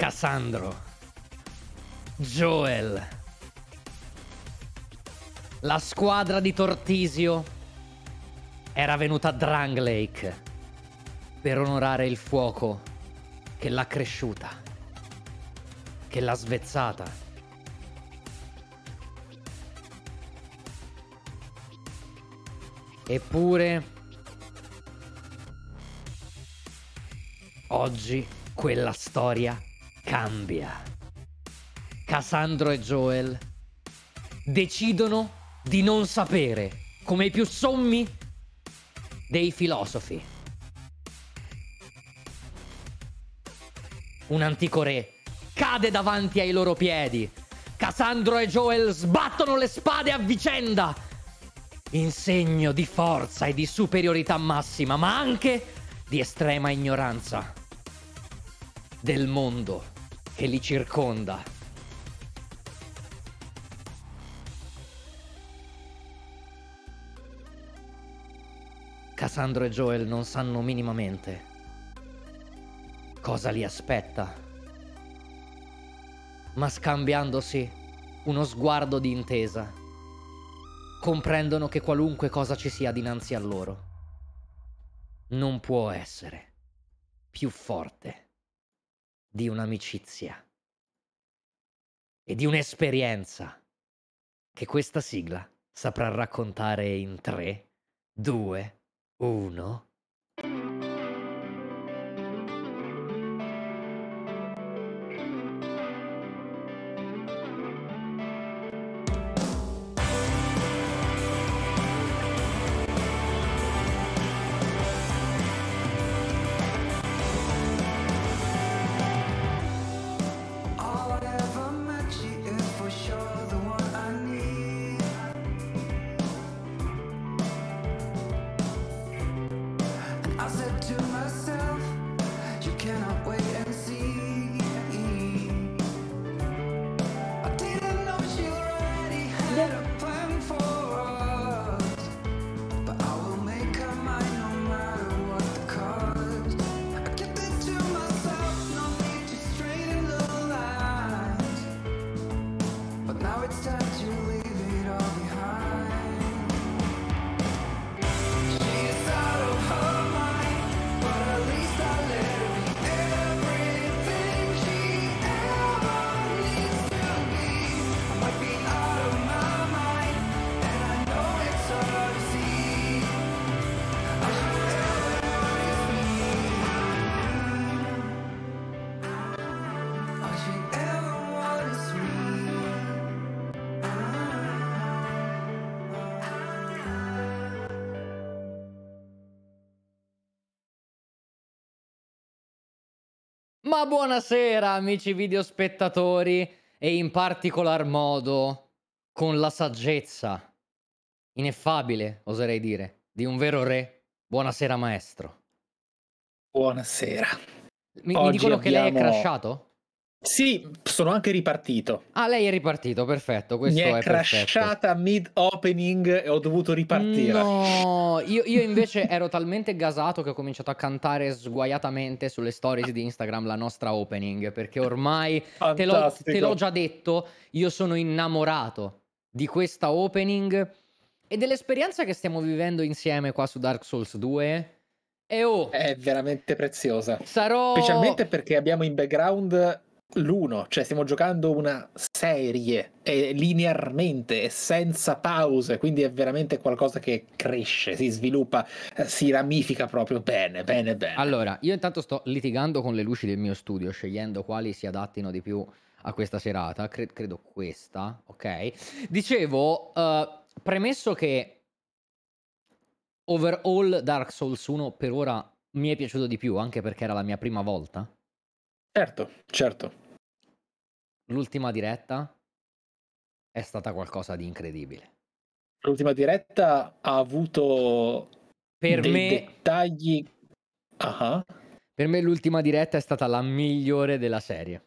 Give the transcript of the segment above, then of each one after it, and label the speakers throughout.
Speaker 1: Cassandro, Joel, la squadra di Tortisio era venuta a Dranglake per onorare il fuoco che l'ha cresciuta, che l'ha svezzata. Eppure, oggi quella storia cambia. Cassandro e Joel decidono di non sapere, come i più sommi dei filosofi. Un antico re cade davanti ai loro piedi. Cassandro e Joel sbattono le spade a vicenda, in segno di forza e di superiorità massima, ma anche di estrema ignoranza del mondo che li circonda. Cassandro e Joel non sanno minimamente cosa li aspetta, ma scambiandosi uno sguardo di intesa, comprendono che qualunque cosa ci sia dinanzi a loro non può essere più forte di un'amicizia e di un'esperienza che questa sigla saprà raccontare in 3, 2, 1. buonasera amici videospettatori e in particolar modo con la saggezza ineffabile, oserei dire, di un vero re. Buonasera maestro.
Speaker 2: Buonasera. Mi, mi dicono abbiamo... che lei è crashato? Sì, sono anche ripartito. Ah, lei è ripartito, perfetto. Questo Mi è, è crashata mid opening e ho dovuto ripartire.
Speaker 1: No, io, io invece ero talmente gasato che ho cominciato a cantare sguaiatamente sulle stories di Instagram la nostra opening. Perché ormai te l'ho, te l'ho già detto, io sono innamorato di questa opening e dell'esperienza che stiamo vivendo insieme qua su Dark Souls 2.
Speaker 2: E oh, è veramente preziosa. Sarò... Specialmente perché abbiamo in background l'uno, cioè stiamo giocando una serie, è linearmente, e senza pause, quindi è veramente qualcosa che cresce, si sviluppa, eh, si ramifica proprio bene, bene, bene.
Speaker 1: Allora, io intanto sto litigando con le luci del mio studio, scegliendo quali si adattino di più a questa serata, Cre- credo questa, ok? Dicevo, uh, premesso che overall Dark Souls 1 per ora mi è piaciuto di più, anche perché era la mia prima volta Certo, certo. L'ultima diretta è stata qualcosa di incredibile.
Speaker 2: L'ultima diretta ha avuto per dei me... dettagli. Uh-huh. Per me l'ultima diretta è stata la migliore della serie.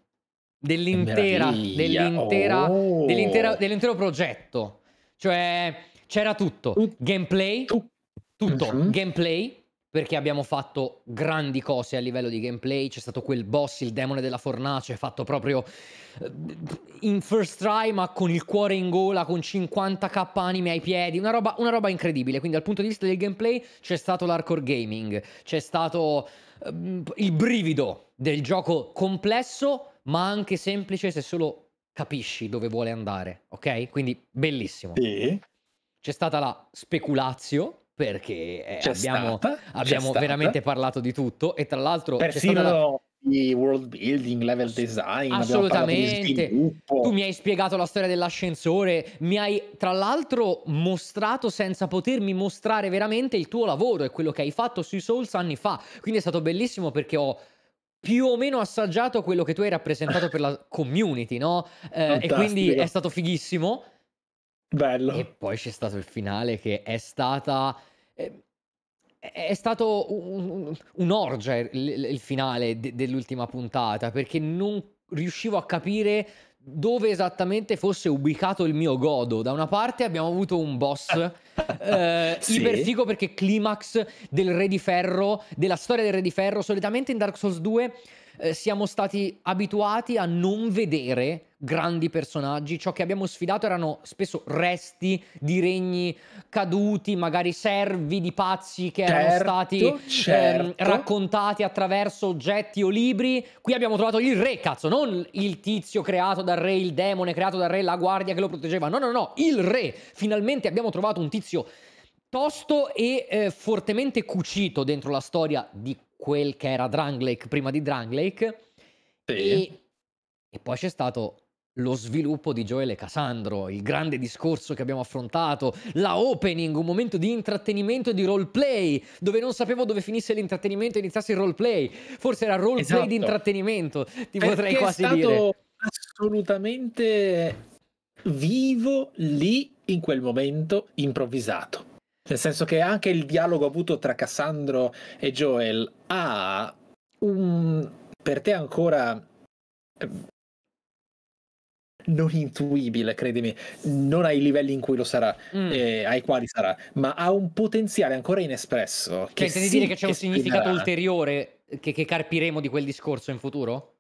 Speaker 1: Dell'intera, dell'intera, oh. dell'intera dell'intero progetto. Cioè, c'era tutto. Gameplay, tutto. Uh-huh. Gameplay, perché abbiamo fatto grandi cose a livello di gameplay, c'è stato quel boss, il demone della fornace, fatto proprio eh, in first try ma con il cuore in gola, con 50k anime ai piedi, una roba, una roba incredibile, quindi dal punto di vista del gameplay c'è stato l'hardcore gaming, c'è stato ehm, il brivido del gioco complesso ma anche semplice se solo capisci dove vuole andare, ok? Quindi bellissimo. Sì. C'è stata la speculazio, perché eh, abbiamo, stata, abbiamo veramente parlato di tutto e tra l'altro persino la...
Speaker 2: di world building, level design, assolutamente. Di
Speaker 1: tu mi hai spiegato la storia dell'ascensore, mi hai tra l'altro mostrato senza potermi mostrare veramente il tuo lavoro e quello che hai fatto sui Souls anni fa. Quindi è stato bellissimo perché ho più o meno assaggiato quello che tu hai rappresentato per la community, no? Eh, e quindi è stato fighissimo. Bello. E poi c'è stato il finale che è stata... Eh, è stato un, un'orgia il, il finale de, dell'ultima puntata perché non riuscivo a capire dove esattamente fosse ubicato il mio godo. Da una parte abbiamo avuto un boss eh, sì. iperfico perché climax del Re di Ferro, della storia del Re di Ferro, solitamente in Dark Souls 2 eh, siamo stati abituati a non vedere grandi personaggi, ciò che abbiamo sfidato erano spesso resti di regni caduti, magari servi di pazzi che certo, erano stati ehm, certo. ehm, raccontati attraverso oggetti o libri. Qui abbiamo trovato il re, cazzo, non il tizio creato dal re, il demone creato dal re, la guardia che lo proteggeva. No, no, no, il re. Finalmente abbiamo trovato un tizio tosto e eh, fortemente cucito dentro la storia di quel che era Dranglake prima di Dranglake. Sì. E, e poi c'è stato lo sviluppo di Joel e Cassandro, il grande discorso che abbiamo affrontato, la opening, un momento di intrattenimento e di roleplay, dove non sapevo dove finisse l'intrattenimento e iniziasse il roleplay. Forse era roleplay esatto. di intrattenimento, ti Perché potrei quasi dire. È stato dire.
Speaker 2: assolutamente vivo lì in quel momento improvvisato. Nel senso che anche il dialogo avuto tra Cassandro e Joel ha un per te ancora ehm, non intuibile, credimi, non ai livelli in cui lo sarà, mm. eh, ai quali sarà, ma ha un potenziale ancora inespresso. Cioè, che cioè, intendi dire che c'è un significato
Speaker 1: ulteriore che, che, carpiremo di quel discorso in futuro?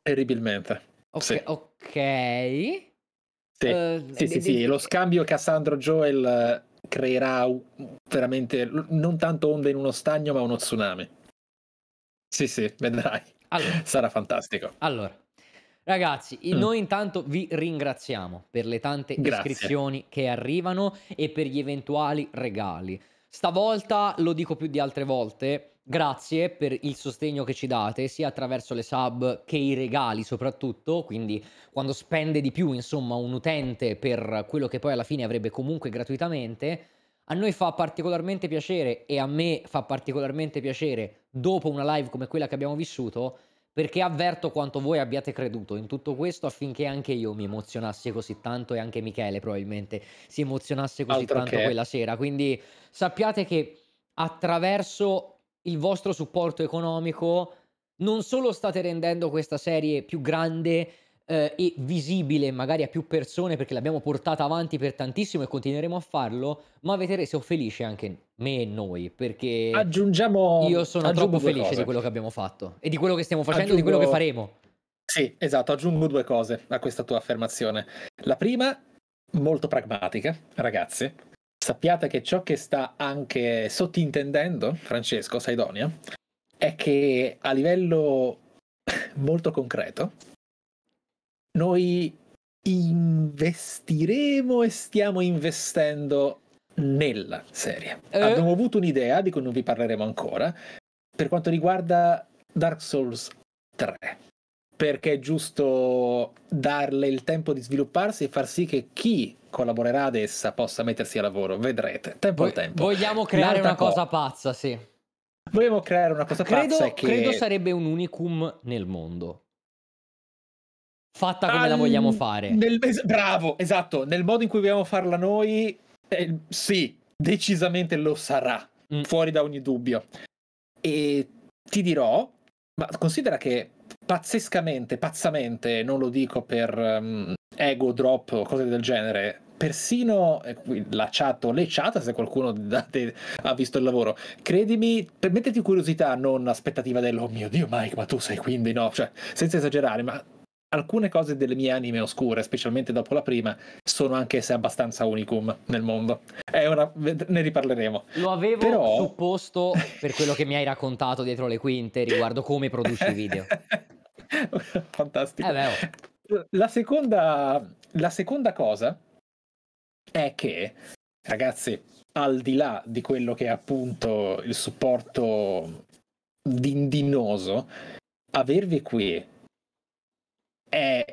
Speaker 2: Terribilmente. Ok. Sì. okay. Sì. Uh, sì, sì, sì, lo scambio Cassandro-Joel creerà veramente non tanto onde in uno stagno, ma uno tsunami. Sì, sì, vedrai. Allora. Sarà fantastico. Allora,
Speaker 1: Ragazzi, mm. noi intanto vi ringraziamo per le tante Grazie. iscrizioni che arrivano e per gli eventuali regali. Stavolta, lo dico più di altre volte, Grazie per il sostegno che ci date, sia attraverso le sub che i regali soprattutto, quindi quando spende di più, insomma, un utente per quello che poi alla fine avrebbe comunque gratuitamente, a noi fa particolarmente piacere e a me fa particolarmente piacere dopo una live come quella che abbiamo vissuto, perché avverto quanto voi abbiate creduto in tutto questo affinché anche io mi emozionassi così tanto e anche Michele probabilmente si emozionasse così Altro tanto che. quella sera. Quindi sappiate che attraverso il vostro supporto economico, non solo state rendendo questa serie più grande eh, e visibile magari a più persone perché l'abbiamo portata avanti per tantissimo e continueremo a farlo, ma avete reso felice anche me e noi perché
Speaker 2: aggiungiamo io sono troppo felice cose. di quello che abbiamo fatto e di quello che stiamo facendo e di quello che faremo. Sì, esatto, aggiungo due cose a questa tua affermazione. La prima, molto pragmatica, ragazzi, sappiate che ciò che sta anche sottintendendo Francesco Saidonia è che a livello molto concreto noi investiremo e stiamo investendo nella serie. Eh. Abbiamo avuto un'idea di cui non vi parleremo ancora per quanto riguarda Dark Souls 3 perché è giusto darle il tempo di svilupparsi e far sì che chi collaborerà ad essa possa mettersi a lavoro. Vedrete, tempo al tempo.
Speaker 1: Vogliamo creare una cosa
Speaker 2: pazza, sì. Vogliamo creare una cosa credo, pazza che... Credo sarebbe un unicum nel mondo. Fatta come Al... la vogliamo fare. Nel... Bravo, esatto. Nel modo in cui vogliamo farla noi, eh, sì, decisamente lo sarà. Mm. Fuori da ogni dubbio. E ti dirò, ma considera che pazzescamente, pazzamente, non lo dico per... Um, ego drop o cose del genere persino la chat o le chat, se qualcuno date, ha visto il lavoro, credimi, permettiti curiosità, non aspettativa del oh mio dio Mike, ma tu sei quindi no, cioè, senza esagerare, ma alcune cose delle mie anime oscure, specialmente dopo la prima, sono anche se abbastanza unicum nel mondo. Una... ne riparleremo. Lo avevo Però... supposto per
Speaker 1: quello che mi hai raccontato dietro le quinte riguardo come produci video.
Speaker 2: Fantastico. Eh beh, oh la seconda, la seconda cosa è che, ragazzi, al di là di quello che è appunto il supporto dindinoso, avervi qui è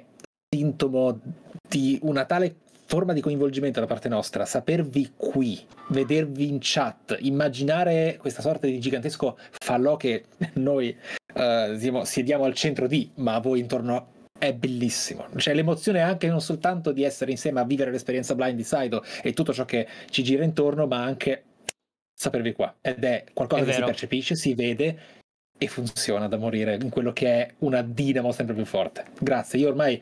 Speaker 2: sintomo di una tale forma di coinvolgimento da parte nostra, sapervi qui, vedervi in chat, immaginare questa sorta di gigantesco falò che noi eh, siamo, sediamo al centro di, ma voi intorno è bellissimo. Cioè, l'emozione anche non soltanto di essere insieme a vivere l'esperienza Blind di e tutto ciò che ci gira intorno, ma anche sapervi qua. Ed è qualcosa è che si percepisce, si vede e funziona da morire in quello che è una dinamo sempre più forte. Grazie, io ormai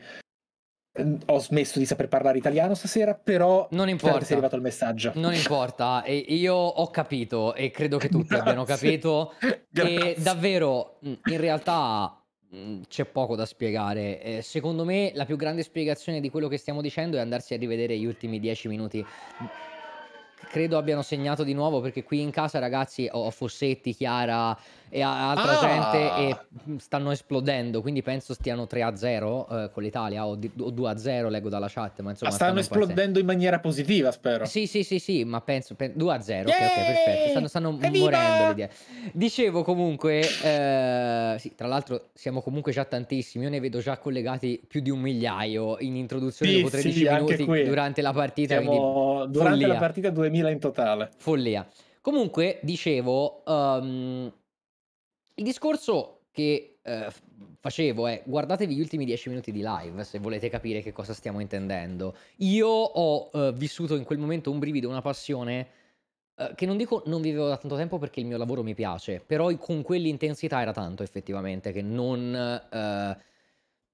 Speaker 2: mm, ho smesso di saper parlare italiano stasera, però non importa, è arrivato il messaggio. Non
Speaker 1: importa, e io ho capito e credo che tutti Grazie. abbiano capito Grazie. e davvero mm, in realtà Mm, c'è poco da spiegare. Eh, secondo me la più grande spiegazione di quello che stiamo dicendo è andarsi a rivedere gli ultimi dieci minuti. Credo abbiano segnato di nuovo perché qui in casa, ragazzi, ho Fossetti, Chiara, e altra ah! gente e mm, stanno esplodendo, quindi penso stiano 3-0 a eh, con l'Italia o, di, o 2-0, leggo dalla chat, ma insomma... Ah, stanno, stanno
Speaker 2: esplodendo in maniera positiva,
Speaker 1: spero. Sì, sì, sì, sì, ma penso... Pe 2-0, yeah! okay, ok, perfetto, stanno, stanno morendo. Idea. Dicevo comunque, eh, sì, tra l'altro siamo comunque già tantissimi, io ne vedo già collegati più di un migliaio in introduzione sì, dopo 13 sì, minuti durante la partita. Siamo... Durante follia. la partita 2000
Speaker 2: in totale.
Speaker 1: Follia. Comunque, dicevo, um, il discorso che eh, facevo è guardatevi gli ultimi dieci minuti di live se volete capire che cosa stiamo intendendo. Io ho eh, vissuto in quel momento un brivido, una passione eh, che non dico non vivevo da tanto tempo perché il mio lavoro mi piace, però con quell'intensità era tanto effettivamente che non eh,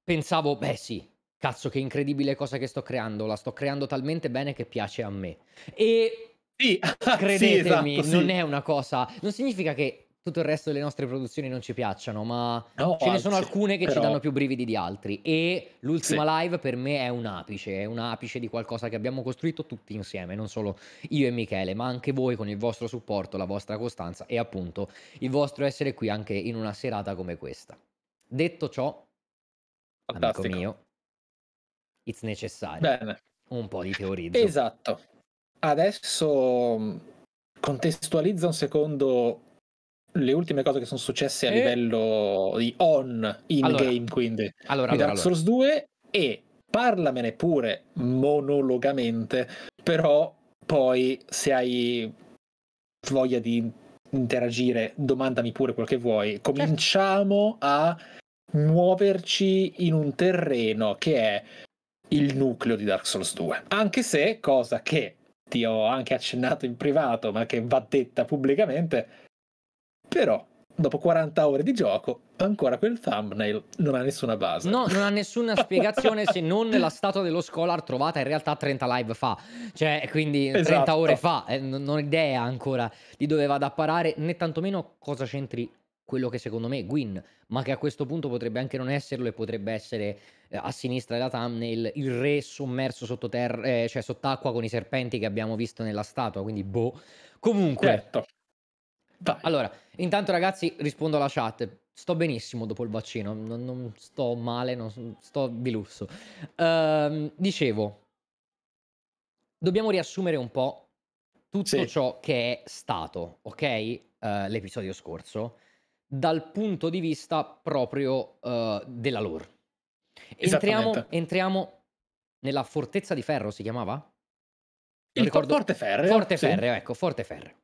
Speaker 1: pensavo, beh sì, cazzo che incredibile cosa che sto creando, la sto creando talmente bene che piace a me.
Speaker 2: E sì, credetemi, sì, esatto, sì. non è
Speaker 1: una cosa, non significa che tutto il resto delle nostre produzioni non ci piacciono, ma no, ce ne sono alcune che però... ci danno più brividi di altri. E l'ultima sì. live per me è un apice, è un apice di qualcosa che abbiamo costruito tutti insieme, non solo io e Michele, ma anche voi con il vostro supporto, la vostra costanza e appunto il vostro essere qui anche in una serata come questa. Detto ciò, Fantastico. amico mio, it's necessario. Bene. Un po' di teorizzo. Esatto.
Speaker 2: Adesso mm, contestualizza un secondo le ultime cose che sono successe a eh. livello di on in allora, game quindi allora, di allora, Dark Souls 2 e parlamene pure monologamente però poi se hai voglia di interagire domandami pure quel che vuoi certo. cominciamo a muoverci in un terreno che è il nucleo di Dark Souls 2 anche se cosa che ti ho anche accennato in privato ma che va detta pubblicamente però, dopo 40 ore di gioco, ancora quel thumbnail non ha nessuna base. No, non
Speaker 1: ha nessuna spiegazione se non la statua dello Scholar trovata in realtà 30 live fa, cioè quindi esatto. 30 ore fa, eh, non ho idea ancora di dove vada a parare, né tantomeno cosa c'entri quello che secondo me è Gwyn, ma che a questo punto potrebbe anche non esserlo e potrebbe essere eh, a sinistra della thumbnail il re sommerso sottoterra, eh, cioè sott'acqua con i serpenti che abbiamo visto nella statua, quindi boh. Comunque, certo. Vai. Allora, intanto ragazzi rispondo alla chat. Sto benissimo dopo il vaccino, non, non sto male, non, sto di lusso. Uh, dicevo, dobbiamo riassumere un po' tutto sì. ciò che è stato, ok? Uh, l'episodio scorso, dal punto di vista proprio uh, della lore.
Speaker 3: Entriamo,
Speaker 1: entriamo nella fortezza di ferro, si chiamava? Il ricordo... Forteferre. Forteferre, sì. ecco, Ferro.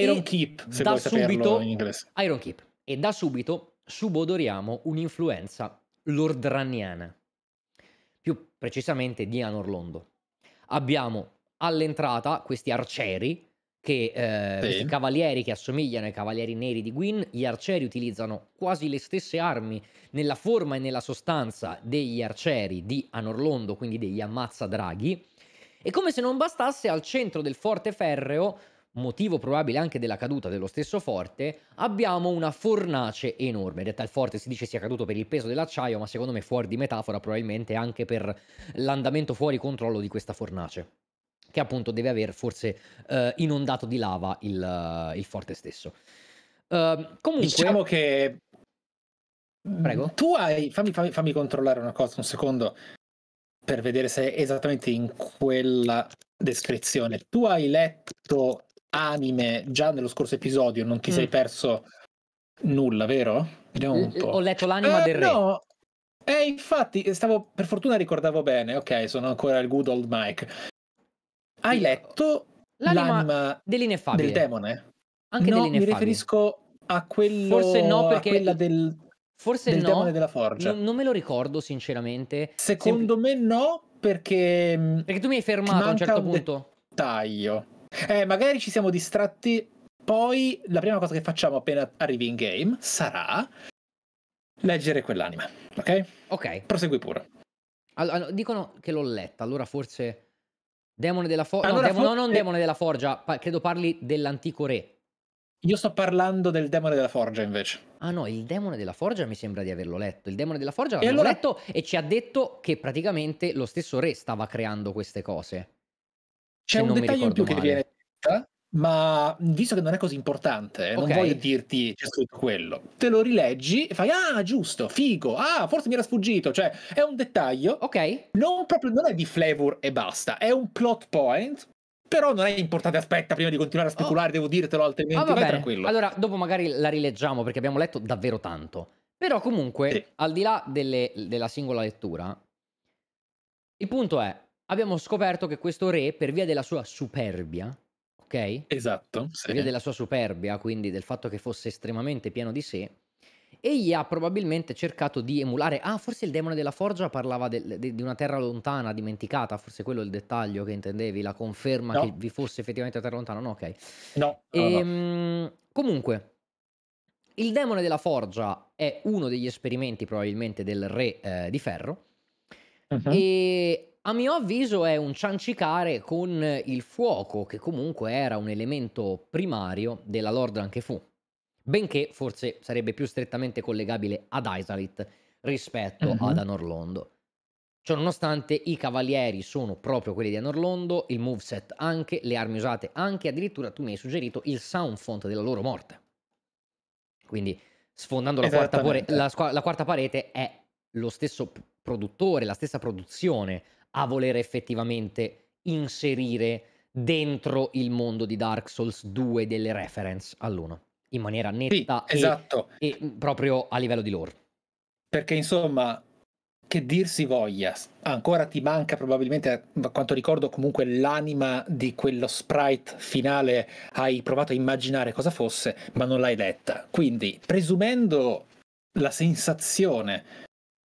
Speaker 1: Iron e Keep, se da vuoi subito, in inglese. Iron Keep. E da subito subodoriamo un'influenza lordraniana, più precisamente di Anor Londo. Abbiamo all'entrata questi arcieri, che, eh, sì. questi cavalieri che assomigliano ai cavalieri neri di Gwyn, gli arcieri utilizzano quasi le stesse armi nella forma e nella sostanza degli arcieri di Anorlondo, quindi degli ammazza draghi. E come se non bastasse, al centro del forte ferreo motivo probabile anche della caduta dello stesso forte, abbiamo una fornace enorme. Detta il forte si dice sia caduto per il peso dell'acciaio, ma secondo me fuori di metafora probabilmente anche per l'andamento fuori controllo di questa fornace, che appunto deve aver forse eh, inondato di lava il, il forte stesso.
Speaker 2: Uh, comunque... Diciamo che... Prego. Tu hai... Fammi, fammi, fammi controllare una cosa, un secondo, per vedere se è esattamente in quella descrizione. Tu hai letto anime già nello scorso episodio non ti mm. sei perso nulla, vero? Vediamo un po'. Ho letto l'anima eh, del re. No. Eh, infatti, stavo, per fortuna ricordavo bene, ok, sono ancora il good old Mike. Hai Io... letto l'anima, l'anima dell'ineffabile. del demone? Anche no, mi riferisco a quello...
Speaker 1: Forse no, perché... quella del... Forse del no, demone della forgia. N- non me lo ricordo,
Speaker 2: sinceramente. Secondo Sempre... me no, perché... Mm, perché tu mi hai
Speaker 1: fermato a un certo un punto.
Speaker 2: Dettaglio. Eh, magari ci siamo distratti. Poi la prima cosa che facciamo appena arrivi in game sarà leggere quell'anima. Ok? Ok. Prosegui pure.
Speaker 1: Allora, dicono che l'ho letta, allora forse. Demone della Forgia. Allora, no, for- no, non Demone della Forgia, pa- credo parli dell'antico re.
Speaker 2: Io sto parlando
Speaker 1: del demone della forgia invece. Ah no, il demone della forgia mi sembra di averlo letto. Il demone della forgia l'abbiamo allora... letto e ci ha detto che praticamente lo stesso re stava creando queste cose.
Speaker 2: C'è un dettaglio in più male. che viene detta, ma visto che non è così importante, eh, okay. non voglio dirti c'è scritto quello. Te lo rileggi e fai "Ah, giusto, figo. Ah, forse mi era sfuggito", cioè è un dettaglio. Ok. Non proprio non è di flavor e basta, è un plot point però non è importante, aspetta, prima di continuare a speculare, oh. devo dirtelo altrimenti. Ah, vai tranquillo. Allora,
Speaker 1: dopo magari la rileggiamo perché abbiamo letto davvero tanto. Però comunque, sì. al di là
Speaker 2: delle, della
Speaker 1: singola lettura, il punto è, abbiamo scoperto che questo re, per via della sua superbia, ok?
Speaker 2: Esatto. Sì. Per via della sua
Speaker 1: superbia, quindi del fatto che fosse estremamente pieno di sé, egli ha probabilmente cercato di emulare. Ah, forse il demone della forgia parlava del, de, di una terra lontana, dimenticata. Forse quello è il dettaglio che intendevi, la conferma no. che vi fosse effettivamente una terra lontana. No, ok. No. E, no. Ehm, comunque, il demone della forgia è uno degli esperimenti, probabilmente, del re eh, di ferro. Uh-huh. E a mio avviso è un ciancicare con il fuoco, che comunque era un elemento primario della Lord Ankefu, benché forse sarebbe più strettamente collegabile ad Isalith rispetto uh-huh. ad Anorlondo. Ciononostante i cavalieri sono proprio quelli di Anorlondo, il moveset anche, le armi usate anche, addirittura tu mi hai suggerito il sound font della loro morte. Quindi sfondando la quarta, la, la quarta parete è lo stesso produttore, la stessa produzione a voler effettivamente inserire dentro il mondo di Dark Souls 2 delle reference all'1 in maniera
Speaker 2: netta sì, e, esatto. e mm, proprio a livello di lore. Perché insomma, che dir si voglia, ancora ti manca probabilmente, eh, a quanto ricordo, comunque l'anima di quello sprite finale. Hai provato a immaginare cosa fosse, ma non l'hai letta. Quindi, presumendo la sensazione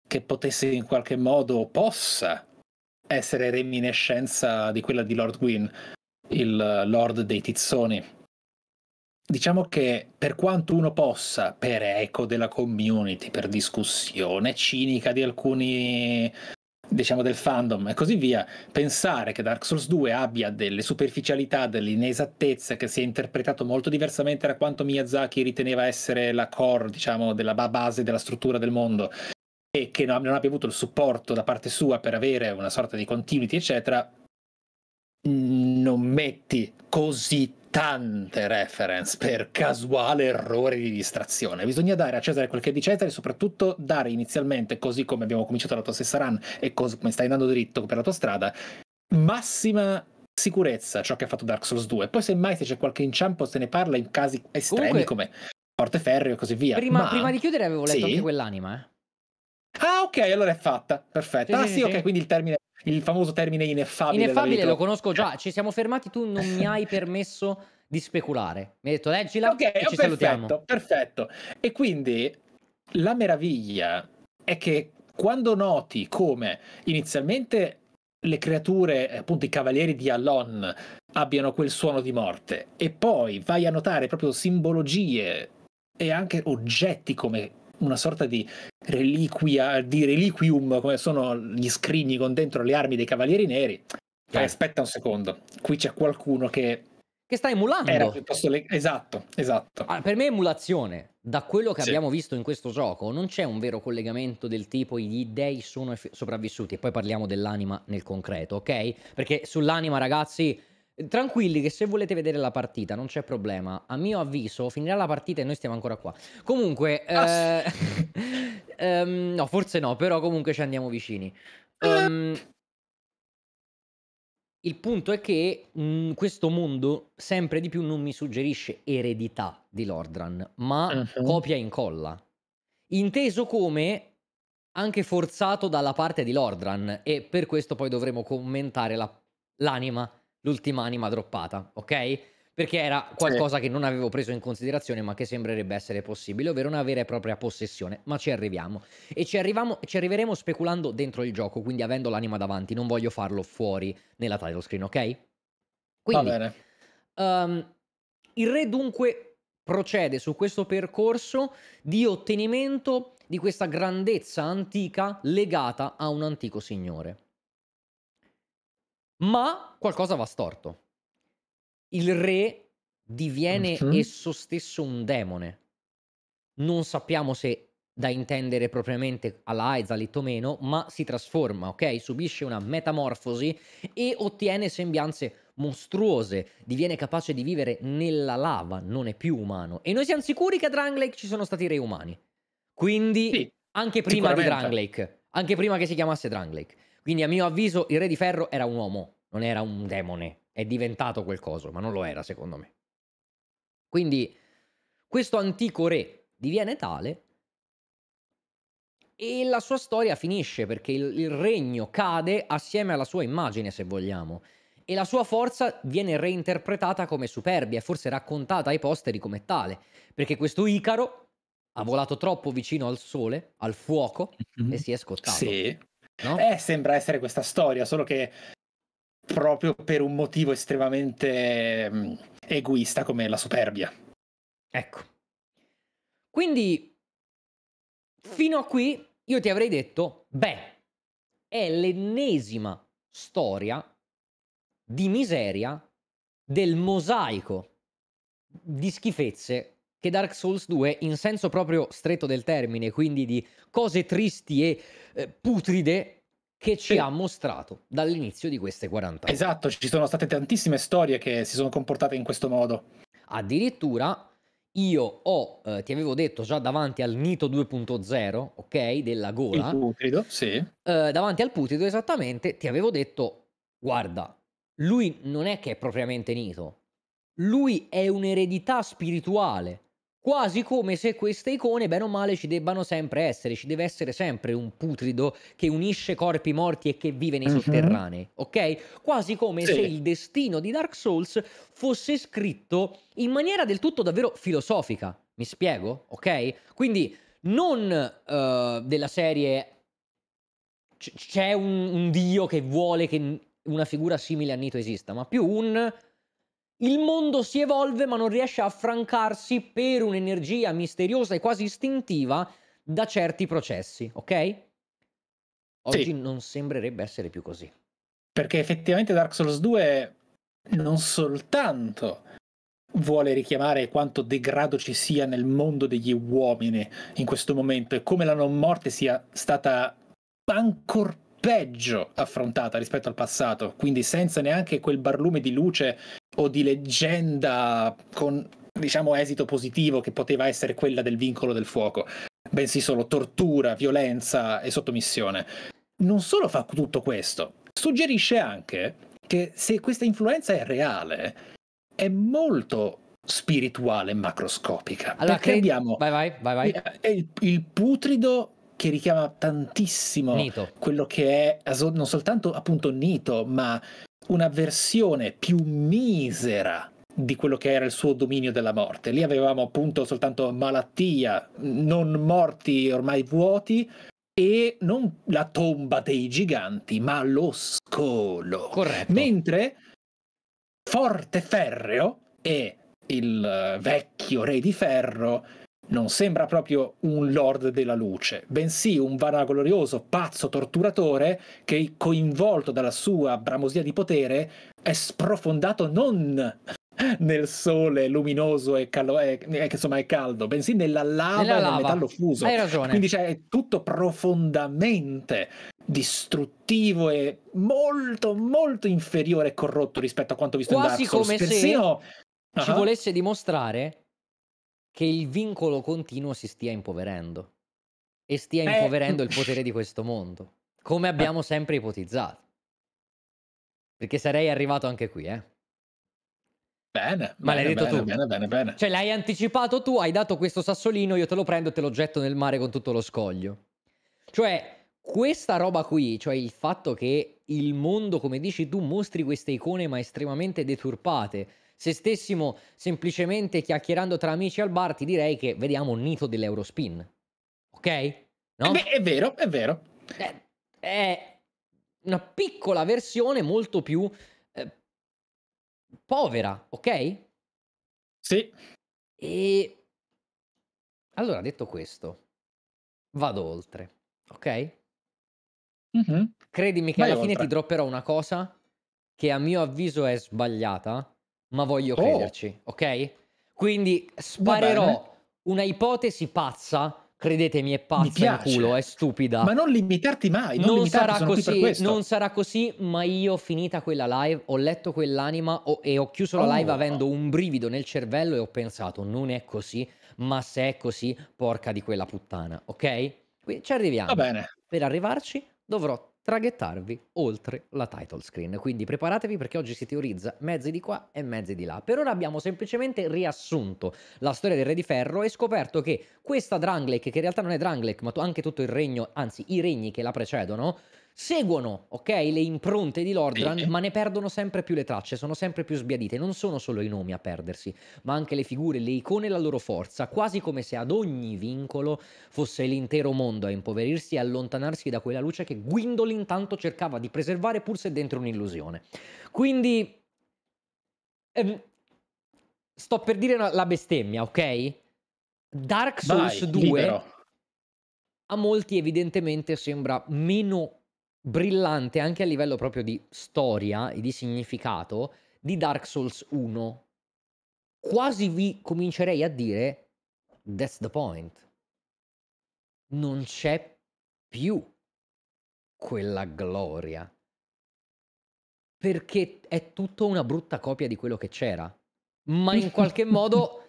Speaker 2: che potesse in qualche modo, possa essere reminiscenza di quella di Lord Gwyn, il Lord dei Tizzoni. Diciamo che per quanto uno possa, per eco della community, per discussione cinica di alcuni, diciamo, del fandom e così via, pensare che Dark Souls 2 abbia delle superficialità, delle inesattezze, che sia interpretato molto diversamente da quanto Miyazaki riteneva essere la core, diciamo, della base della struttura del mondo, e che non abbia avuto il supporto da parte sua per avere una sorta di continuity, eccetera, mm, non metti così tante reference per casuale errore di distrazione. Bisogna dare a Cesare quel che è di Cesare e soprattutto dare inizialmente, così come abbiamo cominciato la tua stessa run e così come stai andando dritto per la tua strada, massima sicurezza ciò che ha fatto Dark Souls 2. Poi semmai se c'è qualche inciampo se ne parla in casi estremi Comunque, come Porteferri e così via. Prima, Ma... prima, di chiudere avevo letto sì. anche quell'anima, eh. Ah, ok, allora è fatta. Perfetto. Sì, ah, sì, sì ok, quindi il termine il famoso termine ineffabile. Ineffabile lo
Speaker 1: conosco già, eh. ci siamo fermati, tu non mi hai permesso di speculare. Mi hai detto leggila okay, e ci perfetto, salutiamo.
Speaker 2: Perfetto. E quindi la meraviglia è che quando noti come inizialmente le creature, appunto i cavalieri di Allon, abbiano quel suono di morte e poi vai a notare proprio simbologie e anche oggetti come una sorta di reliquia, di reliquium, come sono gli scrigni con dentro le armi dei Cavalieri Neri. Eh. aspetta un secondo, qui c'è qualcuno che... Che sta emulando. Le... Esatto, esatto. Allora, ah, per me è
Speaker 1: emulazione. Da quello che sì. abbiamo visto in questo gioco non c'è un vero collegamento del tipo gli dei sono sopravvissuti e poi parliamo dell'anima nel concreto, ok? Perché sull'anima ragazzi Tranquilli che se volete vedere la partita non c'è problema. A mio avviso finirà la partita e noi stiamo ancora qua. Comunque... Ah, eh, sì. um, ehm, no, forse no, però comunque ci andiamo vicini. Um, il punto è che mh, mm, questo mondo sempre di più non mi suggerisce eredità di Lordran, ma uh-huh. copia e incolla. Inteso come anche forzato dalla parte di Lordran e per questo poi dovremo commentare la, l'anima l'ultima anima droppata, ok? Perché era qualcosa sì. che non avevo preso in considerazione ma che sembrerebbe essere possibile, ovvero una vera e propria possessione, ma ci arriviamo. E ci, ci arriveremo speculando dentro il gioco, quindi avendo l'anima davanti, non voglio farlo fuori nella title screen, ok? Quindi, Va bene. Um, il re dunque procede su questo percorso di ottenimento di questa grandezza antica legata a un antico signore ma qualcosa va storto. Il re diviene mm-hmm. esso stesso un demone. Non sappiamo se da intendere propriamente alla Aizalith o meno, ma si trasforma, ok? Subisce una metamorfosi e ottiene sembianze mostruose, diviene capace di vivere nella lava, non è più umano. E noi siamo sicuri che a Dranglake ci sono stati re umani. Quindi, sì, anche prima di Dranglake, anche prima che si chiamasse Dranglake. Quindi a mio avviso il Re di Ferro era un uomo, non era un demone. È diventato quel coso, ma non lo era secondo me. Quindi questo antico re diviene tale e la sua storia finisce perché il, il, regno cade assieme alla sua immagine, se vogliamo, e la sua forza viene reinterpretata come superbia e forse raccontata ai posteri come tale, perché questo
Speaker 2: Icaro ha volato troppo vicino al sole, al fuoco, mm-hmm. e si è scottato. Sì. No? Eh, sembra essere questa storia, solo che proprio per un motivo estremamente mm, egoista come la superbia. Ecco.
Speaker 1: Quindi, fino a qui io ti avrei detto, beh, è l'ennesima storia di miseria del mosaico di schifezze che Dark Souls 2 in senso proprio stretto del termine, quindi di cose tristi e eh, putride che ci sì. ha mostrato dall'inizio di queste 40 ore. Esatto, ci sono state tantissime storie che si sono comportate in questo modo. Addirittura io ho, eh, ti avevo detto già davanti al Nito 2.0, ok, della gola. Il
Speaker 2: putrido, sì. Eh,
Speaker 1: davanti al putrido esattamente, ti avevo detto, guarda, lui non è che è propriamente Nito, lui è un'eredità spirituale Quasi come se queste icone, bene o male, ci debbano sempre essere, ci deve essere sempre un putrido che unisce corpi morti e che vive nei uh-huh. sotterranei, ok? Quasi come sì. se il destino di Dark Souls fosse scritto in maniera del tutto davvero filosofica. Mi spiego, ok? Quindi non uh, della serie c- c'è un, un dio che vuole che una figura simile a Nito esista, ma più un il mondo si evolve ma non riesce a affrancarsi per un'energia misteriosa e quasi istintiva da certi processi, ok?
Speaker 2: Oggi sì. non sembrerebbe essere più così. Perché effettivamente Dark Souls 2 non soltanto vuole richiamare quanto degrado ci sia nel mondo degli uomini in questo momento e come la non morte sia stata ancora peggio affrontata rispetto al passato, quindi senza neanche quel barlume di luce o di leggenda con diciamo esito positivo che poteva essere quella del vincolo del fuoco, bensì solo tortura, violenza e sottomissione. Non solo fa tutto questo, suggerisce anche che se questa influenza è reale, è molto spirituale macroscopica. Allora, perché credi... abbiamo vai, vai, vai, vai. Eh, è il, il, putrido che richiama tantissimo Nito. quello che è non soltanto appunto Nito, ma una versione più misera di quello che era il suo dominio della morte. Lì avevamo appunto soltanto malattia, non morti ormai vuoti e non la tomba dei giganti, ma lo scolo. Corretto. Mentre Forte Ferreo e il eh, vecchio re di ferro non sembra proprio un lord della luce, bensì un vanaglorioso pazzo torturatore che, coinvolto dalla sua bramosia di potere, è sprofondato non nel sole luminoso e, calo- e, eh, e eh, insomma è caldo, bensì nella lava e nel metallo fuso. Hai ragione. Quindi cioè, è tutto profondamente distruttivo e molto molto inferiore e corrotto rispetto a quanto visto Quasi in Dark Souls. Quasi come Persino... se uh-huh. ci volesse
Speaker 1: dimostrare che il vincolo continuo si stia impoverendo e stia Beh. impoverendo il potere di questo mondo, come eh. abbiamo sempre ipotizzato. Perché sarei arrivato anche qui, eh. Bene, ma bene, l'hai detto bene, tu. Bene, bene, bene. Cioè, l'hai anticipato tu, hai dato questo sassolino, io te lo prendo e te lo getto nel mare con tutto lo scoglio. Cioè, questa roba qui, cioè il fatto che il mondo, come dici tu, mostri queste icone ma estremamente deturpate, se stessimo semplicemente chiacchierando tra amici al bar, ti direi che vediamo un nito dell'Eurospin. Ok? No? Beh, è vero, è vero. È, eh, è una piccola versione molto più eh, povera, ok? Sì. E allora, detto questo, vado oltre, ok? Mm-hmm. Credimi che Vai alla oltre. fine ti dropperò una cosa che a mio avviso è sbagliata, ma voglio oh. crederci, ok? Quindi sparerò una ipotesi pazza, credetemi è pazza in culo, è
Speaker 2: stupida. Ma non limitarti mai, non, non sarà così, non
Speaker 1: sarà così, ma io finita quella live, ho letto quell'anima ho, e ho chiuso la live oh. avendo un brivido nel cervello e ho pensato non è così, ma se è così, porca di quella puttana, ok? Quindi ci arriviamo. Va bene. Per arrivarci dovrò traghettarvi oltre la title screen. Quindi preparatevi perché oggi si teorizza mezzi di qua e mezzi di là. Per ora abbiamo semplicemente riassunto la storia del Re di Ferro e scoperto che questa Dranglek, che in realtà non è Dranglek, ma anche tutto il regno, anzi i regni che la precedono, seguono, ok, le impronte di Lordran, sì. ma ne perdono sempre più le tracce, sono sempre più sbiadite. Non sono solo i nomi a perdersi, ma anche le figure, le icone e la loro forza, quasi come se ad ogni vincolo fosse l'intero mondo a impoverirsi e allontanarsi da quella luce che Gwindolin tanto cercava di preservare pur se dentro un'illusione. Quindi... Ehm, sto per dire la bestemmia, ok? Dark Souls Vai, 2 libero. a molti evidentemente sembra meno brillante anche a livello proprio di storia e di significato di Dark Souls 1. Quasi vi comincerei a dire, that's the point. Non c'è più quella gloria. Perché è tutto una brutta copia di quello che c'era. Ma in qualche modo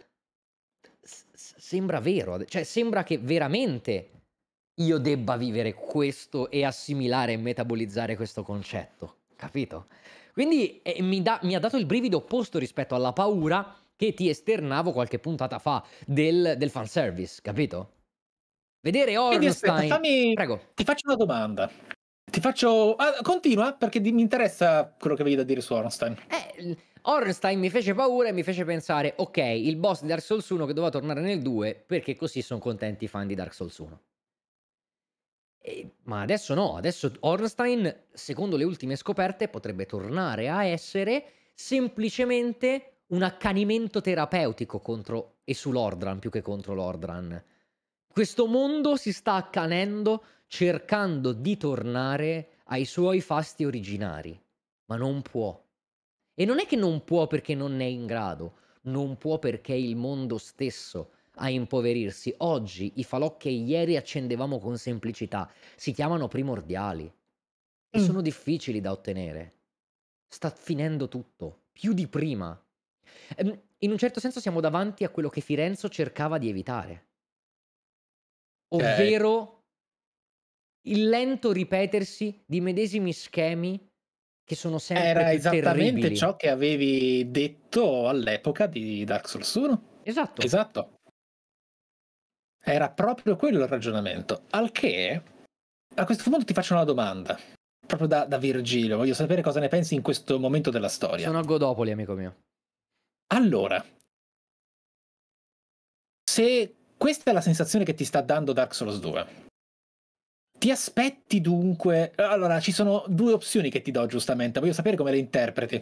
Speaker 1: s- sembra vero, cioè sembra che veramente io debba vivere questo e assimilare e metabolizzare questo concetto, capito? Quindi eh, mi, da, mi ha dato il brivido opposto rispetto alla paura che ti esternavo qualche puntata fa del, del
Speaker 2: fanservice, capito? Vedere Ornstein... Fammi... Prego. Ti faccio una domanda. Ti faccio... Ah, continua, perché mi interessa quello che avevi da dire su Ornstein. Eh,
Speaker 1: Ornstein mi fece paura e mi fece pensare, ok, il boss di Dark Souls 1 che doveva tornare nel 2, perché così sono contenti i fan di Dark Souls 1. E, ma adesso no, adesso Ornstein, secondo le ultime scoperte, potrebbe tornare a essere semplicemente un accanimento terapeutico contro e su Lordran più che contro l'Ordran. Questo mondo si sta accanendo cercando di tornare ai suoi fasti originari, ma non può. E non è che non può perché non è in grado, non può perché il mondo stesso a impoverirsi. Oggi i falò che ieri accendevamo con semplicità si chiamano primordiali e mm. sono difficili da ottenere. Sta finendo tutto, più di prima. Ehm, in un certo senso siamo davanti a quello che Firenzo cercava di evitare.
Speaker 2: Cioè, Ovvero
Speaker 1: eh. il lento ripetersi di medesimi schemi che sono sempre Era esattamente terribili. ciò
Speaker 2: che avevi detto all'epoca di Dark Souls 1. Esatto. Esatto. Era proprio quello il ragionamento. Al che, a questo punto ti faccio una domanda, proprio da, da Virgilio, voglio sapere cosa ne pensi in questo momento della storia. Sono a Godopoli, amico mio. Allora, se questa è la sensazione che ti sta dando Dark Souls 2, ti aspetti dunque... Allora, ci sono due opzioni che ti do giustamente, voglio sapere come le interpreti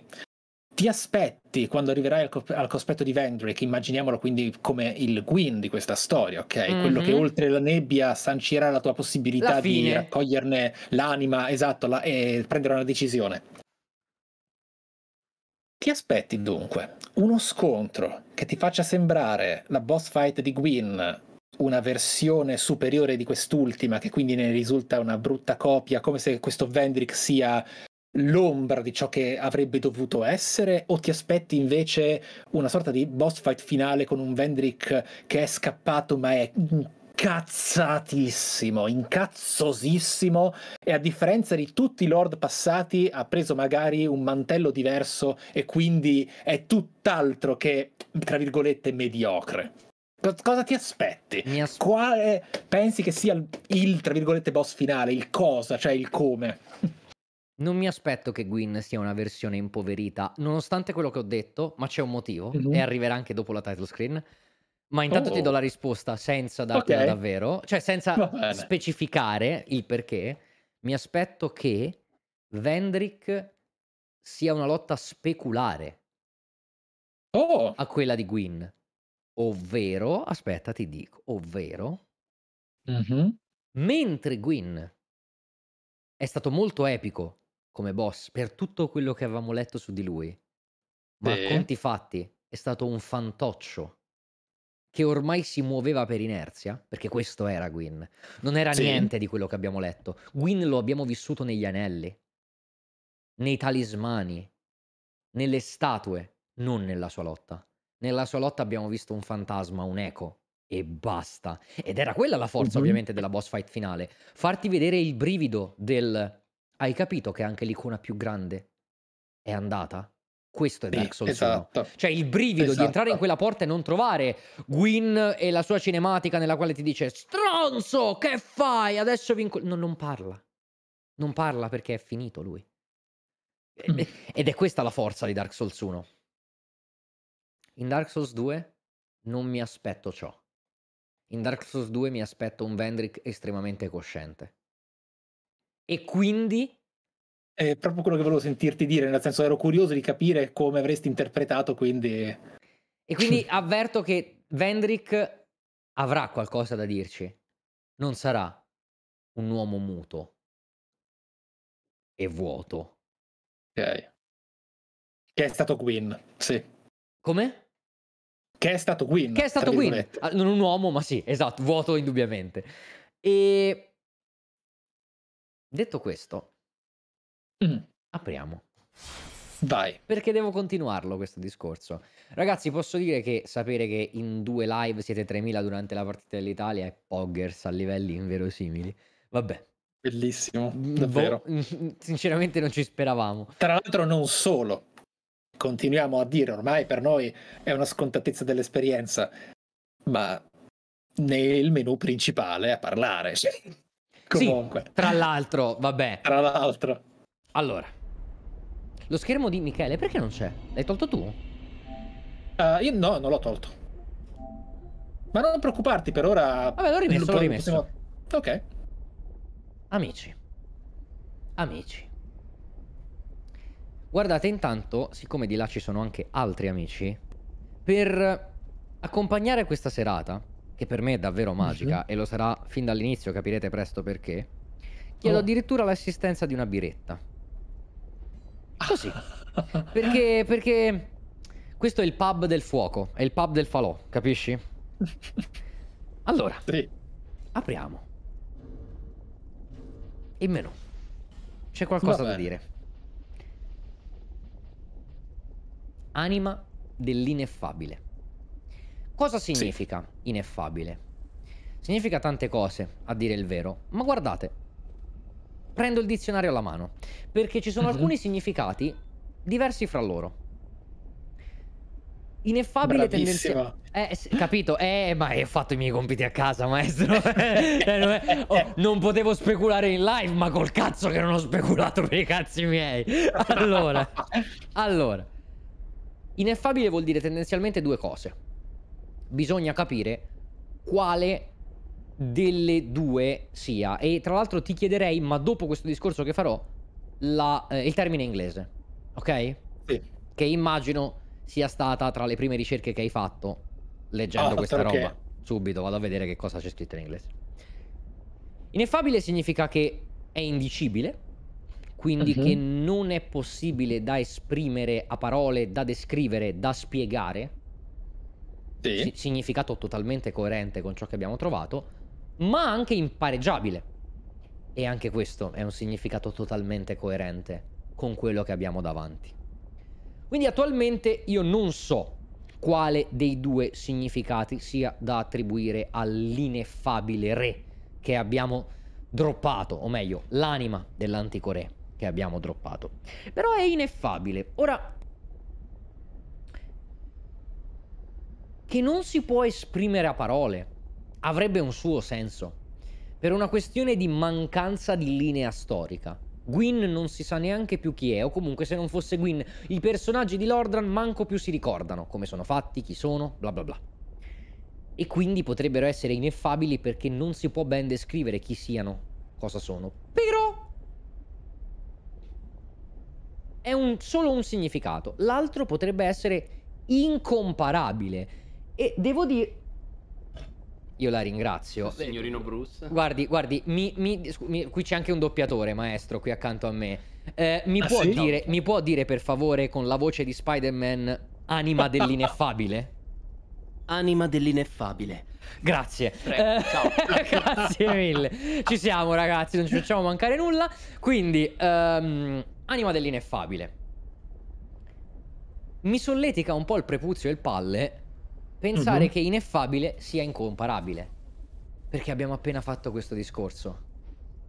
Speaker 2: ti aspetti quando arriverai al, co- al, cospetto di Vendrick, immaginiamolo quindi come il Gwyn di questa storia, ok? Mm-hmm. Quello che mhm. oltre la nebbia sancirà la tua possibilità la di raccoglierne l'anima, esatto, la, e prendere una decisione. Ti aspetti dunque uno scontro che ti faccia sembrare la boss fight di Gwyn una versione superiore di quest'ultima, che quindi ne risulta una brutta copia, come se questo Vendrick sia l'ombra di ciò che avrebbe dovuto essere o ti aspetti invece una sorta di boss fight finale con un Vendrick che è scappato ma è incazzatissimo, incazzosissimo e a differenza di tutti i lord passati ha preso magari un mantello diverso e quindi è tutt'altro che tra virgolette mediocre. Cosa ti aspetti? As- Quale pensi che sia il, il, tra virgolette boss finale, il cosa, cioè il come?
Speaker 1: Non mi aspetto che Gwyn sia una versione impoverita, nonostante quello che ho detto, ma c'è un motivo mm-hmm. e arriverà anche dopo la title screen. Ma intanto oh. ti do oh. la risposta senza dartela okay. davvero, cioè senza specificare il perché. Mi aspetto che Vendrick sia una lotta speculare oh. a quella di Gwyn. Ovvero, aspetta, ti dico, ovvero, mm-hmm. mentre Gwyn è stato molto epico come boss per tutto quello che avevamo letto su di lui. Ma sì. a conti fatti è stato un fantoccio che ormai si muoveva per inerzia, perché questo era Gwyn. Non era sì. niente di quello che abbiamo letto. Gwyn lo abbiamo vissuto negli anelli, nei talismani, nelle statue, non nella sua lotta. Nella sua lotta abbiamo visto un fantasma, un eco, e basta. Ed era quella la forza, mm-hmm. ovviamente, della boss fight finale. Farti vedere il brivido del hai capito che anche l'icona più grande è andata? Questo è Dark Souls esatto. 1. Cioè il brivido esatto. di entrare in esatto. quella porta e non trovare Gwyn e la sua cinematica nella quale ti dice Stronzo, che fai? Adesso vinco... No, non parla. Non parla perché è finito lui. Mm. Ed è questa la forza di Dark Souls 1. In Dark Souls 2 non mi aspetto ciò. In Dark Souls 2 mi aspetto un Vendrick estremamente cosciente.
Speaker 2: E quindi è proprio quello che volevo sentirti dire, nel senso ero curioso di capire come avresti interpretato, quindi... E
Speaker 1: quindi avverto che Vendrick avrà qualcosa da dirci. Non sarà un uomo muto
Speaker 2: e vuoto. Ok. Che è stato Queen, sì. Come? Che è stato Queen.
Speaker 1: Che è stato Queen.
Speaker 4: Ah, non un uomo, ma
Speaker 1: sì, esatto, vuoto indubbiamente. E Detto questo, mm. apriamo. Vai. Perché devo continuarlo questo discorso. Ragazzi, posso dire che sapere che in due live siete 3.000 durante la partita dell'Italia è poggers a livelli inverosimili. Vabbè. Bellissimo, boh, davvero.
Speaker 2: sinceramente non ci speravamo. Tra l'altro non solo. Continuiamo a dire, ormai per noi è una scontatezza dell'esperienza, ma nel menu principale a parlare. Cioè... Comunque. Sì, tra l'altro,
Speaker 1: vabbè. Tra l'altro. Allora. Lo schermo di Michele perché non c'è? L'hai tolto
Speaker 2: tu? Uh, io no, non l'ho tolto. Ma non preoccuparti, per ora... Vabbè, l'ho rimesso, l'ho rimesso. Possiamo... Ok. Amici.
Speaker 1: Amici. Guardate, intanto, siccome di là ci sono anche altri amici, per accompagnare questa serata, che per me è davvero mm-hmm. magica sì. e lo sarà fin dall'inizio, capirete presto perché, chiedo oh. addirittura l'assistenza di una biretta. Così. perché, perché questo è il pub del fuoco, è il pub del falò, capisci? Allora, sì. apriamo. Il menù. C'è qualcosa Vabbè. da dire. Anima dell'ineffabile. Cosa significa sì. ineffabile? Significa tante cose, a dire il vero, ma guardate, prendo il dizionario alla mano, perché ci sono mhm. alcuni significati diversi fra loro. Ineffabile tendenzialmente. Eh, capito, eh, ma hai fatto i miei compiti a casa, maestro. Eh, non, oh, non, potevo speculare in live, ma col cazzo che non ho speculato per i cazzi miei. Allora, allora, ineffabile vuol dire tendenzialmente due cose bisogna capire quale delle due sia. E tra l'altro ti chiederei, ma dopo questo discorso che farò, la, eh, il termine inglese, ok? Sì. Che immagino sia stata tra le prime ricerche che hai fatto leggendo ah, questa roba. Che... Subito vado a vedere che cosa c'è scritto in inglese. Ineffabile significa che è indicibile, quindi uh-huh. che non è possibile da esprimere a parole, da descrivere, da spiegare sì. significato totalmente coerente con ciò che abbiamo trovato, ma anche impareggiabile. E anche questo è un significato totalmente coerente con quello che abbiamo davanti. Quindi attualmente io non so quale dei due significati sia da attribuire all'ineffabile re che abbiamo droppato, o meglio, l'anima dell'antico re che abbiamo droppato. Però è ineffabile. Ora, che non si può esprimere a parole, avrebbe un suo senso. Per una questione di mancanza di linea storica. Gwyn non si sa neanche più chi è, o comunque se non fosse Gwyn, i personaggi di Lordran manco più si ricordano, come sono fatti, chi sono, bla bla bla. E quindi potrebbero essere ineffabili perché non si può ben descrivere chi siano, cosa sono. Però è un, solo un significato, l'altro potrebbe essere incomparabile. E devo dire... Io la ringrazio. Signorino Bruce. Guardi, guardi, mi, mi, mi, qui c'è anche un doppiatore, maestro, qui accanto a me. Eh, mi, ah, può sì? dire, mi può dire, per favore, con la voce di Spider-Man, anima dell'ineffabile? anima dell'ineffabile. Grazie. Prego, eh, ciao. Grazie mille. Ci siamo, ragazzi, non ci facciamo mancare nulla. Quindi, um, anima dell'ineffabile. Mi solletica un po' il prepuzio e il palle pensare uh mhm. -huh. che ineffabile sia incomparabile. Perché abbiamo appena fatto questo discorso.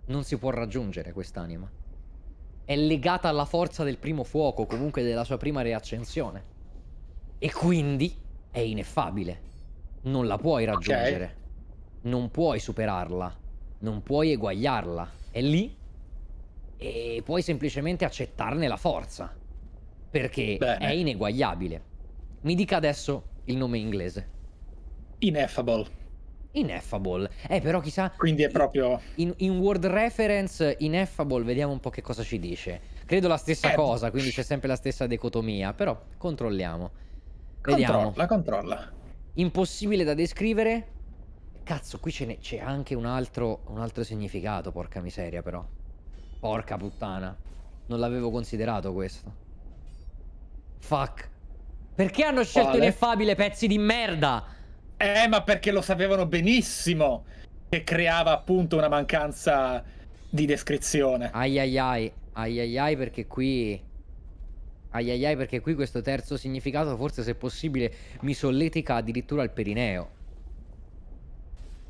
Speaker 1: Non si può raggiungere quest'anima. È legata alla forza del primo fuoco, comunque della sua prima riaccensione. E quindi è ineffabile. Non la puoi raggiungere. Okay. Non puoi superarla. Non puoi eguagliarla. È lì e puoi semplicemente accettarne la forza. Perché Bene. è ineguagliabile. Mi dica adesso il nome inglese? Ineffable. Ineffable. Eh, però chissà. Quindi è proprio. In, in, word reference, ineffable, vediamo un po' che cosa ci dice. Credo la stessa eh, cosa, quindi c'è sempre la stessa dicotomia. Però controlliamo.
Speaker 2: Vediamo. La
Speaker 1: controlla. Impossibile da descrivere. Cazzo, qui c'è anche un altro, un altro significato, porca miseria, però. Porca puttana. Non l'avevo considerato questo. Fuck.
Speaker 2: Perché hanno scelto Quale? ineffabile pezzi di merda? Eh, ma perché lo sapevano benissimo che creava appunto una mancanza di descrizione. Ai
Speaker 1: ai ai, ai ai ai perché qui... Ai ai ai perché qui questo terzo significato forse se possibile mi solletica addirittura al perineo.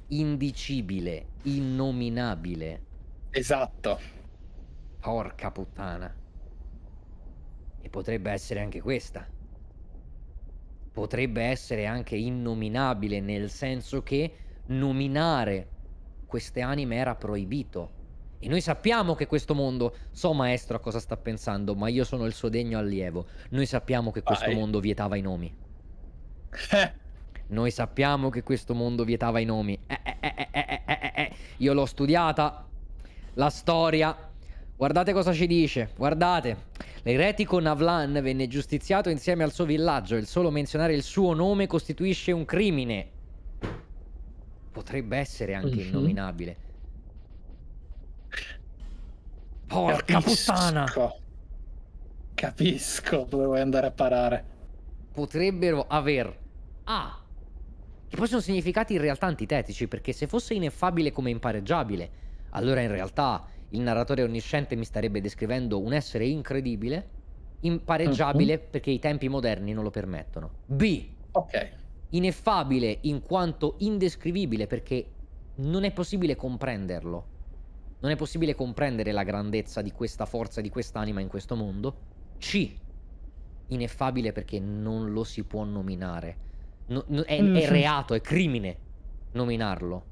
Speaker 1: Indicibile, innominabile.
Speaker 2: Esatto.
Speaker 1: Porca puttana. E potrebbe essere anche questa potrebbe essere anche innominabile, nel senso che nominare queste anime era proibito. E noi sappiamo che questo mondo, so maestro a cosa sta pensando, ma io sono il suo degno allievo. Noi sappiamo che questo Vai. Ah, mondo vietava i nomi. Eh. Noi sappiamo che questo mondo vietava i nomi. Eh, eh, eh, eh, eh io l'ho studiata, la storia, Guardate cosa ci dice, guardate. L'eretico Navlan venne giustiziato insieme al suo villaggio. Il solo menzionare il suo nome costituisce un crimine.
Speaker 2: Potrebbe essere anche mm -hmm. innominabile. Porca Capisco. puttana! Capisco dove vuoi andare a parare.
Speaker 1: Potrebbero aver... Ah! Che poi sono significati in realtà antitetici, perché se fosse ineffabile come impareggiabile, allora in realtà il narratore onnisciente mi starebbe descrivendo un essere incredibile, impareggiabile uh mhm. -huh. perché i tempi moderni non lo permettono. B. Ok. Ineffabile in quanto indescrivibile perché non è possibile comprenderlo. Non è possibile comprendere la grandezza di questa forza, di quest'anima in questo mondo. C. Ineffabile perché non lo si può nominare. No, no, è, mm -hmm. è, reato, è crimine nominarlo.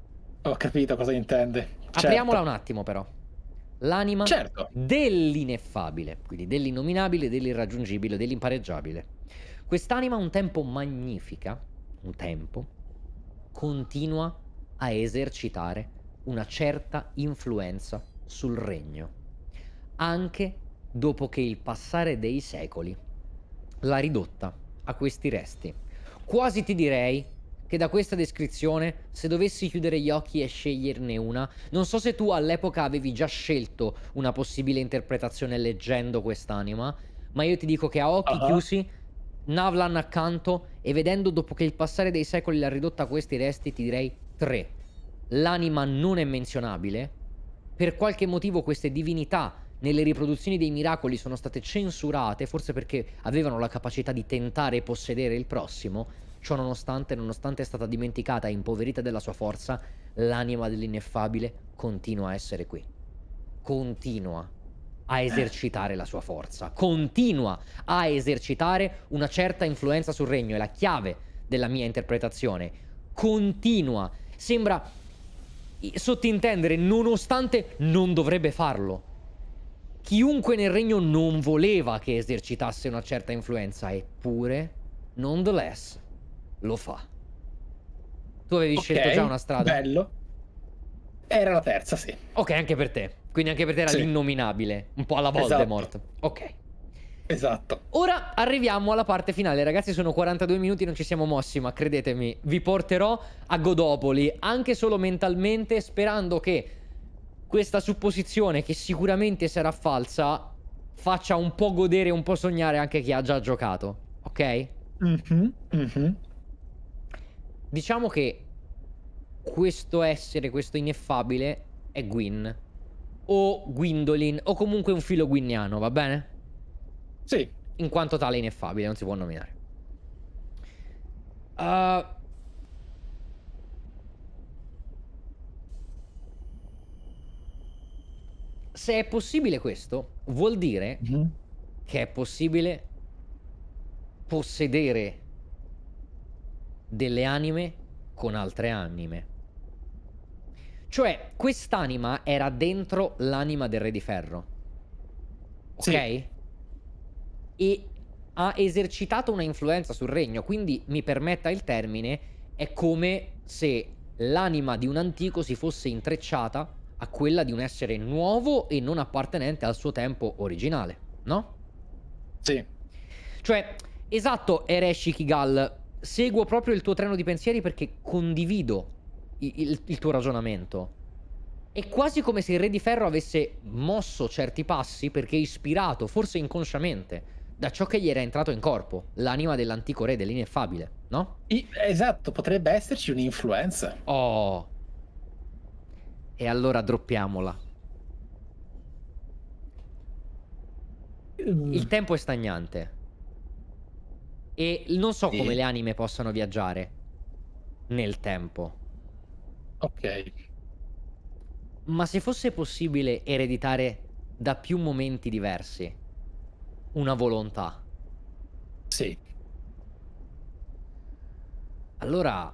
Speaker 1: Ho capito cosa intende. Certo. Apriamola un attimo però l'anima certo. dell'ineffabile, quindi dell'innominabile, dell'irraggiungibile, dell'impareggiabile. Quest'anima un tempo magnifica, un tempo, continua a esercitare una certa influenza sul regno, anche dopo che il passare dei secoli l'ha ridotta a questi resti. Quasi ti direi che da questa descrizione, se dovessi chiudere gli occhi e sceglierne una, non so se tu all'epoca avevi già scelto una possibile interpretazione leggendo quest'anima, ma io ti dico che a occhi uh -huh. chiusi, Navlan accanto e vedendo dopo che il passare dei secoli l'ha ridotta a questi resti, ti direi tre. L'anima non è menzionabile, per qualche motivo queste divinità nelle riproduzioni dei miracoli sono state censurate, forse perché avevano la capacità di tentare e possedere il prossimo, Ciononostante, nonostante è stata dimenticata e impoverita della sua forza, l'anima dell'ineffabile continua a essere qui. Continua a esercitare la sua forza, continua a esercitare una certa influenza sul regno, è la chiave della mia interpretazione. Continua, sembra sottintendere, nonostante non dovrebbe farlo. Chiunque nel regno non voleva che esercitasse una certa influenza, eppure, nonetheless, lo fa. Tu avevi okay, scelto già una strada. Bello. Era la terza, sì. Ok, anche per te. Quindi anche per te era sì. l'innominabile, un po' alla Voldemort. Esatto. Ok. Esatto. Ora arriviamo alla parte finale, ragazzi. Sono 42 minuti, non ci siamo mossi, ma credetemi, vi porterò a Godopoli, anche solo mentalmente, sperando che questa supposizione, che sicuramente sarà falsa, faccia un po' godere, un po' sognare anche chi ha già giocato. Ok?
Speaker 3: Mm -hmm, mm -hmm.
Speaker 1: Diciamo che questo essere, questo ineffabile, è Gwyn. O Gwindolin, o comunque un filo guignano, va bene? Sì. In quanto tale ineffabile, non si può nominare. Uh... Se è possibile questo, vuol dire mm -hmm. che è possibile possedere delle anime con altre anime. Cioè, quest'anima era dentro l'anima del Re di Ferro. Ok? Sì. E ha esercitato una influenza sul regno, quindi mi permetta il termine, è come se l'anima di un antico si fosse intrecciata a quella di un essere nuovo e non appartenente al suo tempo originale, no? Sì. Cioè, esatto, Eresh Kigal seguo proprio il tuo treno di pensieri perché condivido il, il, il tuo ragionamento. È quasi come se il Re di Ferro avesse mosso certi passi perché ispirato, forse inconsciamente, da ciò che gli era entrato in corpo, l'anima dell'antico re dell'ineffabile,
Speaker 2: no? esatto, potrebbe esserci un'influenza. Oh.
Speaker 1: E allora droppiamola. Mm. Il tempo è stagnante. E non so sì. come le anime possano viaggiare nel tempo. Ok. Ma se fosse possibile ereditare da più momenti diversi una volontà. Sì. Allora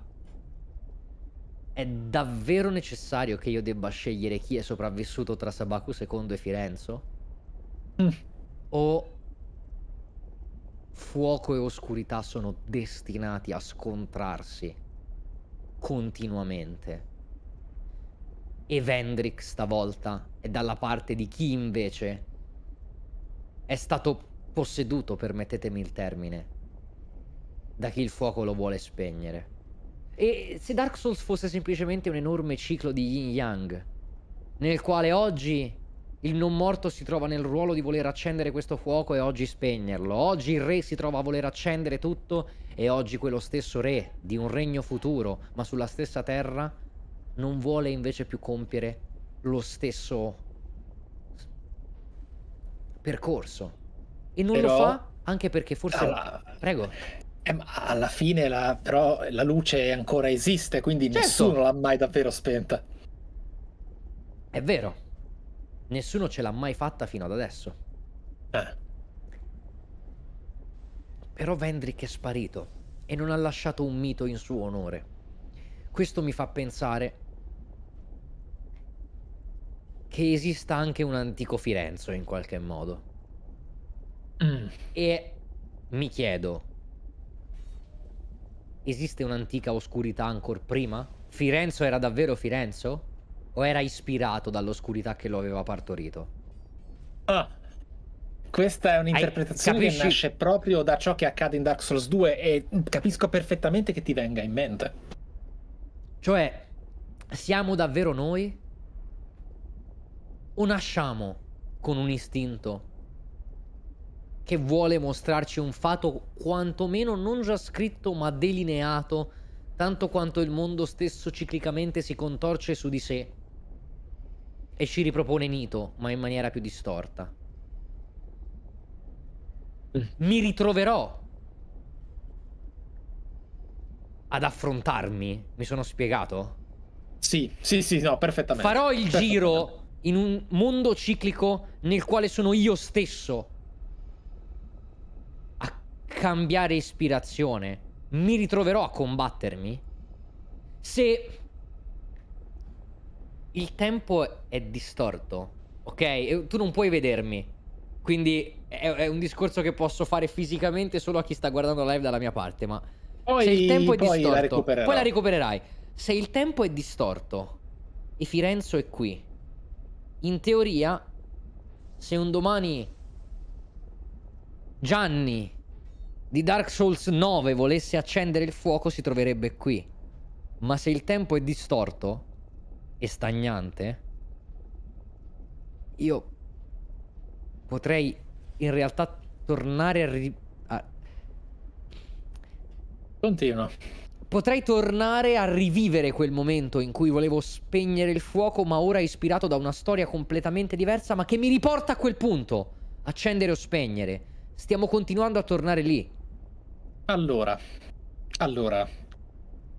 Speaker 1: è davvero necessario che io debba scegliere chi è sopravvissuto tra Sabaku II e Firenzo? Mm. O fuoco e oscurità sono destinati a scontrarsi continuamente. E Vendrick stavolta è dalla parte di chi invece è stato posseduto, permettetemi il termine, da chi il fuoco lo vuole spegnere. E se Dark Souls fosse semplicemente un enorme ciclo di yin yang, nel quale oggi il non morto si trova nel ruolo di voler accendere questo fuoco e oggi spegnerlo. Oggi il re si trova a voler accendere tutto e oggi quello stesso re di un regno futuro, ma sulla stessa terra, non vuole invece più compiere lo stesso
Speaker 2: percorso. E non Però... lo fa anche perché forse... Alla... Prego. Eh, alla fine la... però la luce ancora esiste, quindi certo. nessuno l'ha mai davvero spenta. È vero,
Speaker 1: Nessuno ce l'ha mai fatta fino ad adesso. Eh. Però Vendrick è sparito e non ha lasciato un mito in suo onore. Questo mi fa pensare che esista anche un antico Firenze in qualche modo. Mm. E mi chiedo, esiste un'antica oscurità ancora prima? Firenze era davvero Firenze? O era ispirato dall'oscurità che lo aveva partorito? Ah.
Speaker 2: Questa è un'interpretazione che nasce proprio da ciò che accade in Dark Souls 2 e capisco perfettamente che ti venga in mente. Cioè, siamo davvero noi? O nasciamo con
Speaker 1: un istinto che vuole mostrarci un fatto quantomeno non già scritto ma delineato, tanto quanto il mondo stesso ciclicamente si contorce su di sé e ci ripropone Nito, ma in maniera più distorta. Mm. Mi ritroverò ad affrontarmi. Mi sono spiegato?
Speaker 2: Sì, sì, sì, no, perfettamente. Farò il perfettamente.
Speaker 1: giro in un mondo ciclico nel quale sono io stesso a cambiare ispirazione. Mi ritroverò a combattermi. Se il tempo è distorto, ok? E tu non puoi vedermi. Quindi è, è, un discorso che posso fare fisicamente solo a chi sta guardando live dalla mia parte, ma poi, se il tempo è poi distorto, la poi la recupererai. Se il tempo è distorto e Firenzo è qui, in teoria, se un domani Gianni di Dark Souls 9 volesse accendere il fuoco, si troverebbe qui. Ma se il tempo è distorto, e stagnante, io potrei in realtà tornare a... Ri- a... Continua. Potrei tornare a rivivere quel momento in cui volevo spegnere il fuoco, ma ora ispirato da una storia completamente diversa, ma che mi riporta a quel punto. Accendere o spegnere. Stiamo continuando a tornare lì.
Speaker 2: Allora, allora,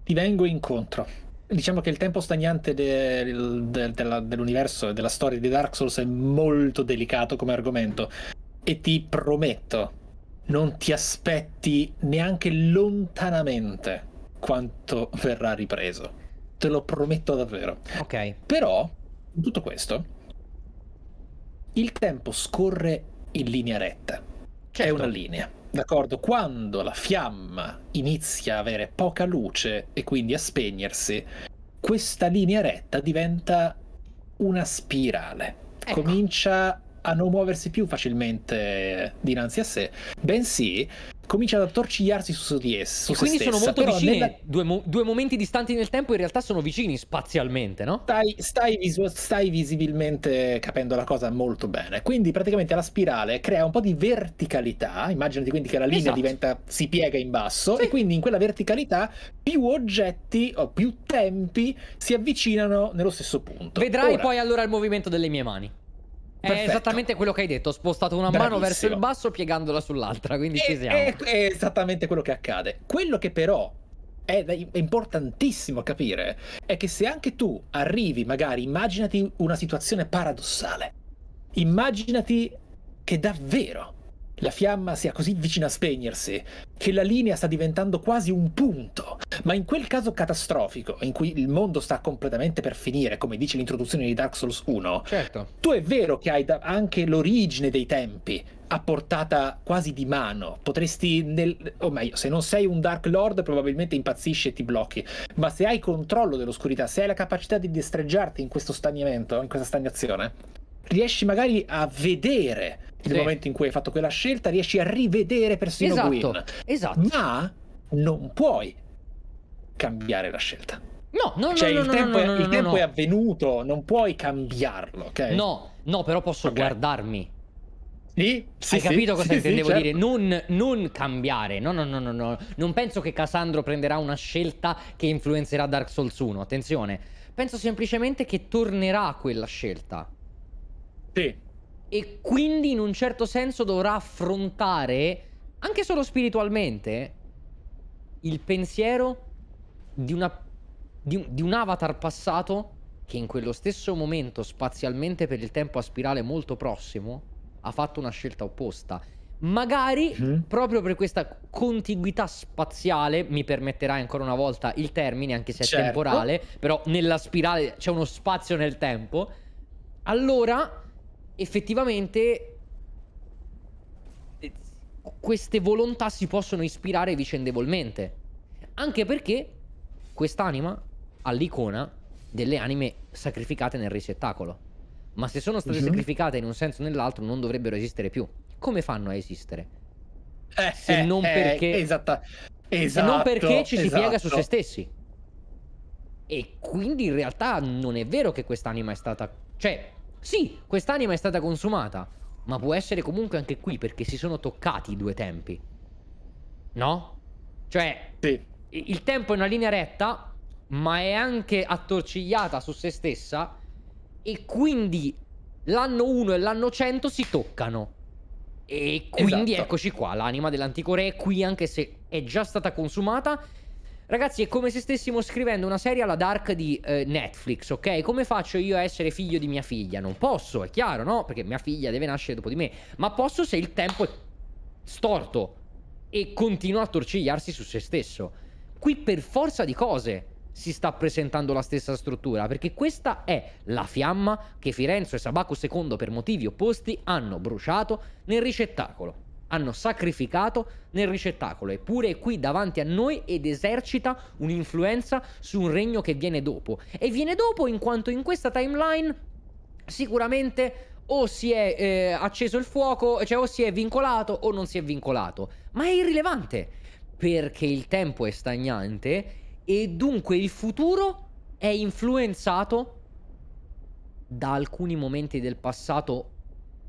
Speaker 2: ti vengo incontro diciamo che il tempo stagnante del, del, della, dell'universo e della storia di Dark Souls è molto delicato come argomento e ti prometto non ti aspetti neanche lontanamente quanto verrà ripreso. Te lo prometto davvero. Ok. Però, tutto questo, il tempo scorre in linea retta. Certo. È una linea. D'accordo, quando la fiamma inizia a avere poca luce e quindi a spegnersi, questa linea retta diventa una spirale. Ecco. Comincia a non muoversi più facilmente dinanzi a sé, bensì comincia ad attorcigliarsi su di essa. E quindi stessa, sono molto vicini, nella... due, mo due, momenti distanti nel tempo in realtà sono vicini spazialmente, no? Stai, stai, vis stai, visibilmente capendo la cosa molto bene. Quindi praticamente la spirale crea un po' di verticalità, immaginati quindi che la linea esatto. diventa, si piega in basso sì. e quindi in quella verticalità più oggetti o più tempi si avvicinano nello stesso punto. Vedrai Ora, poi
Speaker 1: allora il movimento delle mie mani. Perfetto. È esattamente quello
Speaker 2: che hai detto. Ho spostato una Bravissimo. mano verso il basso piegandola sull'altra. Quindi e, ci siamo. È, è esattamente quello che accade. Quello che però è importantissimo capire è che se anche tu arrivi, magari immaginati una situazione paradossale. Immaginati che davvero la fiamma sia così vicina a spegnersi, che la linea sta diventando quasi un punto, ma in quel caso catastrofico, in cui il mondo sta completamente per finire, come dice l'introduzione di Dark Souls 1, certo. tu è vero che hai anche l'origine dei tempi a portata quasi di mano, potresti, nel, o meglio, se non sei un Dark Lord probabilmente impazzisci e ti blocchi, ma se hai controllo dell'oscurità, se hai la capacità di destreggiarti in questo stagnamento, in questa stagnazione, riesci magari a vedere il momento in cui hai fatto quella scelta riesci a rivedere persino esatto, Gwyn. Esatto. Ma non puoi cambiare la scelta.
Speaker 1: No, no, cioè, no, il no, tempo,
Speaker 2: no, no, il tempo è avvenuto, non puoi cambiarlo, ok? No, no, però posso okay. guardarmi.
Speaker 1: Sì, sì, Hai capito cosa sì, intendevo sì, certo. dire? Non, non, cambiare. No, no, no, no, no. Non penso che Cassandro prenderà una scelta che influenzerà Dark Souls 1. Attenzione. Penso semplicemente che tornerà quella scelta. Sì e quindi in un certo senso dovrà affrontare, anche solo spiritualmente, il pensiero di, una, di, di un avatar passato che in quello stesso momento, spazialmente per il tempo a spirale molto prossimo, ha fatto una scelta opposta. Magari mm. proprio per questa contiguità spaziale, mi permetterai ancora una volta il termine, anche se certo. è temporale, però nella spirale c'è uno spazio nel tempo. Allora effettivamente eh, queste volontà si possono ispirare vicendevolmente. Anche perché quest'anima ha l'icona delle anime sacrificate nel risettacolo. Ma se sono state uh mhm. -huh. sacrificate in un senso o nell'altro non dovrebbero esistere più. Come fanno a esistere?
Speaker 2: Eh, se eh, non eh, perché... Eh, esatta, esatto, se non perché ci esatto. si piega su se esatto. stessi. E
Speaker 1: quindi in realtà non è vero che quest'anima è stata... Cioè, sì, quest'anima è stata consumata. Ma può essere comunque anche qui perché si sono toccati i due tempi. No? Cioè, sì. il tempo è una linea retta, ma è anche attorcigliata su se stessa. E quindi l'anno 1 e l'anno 100 si toccano. E quindi esatto. eccoci qua, l'anima dell'antico re è qui anche se è già stata consumata Ragazzi, è come se stessimo scrivendo una serie alla dark di eh, Netflix, ok? Come faccio io a essere figlio di mia figlia? Non posso, è chiaro, no? Perché mia figlia deve nascere dopo di me. Ma posso se il tempo è storto e continua a torcigliarsi su se stesso. Qui per forza di cose si sta presentando la stessa struttura, perché questa è la fiamma che Firenze e Sabaco II per motivi opposti hanno bruciato nel ricettacolo hanno sacrificato nel ricettacolo, eppure è qui davanti a noi ed esercita un'influenza su un regno che viene dopo. E viene dopo in quanto in questa timeline sicuramente o si è eh, acceso il fuoco, cioè o si è vincolato o non si è vincolato, ma è irrilevante perché il tempo è stagnante e dunque il futuro è influenzato da alcuni momenti del passato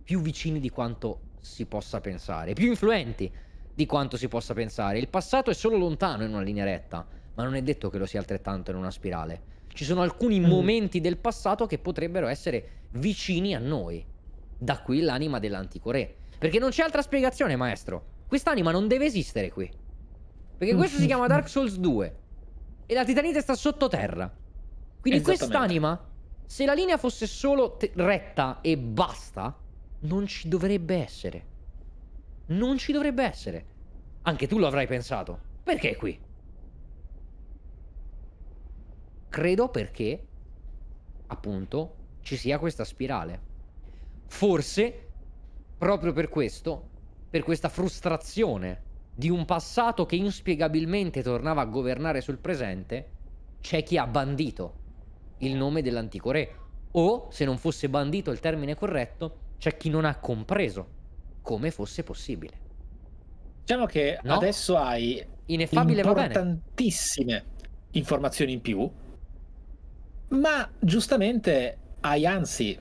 Speaker 1: più vicini di quanto si possa pensare, più influenti di quanto si possa pensare. Il passato è solo lontano in una linea retta, ma non è detto che lo sia altrettanto in una spirale. Ci sono alcuni mm. momenti del passato che potrebbero essere vicini a noi. Da qui l'anima dell'antico re. Perché non c'è altra spiegazione, maestro. Quest'anima non deve esistere qui. Perché mm. questo si chiama Dark Souls 2. E la Titanite sta sottoterra. Quindi quest'anima, se la linea fosse solo retta e basta, non ci dovrebbe essere. Non ci dovrebbe essere. Anche tu lo avrai pensato. Perché è qui? Credo perché, appunto, ci sia questa spirale. Forse, proprio per questo, per questa frustrazione di un passato che inspiegabilmente tornava a governare sul presente, c'è chi ha bandito il nome dell'antico re. O, se non fosse bandito il termine corretto, c'è chi non ha
Speaker 2: compreso come fosse possibile. Diciamo che no? adesso hai Ineffabile importantissime informazioni in più, ma giustamente hai anzi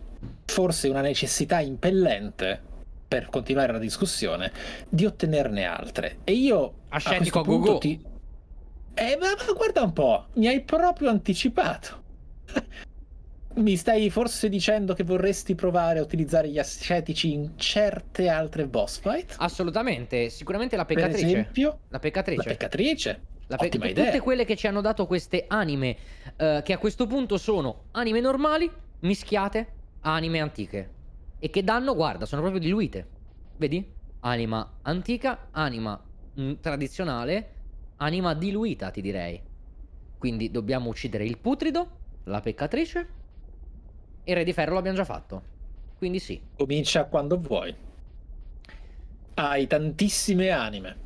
Speaker 2: forse una necessità impellente per continuare la discussione di ottenerne altre. E io ascetico a, a Google ti... Eh, ma guarda un po', mi hai proprio anticipato mi stai forse dicendo che vorresti provare a utilizzare gli ascetici in certe altre boss fight?
Speaker 1: Assolutamente, sicuramente la peccatrice. Per
Speaker 2: esempio, la peccatrice. La
Speaker 1: peccatrice. La pe- Ottima idea. Tutte quelle che ci hanno dato queste anime, eh, che a questo punto sono anime normali mischiate a anime antiche. E che danno, guarda, sono proprio diluite. Vedi? Anima antica, anima mh, mm, tradizionale, anima diluita, ti direi. Quindi dobbiamo uccidere il putrido, la
Speaker 2: peccatrice il Re di Ferro l'abbiamo già fatto. Quindi sì. Comincia quando vuoi. Hai tantissime anime.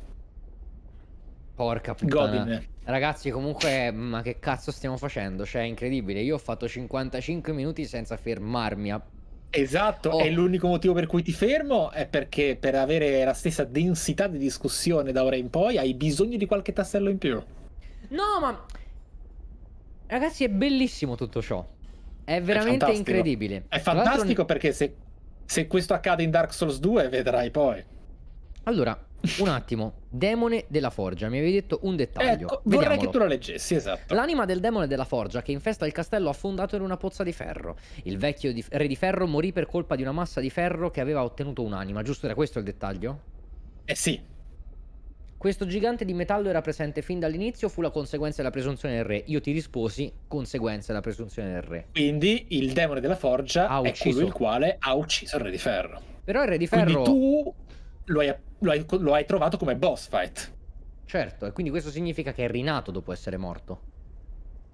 Speaker 1: Porca puttana. Godine. Ragazzi, comunque, ma che cazzo stiamo facendo? Cioè, è incredibile. Io ho
Speaker 2: fatto 55 minuti senza fermarmi a Esatto, oh. e l'unico motivo per cui ti fermo è perché per avere la stessa densità di discussione da ora in poi hai bisogno di qualche tassello in più. No, ma ragazzi, è bellissimo tutto ciò. È veramente è incredibile. È fantastico perché se, se questo accade in Dark Souls 2 vedrai poi.
Speaker 1: Allora, un attimo, demone della forgia, mi avevi detto un dettaglio. Ecco, vorrei Vediamolo. che tu lo leggessi, esatto. L'anima del demone della forgia che infesta il castello affondato in una pozza di ferro. Il vecchio di... re di ferro morì per colpa di una massa di ferro che aveva ottenuto un'anima, giusto? Era questo il dettaglio? Eh sì. Questo gigante di metallo era presente fin dall'inizio, fu la conseguenza della presunzione del re. Io ti risposi, conseguenza della presunzione
Speaker 2: del re. Quindi il demone della forgia ha è ucciso. il quale ha ucciso il re di ferro. Però il re di ferro... Quindi tu lo hai, lo hai, lo hai trovato come boss fight. Certo,
Speaker 1: e quindi questo significa che è rinato dopo essere morto.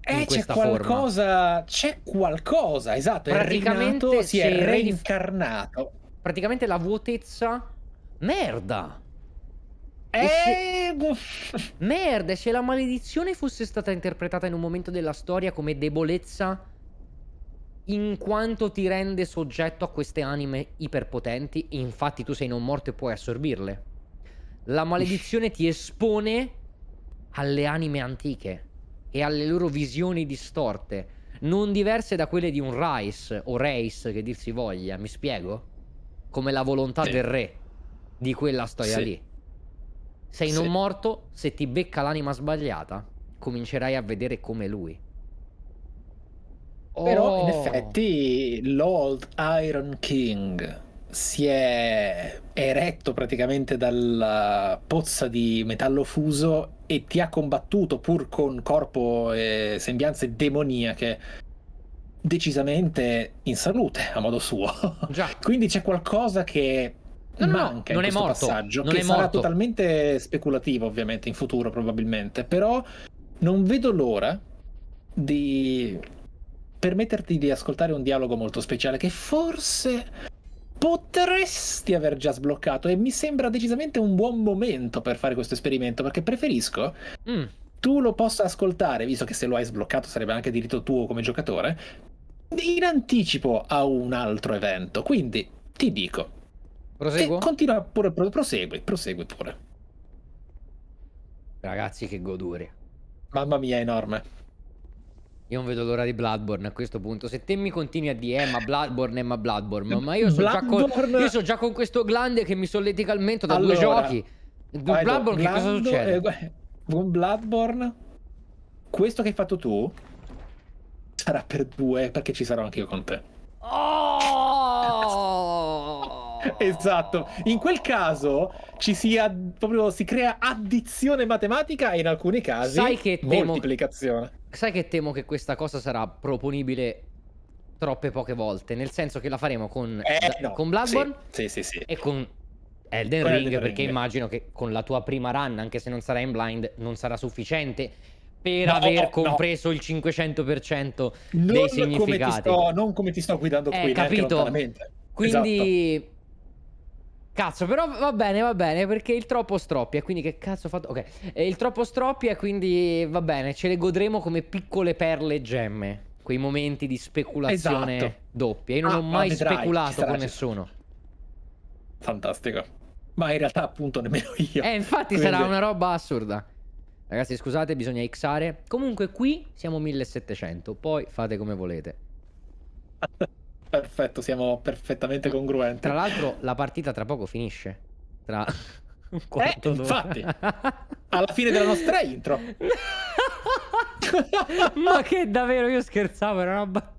Speaker 2: Eh, c'è qualcosa, c'è qualcosa, esatto.
Speaker 1: Praticamente è rinato, si è
Speaker 2: reincarnato. Praticamente la
Speaker 1: vuotezza... Merda!
Speaker 4: Eh,
Speaker 1: se... Merda, se la maledizione fosse stata interpretata in un momento della storia come debolezza, in quanto ti rende soggetto a queste anime iperpotenti, infatti tu sei non morto e puoi assorbirle. La maledizione ti espone alle anime antiche e alle loro visioni distorte, non diverse da quelle di un Rice o Race che dir si voglia, mi spiego? Come la volontà sì. del re di quella storia sì. lì. Sei non morto, se ti becca l'anima sbagliata, comincerai a vedere come lui.
Speaker 2: Oh. Però in oh. effetti l'Old Iron King si è eretto praticamente dalla pozza di metallo fuso e ti ha combattuto pur con corpo e sembianze demoniache decisamente in salute a modo suo. Già. Quindi c'è qualcosa che No, no, no non è morto. non che è sarà totalmente speculativo, ovviamente, in futuro probabilmente. Però non vedo l'ora di permetterti di ascoltare un dialogo molto speciale che forse potresti aver già sbloccato e mi sembra decisamente un buon momento per fare questo esperimento perché preferisco mm. tu lo possa ascoltare visto che se lo hai sbloccato sarebbe anche diritto tuo come giocatore in anticipo a un altro evento quindi ti dico Proseguo? Continua pure, prosegue, prosegue pure. Ragazzi, che godure. Mamma mia, enorme.
Speaker 1: Io non vedo l'ora di Bloodborne a questo punto. Se te mi continui a dire, eh, ma Bloodborne, eh, ma Bloodborne, ma io sono già, so già con questo glande che mi solletica il mento da allora, due giochi.
Speaker 2: Con Bloodborne, che cosa succede? Eh, con Bloodborne, questo che hai fatto tu sarà per due, perché ci sarò anche io con te. Oh! esatto. In quel caso ci si, ad... proprio si crea addizione matematica e in alcuni casi Sai che moltiplicazione. Temo... Sai che temo che questa cosa sarà proponibile
Speaker 1: troppe poche volte, nel senso che la faremo con, eh,
Speaker 2: no. con Bloodborne sì, sì, sì,
Speaker 1: e con Elden Ring, Elden perché immagino che con la tua prima run, anche se non sarà in blind, non sarà sufficiente per no, aver no, compreso il 500% non dei significati. Come sto,
Speaker 2: non come ti sto guidando eh, qui, capito? Quindi... Esatto.
Speaker 1: Cazzo, però va bene, va bene, perché il troppo stroppia, quindi che cazzo ho fatto? Ok, il troppo stroppia, quindi va bene, ce le godremo come piccole perle e gemme, quei momenti di speculazione esatto. doppia. Io non ah, ho mai vedrai, speculato con nessuno.
Speaker 2: Fantastico. Ma in realtà appunto nemmeno io. Eh, infatti
Speaker 1: quindi... sarà una roba assurda. Ragazzi, scusate, bisogna xare. Comunque qui siamo 1700, poi fate come volete.
Speaker 2: perfetto, siamo perfettamente congruenti. Tra l'altro, la partita tra poco finisce. Tra un eh, quarto eh, infatti, alla fine della
Speaker 1: nostra intro. Ma che davvero io scherzavo, era una battuta.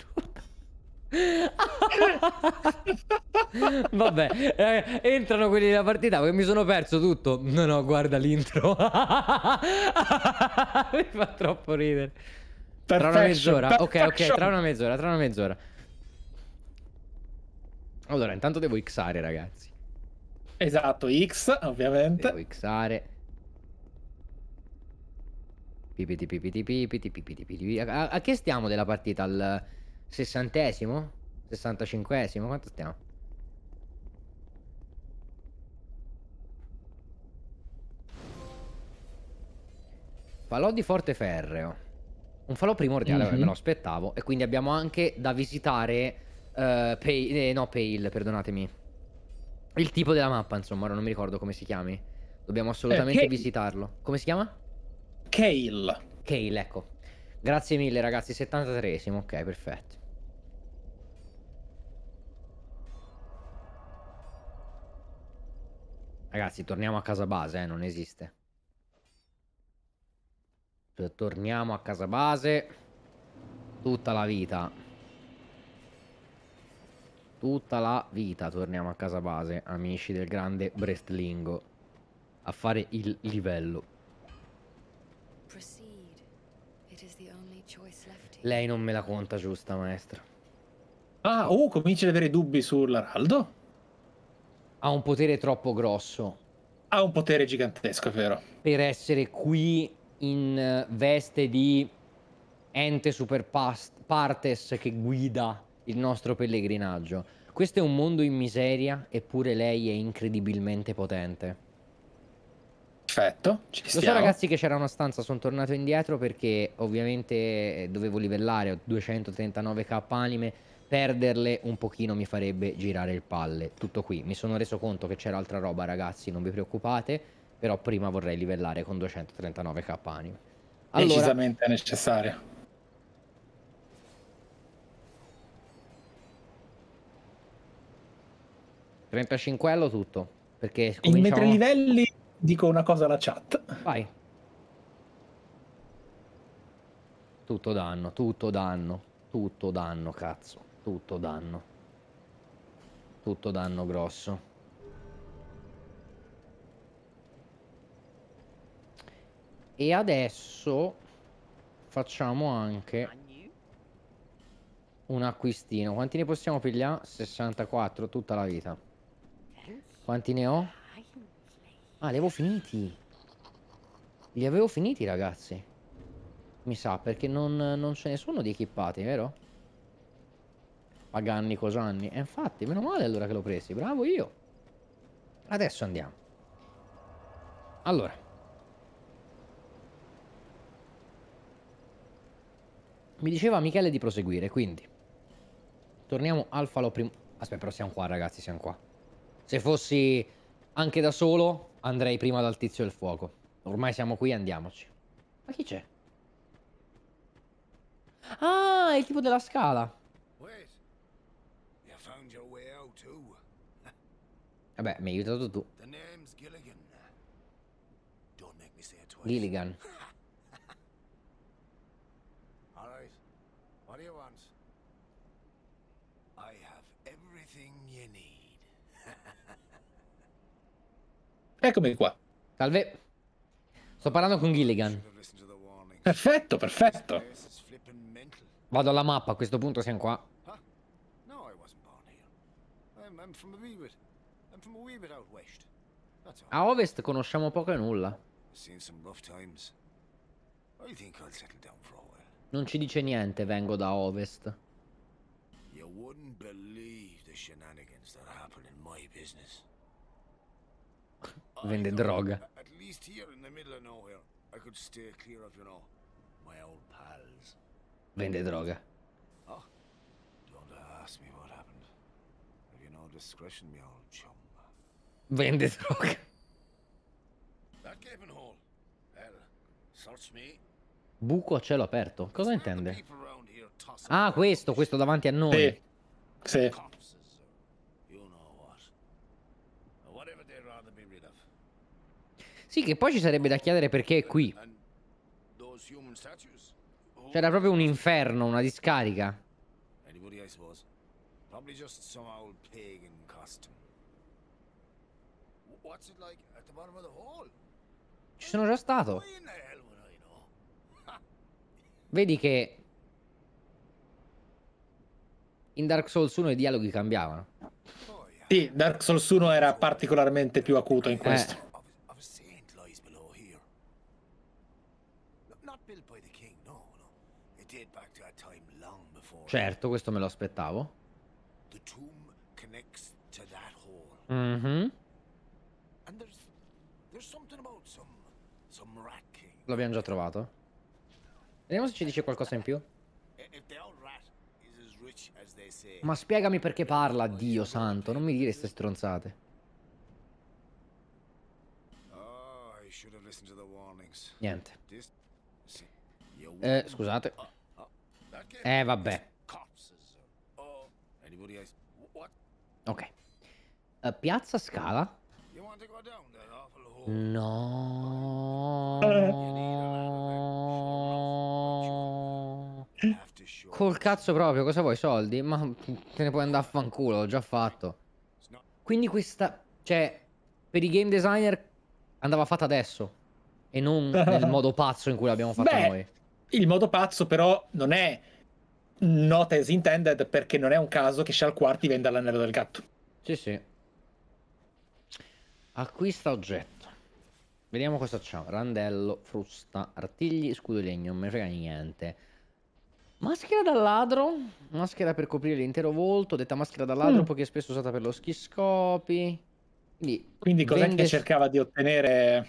Speaker 1: Vabbè, eh, entrano quelli della partita perché mi sono perso tutto. No, no, guarda l'intro. mi fa troppo ridere.
Speaker 2: Perfection, tra una mezz'ora, ok, ok, tra una
Speaker 1: mezz'ora, tra una mezz'ora. Allora, intanto devo xare, ragazzi.
Speaker 2: Esatto, X, ovviamente. Devo xare.
Speaker 1: Pipiti pipiti pipiti pipiti pipiti. A, a che stiamo della partita? Al sessantesimo? Sessantacinquesimo? Quanto stiamo? Falò di Forteferreo. Un falò primordiale, mm -hmm. me lo aspettavo. E quindi abbiamo anche da visitare Uh, pay, eh, no, Pale, perdonatemi. Il tipo della mappa, insomma, ora non mi ricordo come si chiami. Dobbiamo assolutamente eh, visitarlo. Come si chiama? Kale. Kale, ecco. Grazie mille, ragazzi. 73esimo, ok, perfetto. Ragazzi, torniamo a casa base, eh, non esiste. Cioè, torniamo a casa base. Tutta la vita tutta la vita torniamo a casa base, amici del grande Brestlingo, a fare il livello.
Speaker 2: Lei non me la conta giusta, maestra. Ah, oh, cominci ad avere dubbi sull'Araldo? Ha un potere troppo grosso. Ha un potere gigantesco, è vero. Per essere qui
Speaker 1: in eh, veste di ente super partes che guida il nostro pellegrinaggio. Questo è un mondo in miseria, eppure lei è incredibilmente potente. Perfetto, ci Lo stiamo. so ragazzi che c'era una stanza, sono tornato indietro perché ovviamente eh, dovevo livellare, ho 239k anime, perderle un pochino mi farebbe girare il palle. Tutto qui, mi sono reso conto che c'era altra roba ragazzi, non vi preoccupate, però prima vorrei livellare con 239k
Speaker 2: anime. Allora, Decisamente necessario. 35 tutto. Perché cominciamo... In mentre
Speaker 3: livelli
Speaker 2: dico una cosa alla chat. Vai.
Speaker 1: Tutto danno, tutto danno, tutto danno, cazzo, tutto danno. Tutto danno grosso. E adesso facciamo anche un acquistino. Quanti ne possiamo pigliare? 64 tutta la vita. Quanti ne ho? Ah, li avevo finiti. Li avevo finiti, ragazzi. Mi sa, perché non, non ce ne sono di equippati, vero? Paganni, Cosanni. E infatti, meno male allora che l'ho presi. Bravo io. Adesso andiamo. Allora. Mi diceva Michele di proseguire, quindi. Torniamo al falò primo... Aspetta, però siamo qua, ragazzi, siamo qua. Se fossi anche da solo, andrei prima dal tizio del fuoco. Ormai siamo qui, andiamoci. Ma chi c'è? Ah, è il tipo della scala. Vabbè, mi hai aiutato tu. Gilligan. Eccomi qua. Salve. Sto parlando con Gilligan. Perfetto, perfetto. Vado alla mappa, a questo punto siamo qua. A ovest conosciamo poco e nulla. Non ci dice niente, vengo da ovest.
Speaker 5: You wouldn't believe the shenanigans that happen in my business
Speaker 2: vende droga.
Speaker 5: Oh, vende droga.
Speaker 1: Vende droga. Buco a cielo aperto. Cosa intende?
Speaker 5: Ah, questo,
Speaker 1: questo davanti a noi. Sì. sì. Sì, che poi ci sarebbe da chiedere perché è qui. C'era proprio un inferno, una discarica. Ci sono già stato. Vedi che
Speaker 2: in Dark Souls 1 i dialoghi cambiavano. Sì, Dark Souls 1 era particolarmente più acuto in eh, questo. Eh. Certo,
Speaker 1: questo me lo aspettavo. Mm -hmm. L'abbiamo già trovato. Vediamo se ci dice qualcosa in più. Ma spiegami perché parla, Dio santo. Non mi dire queste stronzate.
Speaker 5: Oh, Niente. Eh, scusate. Oh, oh, eh, vabbè.
Speaker 1: Ok. Uh, piazza Scala. No. Col cazzo proprio, cosa vuoi? Soldi? Ma te ne puoi andare a fanculo, l'ho già fatto. Quindi questa... Cioè, per i game designer andava fatta adesso. E non nel modo
Speaker 2: pazzo in cui l'abbiamo fatta Beh, noi. Il modo pazzo però non è not as intended perché non è un caso che Shal Quarti venda l'anello del gatto. Sì, sì.
Speaker 1: Acquista oggetto. Vediamo cosa c'ha. Randello, frusta, artigli, scudo di legno, non mi frega niente.
Speaker 5: Maschera da ladro,
Speaker 1: maschera per coprire l'intero volto, detta maschera da ladro mm. poiché spesso usata per lo schiscopi.
Speaker 2: Quindi, Quindi cos'è vende... che cercava di ottenere?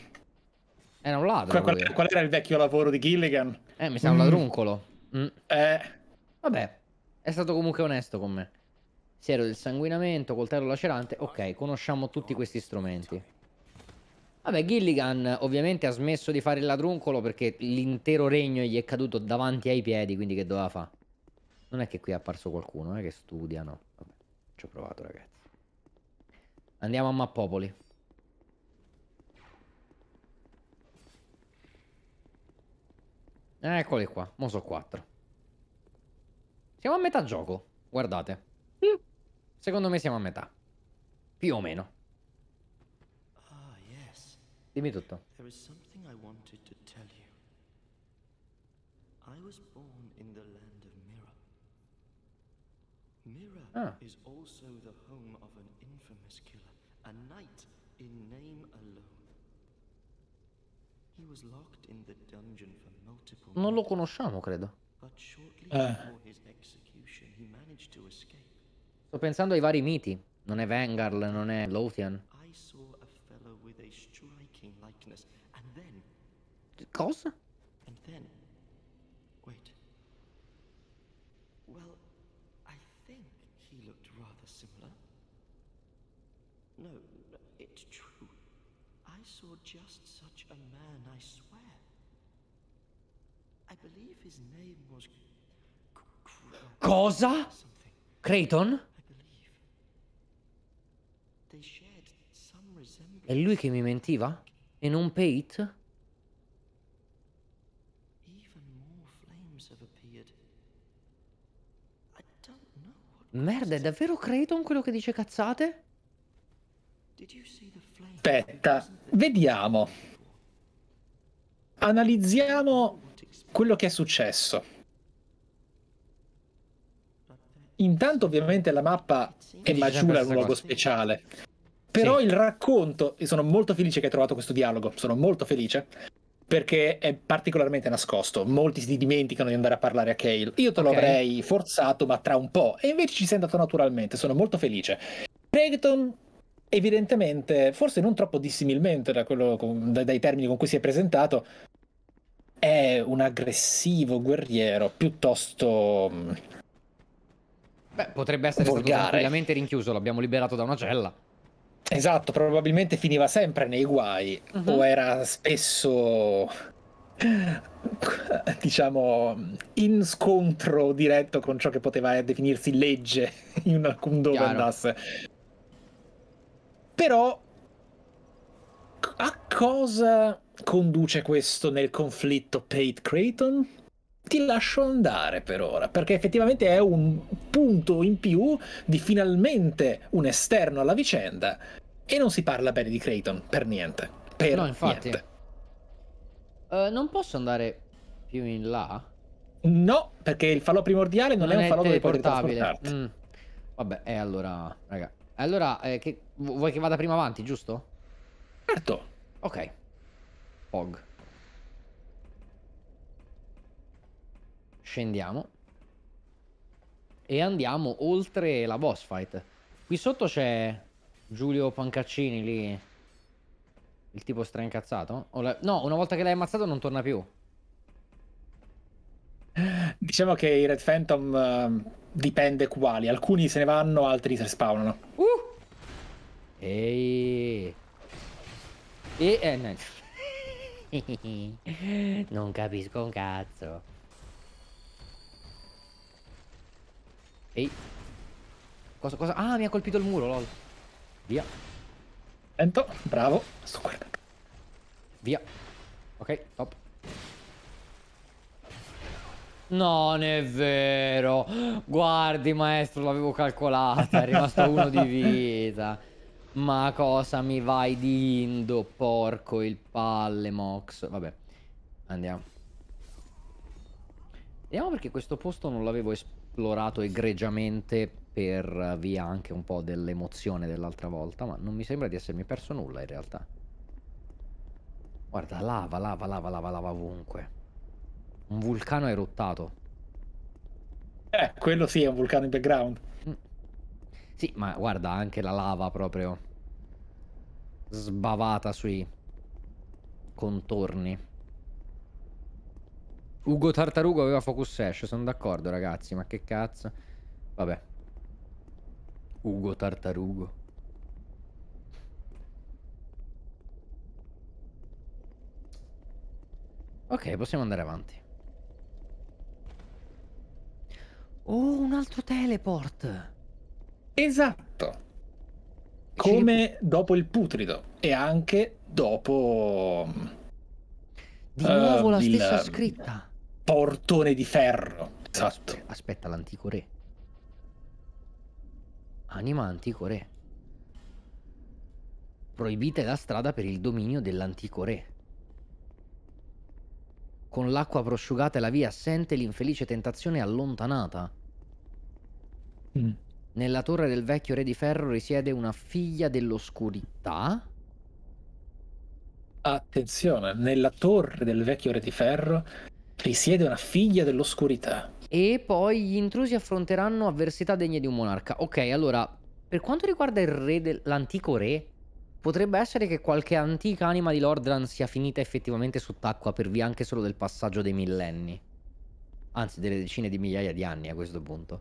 Speaker 1: Era un ladro. Qual, qual, qual
Speaker 2: era il vecchio lavoro di Gilligan?
Speaker 1: Eh, mi sa un mm. ladruncolo.
Speaker 2: Mm. Eh...
Speaker 1: Vabbè, è stato comunque onesto con me. Siero del sanguinamento, coltello lacerante. Ok, conosciamo tutti questi strumenti. Vabbè, Gilligan ovviamente ha smesso di fare il ladruncolo perché l'intero regno gli è caduto davanti ai piedi, quindi che doveva fare? Non è che qui è apparso qualcuno, è eh, che studiano. Vabbè, ci ho provato, ragazzi. Andiamo a Mappopoli. Eccoli qua, mo so 4. Siamo a metà gioco, guardate. Mm. Secondo me siamo a metà. Più o meno. Ah, yes. Dimmi tutto.
Speaker 4: There is something I wanted to tell you. I was born in the land of Mira. Mira ah. is also the home of an infamous killer, a knight in name alone. He was locked in the dungeon for multiple Non lo conosciamo, credo. But shortly eh. before his Sto
Speaker 1: pensando ai vari miti. Non è Vengar, non è Lothian.
Speaker 4: Then... Cosa? Then... Well, no, it's true. I saw just such a man, I swear. I believe his name was... Cosa?
Speaker 1: Creighton? È lui che mi mentiva? E non Pate? Merda, è davvero Creighton quello che dice cazzate?
Speaker 4: Aspetta,
Speaker 2: vediamo. Analizziamo quello che è successo intanto ovviamente la mappa è maciula in un luogo speciale. Però sì. il racconto, e sono molto felice che hai trovato questo dialogo, sono molto felice, perché è particolarmente nascosto. Molti si dimenticano di andare a parlare a Kale. Io te okay. l'avrei forzato, ma tra un po'. E invece ci sei andato naturalmente, sono molto felice. Craigton evidentemente, forse non troppo dissimilmente da quello, dai termini con cui si è presentato, è un aggressivo guerriero piuttosto mm,
Speaker 1: Beh, potrebbe essere volgare. stato tranquillamente
Speaker 2: rinchiuso, l'abbiamo
Speaker 1: liberato da una cella. Esatto,
Speaker 2: probabilmente finiva sempre nei guai uh -huh. o mhm. era spesso diciamo in scontro diretto con ciò che poteva eh, definirsi legge in alcun dove andasse. Però a cosa conduce questo nel conflitto Pate Creighton? ti lascio andare per ora, perché effettivamente è un punto in più di finalmente un esterno alla vicenda e non si parla bene di Creighton per niente. Per no, infatti. Niente. Uh,
Speaker 1: non posso andare più in là? No, perché il falò primordiale non, non è un falò dove puoi trasportarti. Mm. Vabbè, e eh, allora, raga. Allora, eh, che... vuoi che vada prima avanti, giusto? Certo. Ok. Pog. Scendiamo. E andiamo oltre la boss fight. Qui sotto c'è Giulio Pancaccini
Speaker 2: lì. Il tipo straincazzato.
Speaker 1: La... No, una volta che l'hai ammazzato non torna più.
Speaker 2: Diciamo che i Red Phantom uh, dipende quali. Alcuni se ne vanno, altri si spawnano. Uh! Ehi. E... Eh,
Speaker 1: non capisco un cazzo. Ehi. Cosa, cosa? Ah, mi ha colpito il muro, lol. Via. Vento, bravo. Sto guardando. Via. Ok, top. Non è vero. Guardi, maestro, l'avevo calcolata. È rimasto uno di vita. Ma cosa mi vai di indo, porco il palle, Mox. Vabbè, andiamo. Vediamo perché questo posto non l'avevo esplorato esplorato egregiamente per via anche un po' dell'emozione dell'altra volta, ma non mi sembra di essermi perso nulla in realtà. Guarda, lava, lava, lava, lava, lava ovunque. Un vulcano è eruttato.
Speaker 2: Eh, quello sì, è un vulcano in background. Mm.
Speaker 1: Sì, ma guarda, anche la lava proprio sbavata sui contorni. Ugo Tartarugo aveva Focus Sash, sono d'accordo ragazzi, ma che cazzo. Vabbè. Ugo Tartarugo. Ok, possiamo andare avanti. Oh, un altro teleport. Esatto.
Speaker 2: Come dopo il putrido e anche dopo... Di nuovo uh, la ehm, il... stessa
Speaker 1: scritta
Speaker 2: portone di ferro. Esatto. Aspetta, l'antico re.
Speaker 1: Anima antico re. Proibita è la strada per il dominio dell'antico re. Con l'acqua prosciugata e la via assente, l'infelice tentazione è allontanata. Mm. Nella torre del vecchio re di ferro risiede una figlia dell'oscurità.
Speaker 2: Attenzione, nella torre del vecchio re di ferro risiede una figlia dell'oscurità.
Speaker 1: E poi gli intrusi affronteranno avversità degne di un monarca. Ok, allora, per quanto riguarda il re l'antico re, potrebbe essere che qualche antica anima di Lordran sia finita effettivamente sott'acqua per via anche solo del passaggio dei millenni. Anzi, delle decine di migliaia di anni a questo punto.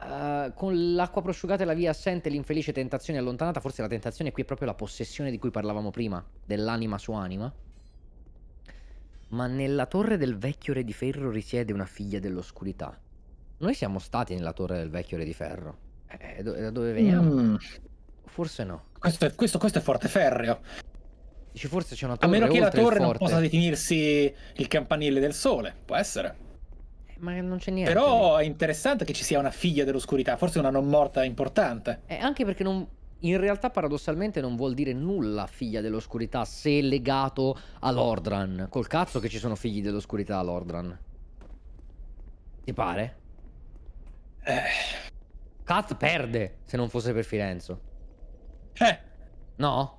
Speaker 1: Uh, con l'acqua prosciugata e la via assente, l'infelice tentazione allontanata, forse la tentazione qui è proprio la possessione di cui parlavamo prima, dell'anima su anima. Ma nella torre del vecchio re di ferro risiede una figlia dell'oscurità. Noi siamo stati nella torre del vecchio re di ferro. Eh, eh do da dove veniamo? Mm. Forse no.
Speaker 2: Questo è, questo, questo è forte ferreo. Dici forse c'è una torre. A meno che la torre non possa definirsi il campanile del sole, può essere. Eh, ma non c'è niente. Però è interessante che ci sia una figlia dell'oscurità, forse una non morta importante. Eh, anche perché non, in realtà
Speaker 1: paradossalmente non vuol dire nulla figlia dell'oscurità se legato a Lordran. Col cazzo che ci sono figli dell'oscurità a Lordran. Ti pare? Eh. Kat perde se non fosse per Firenzo. Eh. No?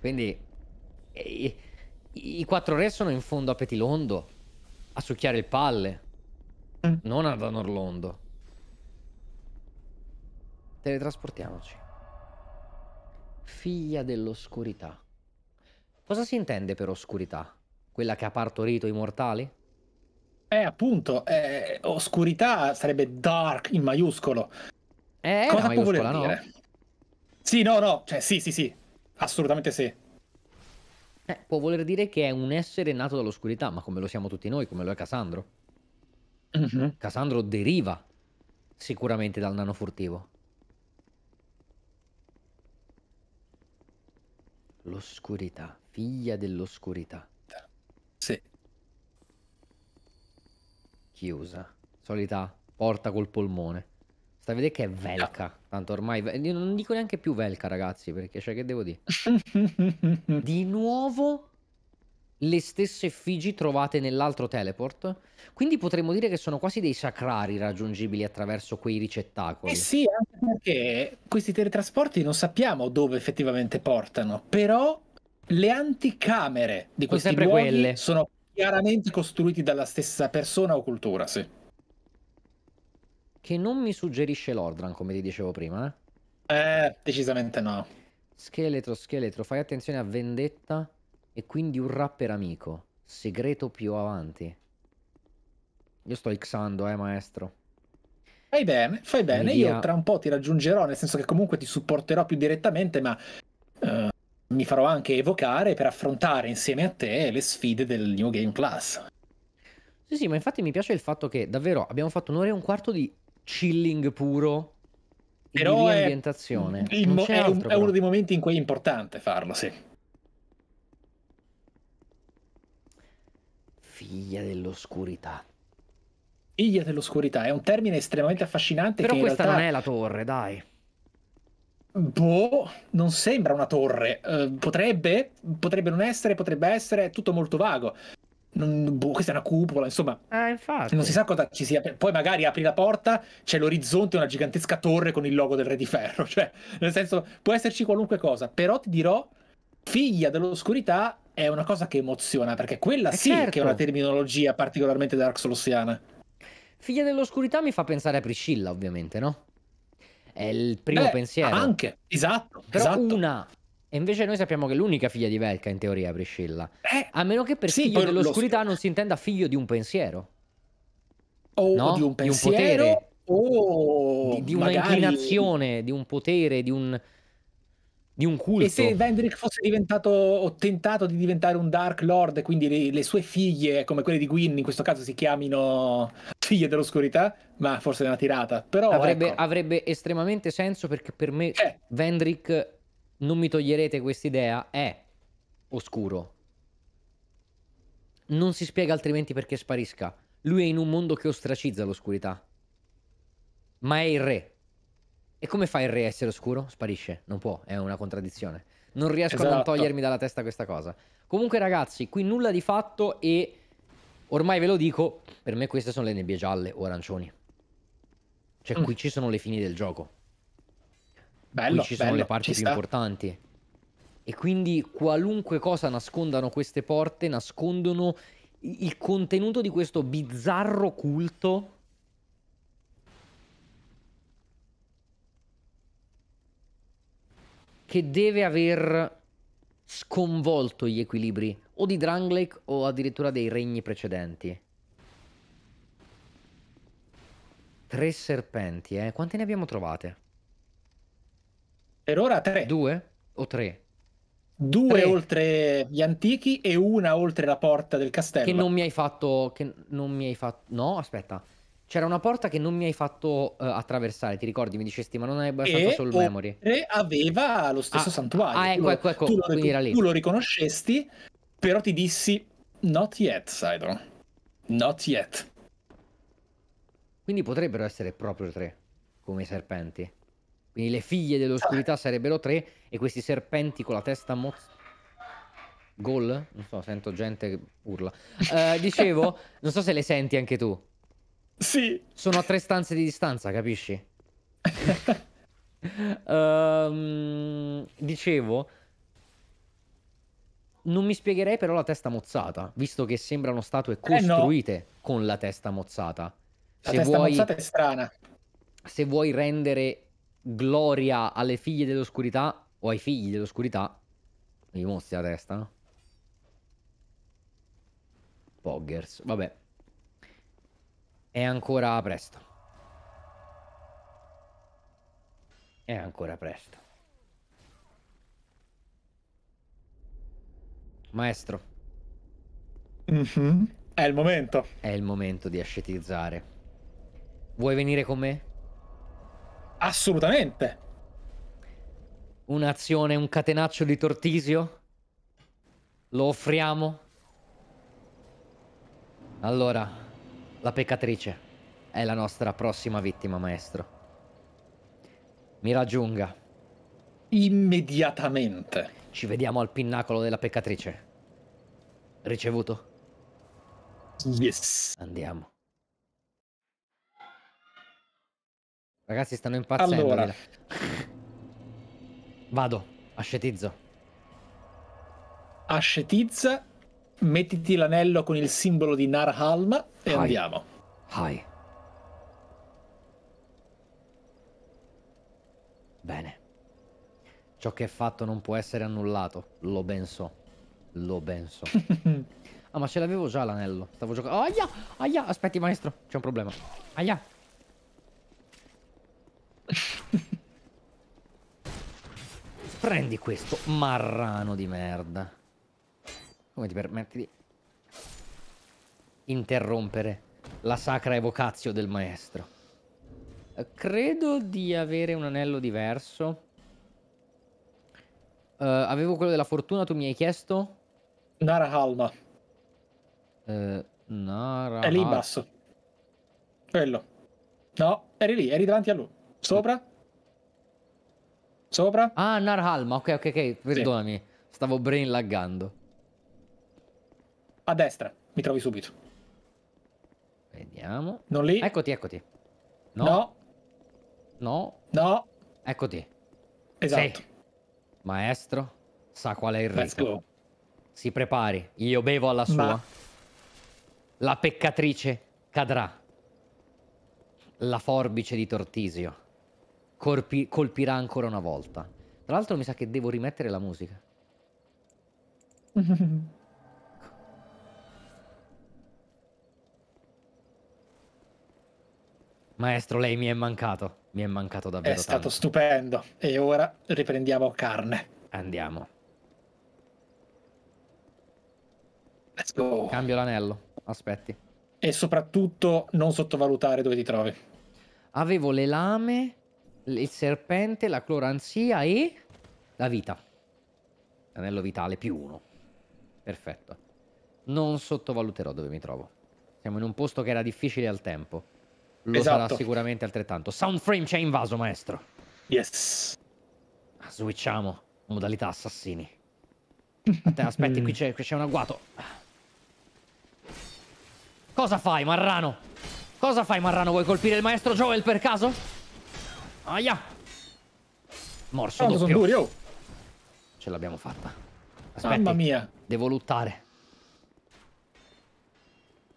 Speaker 1: Quindi i, i quattro re sono in fondo a Petilondo a succhiare il palle, mm. non ad Anorlondo. Teletrasportiamoci figlia dell'oscurità. Cosa si intende per oscurità? Quella che ha partorito i mortali?
Speaker 2: Eh, appunto, eh, oscurità sarebbe dark in maiuscolo. Eh, Cosa può voler no? dire? Sì, no, no, cioè sì, sì, sì, assolutamente sì.
Speaker 1: Eh, può voler dire che è un essere nato dall'oscurità, ma come lo siamo tutti noi, come lo è Cassandro. Mm -hmm. Cassandro deriva sicuramente dal nano furtivo. L'oscurità, figlia dell'oscurità. Sì. Chiusa. Solita porta col polmone. Sta a vedere che è Velka. Tanto ormai... Io non dico neanche più Velka, ragazzi, perché cioè che devo dire? Di nuovo le stesse effigi trovate nell'altro teleport. Quindi potremmo dire che sono quasi dei sacrari raggiungibili attraverso quei ricettacoli.
Speaker 2: Eh sì, anche perché questi teletrasporti non sappiamo dove effettivamente portano, però le anticamere di questi luoghi quelle. sono chiaramente costruiti dalla stessa persona o cultura, sì.
Speaker 1: Che non mi suggerisce l'Ordran, come ti dicevo prima. Eh, eh decisamente no. Scheletro, scheletro, fai attenzione a vendetta. E quindi un rapper amico. Segreto più avanti. Io sto xando, eh, maestro.
Speaker 2: Fai bene, fai bene. Dia... Io tra un po' ti raggiungerò, nel senso che comunque ti supporterò più direttamente, ma uh, mi farò anche evocare per affrontare insieme a te le sfide del New Game Plus.
Speaker 1: Sì, sì, ma infatti mi piace il fatto che davvero abbiamo fatto un'ora e un quarto di
Speaker 2: chilling puro
Speaker 1: però di riambientazione. È, il, è, un, è uno dei
Speaker 2: momenti in cui è importante farlo, sì. Figlia dell'oscurità. Figlia dell'oscurità è un termine estremamente affascinante. Però questa realtà... non è la torre, dai. Boh, non sembra una torre. Uh, potrebbe, potrebbe non essere, potrebbe essere, è tutto molto vago. Non, boh, questa è una cupola, insomma. Eh, non si sa cosa ci sia. Poi magari apri la porta, c'è l'orizzonte, una gigantesca torre con il logo del Re di Ferro. Cioè, nel senso, può esserci qualunque cosa. Però ti dirò, figlia dell'oscurità è una cosa che emoziona, perché quella eh sì certo. che è certo. una terminologia particolarmente Dark Soulsiana. Figlia dell'oscurità mi fa pensare
Speaker 1: a Priscilla, ovviamente, no? È il primo Beh, pensiero. Anche, esatto. Però esatto. una. E invece noi sappiamo che è l'unica figlia di Velka, in teoria, Priscilla. Eh, a meno che per sì, figlio dell'oscurità lo... non si intenda figlio di un pensiero.
Speaker 2: O no? di un pensiero. Di un potere. O... Di, di una inclinazione,
Speaker 1: di un potere, di un
Speaker 2: di un culto. E se Vendrick fosse diventato o tentato di diventare un Dark Lord, e quindi le, le, sue figlie, come quelle di Gwyn, in questo caso si chiamino figlie dell'oscurità, ma forse è una tirata. Però avrebbe, ecco.
Speaker 1: avrebbe estremamente senso perché per me eh. Vendrick, non mi toglierete quest'idea, è
Speaker 2: oscuro.
Speaker 1: Non si spiega altrimenti perché sparisca. Lui è in un mondo che ostracizza l'oscurità. Ma è il re, e come fa il re a essere oscuro? Sparisce, non può, è una contraddizione. Non riesco esatto. a non esatto. togliermi dalla testa questa cosa. Comunque ragazzi, qui nulla di fatto e ormai ve lo dico, per me queste sono le nebbie gialle o arancioni. Cioè mm. qui ci sono le fini del gioco. Bello, qui ci bello, sono le parti più importanti. E quindi qualunque cosa nascondano queste porte, nascondono il contenuto di questo bizzarro culto che deve aver sconvolto gli equilibri o di Dranglake o addirittura dei regni precedenti. Tre serpenti, eh? Quante ne abbiamo trovate?
Speaker 2: Per ora tre. Due o tre? Due tre. oltre gli antichi e una oltre la porta del castello. Che non mi
Speaker 1: hai fatto... Che non mi hai fatto... No, aspetta. C'era una porta che non mi hai fatto uh, attraversare, ti ricordi? Mi dicesti, ma non hai abbastanza e soul memory.
Speaker 2: E aveva lo stesso ah, santuario. Ah, ecco, ecco, ecco. Tu lo, tu, tu lo riconoscesti, però ti dissi, not yet, Sidon. Not yet. Quindi potrebbero essere
Speaker 1: proprio tre, come i serpenti. Quindi le figlie dell'oscurità sarebbero tre e questi serpenti con la testa mozza. Gol? Non so, sento gente che urla. Uh, dicevo, non so se le senti anche tu. Sì. Sono a tre stanze di distanza, capisci? um, dicevo, non mi spiegherei però la testa mozzata, visto che sembrano statue costruite eh no. con la testa mozzata. La se testa vuoi, mozzata è strana. Se vuoi rendere gloria alle figlie dell'oscurità o ai figli dell'oscurità, gli mostri la testa. Poggers, vabbè. È ancora presto. È ancora presto. Maestro. Mm -hmm. È il momento. È il momento di ascetizzare. Vuoi venire con me? Assolutamente. Un'azione, un catenaccio di tortisio? Lo offriamo? Allora, la peccatrice è la nostra prossima vittima, maestro. Mi raggiunga. Immediatamente. Ci vediamo al pinnacolo della peccatrice. Ricevuto? Yes. Andiamo. Ragazzi stanno impazzendo. Allora. Vado, ascetizzo.
Speaker 2: Ascetizza mettiti l'anello con il simbolo di Narhalma
Speaker 1: e Hai. andiamo.
Speaker 2: Hai. Bene.
Speaker 1: Ciò che è fatto non può essere annullato, lo ben so. Lo ben so. ah, ma ce l'avevo già l'anello. Stavo giocando. Oh, aia! Aia! Aspetti, maestro, c'è un problema. Aia! Prendi questo marrano di merda. Come ti permetti di interrompere la sacra evocazio del maestro? Eh, credo di avere un anello diverso. Uh, avevo quello della fortuna, tu mi hai chiesto?
Speaker 2: Narahalma.
Speaker 1: Uh, eh, Nara... È basso.
Speaker 2: Quello. No, eri lì, eri davanti a lui. Sopra? Sopra? Ah, Narhalma, ok,
Speaker 1: ok, ok, perdonami. Sì. Stavo brain laggando
Speaker 2: a destra, mi trovi subito.
Speaker 1: Vediamo. Non lì. Eccoti, eccoti. No. No. No. no. Eccoti. Esatto. Sei. Maestro, sa qual è il rito. Si prepari, io bevo alla sua. Ma... La peccatrice cadrà. La forbice di Tortisio Corpi... colpirà ancora una volta. Tra l'altro mi sa che devo rimettere la musica. Maestro, lei mi è mancato. Mi è mancato davvero. È stato
Speaker 2: stupendo. E ora riprendiamo carne. Andiamo. Let's go. Cambio l'anello. Aspetti. E soprattutto non sottovalutare dove ti trovi.
Speaker 1: Avevo le lame, il serpente, la cloranzia e la vita. Anello vitale più uno. Perfetto. Non sottovaluterò dove mi trovo. Siamo in un posto che era difficile al tempo. Lo esatto. sarà sicuramente altrettanto. Soundframe ci ha invaso, maestro. Yes. Ah, switchiamo. Modalità assassini. Aspetta, aspetti, qui c'è un agguato. Cosa fai, Marrano? Cosa fai, Marrano? Vuoi colpire il maestro Joel per caso? Aia! Morso Tanto doppio. Duri, oh. Ce l'abbiamo fatta.
Speaker 2: Aspetti, Mamma mia.
Speaker 1: Devo luttare.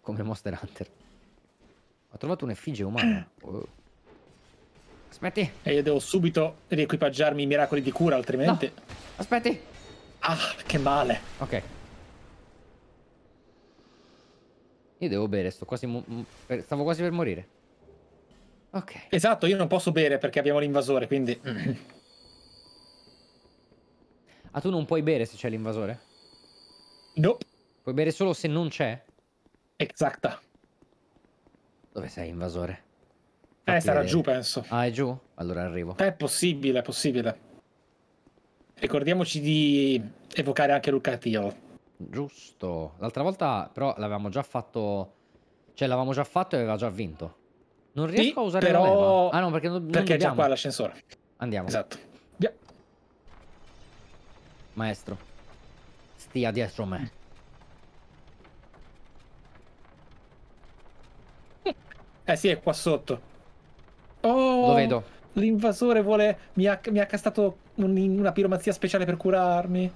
Speaker 1: Come Monster Hunter. Ho trovato un'effigie umana. Oh.
Speaker 2: Aspetti. E eh, io devo subito riequipaggiarmi i miracoli di cura, altrimenti... No. Aspetti. Ah, che male. Ok.
Speaker 1: Io devo bere, sto quasi... Mm, stavo quasi per morire.
Speaker 2: Ok. Esatto, io non posso bere perché abbiamo l'invasore, quindi...
Speaker 1: ah, tu non puoi bere se c'è l'invasore? No. Nope. Puoi bere solo se non c'è?
Speaker 2: Exacta. Dove sei, invasore? Eh, Fatti eh, sarà vedere. giù, penso. Ah, è giù? Allora arrivo. Beh, è possibile, è possibile. Ricordiamoci di evocare anche Luca Lucatio. Giusto. L'altra volta, però,
Speaker 1: l'avevamo già fatto... Cioè, l'avevamo già fatto e aveva già vinto.
Speaker 2: Non riesco sì, a usare
Speaker 1: però... Ah, no, perché non, Perché è già qua l'ascensore. Andiamo. Esatto. Via. Maestro. Stia dietro me.
Speaker 2: Eh sì, è qua sotto. Oh! Lo vedo. L'invasore vuole... Mi ha, mi ha castato un, una piromazia speciale per curarmi.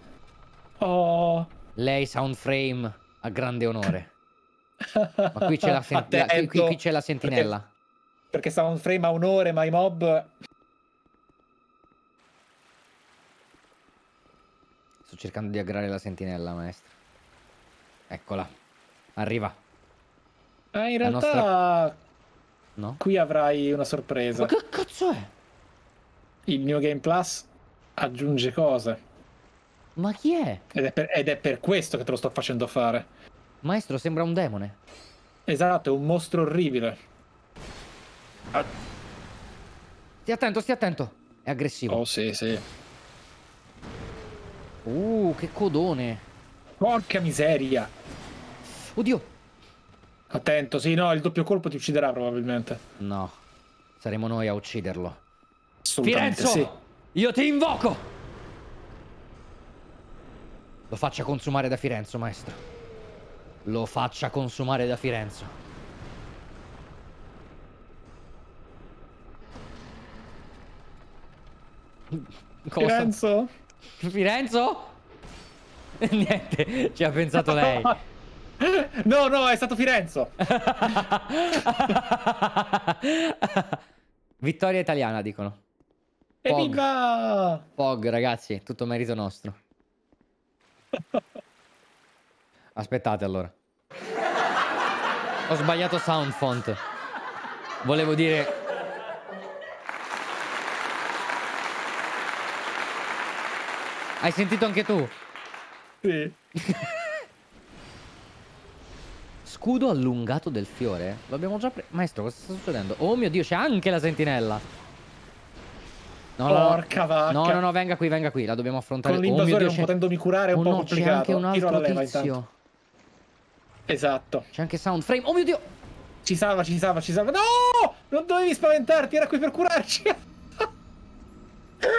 Speaker 2: Oh!
Speaker 1: Lei sa un frame a grande onore. ma qui c'è la, sen la, qui, qui, la, sentinella.
Speaker 2: Perché, perché sound frame a onore, ma i mob...
Speaker 1: Sto cercando di aggrare la sentinella, maestro. Eccola.
Speaker 2: Arriva. Ah, in realtà... No. Qui avrai una sorpresa. Ma che cazzo è? Il New Game Plus aggiunge cose.
Speaker 1: Ma chi è?
Speaker 2: Ed è, per, ed è per questo che te lo sto facendo fare. Maestro, sembra un demone. Esatto, è un mostro orribile. Ah. Stia attento, stia attento. È aggressivo. Oh, sì, sì. Uh, che codone. Porca miseria. Oddio. Attento, sì, no, il doppio colpo ti ucciderà probabilmente. No, saremo noi a ucciderlo. Firenzo, sì. io ti invoco!
Speaker 1: Lo faccia consumare da Firenzo, maestro. Lo faccia consumare da Firenzo. Cosa? Firenzo? Firenzo?
Speaker 2: Niente, ci ha pensato lei. No, no, è stato Firenzo.
Speaker 1: Vittoria italiana, dicono.
Speaker 4: Pog. E
Speaker 1: Pog, ragazzi, tutto merito nostro. Aspettate allora. Ho sbagliato sound font. Volevo dire... Hai sentito anche tu? Sì. Scudo allungato del fiore? L'abbiamo già preso. Maestro, cosa sta succedendo? Oh mio Dio, c'è anche la sentinella. No, Porca vacca. No, no, no, venga qui, venga qui. La dobbiamo affrontare. Con oh l'invasore oh, non potendomi
Speaker 2: curare è un oh, po' no, complicato. c'è anche un altro tizio. Esatto. C'è anche Soundframe. Oh mio Dio. Ci salva, ci salva, ci salva. No! Non dovevi spaventarti, era qui per curarci.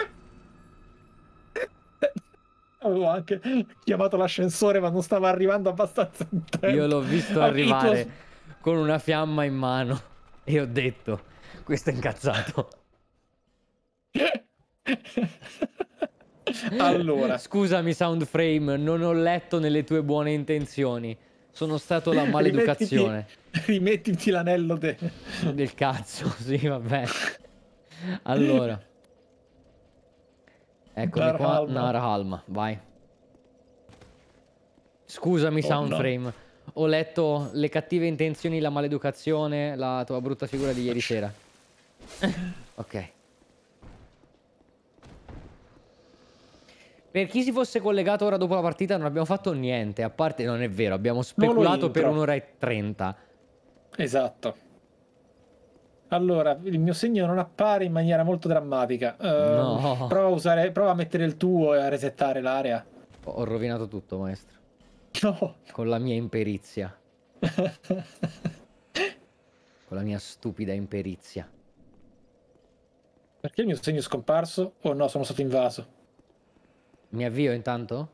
Speaker 2: Avevo anche chiamato l'ascensore, ma non stava arrivando abbastanza in tempo. Io l'ho visto arrivare tuo...
Speaker 1: con una fiamma in mano e ho detto, questo è incazzato. allora. Scusami, sound frame non ho letto nelle tue buone intenzioni. Sono stato la maleducazione.
Speaker 2: Rimettiti, rimettiti l'anello de... del cazzo, sì, vabbè. Allora.
Speaker 1: Eccomi Dar qua, Narhalm, vai. Scusami, oh, Soundframe. No. Ho letto le cattive intenzioni, la maleducazione, la tua brutta figura di ieri sera. ok. Per chi si fosse collegato ora dopo la partita non abbiamo fatto niente, a parte non è vero, abbiamo speculato per un'ora
Speaker 2: e trenta. Esatto. Allora, il mio segno non appare in maniera molto drammatica. Uh, no. prova, a usare, prova a mettere il tuo e a resettare l'area.
Speaker 1: Ho rovinato tutto, maestro. No. Con la mia imperizia. Con la mia stupida imperizia.
Speaker 2: Perché il mio segno è scomparso? Oh no, sono stato invaso. Mi avvio intanto?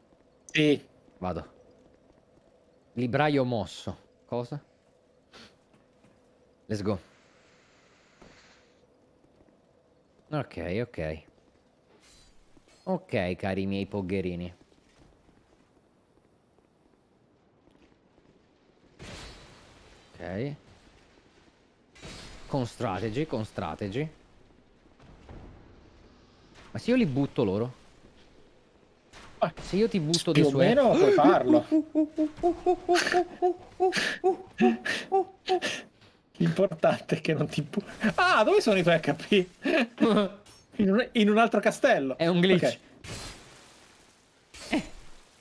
Speaker 1: Sì. Vado.
Speaker 2: Libraio mosso.
Speaker 1: Cosa? Let's go. Ok, ok. Ok, cari miei pogherini. Ok. Con strategy, con strategy. Ma se io li butto loro?
Speaker 2: Ah, se io ti butto di sue... Più o meno puoi farlo. L'importante è che non ti... Pu- ah, dove sono i tuoi HP? in, un, in un altro castello. È un glitch. Ok,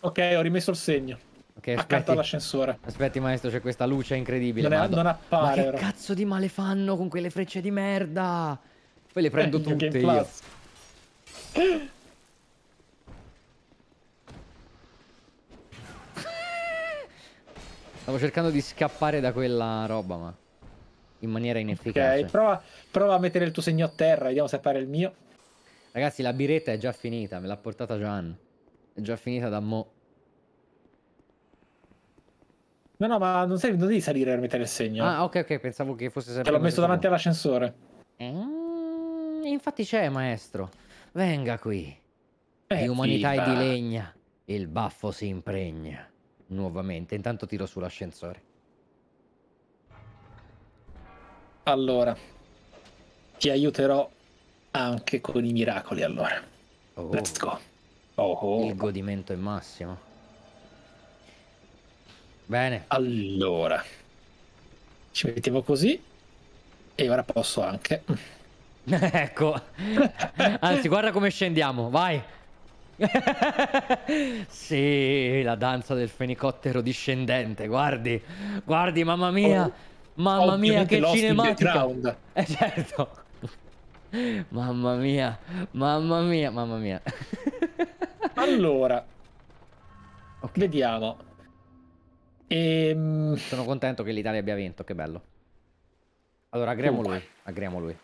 Speaker 2: okay ho rimesso il segno. Okay, accanto all'ascensore. Aspetti, maestro, c'è questa luce incredibile. Non, è, non appare. Ma che
Speaker 1: cazzo di male fanno con quelle frecce di merda? Poi le eh, prendo eh, tutte io. Stavo cercando di scappare da quella roba, ma in maniera inefficace. Ok, prova,
Speaker 2: prova, a mettere il tuo segno a terra, vediamo se appare il mio.
Speaker 1: Ragazzi, la biretta è già finita, me l'ha portata Gian.
Speaker 2: È già finita da mo'. No, no, ma non, sei, non, devi salire per mettere il segno. Ah,
Speaker 1: ok, ok, pensavo che fosse sempre... Te l'ho messo davanti
Speaker 2: all'ascensore. Mm, infatti c'è, maestro. Venga qui. Eh, di umanità figa.
Speaker 1: e di legna, il baffo si impregna. Nuovamente, intanto tiro sull'ascensore.
Speaker 2: Allora, ti aiuterò anche con i miracoli allora. Oh. Let's go. Oh, oh. Il godimento è massimo.
Speaker 1: Bene. Allora,
Speaker 2: ci mettiamo così e ora posso anche.
Speaker 1: ecco. Anzi, guarda come scendiamo, vai. sì, la danza del fenicottero discendente, guardi, guardi, mamma mia. Oh. Mamma mia, che cinematica!
Speaker 3: Eh certo!
Speaker 2: mamma mia, mamma mia, mamma mia. allora, okay. vediamo. Ehm... Sono contento che l'Italia abbia
Speaker 1: vinto, che bello. Allora, agriamo lui,
Speaker 2: agriamo lui.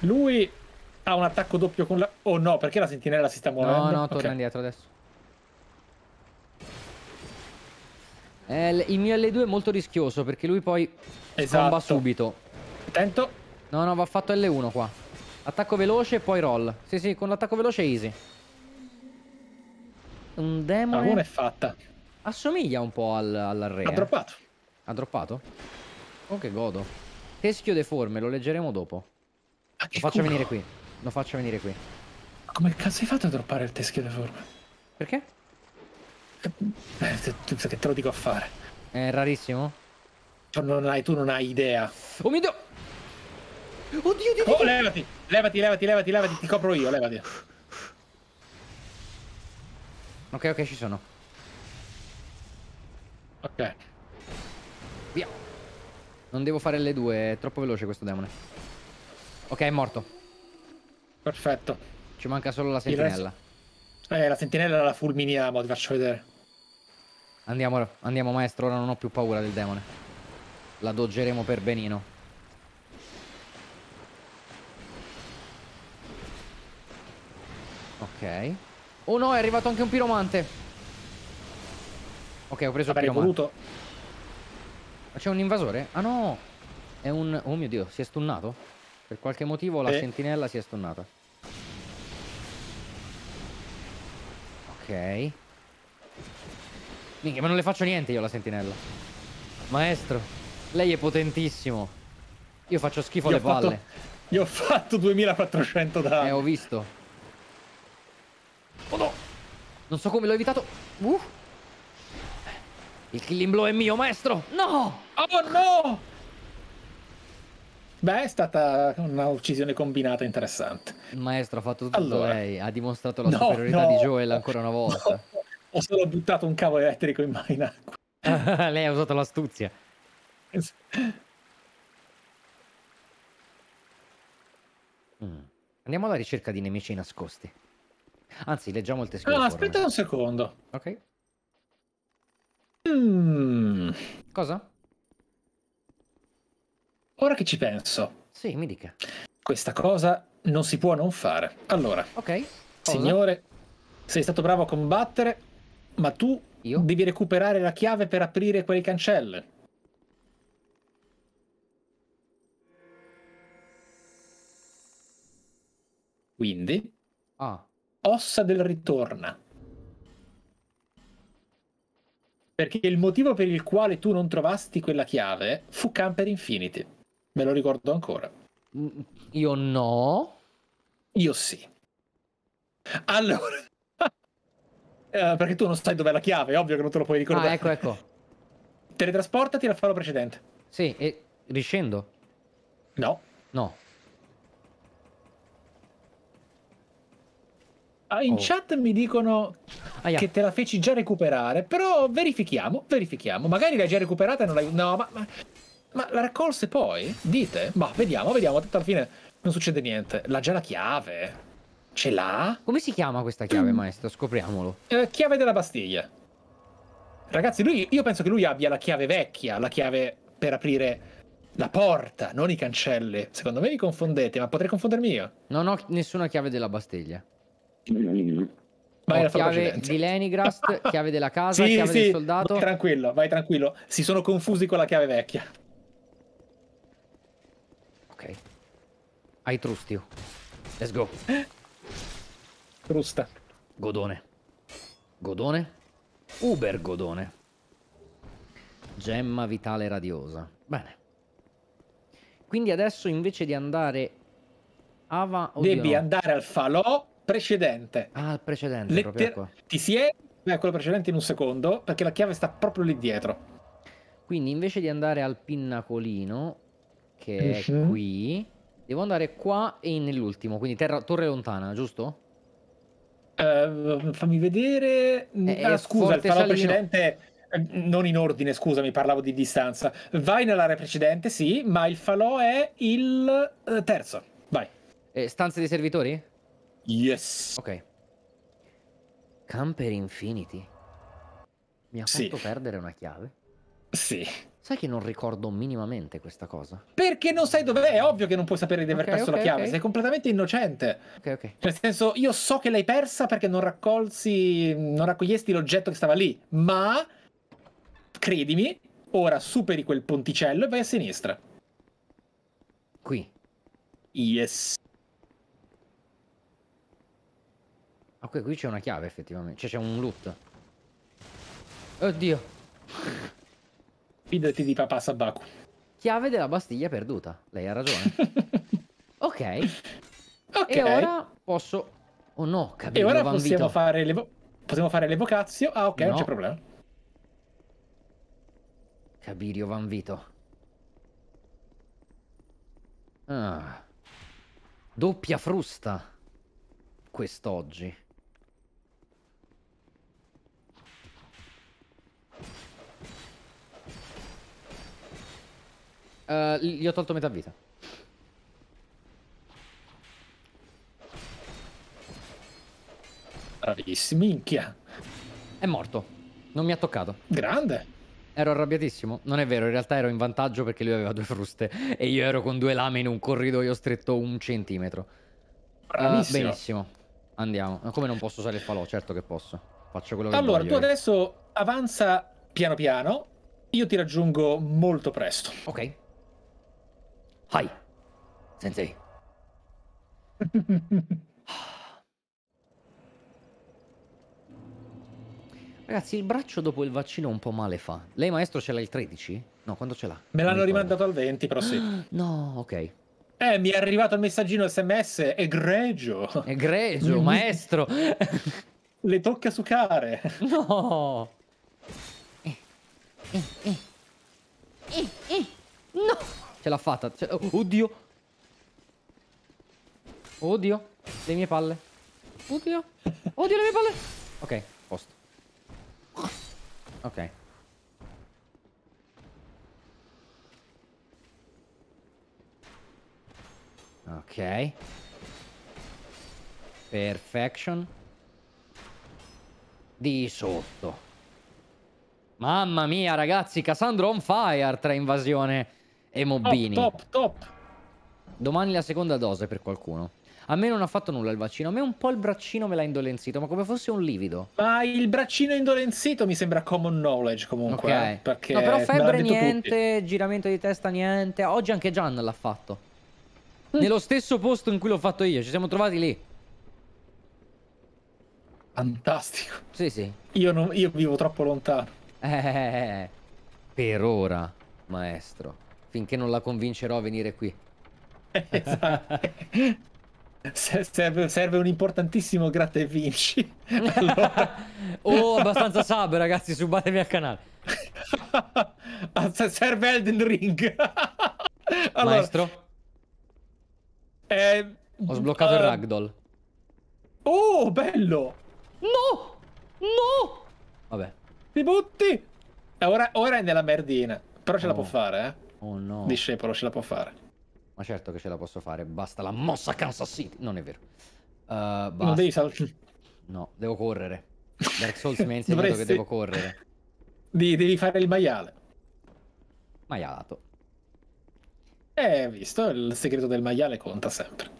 Speaker 2: Lui ha un attacco doppio con la... Oh no, perché la sentinella si sta muovendo? No, no, torna okay.
Speaker 1: indietro adesso. Eh, il mio L2 è molto rischioso perché lui poi esatto. comba subito. Attento. No, no, va fatto L1 qua. Attacco veloce e poi roll. Sì, sì, con l'attacco veloce è easy.
Speaker 2: Un demone. La è fatta.
Speaker 1: Assomiglia un po' al, al eh. Ha droppato. Ha droppato? Oh, che godo. Teschio deforme, lo leggeremo dopo. Ah, lo faccio culo. venire qui. Lo faccio venire qui.
Speaker 2: Ma Come cazzo hai fatto a droppare il teschio deforme? Perché? Eh, che te lo dico a fare? È rarissimo? Tu cioè, non hai, tu non hai idea. Oh mio dio!
Speaker 3: Oddio, oddio, oddio! Oh, levati!
Speaker 2: Levati, levati, levati, levati, ti copro io, levati. Ok, ok, ci sono. Ok.
Speaker 1: Via. Non devo fare le due, è troppo veloce questo demone. Ok, è morto. Perfetto. Ci manca solo la sentinella.
Speaker 2: Eh, la sentinella la fulminiamo, ti faccio vedere.
Speaker 1: Andiamo, andiamo maestro, ora non ho più paura del demone. La doggeremo per benino. Ok. Oh no, è arrivato anche un piromante. Ok, ho preso Vabbè, il piromante. Voluto. Ma c'è un invasore? Ah no! È un... Oh mio Dio, si è stunnato? Per qualche motivo la eh. sentinella si è stunnata. Ok. Minchia, ma non le faccio niente io la sentinella. Maestro, lei è potentissimo.
Speaker 2: Io faccio schifo io alle palle. Io ho fatto 2400 danni. Eh, ho visto. Oh no!
Speaker 1: Non so come l'ho evitato. Uh! Il killing blow è mio, maestro! No! Oh no!
Speaker 2: Beh, è stata una uccisione combinata interessante.
Speaker 1: Il maestro ha fatto tutto allora. lei, ha dimostrato la no, superiorità no. di Joel ancora una volta. No.
Speaker 2: Ho solo buttato un cavo elettrico in mano in
Speaker 1: acqua. Lei ha usato l'astuzia. Mm. Andiamo alla ricerca di nemici nascosti. Anzi, leggiamo il testo. Ah, no, aspetta un secondo. Ok. Mm.
Speaker 2: Cosa? Ora che ci penso. Sì, mi dica. Questa cosa non si può non fare. Allora. Ok. Cosa? Signore, sei stato bravo a combattere ma tu Io? devi recuperare la chiave per aprire quelle cancelle. Quindi, ah. ossa del ritorno. Perché il motivo per il quale tu non trovasti quella chiave fu Camper Infinity. Me lo ricordo ancora. Mm, io no. Io sì. Allora, eh, perché tu non sai dov'è la chiave, è ovvio che non te lo puoi ricordare. Ah, ecco, ecco. Teletrasportati al faro precedente. Sì, e riscendo? No. No. Ah, in oh. chat mi dicono Aia. che te la feci già recuperare, però verifichiamo, verifichiamo. Magari l'hai già recuperata e non l'hai... No, ma, ma, ma, la raccolse poi? Dite? Ma boh, vediamo, vediamo, tanto alla fine non succede niente. L'ha già la chiave. Ce l'ha? Come si chiama questa chiave, mm. maestro? Scopriamolo. Eh, chiave della Bastiglia. Ragazzi, lui, io penso che lui abbia la chiave vecchia, la chiave per aprire la porta, non i cancelli. Secondo me vi confondete, ma potrei confondermi io. Non ho nessuna chiave della Bastiglia. Mm. Vai oh, chiave precedente.
Speaker 1: di Lenigrast, chiave della casa, sì, chiave sì, del
Speaker 2: soldato. Vai tranquillo, vai tranquillo. Si sono confusi con la chiave vecchia. Ok.
Speaker 1: I trust you. Let's go. Frusta. Godone. Godone. Uber Godone. Gemma vitale radiosa. Bene. Quindi adesso invece di andare Ava o Devi no? andare al falò
Speaker 2: precedente. Ah, al precedente, Letter- ecco. Ti siedi, beh, quello precedente in un secondo, perché la chiave sta proprio lì dietro.
Speaker 1: Quindi invece di andare al pinnacolino, che uh è qui, devo andare qua e nell'ultimo, quindi terra, torre lontana, giusto?
Speaker 2: Uh, fammi vedere. Eh, ah, scusa, il falò precedente. Ehm, non in ordine, scusa, mi parlavo di distanza. Vai nell'area precedente, sì, ma il falò è il eh, terzo. Vai. Eh, stanze dei servitori? Yes.
Speaker 1: Ok. Camper Infinity. Mi ha sì. fatto perdere una chiave?
Speaker 2: Sì. Sai che non ricordo minimamente questa cosa? Perché non sai dov'è, è ovvio che non puoi sapere di aver okay, perso okay, la chiave, okay. sei completamente innocente. Ok, ok. Cioè, nel senso, io so che l'hai persa perché non raccolsi, non raccogliesti l'oggetto che stava lì, ma credimi, ora superi quel ponticello e vai a sinistra. Qui. Yes.
Speaker 1: Ok, ah, qui c'è una chiave effettivamente, cioè c'è un loot. Oddio.
Speaker 2: Fidati di papà Sabaku.
Speaker 1: Chiave della Bastiglia perduta. Lei ha ragione.
Speaker 2: ok. Ok. E ora posso... Oh no, capito. E ora possiamo fare, le... possiamo fare l'evocazio. Ah, ok, no. non c'è problema.
Speaker 1: Cabirio Van Vito. Ah. Doppia frusta. Quest'oggi. Uh, gli ho tolto metà vita.
Speaker 2: Bravissimi, minchia. È morto. Non mi ha toccato. Grande. Ero
Speaker 1: arrabbiatissimo. Non è vero, in realtà ero in vantaggio perché lui aveva due fruste e io ero con due lame in un corridoio stretto un centimetro. Eh, Bravissimo. Uh, benissimo. Andiamo. Come non posso usare il falò? Certo che posso. Faccio quello che allora, voglio. Allora, tu
Speaker 2: adesso avanza piano piano. Io ti raggiungo molto presto. Ok.
Speaker 1: Ragazzi, il braccio dopo il vaccino un po' male fa. Lei maestro ce l'ha il 13? No, quando ce l'ha? Me
Speaker 2: l'hanno rimandato al 20, però sì.
Speaker 1: No, ok.
Speaker 2: Eh, mi è arrivato il messaggino sms, egregio. Egregio, maestro. Le tocca sucare. No. Eh,
Speaker 4: eh, eh. Eh, eh. No.
Speaker 2: Ce l'ha fatta. Ce cioè, oh, oddio.
Speaker 1: Oddio. Le mie palle. Oddio. Oddio le mie palle. Ok, posto. Ok. Ok. Perfection. Di sotto. Mamma mia, ragazzi, Cassandro on fire tra invasione e Mobini. Top, top, top. Domani la seconda dose per qualcuno. A me non ha fatto nulla il vaccino, a me un po' il braccino me l'ha indolenzito, ma come fosse
Speaker 2: un livido. Ma il braccino indolenzito mi sembra common knowledge comunque. Okay. Eh, perché no, però febbre niente,
Speaker 1: tutti. giramento di testa niente. Oggi anche Gian l'ha fatto. Mm. Nello stesso posto in cui l'ho fatto io, ci siamo trovati lì.
Speaker 2: Fantastico. Sì, sì. Io, non, io vivo troppo lontano. Eh, eh, eh
Speaker 1: per ora, maestro finché non la convincerò a venire qui. Esatto.
Speaker 2: serve, serve, un importantissimo gratta e vinci. Allora...
Speaker 1: oh, abbastanza
Speaker 2: sub, ragazzi, subatemi al canale. Ah, serve Elden Ring. allora, Maestro? Eh, Ho sbloccato uh... il ah, ragdoll. Oh, bello!
Speaker 3: No! No!
Speaker 2: Vabbè. Ti butti! Eh, ora, ora è nella merdina. Però ce oh. la può fare, eh. Oh no. Discepolo ce la può fare. Ma certo che ce la posso fare,
Speaker 1: basta la mossa Kansas City. Non è vero. Uh, non devi saltare. No, devo
Speaker 2: correre. Dark Souls mi ha insegnato Dovresti... che devo correre. De devi fare il maiale. Maialato. Eh, visto, il segreto del maiale conta sempre.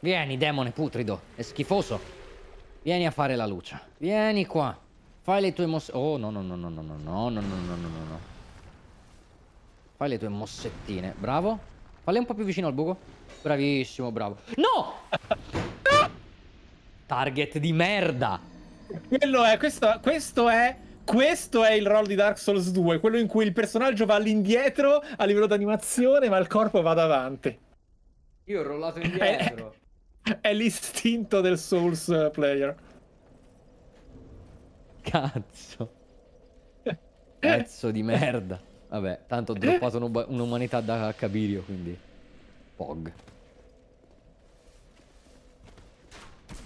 Speaker 1: Vieni, demone putrido, e schifoso. Vieni a fare la luce. Vieni qua. Fai le tue mosse... Oh, no, no, no, no, no, no, no, no, no, no, no, no. Fai le tue mossettine. Bravo. Falle un po' più vicino al buco. Bravissimo, bravo. No! Target di merda!
Speaker 2: Quello è, questo, questo è... Questo è il roll di Dark Souls 2, quello in cui il personaggio va all'indietro a livello d'animazione, ma il corpo va davanti.
Speaker 1: Io ho rollato indietro.
Speaker 2: è, è l'istinto del Souls player. Cazzo.
Speaker 1: Pezzo di merda. Vabbè, tanto ho droppato un'umanità da Cabirio, quindi... Pog.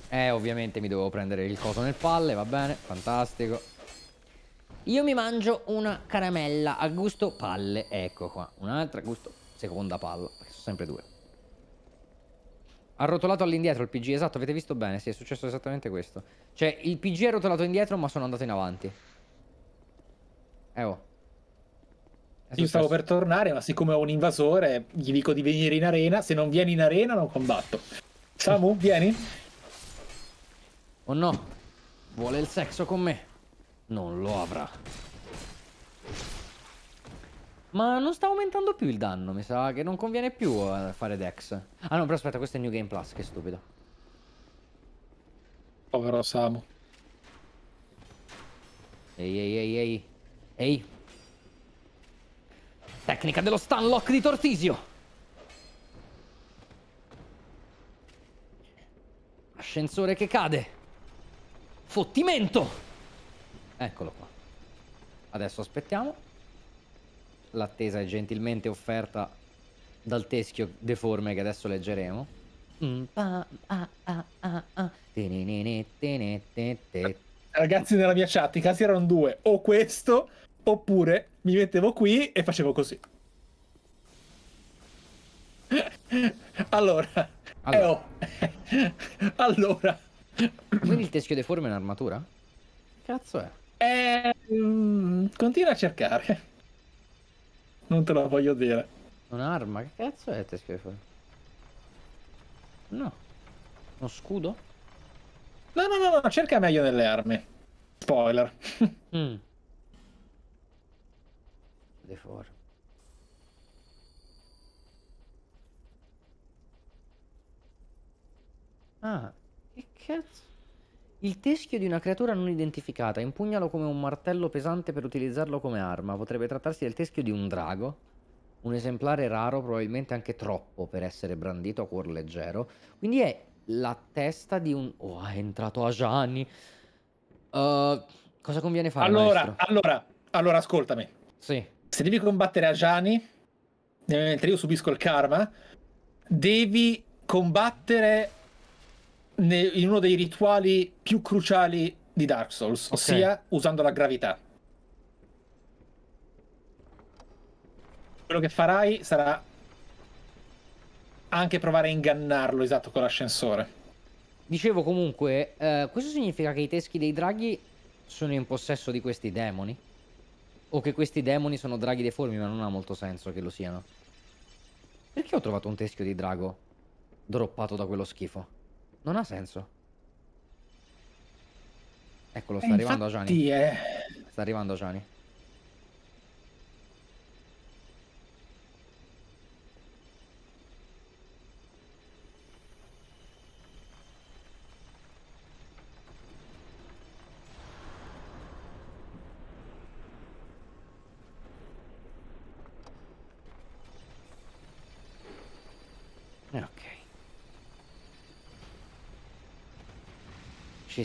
Speaker 1: Eh, ovviamente mi dovevo prendere il coso nel palle, va bene, fantastico. Io mi mangio una caramella a gusto palle, ecco qua. Un'altra a gusto seconda palla, perché sono sempre due. Arrotolato all'indietro il PG, esatto, avete visto bene, sì, è successo esattamente questo. Cioè, il PG è arrotolato indietro, ma sono andato in avanti.
Speaker 2: Eh oh. Io stavo per tornare, ma siccome ho un invasore, gli dico di venire in arena. Se non vieni in arena, non combatto. Samu, vieni. Oh no, vuole il sexo con me.
Speaker 1: Non lo avrà. Ma non sta aumentando più il danno, mi sa che non conviene più eh, fare Dex. Ah no, però aspetta, questo è New Game Plus, che stupido. Povero Samu. Ehi, ehi, ehi, ehi. Ehi. Tecnica dello stunlock di Tortisio. Ascensore che cade. Fottimento. Eccolo qua. Adesso aspettiamo l'attesa è gentilmente offerta dal teschio deforme che adesso leggeremo.
Speaker 2: Ragazzi nella mia chat i casi erano due, o questo oppure mi mettevo qui e facevo così. allora, eh, allora. Eh oh.
Speaker 1: allora. Quindi il teschio deforme è un'armatura?
Speaker 2: cazzo è? Eh, mm, continua a cercare.
Speaker 1: Non te la voglio dire.
Speaker 2: Un'arma? Che cazzo
Speaker 1: è te scrive
Speaker 2: No. Uno scudo? No, no, no, no, cerca meglio delle armi. Spoiler. mm. De fuori.
Speaker 1: Ah, che cazzo? Il teschio di una creatura non identificata, impugnalo come un martello pesante per utilizzarlo come arma. Potrebbe trattarsi del teschio di un drago, un esemplare raro, probabilmente anche troppo per essere brandito a cuor leggero. Quindi è la testa di un... Oh, è entrato a Gianni. Uh, eh, cosa conviene fare, Allora, maestro?
Speaker 2: allora, allora, ascoltami. Sì. Se devi combattere a Gianni, mentre io subisco il karma, devi combattere in uno dei rituali più cruciali di Dark Souls, okay. ossia usando la gravità. Quello che farai sarà anche provare a ingannarlo, esatto, con l'ascensore.
Speaker 1: Dicevo comunque, eh, questo significa che i teschi dei draghi sono in possesso di questi demoni? O che questi demoni sono draghi deformi, ma non ha molto senso che lo siano. Perché ho trovato un teschio di drago droppato da quello schifo? Non ha senso. Eccolo, sta eh, arrivando infatti, Gianni. Eh... Sta arrivando Gianni.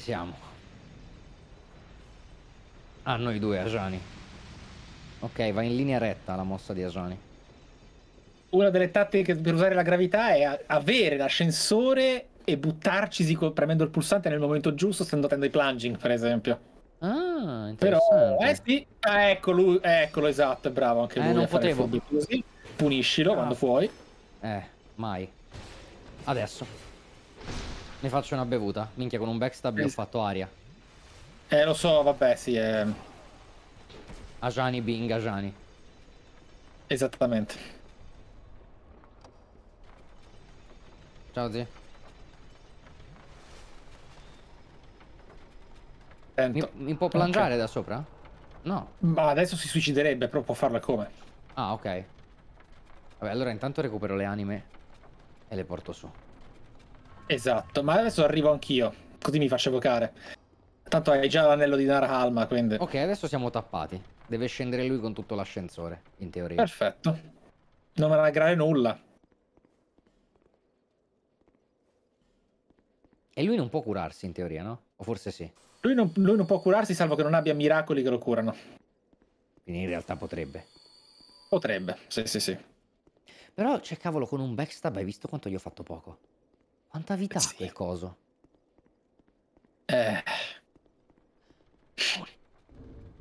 Speaker 1: siamo? A ah, noi due, Asani. Ok, va in linea retta la mossa di Asani.
Speaker 2: Una delle tattiche per usare la gravità è avere l'ascensore e buttarcisi premendo il pulsante nel momento giusto, stando attento ai plunging, per esempio.
Speaker 3: Ah, interessante.
Speaker 1: Però,
Speaker 2: eh sì, ah, eccolo, eccolo, esatto, è bravo anche eh, lui. Eh, non potevo. Così.
Speaker 1: Puniscilo ah. quando puoi. Eh, mai. Adesso. Ne faccio una bevuta. Minchia, con un backstab eh. ho fatto aria.
Speaker 2: Eh, lo so, vabbè, sì. Eh.
Speaker 1: Ajani Bing Ajani. Esattamente. Ciao, zio.
Speaker 2: Mi, mi, può plangiare da sopra? No. Ma adesso si suiciderebbe, però può farla come? Ah, ok. Vabbè, allora intanto recupero le anime e le porto su. Esatto, ma adesso arrivo anch'io, così mi faccio evocare. Tanto hai già l'anello di Narhalma, quindi... Ok, adesso siamo tappati. Deve scendere lui con tutto l'ascensore, in teoria. Perfetto. Non me ne nulla. E lui non può curarsi, in teoria, no? O forse sì. Lui non, lui non può curarsi, salvo che non abbia miracoli che lo curano. Quindi in realtà potrebbe. Potrebbe, sì, sì, sì.
Speaker 1: Però, c'è cioè, cavolo, con un backstab hai visto quanto gli ho fatto poco? Quanta vita ha sì. quel coso?
Speaker 4: Eh.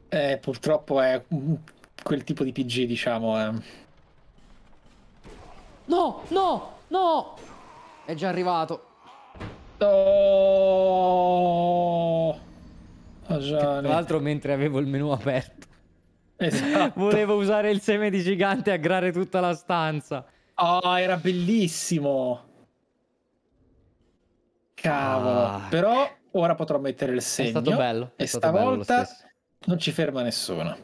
Speaker 2: eh. purtroppo è quel tipo di PG, diciamo. Eh.
Speaker 1: No, no, no! È già arrivato. No! Ah, Tra l'altro mentre avevo
Speaker 2: il menu aperto. Esatto. Volevo usare il seme di gigante e aggrare tutta la stanza. oh, era bellissimo. Cavolo. Ah. Però ora potrò mettere il segno. È stato bello. È e stato stavolta bello non ci ferma nessuno.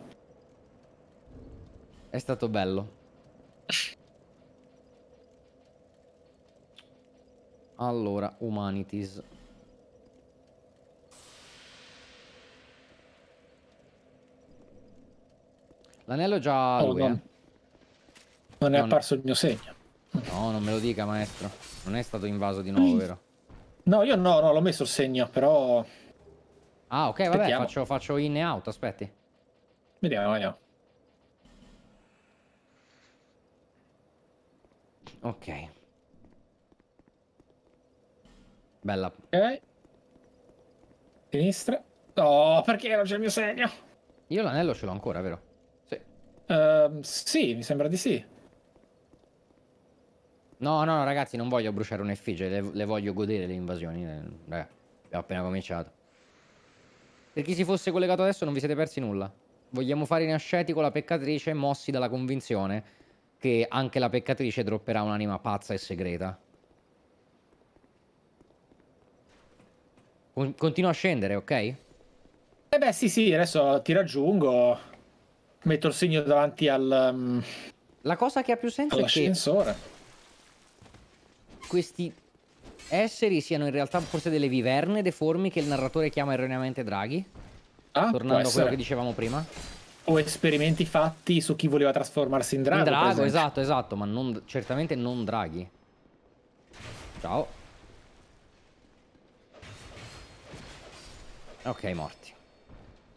Speaker 2: È stato bello.
Speaker 1: Allora, Humanities. L'anello è già... Oh, lui, no. eh. Non è no, apparso no. il mio segno. No, non me lo dica, maestro. Non è stato invaso di nuovo, vero?
Speaker 2: No, io no, no, l'ho messo il segno, però...
Speaker 1: Ah, ok, vabbè, faccio, faccio, in e out, aspetti.
Speaker 2: Vediamo, vediamo. Ok. Bella. Ok. Sinistra. Oh, perché non c'è il mio segno? Io l'anello ce l'ho ancora, vero? Sì. Uh, sì, mi sembra di sì.
Speaker 1: No, no, ragazzi, non voglio bruciare un'effigie, le, le voglio godere le invasioni. Eh, ragazzi, abbiamo appena cominciato. Per chi si fosse collegato adesso non vi siete persi nulla. Vogliamo fare in ascetico la peccatrice mossi dalla convinzione che anche la peccatrice dropperà un'anima pazza e segreta. Continua a scendere, ok? Eh
Speaker 2: beh, sì, sì, adesso ti raggiungo. Metto il segno davanti al... Um, la cosa che ha più senso è che... All'ascensore questi esseri siano in realtà
Speaker 1: forse delle viverne deformi che il narratore chiama erroneamente draghi? Ah, tornando a quello che dicevamo prima.
Speaker 2: O esperimenti fatti su chi voleva trasformarsi in drago. In drago, esatto, esatto,
Speaker 1: ma non, certamente non draghi. Ciao. Ok, morti.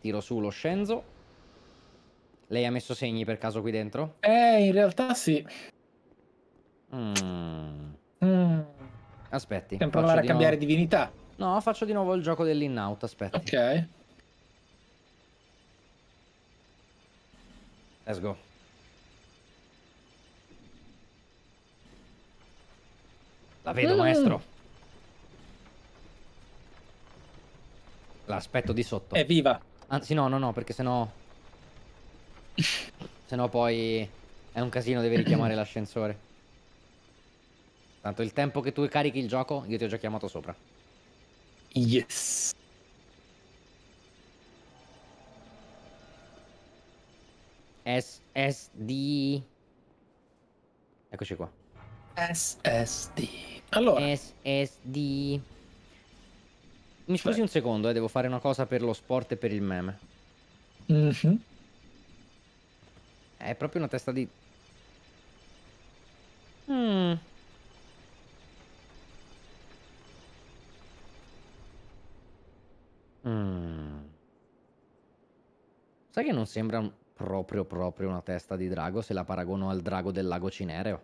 Speaker 1: Tiro su lo
Speaker 2: Scenzo.
Speaker 1: Lei ha messo segni per caso qui dentro?
Speaker 2: Eh, in realtà sì.
Speaker 1: Mmm... Mm. Aspetti. Possiamo provare a cambiare nuovo... divinità. No, faccio di nuovo il gioco dell'in-out, aspetta. Ok. Let's go. La vedo, mm. maestro. L'aspetto di sotto. È viva. Anzi, ah, no, no, no, perché sennò... sennò poi è un casino, deve richiamare l'ascensore. Tanto il tempo che tu carichi il gioco, io ti ho già chiamato sopra. Yes. SSD. Eccoci qua.
Speaker 2: SSD.
Speaker 1: Allora. SSD. Mi scusi un secondo, eh, devo fare una cosa per lo sport e per il meme. Mm -hmm. È proprio una testa di... Mmm... Sai che non sembra proprio proprio una testa di drago se la paragono al drago del lago Cinereo?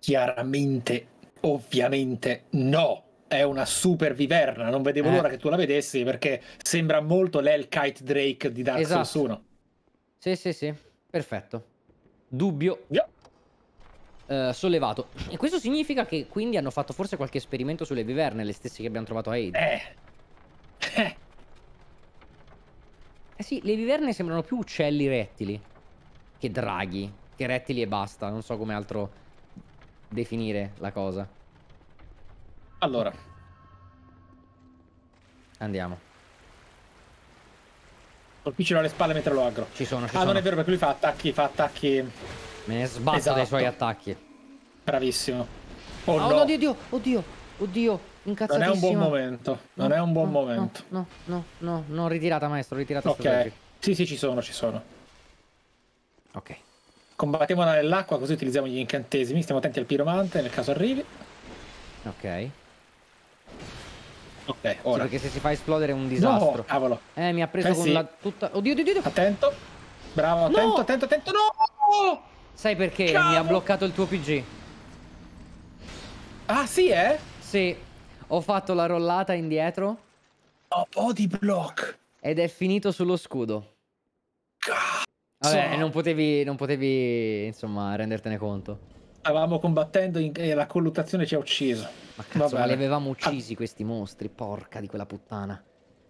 Speaker 2: Chiaramente, ovviamente no. È una super viverna, non vedevo eh. l'ora che tu la vedessi perché sembra molto l'Elkite Drake di Dark esatto. Souls
Speaker 1: 1. Sì, sì, sì, perfetto. Dubbio. Yeah. Uh, sollevato. E questo significa che quindi hanno fatto forse qualche esperimento sulle viverne, le stesse che abbiamo trovato a Aid. Eh, Eh sì, le viverne sembrano più uccelli rettili che draghi, che rettili e basta, non so come altro definire la cosa.
Speaker 2: Allora. Andiamo. Colpicelo alle spalle mentre lo aggro. Ci sono, ci ah, sono. non è vero perché lui fa attacchi, fa attacchi... Me ne sbatto esatto. dei suoi attacchi. Bravissimo. Ah, oh, oh no. no, oddio,
Speaker 1: oddio, oddio, oddio non è un buon
Speaker 2: momento. Non no, è un buon no, momento.
Speaker 1: No, no, no, no, ritirata maestro, ritirata. Ok.
Speaker 2: Sì, sì, ci sono, ci sono. Ok. Combattiamo nell'acqua così utilizziamo gli incantesimi. Stiamo attenti al piromante nel caso arrivi. Ok. Ok, ora. Sì, perché se si fa esplodere è un disastro. No, cavolo.
Speaker 1: Eh, mi ha preso eh, con sì. la tutta... Oddio, oddio, oddio. Attento. Bravo, attento, attento, attento. No! Sai perché? Cavolo. Mi ha bloccato il tuo PG. Ah, sì, eh? Sì. Ho fatto la rollata indietro. Oh, body block. Ed è finito sullo scudo.
Speaker 2: Cazzo. Vabbè, non
Speaker 1: potevi, non potevi, insomma, rendertene conto.
Speaker 2: Stavamo combattendo in... e la colluttazione ci ha ucciso. Ma cazzo, ma li
Speaker 1: avevamo uccisi ah. questi mostri, porca di quella puttana.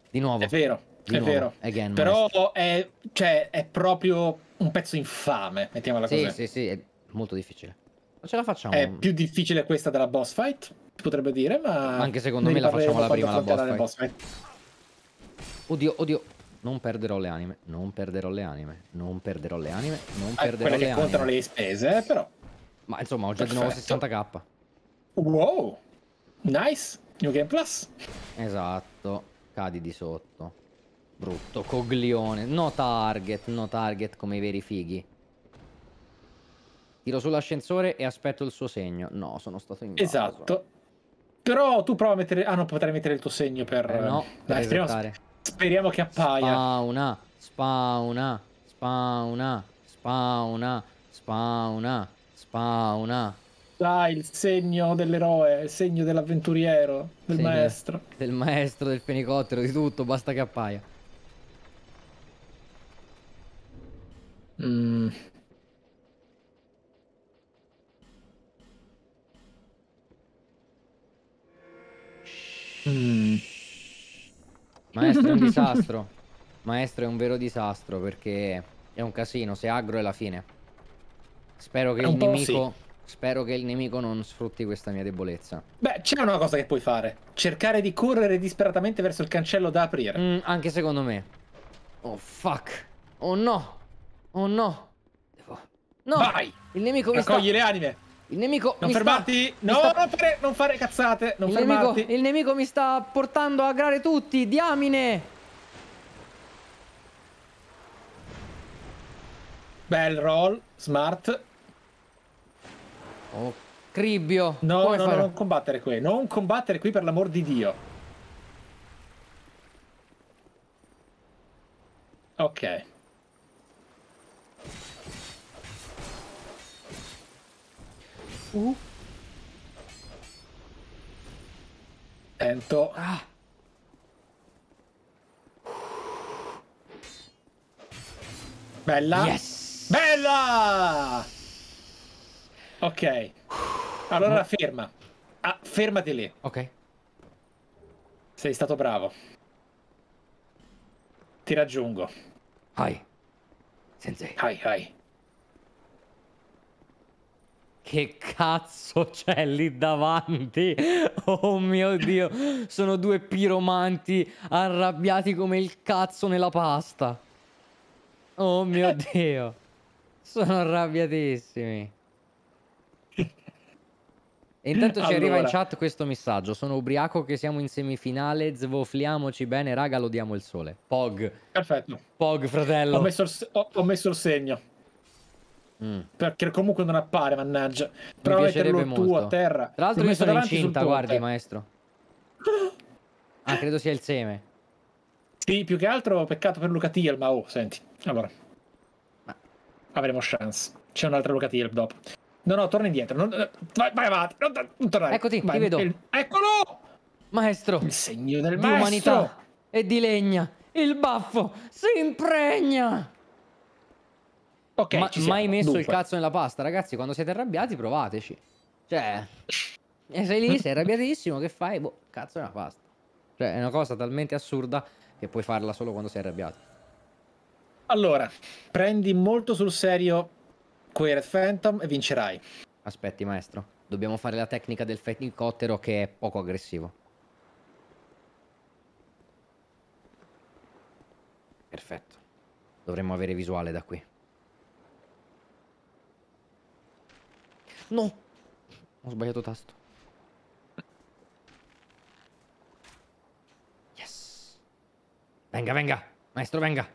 Speaker 1: Di nuovo. È vero, di è nuovo. vero. Again, Però
Speaker 2: è, cioè, è, proprio un pezzo infame, mettiamola sì, così. Sì, sì, sì, è molto difficile. Ma ce la facciamo. È più difficile questa della boss fight? potrebbe dire, ma... Anche secondo me la facciamo la prima, la boss, boss fight.
Speaker 1: Oddio, oddio. Non perderò le anime, non perderò le anime, non perderò le anime, non ah, perderò le anime. Quelle contano le
Speaker 2: spese,
Speaker 1: però. Ma insomma, ho già Perfetto. di nuovo
Speaker 2: 60k. Wow! Nice! New Game Plus!
Speaker 1: Esatto. Cadi di sotto. Brutto coglione. No target, no target come i veri fighi. Tiro sull'ascensore
Speaker 2: e aspetto il suo segno. No, sono stato in Esatto. Però tu prova a mettere... Ah no, potrai mettere il tuo segno per... Eh no, Dai, eh, speriamo, speriamo che appaia. Spawna, spawna,
Speaker 1: spawna, spawna, spawna, spawna.
Speaker 2: Dai, il segno dell'eroe, il segno dell'avventuriero, del segno maestro. Del maestro, del fenicottero, di tutto,
Speaker 1: basta che appaia. Mmm. Mm. Maestro è un disastro. Maestro è un vero disastro perché è un casino. Se aggro è la fine. Spero che, il nemico, sì. spero che il nemico. non sfrutti questa mia debolezza.
Speaker 2: Beh, c'è una cosa che puoi fare:
Speaker 1: cercare di
Speaker 2: correre disperatamente verso il cancello da aprire. Mm, anche secondo me. Oh fuck. Oh no. Oh no.
Speaker 1: Devo... No. Vai.
Speaker 2: Il nemico mi Raccogli sta... le anime. Il nemico non mi fermarti! Sta... No, sta... non, fare... non, fare, cazzate! Non il fermarti!
Speaker 1: Nemico... il nemico mi sta portando a grare tutti! Diamine!
Speaker 2: Bel roll, smart. Oh, cribbio. No, Come no, fare... non combattere qui. Non combattere qui per l'amor di Dio. Ok. Uh. Tento. Ah. Bella. Yes. Bella! Ok. Allora no. ferma. Ah, fermati lì. Ok. Sei stato bravo. Ti raggiungo. Hai.
Speaker 4: Sensei. Hai, hai
Speaker 1: che cazzo c'è lì davanti? Oh mio Dio, sono due piromanti arrabbiati come il cazzo nella pasta. Oh mio Dio, sono arrabbiatissimi. E intanto ci arriva in chat questo messaggio. Sono ubriaco che siamo in semifinale. Zvofliamoci bene, raga, lodiamo il sole. Pog. Perfetto. Pog, fratello. Ho messo
Speaker 2: il, ho, ho messo il segno. Mm. Perché comunque non appare, mannaggia. Però metterlo molto. tu a terra. Tra l'altro io sono incinta, guardi, maestro. Ah, credo sia il seme. Sì, più che altro peccato per Luca Tiel, ma oh, senti. Allora. Ma... Avremo chance. C'è un'altra Luca Tiel dopo. No, no, torna indietro. Non... Eh, vai, vai, avanti. Non, non tornare. Eccoti, vai, ti vedo. Il... Eccolo! Maestro. Il segno del maestro. dell'umanità.
Speaker 1: E di legna. Il baffo si impregna. Ok, Ma, mai messo Dunque. il cazzo nella pasta, ragazzi. Quando siete arrabbiati, provateci. Cioè, sei lì, sei arrabbiatissimo. Che fai? Boh, cazzo nella pasta.
Speaker 2: Cioè, è una cosa talmente assurda che puoi farla solo quando sei arrabbiato. Allora, prendi molto sul serio Queer Phantom e vincerai.
Speaker 1: Aspetti, maestro. Dobbiamo fare la tecnica del fenicottero che è poco aggressivo. Perfetto. Dovremmo avere visuale da qui. No! Ho sbagliato tasto. Yes! Venga, venga! Maestro, venga!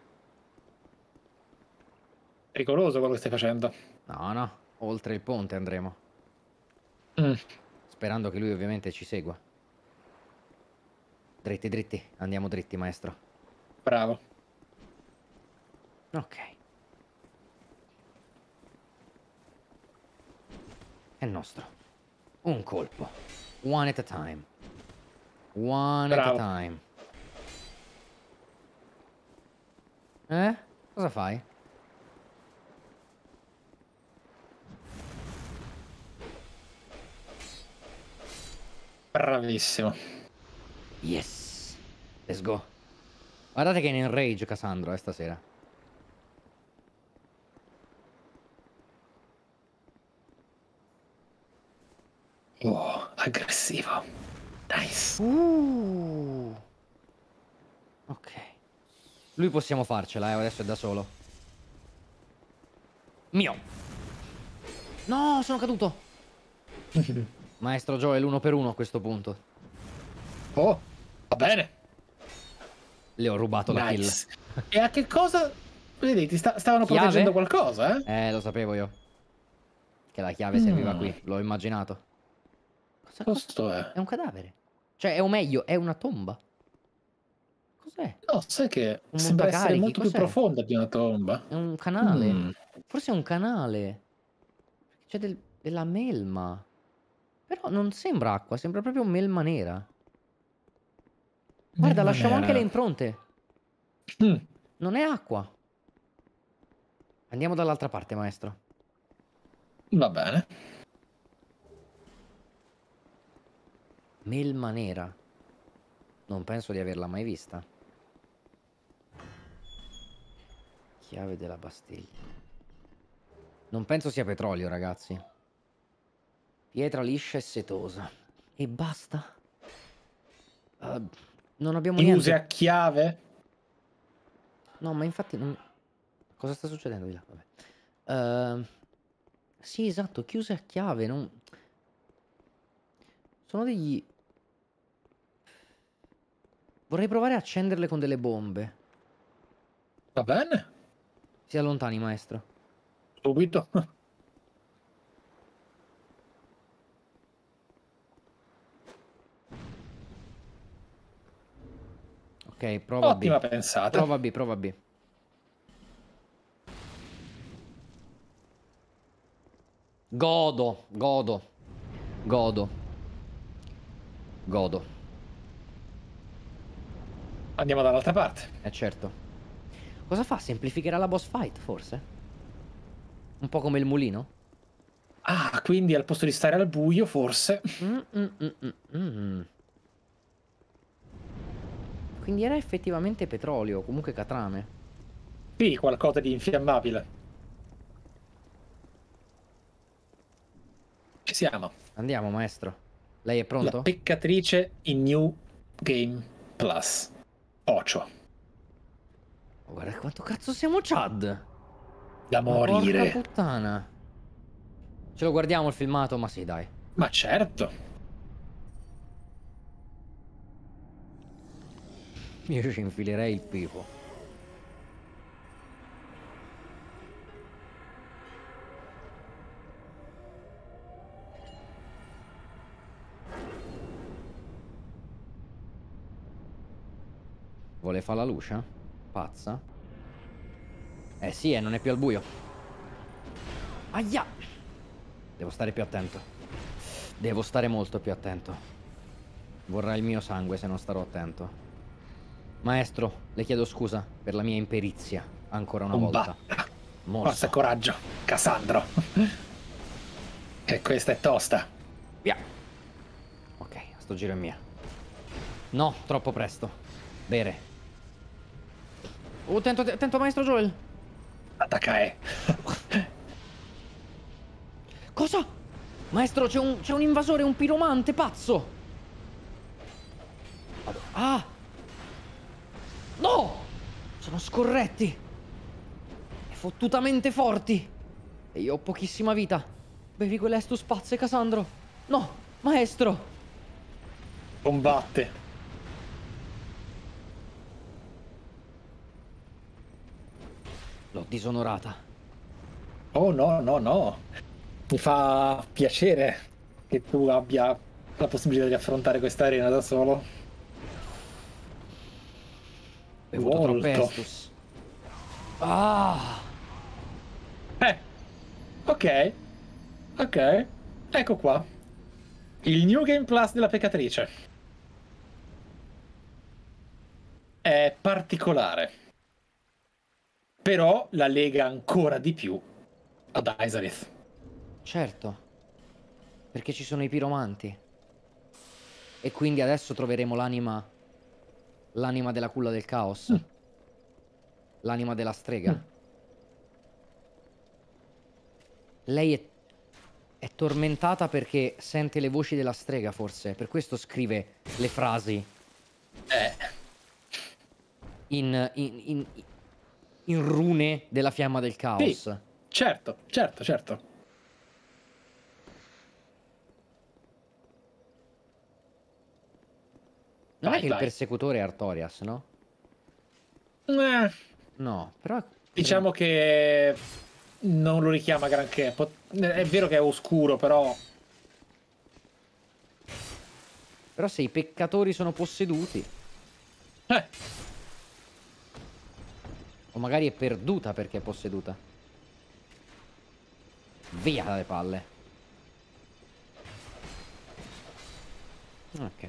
Speaker 1: Pericoloso quello che stai facendo. No, no. Oltre il ponte andremo. Mm. Sperando che lui ovviamente ci segua. Dritti, dritti. Andiamo dritti, maestro.
Speaker 2: Bravo. Ok.
Speaker 1: è nostro. Un colpo. One at a time. One Bravo. at a time. Eh? Cosa
Speaker 2: fai? Bravissimo.
Speaker 1: Yes. Let's go. Guardate che è in rage Cassandro eh, stasera. Oh, aggressivo. Nice. Uh. Ok. Lui possiamo farcela, eh, adesso è da solo. Mio. No, sono caduto. Maestro Joe è l'uno per uno a questo punto. Oh, va bene. Le ho rubato nice. la kill.
Speaker 2: e a che cosa... Vedi, sta, stavano chiave? proteggendo qualcosa,
Speaker 1: eh? Eh, lo sapevo io. Che la chiave mm. serviva qui, l'ho immaginato. Cosa Posto è? È un cadavere. Cioè, è o meglio, è una tomba.
Speaker 4: Cos'è? No,
Speaker 1: sai che un sembra essere molto più profonda di una tomba. È un canale. Mm. Forse è un canale. C'è del, della melma. Però non sembra acqua, sembra proprio melma nera. Melma Guarda, lasciamo nera. anche le impronte. Mm. Non è acqua. Andiamo dall'altra parte, maestro. Va bene. Melma nera. Non penso di averla mai vista. Chiave della Bastiglia. Non penso sia petrolio, ragazzi. Pietra liscia e setosa. E basta. Uh,
Speaker 2: non abbiamo niente. Chiuse a chiave?
Speaker 1: No, ma infatti... Non... Cosa sta succedendo di là? Vabbè. Uh, sì, esatto, chiuse a chiave. Non... Sono degli... Vorrei provare a accenderle con delle bombe. Va bene. Si allontani, maestro. Subito. Ok, prova Ottima B. pensata. Prova B, prova B. Godo, godo, godo godo. Andiamo dall'altra parte. Eh certo. Cosa fa? Semplificherà
Speaker 2: la boss fight, forse? Un po' come il mulino? Ah, quindi al posto di stare al buio, forse. Mm, mm, mm, mm, mm.
Speaker 1: quindi era effettivamente petrolio, comunque catrame.
Speaker 2: Sì, qualcosa di infiammabile. Ci siamo. Andiamo, maestro. Lei è pronto? La peccatrice in New Game Plus. Ocio. Oh, guarda quanto
Speaker 1: cazzo siamo Chad. Da morire. Porca puttana. Ce lo guardiamo il filmato, ma sì, dai.
Speaker 2: Ma certo.
Speaker 1: Io ci infilerei il pipo. Ecco, le fa la luce? Pazza? Eh sì, eh, non è più al buio. Aia! Devo stare più attento. Devo stare molto più attento. Vorrà il mio sangue se non starò attento. Maestro, le chiedo scusa per la mia imperizia, ancora una Umba. volta.
Speaker 2: Morso. Forza coraggio, Cassandro. e questa è tosta. Via. Ok, sto giro è mia.
Speaker 1: No, troppo presto. Bere. Oh, attento, attento, maestro Joel. Attacca eh. Cosa? Maestro, c'è un, un, invasore, un piromante, pazzo. Ah. No! Sono scorretti. E fottutamente forti. E io ho pochissima vita. Bevi quell'estu spazze, Cassandro. No, maestro.
Speaker 2: Combatte. L'ho disonorata. Oh no, no, no. Mi fa piacere che tu abbia la possibilità di affrontare questa arena da solo. Bevuto Molto.
Speaker 4: Estus. Ah! Eh. Ok. Ok.
Speaker 2: Ecco qua. Il New Game Plus della peccatrice. È particolare però la lega ancora di più ad Aizareth.
Speaker 1: Certo, perché ci sono i piromanti. E quindi adesso troveremo l'anima, l'anima della culla del caos, mm. l'anima della strega. Mm. Lei è, è tormentata perché sente le voci della strega, forse, per questo scrive le frasi. Eh. In, in, in, in rune della fiamma del caos.
Speaker 2: Sì, certo, certo, certo. Non vai, è che vai.
Speaker 1: il persecutore è Artorias, no? Eh. No, però...
Speaker 2: Diciamo che non lo richiama granché. È vero che è oscuro, però... Però se i peccatori sono posseduti...
Speaker 1: Eh magari è perduta perché è posseduta. Via dalle palle. Ok.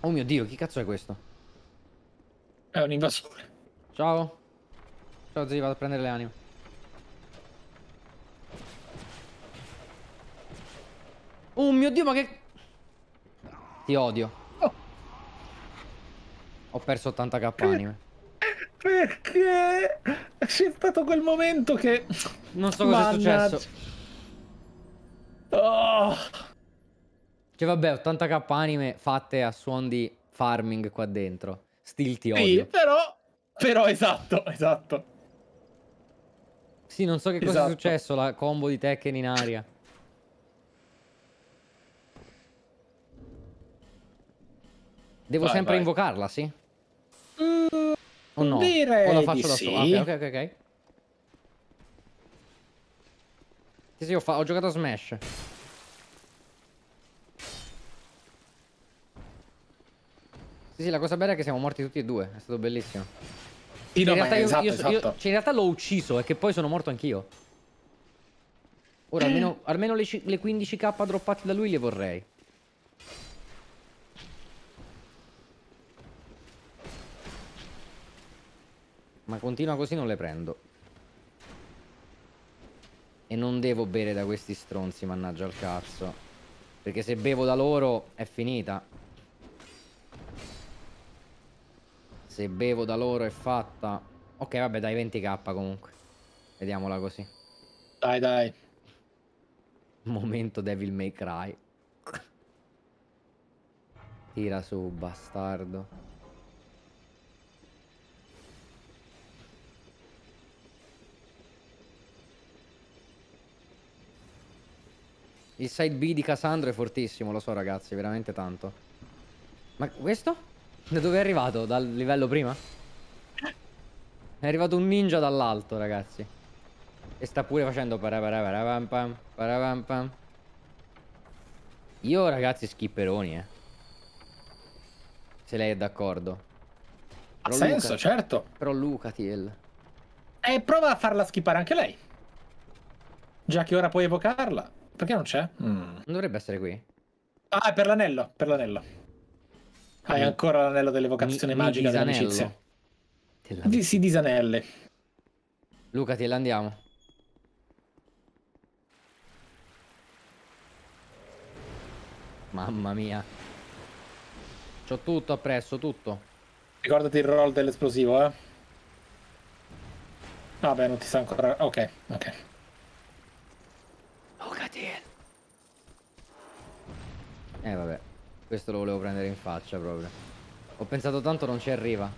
Speaker 1: Oh mio dio, chi cazzo è questo?
Speaker 2: È un invasore.
Speaker 1: Ciao. Ciao zio, vado a prendere le anime. Oh mio dio, ma che... Ti odio. Ho perso 80k anime.
Speaker 2: Perché c'è stato quel momento che... Non so cosa è successo.
Speaker 1: Oh. Cioè vabbè, 80k anime fatte a suon di farming qua dentro. Still ti odio. Sì, però... Però esatto, esatto. Sì, non so che cosa è esatto. successo, la combo di Tekken in aria. Devo vai, sempre vai. invocarla, sì? Mm, o no? Direi o la faccio da sì. sola? Ah, ok, ok, ok. Sì, sì, ho, ho giocato a Smash. Sì, sì, la cosa bella è che siamo morti tutti e due. È stato bellissimo. Sì, no, in, realtà io, esatto, io, esatto. Io, cioè in realtà l'ho ucciso e che poi sono morto anch'io. Ora, almeno, almeno le, le 15k droppate da lui le vorrei. Ma continua così non le prendo. E non devo bere da questi stronzi, mannaggia al cazzo. Perché se bevo da loro è finita. Se bevo da loro è fatta. Ok, vabbè, dai 20k comunque. Vediamola così. Dai, dai. Momento Devil May Cry. Tira su, bastardo. Il side B di Cassandro è fortissimo, lo so ragazzi, veramente tanto. Ma questo? Da dove è arrivato? Dal livello prima? È arrivato un ninja dall'alto, ragazzi. E sta pure facendo parabarabam pam pam. Io ragazzi schipperoni, eh. Se lei è d'accordo.
Speaker 2: Ha senso, certo.
Speaker 1: Però Luca Tiel.
Speaker 2: E eh, prova a farla schippare anche lei. Già che ora puoi evocarla. Perché non c'è? Mm. Non dovrebbe essere qui. Ah, è per l'anello, per l'anello. Hai ah, ancora l'anello dell'evocazione mi, magica dell'amicizia.
Speaker 1: Di, si disanelle. Luca, te l'andiamo.
Speaker 2: Mamma mia. C'ho tutto appresso, tutto. Ricordati il roll dell'esplosivo, eh. Vabbè, non ti sta ancora... Ok, ok. Locatil!
Speaker 1: Eh vabbè, questo lo volevo prendere in faccia proprio. Ho pensato tanto non ci arriva.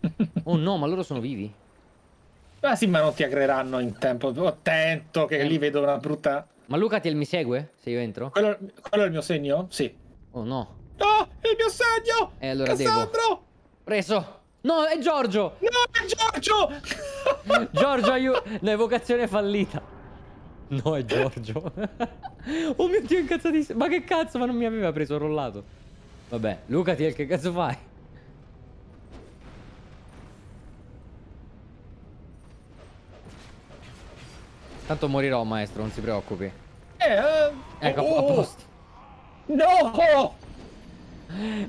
Speaker 1: oh no, ma loro sono vivi.
Speaker 2: Ah sì, ma non ti aggreranno in tempo. Oh, attento che eh. lì vedo una brutta... Ma Lucatil mi segue se io entro? Quello, quello, è il mio segno? Sì.
Speaker 1: Oh no. No, è il mio segno! E eh, allora Cassandro! Devo. Preso! No, è Giorgio! No, è Giorgio! Giorgio, aiuto! L'evocazione è fallita. No, è Giorgio. oh mio Dio, incazzatissimo. Ma che cazzo, ma non mi aveva preso rollato. Vabbè, Luca, ti che cazzo fai? Tanto morirò, maestro, non si preoccupi. Eh,
Speaker 4: eh. Ecco, oh, a oh. posto. No!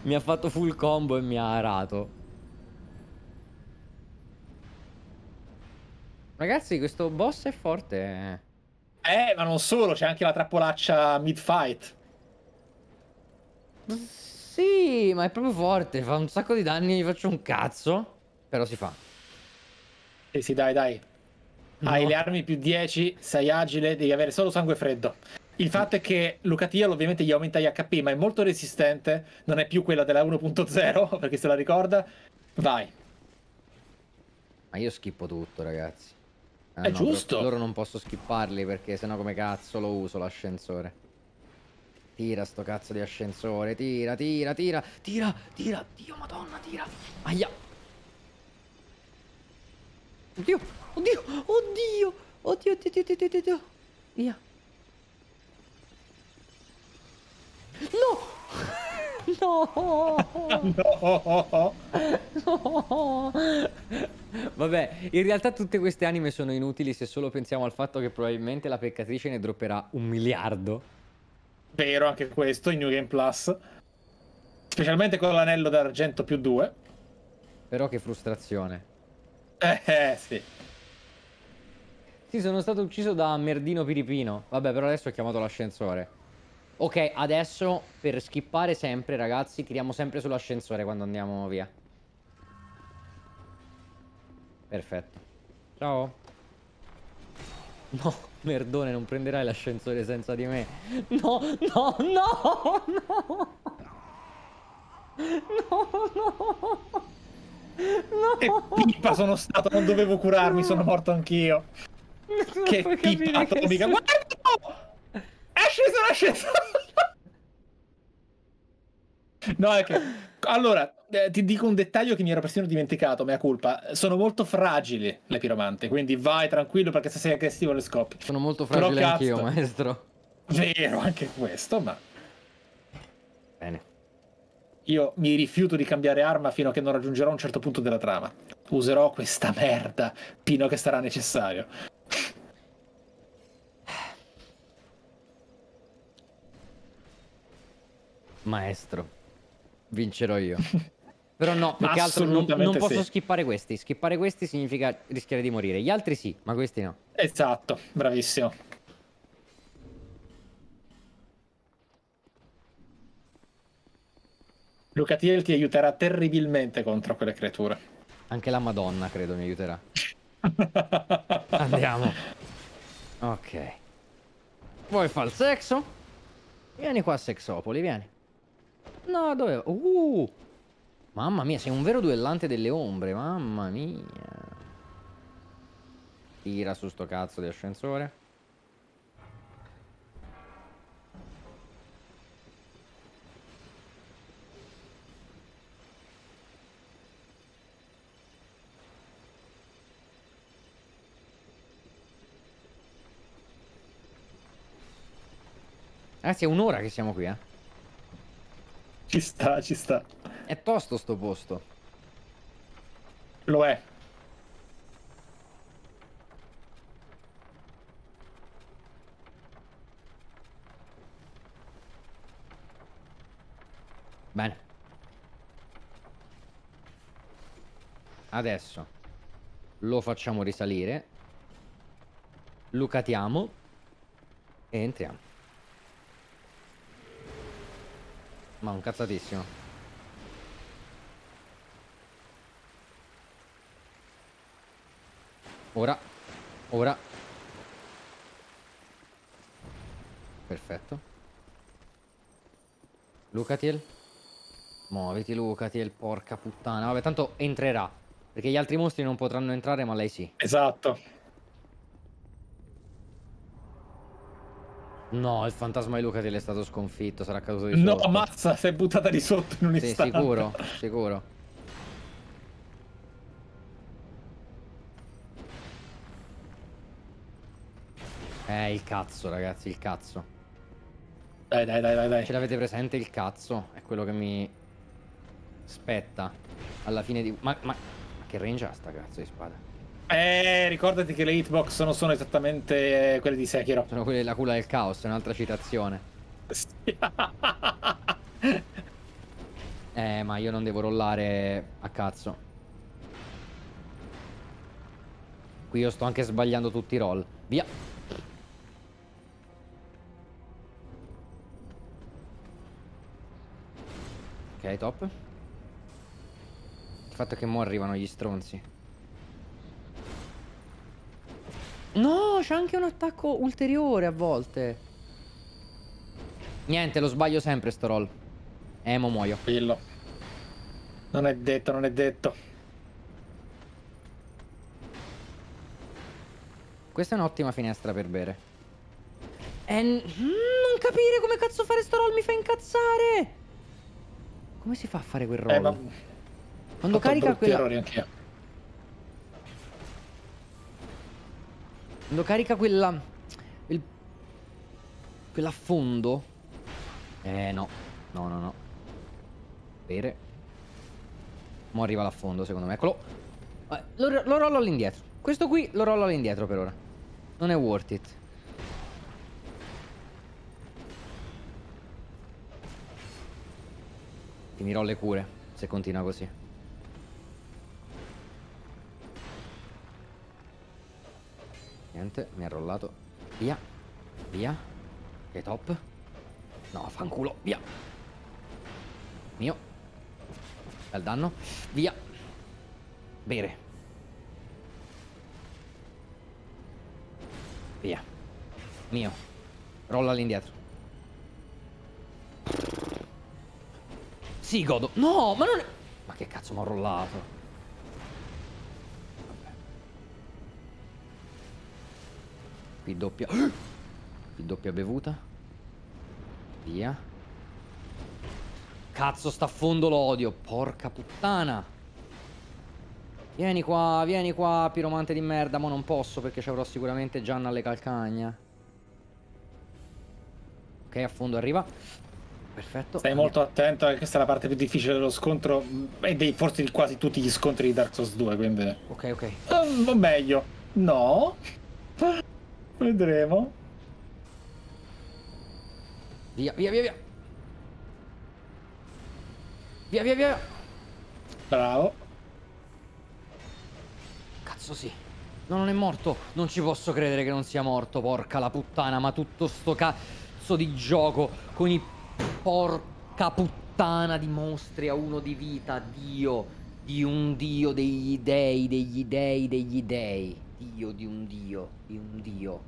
Speaker 1: Mi ha fatto full combo e mi ha arato.
Speaker 2: Ragazzi, questo boss è forte. Eh. Eh, ma non solo, c'è anche la trappolaccia mid-fight.
Speaker 1: Sì, ma è proprio forte, fa un sacco di danni, gli faccio un cazzo,
Speaker 2: però si fa. Sì, sì, dai, dai. No. Hai le armi più 10, sei agile, devi avere solo sangue freddo. Il fatto è che Lucatial ovviamente gli aumenta gli HP, ma è molto resistente, non è più quella della 1.0, perché se la ricorda, vai.
Speaker 1: Ma io schippo tutto, ragazzi. Eh, è no, giusto. Loro non posso skipparli perché sennò come cazzo lo uso l'ascensore. Tira sto cazzo di ascensore, tira, tira, tira, tira, tira, Dio madonna, tira. Aia.
Speaker 4: Oddio, oddio, oddio, oddio, oddio, oddio, oddio, oddio. Via. No,
Speaker 3: No!
Speaker 2: no!
Speaker 3: no!
Speaker 1: Vabbè, in realtà tutte queste anime sono inutili se solo pensiamo al fatto che probabilmente la peccatrice ne dropperà un miliardo.
Speaker 2: Vero, anche questo in New Game Plus. Specialmente con l'anello d'argento più 2. Però che frustrazione. Eh, eh sì.
Speaker 1: Sì, sono stato ucciso da Merdino Piripino. Vabbè, però adesso ho chiamato l'ascensore. Ok, adesso per skippare sempre, ragazzi, tiriamo sempre sull'ascensore quando andiamo via. Perfetto. Ciao. No, merdone, non prenderai l'ascensore senza di me.
Speaker 3: No, no, no,
Speaker 1: no.
Speaker 3: No, no. No. Che
Speaker 2: pippa sono stato, non dovevo curarmi, no. sono morto anch'io. Che pippa atomica. Che...
Speaker 4: Guarda! È sceso,
Speaker 2: è no, è che... Allora, eh, ti dico un dettaglio che mi ero persino dimenticato, mea colpa. Sono molto fragili le piromante, quindi vai tranquillo perché se sei aggressivo le scoppi. Sono molto fragile anch'io,
Speaker 1: maestro.
Speaker 2: Vero, anche questo, ma... Bene. Io mi rifiuto di cambiare arma fino a che non raggiungerò un certo punto della trama. Userò questa merda fino a che sarà necessario.
Speaker 1: Maestro, vincerò io. Però no, perché altro non, non posso sì. skippare questi. Skippare questi significa rischiare di morire. Gli altri sì, ma questi no.
Speaker 2: Esatto, bravissimo. Luca Tiel ti aiuterà terribilmente contro quelle creature.
Speaker 1: Anche la Madonna credo mi aiuterà. Andiamo. Ok. Vuoi fare il sexo? Vieni qua Sexopoli, vieni. No, doveva... Uh! Mamma mia, sei un vero duellante delle ombre, mamma mia. Tira su sto cazzo di ascensore. Ragazzi, eh, è un'ora che siamo qui, eh. Ci sta, ci sta. È tosto sto posto. Lo è. Bene. Adesso lo facciamo risalire. Lucatiamo. E entriamo. Ma un cazzatissimo. Ora. Ora. Perfetto. Lucatiel. Muoviti Lucatiel, porca puttana. Vabbè, tanto entrerà. Perché gli altri mostri non potranno entrare, ma lei sì. Esatto. No, il fantasma di Lucatil è stato sconfitto, sarà caduto di sotto. No, mazza, sei buttata di sotto in un sì, istante. sicuro, sicuro. Eh, il cazzo, ragazzi, il cazzo. Dai, dai, dai, dai, dai. Ce l'avete presente il cazzo? È quello che mi... Spetta. Alla fine di... Ma, ma... ma che range ha sta cazzo di spada?
Speaker 2: Eh, ricordati che le hitbox non sono esattamente eh, quelle di Sekiro. Sono quelle della culla del caos, è un'altra citazione.
Speaker 1: eh, ma io non devo rollare a cazzo. Qui io sto anche sbagliando tutti i roll. Via. Ok, top. Il fatto è che mo arrivano gli stronzi. No, c'è anche un attacco ulteriore a volte. Niente, lo sbaglio sempre sto roll. Emo eh, muoio. Pillo.
Speaker 2: Non è detto, non è detto.
Speaker 1: Questa è un'ottima finestra per bere. E eh, mm, non capire come cazzo fare sto roll mi fa incazzare. Come si fa a fare quel eh, roll? Eh, ma... Quando carica quella... Quando carica quella... Il... Quell'affondo... Eh no. No, no, no. Bere. Mo' arriva l'affondo, secondo me. Eccolo. Eh, lo, lo rollo all'indietro. Questo qui lo rollo all'indietro per ora. Non è worth it. Finirò le cure se continua così. Niente, mi ha rollato. Via. Via. E top. No, fanculo. Via. Mio. Bel danno. Via. Bere. Via. Mio. Rolla all'indietro. Sì, godo. No, ma non è... Ma che cazzo mi ha rollato? Qui doppia... Qui doppia bevuta. Via. Cazzo, sta a fondo l'odio. Porca puttana. Vieni qua, vieni qua, piromante di merda. Ma non posso perché ci avrò sicuramente Gianna alle calcagna.
Speaker 2: Ok, a fondo arriva.
Speaker 1: Perfetto. Stai molto
Speaker 2: attento, eh, questa è la parte più difficile dello scontro mm, e dei, forse di quasi tutti gli scontri di Dark Souls 2, quindi... Ok, ok. Va mm, meglio. No. Vedremo. Via, via, via, via.
Speaker 1: Via, via, via. Bravo. Cazzo sì. No, non è morto. Non ci posso credere che non sia morto, porca la puttana. Ma tutto sto cazzo di gioco con i porca puttana di mostri a uno di vita, Dio. Di un Dio degli dei, degli dei, degli dei dio di un dio, di un dio,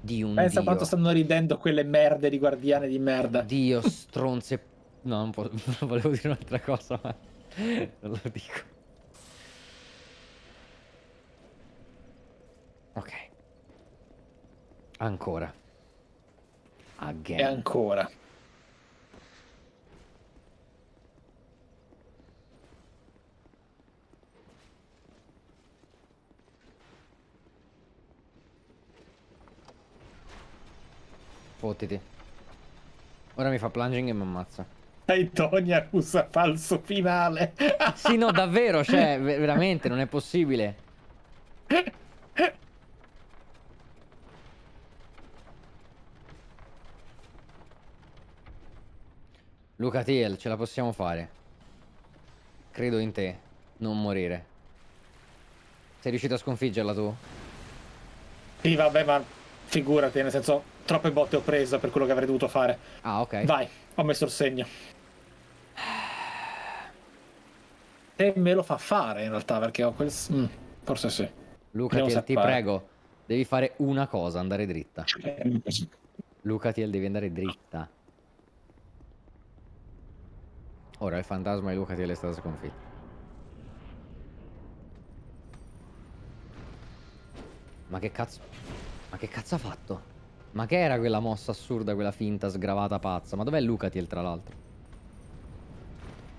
Speaker 2: di un Pensa dio. quanto stanno ridendo quelle merde di guardiane di merda. Dio, stronze... No, non, po- non volevo dire un'altra cosa, ma
Speaker 1: non lo dico. Ok. Ancora.
Speaker 2: Again. E ancora.
Speaker 1: Fottiti. Ora mi fa plunging e mi ammazza.
Speaker 2: Dai, Tony accusa falso finale. sì, no, davvero, cioè,
Speaker 1: veramente, non è possibile. Luca Tiel, ce la possiamo fare. Credo in te, non morire.
Speaker 2: Sei riuscito a sconfiggerla tu? Sì, vabbè, ma figurati, nel senso, troppe botte ho preso per quello che avrei dovuto fare. Ah, ok. Vai, ho messo il segno. E me lo fa fare in realtà perché ho quel... Mm, forse sì. Luca, ti, ti prego,
Speaker 1: devi fare una cosa, andare dritta. Cioè, mm, Luca Tiel devi andare dritta. Ora il fantasma di Luca Tiel è stato sconfitto. Ma che cazzo... Ma che cazzo ha fatto? Ma che era quella mossa assurda, quella finta, sgravata, pazza? Ma dov'è Lucatiel, tra l'altro?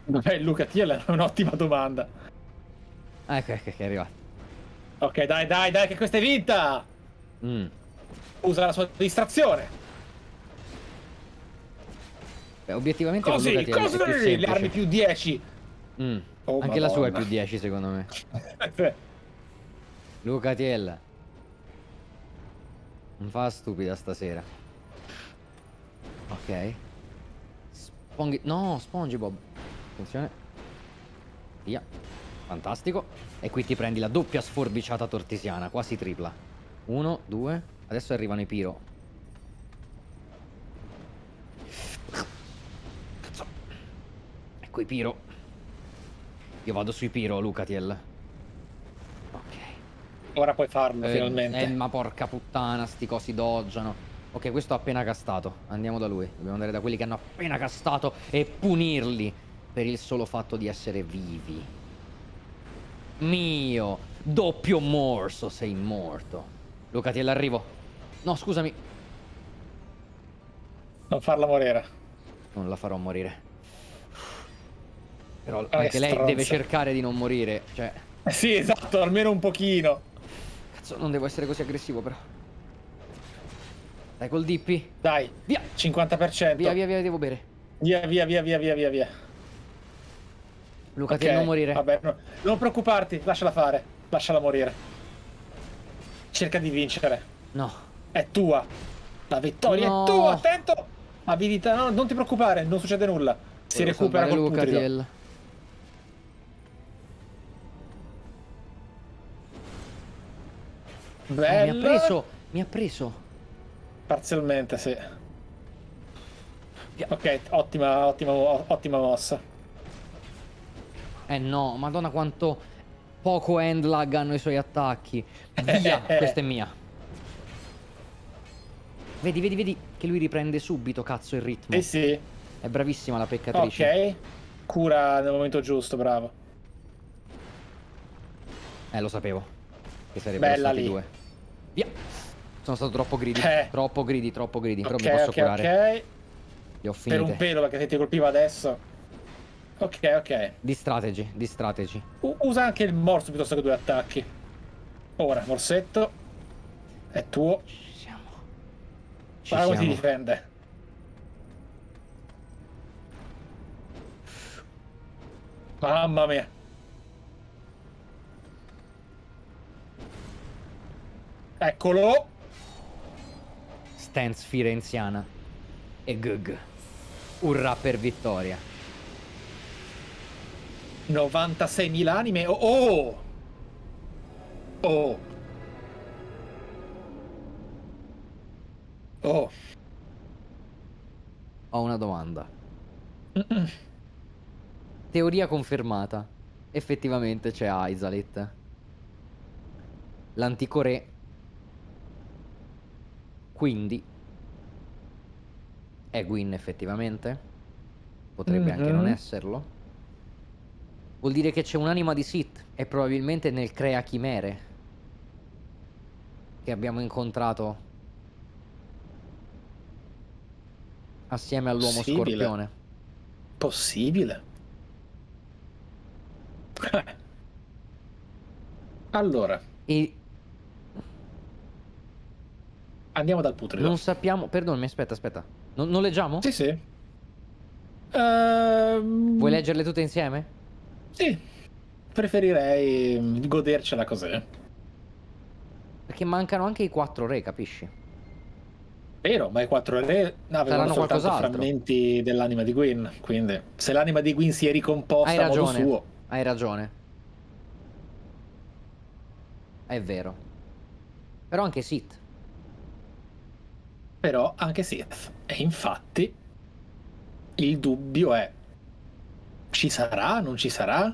Speaker 2: Dov'è Lucatiel? È un'ottima domanda.
Speaker 1: Ah, ecco, ecco, che ecco, è arrivato.
Speaker 2: Ok, dai, dai, dai, che questa è vinta! Mm. Usa la sua distrazione.
Speaker 1: Beh, obiettivamente così, Lucatiel così, è più le armi più 10. Mm. Oh, Anche Madonna. la sua è più 10, secondo me. Lucatiel. Non fa stupida stasera. Ok. Sponghi... No, SpongeBob. Attenzione. Via. Fantastico. E qui ti prendi la doppia sforbiciata tortisiana, quasi tripla. Uno, due. Adesso arrivano i piro. Cazzo. Ecco i piro. Io vado sui piro, Lucatiel.
Speaker 2: Ora puoi farlo, eh, finalmente. Eh,
Speaker 1: ma porca puttana, sti cosi doggiano. Ok, questo ha appena castato. Andiamo da lui. Dobbiamo andare da quelli che hanno appena castato e punirli per il solo fatto di essere vivi. Mio, doppio morso sei morto. Luca, ti è l'arrivo.
Speaker 2: No, scusami. Non farla morire.
Speaker 1: Non la farò morire.
Speaker 2: Però anche lei deve cercare
Speaker 1: di non morire, cioè... Sì, esatto,
Speaker 2: almeno un pochino. Cazzo, non devo essere così aggressivo però. Dai, col DP. Dai, via. 50%. Via, via, via, devo bere. Via, via, via, via, via, via, via. Luca, okay. te non morire. Vabbè, no. non preoccuparti, lasciala fare. Lasciala morire. Cerca di vincere. No. È tua. La vittoria no. è tua, attento! Abilità, no, non ti preoccupare, non succede nulla. Si Devo recupera col Luca, putrido. Tiel. Bella. Oh, mi ha preso, mi ha preso. Parzialmente, sì. Ok, ottima, ottima, ottima mossa.
Speaker 1: Eh no, madonna quanto poco end lag hanno i suoi attacchi. Via, questa è mia. Vedi, vedi, vedi che lui riprende subito, cazzo, il ritmo. Eh sì. È bravissima la peccatrice.
Speaker 2: Ok. Cura nel momento giusto, bravo.
Speaker 1: Eh, lo sapevo. Che sarebbero Bella stati lì. due. Via. Sono stato troppo greedy. Eh. Troppo greedy, troppo greedy. Okay, Però mi posso okay, curare. Ok, Le Per un
Speaker 2: pelo perché se ti colpiva adesso. Ok, ok. Di strategy, di strategy. U usa anche il morso piuttosto che due attacchi. Ora, morsetto. È tuo. Ci siamo. Ci Guarda come ti difende. Mamma mia. Eccolo.
Speaker 1: Stance firenziana. E Gug. Urrà per vittoria.
Speaker 2: 96.000 anime. Oh! Oh!
Speaker 4: Oh! oh.
Speaker 1: Ho una domanda. Mm-mm. Teoria confermata. Effettivamente c'è Aizalit. L'antico re quindi è Gwyn effettivamente? Potrebbe mm -hmm. anche non mhm. esserlo? Vuol dire che c'è un'anima di Sith e probabilmente nel Crea Chimere che abbiamo incontrato assieme all'uomo scorpione.
Speaker 2: Possibile. Eh. allora. E Andiamo dal putrido. Non
Speaker 1: sappiamo... Perdonami, aspetta, aspetta. Non, non leggiamo? Sì, sì.
Speaker 2: Uh... Vuoi leggerle tutte insieme? Sì. Preferirei mm, godercela così.
Speaker 1: Perché mancano anche i quattro re, capisci?
Speaker 2: Vero, ma i quattro re avevano Saranno soltanto frammenti dell'anima di Gwyn, quindi se l'anima di Gwyn si è ricomposta hai ragione, suo...
Speaker 1: Hai ragione.
Speaker 2: È vero. Però anche Sith però anche Sith. Eh, e infatti il dubbio è ci sarà, non ci sarà?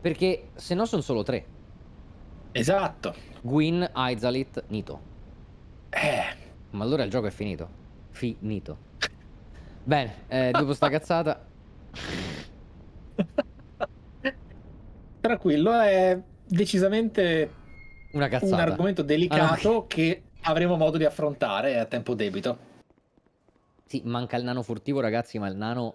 Speaker 2: Perché se no sono solo tre.
Speaker 1: Esatto. Gwyn, Aizalit, Nito. Eh. Ma allora il gioco è finito. Finito. Bene, eh, dopo sta cazzata...
Speaker 2: Tranquillo, è decisamente... Una cazzata. Un argomento delicato allora... che avremo modo di affrontare a tempo debito.
Speaker 1: Sì, manca il nano furtivo, ragazzi, ma il nano...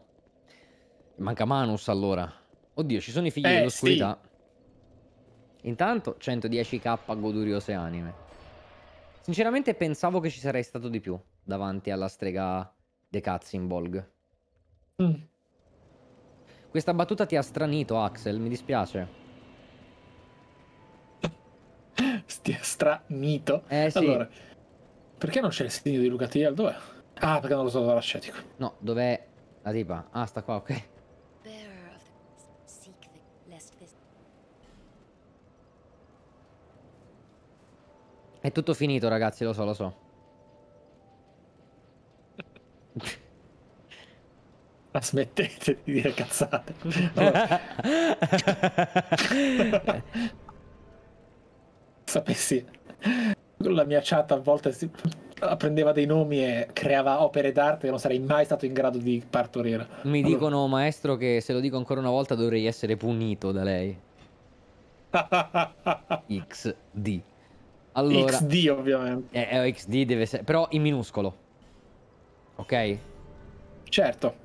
Speaker 1: Manca Manus, allora. Oddio, ci sono i figli eh, dell'oscurità. Sì. Intanto, 110k goduriose anime. Sinceramente pensavo che ci sarei stato di più davanti alla strega De Katzenbolg. Mm. Questa battuta ti ha stranito, Axel, mi dispiace.
Speaker 2: Stia stranito. Eh sì. Allora, perché non c'è il segno di Luca Tiel? Dov'è? Ah, perché non lo so dove l'ascetico. No, dov'è la tipa? Ah, sta qua, ok.
Speaker 1: È tutto finito, ragazzi, lo so, lo so.
Speaker 2: Ma smettete di dire cazzate. Allora. sapessi, la mia chat a volte si prendeva dei nomi e creava opere d'arte che non sarei mai stato in grado di partorire.
Speaker 1: Mi allora... dicono, maestro, che se lo dico ancora una volta dovrei essere punito da lei. XD. Allora, XD ovviamente. Eh, eh XD deve essere, però in minuscolo. Ok? Certo.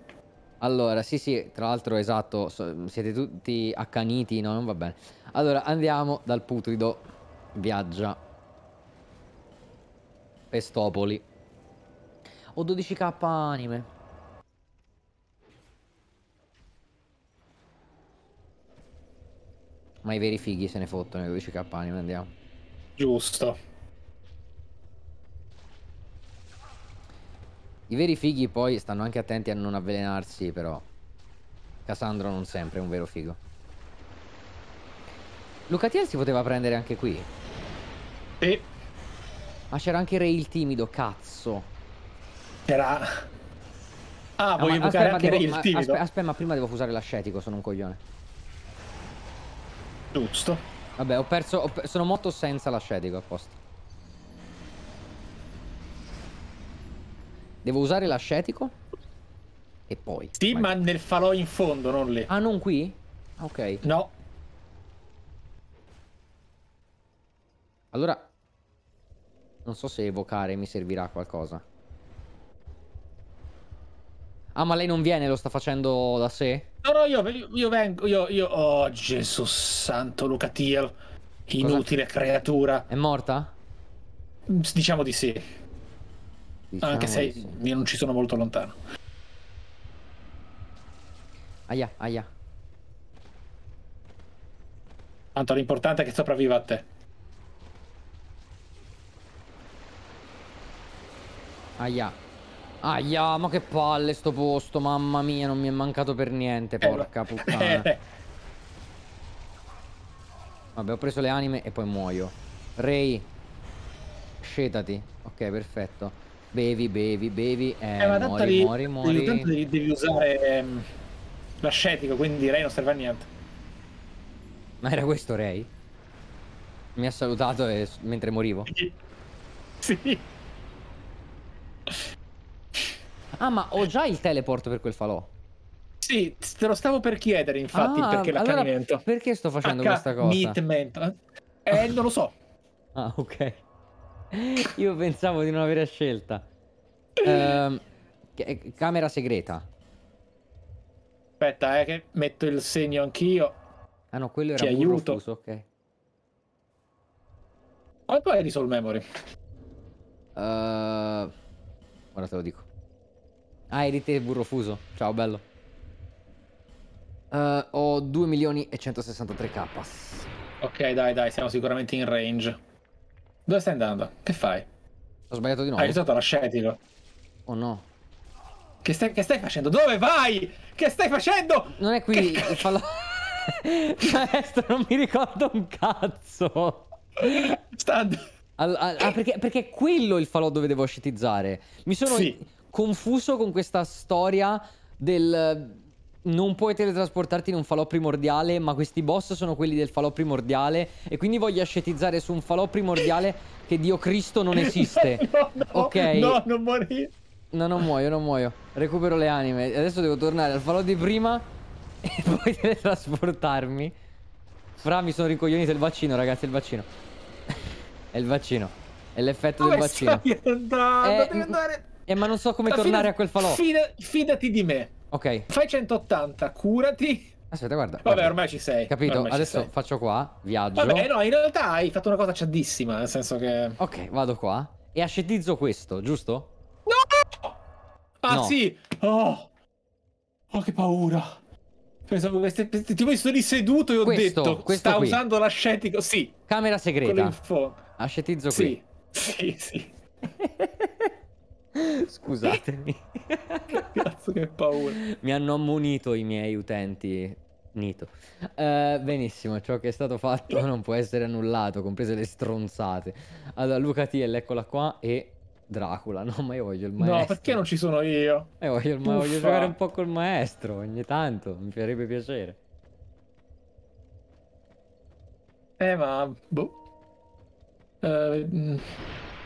Speaker 1: Allora, sì, sì, tra l'altro, esatto, siete tutti accaniti, no, non va bene. Allora, andiamo dal putrido Viaggia. Pestopoli. Ho 12k anime. Ma i veri fighi se ne fottono i 12k anime, andiamo. Giusto. I veri fighi poi stanno anche attenti a non avvelenarsi, però. Cassandro non sempre è un vero figo. Lucatiel si poteva prendere anche qui. Sì. Ma c'era anche Ray il timido, cazzo.
Speaker 2: C'era... Ah, no, vuoi invocare anche Ray il timido? Aspetta,
Speaker 1: aspe ma prima devo usare l'ascetico, sono un coglione. Giusto. Vabbè, ho perso... Ho per sono morto senza l'ascetico, apposta. Devo usare l'ascetico? E poi... Sì, magari. ma nel falò
Speaker 2: in fondo, non lì. Ah, non qui? Ah, ok. No.
Speaker 1: Allora... Non so se evocare mi servirà qualcosa. Ah, ma lei non viene, lo sta facendo da sé?
Speaker 2: No, no, io, io vengo, io, io... Oh, Gesù santo, Luca Tier. Inutile Cosa? creatura. È morta? Diciamo di sì. Diciamo Anche se sì. io non ci sono molto lontano. Aia, aia. Tanto l'importante è che sopravviva a te.
Speaker 1: Aia. Aia, ma che palle sto posto, mamma mia, non mi è mancato per niente, eh, porca puttana. Eh. Vabbè, ho preso le anime e poi muoio. Ray, scetati. Ok, perfetto. Bevi, bevi, bevi. Eh, eh ma tanto muori, devi, muori, muori. Tanto
Speaker 2: devi, devi usare ehm, l'ascetico, quindi Ray non serve a niente.
Speaker 1: Ma era questo Ray? Mi ha salutato e... mentre morivo? Sì. sì. Ah, ma ho già il teleport per quel falò. Sì, te lo stavo per chiedere, infatti, ah, perché l'accanimento. Allora, perché sto facendo H questa cosa?
Speaker 2: Commitment. Eh, non lo so.
Speaker 1: Ah, ok. Io pensavo di non avere scelta. Um, camera segreta.
Speaker 2: Aspetta, eh, che metto il segno anch'io.
Speaker 1: Ah no, quello era Ti burro aiuto. fuso, ok.
Speaker 2: Quanto eri sul memory?
Speaker 1: Uh, Ora te lo dico. Ah, eri te burro fuso. Ciao, bello. Uh, ho 2 milioni e 163k.
Speaker 2: Ok, dai, dai, siamo sicuramente in range. Dove stai andando? Che fai? Ho sbagliato di nuovo. Hai usato la scetilo. Oh no. Che stai, che stai, facendo? Dove vai? Che stai facendo? Non è qui che... fallo. Maestro, non mi ricordo un
Speaker 1: cazzo. Sta. All- ah, perché, perché è quello il falò dove devo ascetizzare. Mi sono sì. confuso con questa storia del non puoi teletrasportarti in un falò primordiale, ma questi boss sono quelli del falò primordiale. E quindi voglio ascetizzare su un falò primordiale che Dio Cristo non esiste.
Speaker 4: no, no, ok.
Speaker 1: No, non morire. No, non muoio, non muoio. Recupero le anime. Adesso devo tornare al falò di prima e poi teletrasportarmi. Fra, mi sono ricoglionito il vaccino, ragazzi, il vaccino. È il vaccino. È l'effetto del vaccino.
Speaker 2: Stai andando? È... Devi andare... Eh, ma non so come tornare fida... a quel falò. Fida... Fidati di me. Ok. Fai 180, curati. Aspetta, guarda. Vabbè, guarda. ormai
Speaker 1: ci sei. Capito? Ormai Adesso sei. faccio qua,
Speaker 2: viaggio. Vabbè, no, in realtà hai fatto una cosa ciaddissima, nel senso che... Ok, vado qua. E ascetizzo questo, giusto? No! Ah, no. sì! Oh! Oh, che paura! Pensavo che ti ho visto lì seduto e ho questo, detto questo sta qui. usando l'ascetico. Sì.
Speaker 1: Camera segreta. Ascetizzo qui. Sì, sì, sì. Scusatemi.
Speaker 4: Cazzo che paura.
Speaker 1: Mi hanno ammonito i miei utenti. Nito. Uh, benissimo, ciò che è stato fatto non può essere annullato, comprese le stronzate. Allora, Luca Tiel, eccola qua, e Dracula. No, ma io voglio il maestro. No,
Speaker 2: perché non ci sono io? Io eh, voglio, il ma- voglio giocare un
Speaker 1: po' col maestro, ogni tanto,
Speaker 2: mi farebbe piacere. Eh, ma... Boh. Eh, mm,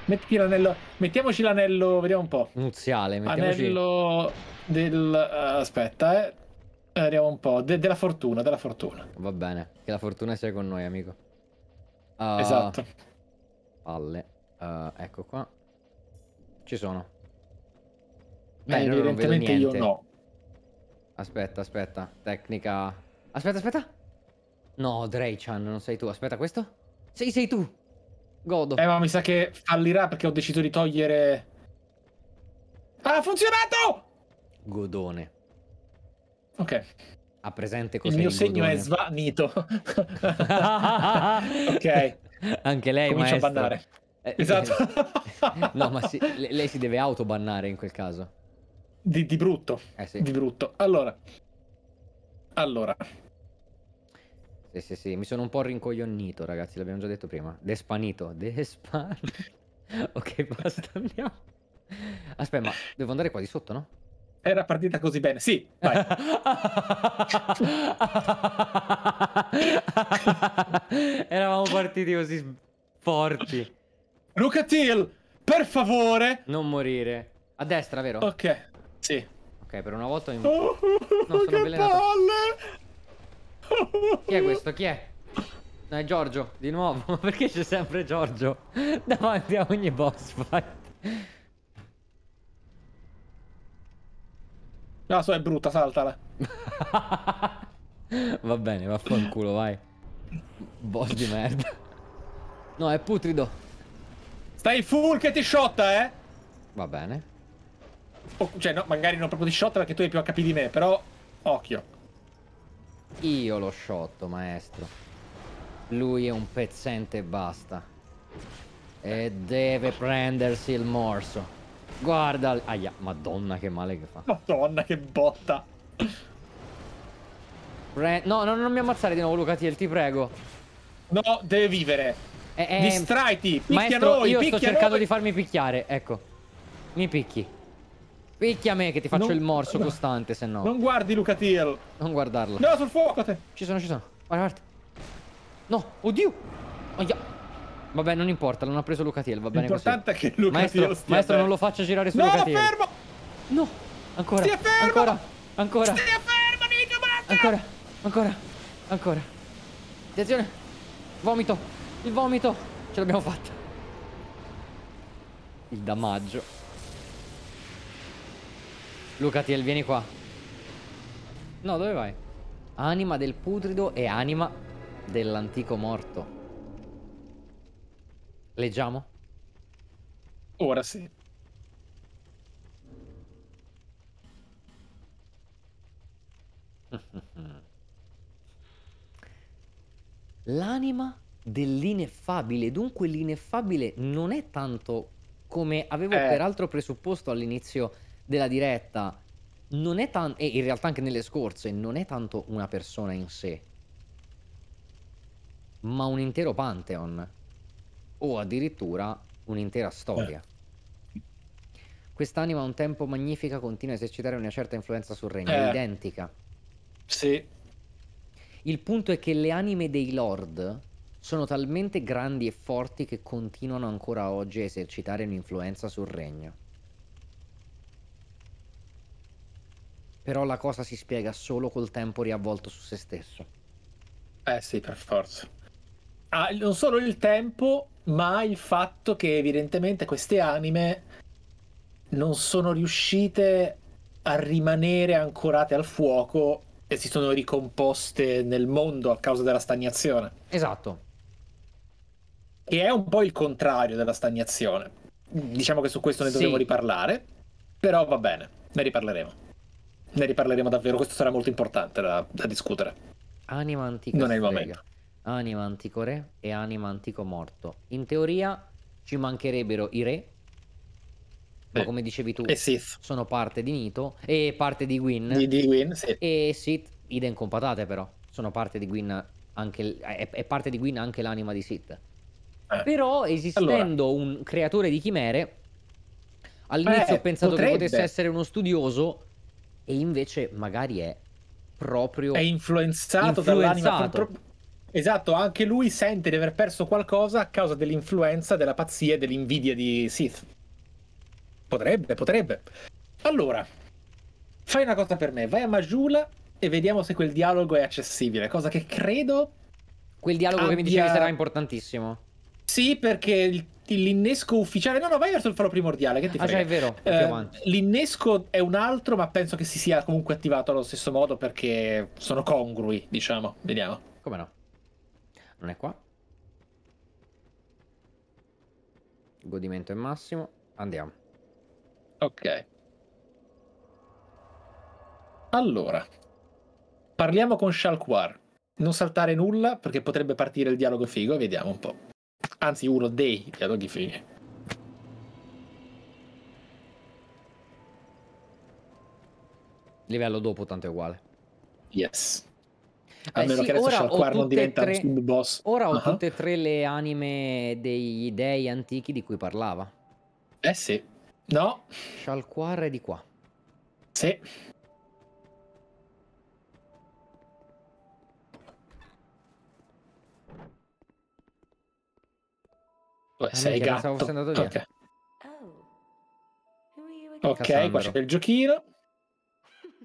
Speaker 2: metti l'anello, mettiamoci l'anello, vediamo un po'. Nuziale, Anello del... Uh, aspetta, eh. eh. Vediamo un po'. De della fortuna, della fortuna. Va bene, che la fortuna sia con noi, amico.
Speaker 1: Uh, esatto. Palle. Uh, ecco qua. Ci sono. Beh, eh, evidentemente io no. Aspetta, aspetta. Tecnica... Aspetta, aspetta. No, drey non sei tu. Aspetta, questo?
Speaker 2: Sì, sei tu. Godo. Eh, ma mi sa che fallirà perché ho deciso di togliere... Ah, ha funzionato! Godone. Ok.
Speaker 1: Ha presente cos'è il mio il segno godone. è
Speaker 2: svanito. ok.
Speaker 1: Anche lei, Comincio maestro. a bannare. Eh, eh esatto. no, ma
Speaker 2: si, lei si
Speaker 1: deve autobannare in quel caso. Di, di brutto. Eh, sì. Di
Speaker 2: brutto. Allora. Allora.
Speaker 1: Sì, sì, sì, mi sono un po' rincoglionito, ragazzi, l'abbiamo già detto prima. Despanito, despanito. ok, basta, andiamo. Aspetta, ma devo andare qua di sotto, no? Era partita così bene, sì, vai. Eravamo partiti così forti. Luca Till, per favore. Non morire. A destra, vero? Ok, sì. Ok, per una volta... In... Oh, no,
Speaker 3: sono che avvelenato.
Speaker 4: palle!
Speaker 1: Chi è questo? Chi è? No, è Giorgio, di nuovo.
Speaker 2: Ma Perché c'è sempre Giorgio? Davanti a ogni boss fight. La ah, sua è brutta, saltala.
Speaker 1: va bene, vaffanculo, vai. Boss di merda.
Speaker 2: No, è putrido. Stai full che ti sciotta, eh? Va bene. O, cioè, no, magari non proprio ti sciotta perché tu hai più HP di me, però... Occhio.
Speaker 1: Io lo sciotto, maestro. Lui è un pezzente e basta. E deve prendersi il morso. Guarda, aia, madonna che male che fa.
Speaker 2: Madonna che botta.
Speaker 1: Pre... No, no, non mi ammazzare di nuovo, Lucatiel, ti prego. No, deve
Speaker 2: vivere. Eh, eh... Distraiti, picchia Maestro, noi, io sto cercando noi. di
Speaker 1: farmi picchiare, ecco. Mi picchi.
Speaker 2: Picchia me che ti faccio non... il
Speaker 1: morso costante, se no. Non
Speaker 2: guardi Luca Tiel.
Speaker 1: Non guardarlo. No, sul fuoco te. Ci sono, ci sono. Guarda, guarda. No, oddio. Aia. Vabbè, non importa, non ha preso Luca Tiel, va bene L'importante così. è che Luca maestro, Tiel stia Maestro, non lo faccia girare su no, Luca Tiel. No, fermo! No, ancora. Stia fermo! Ancora, ancora. Stia fermo, Nico, Ancora, ancora, ancora. Attenzione. Vomito, il vomito. Ce l'abbiamo fatta. Il damaggio. Luca Tiel, vieni qua. No, dove vai? Anima del putrido e anima dell'antico morto. Leggiamo?
Speaker 2: Ora sì.
Speaker 4: L'anima
Speaker 1: dell'ineffabile, dunque l'ineffabile non è tanto come avevo eh. peraltro presupposto all'inizio della diretta non è tanto, e in realtà anche nelle scorse, non è tanto una persona in sé, ma un intero pantheon, o addirittura un'intera storia. Eh. Quest'anima un tempo magnifica continua a esercitare una certa influenza sul regno, eh. identica. Sì. Il punto è che le anime dei lord sono talmente grandi e forti che continuano ancora oggi a esercitare un'influenza sul regno. però la cosa si spiega solo col tempo riavvolto su se stesso.
Speaker 2: Eh sì, per forza. Ah, non solo il tempo, ma il fatto che evidentemente queste anime non sono riuscite a rimanere ancorate al fuoco e si sono ricomposte nel mondo a causa della stagnazione. Esatto. E è un po' il contrario della stagnazione. Diciamo che su questo ne sì. riparlare, però va bene, ne riparleremo ne riparleremo davvero, questo sarà molto importante da, da discutere.
Speaker 1: Anima antica. Non è il momento. Anima antico re e anima antico morto. In teoria ci mancherebbero i re, ma eh. come dicevi tu, e Sith. sono parte di Nito e parte di Gwyn. Di, di Gwyn, sì. E Sith, idem con patate però, sono parte di Gwyn anche, è, è parte di Gwyn anche l'anima di Sith. Eh. Però esistendo allora. un creatore di chimere, all'inizio eh, ho pensato potrebbe. che potesse essere uno studioso e invece magari è proprio... È influenzato,
Speaker 2: influenzato. dall'anima. Pro... Esatto, anche lui sente di aver perso qualcosa a causa dell'influenza, della pazzia e dell'invidia di Sith. Potrebbe, potrebbe. Allora, fai una cosa per me, vai a Majula e vediamo se quel dialogo è accessibile, cosa che credo... Quel dialogo abbia... che mi dicevi sarà importantissimo. Sì, perché il l'innesco ufficiale. No, no, vai verso il faro primordiale. Che ti ah, frega. Ah, cioè, è vero. Eh, l'innesco è un altro, ma penso che si sia comunque attivato allo stesso modo perché sono congrui, diciamo. Vediamo. Come no? Non è qua.
Speaker 1: Godimento è massimo.
Speaker 2: Andiamo. Ok. Allora, parliamo con Shalquar. Non saltare nulla perché potrebbe partire il dialogo figo, vediamo un po' anzi uno dei dialoghi fine. Livello dopo tanto è uguale. Yes. Beh,
Speaker 1: a eh meno sì, che adesso Shalquar non diventa tre... un boss. Ora ho uh -huh. tutte e tre le anime degli dei antichi di cui parlava. Eh sì. No. Shalquar è di qua. Sì.
Speaker 2: Ah, sei gatto. Ok,
Speaker 3: oh, okay qua c'è
Speaker 2: il giochino.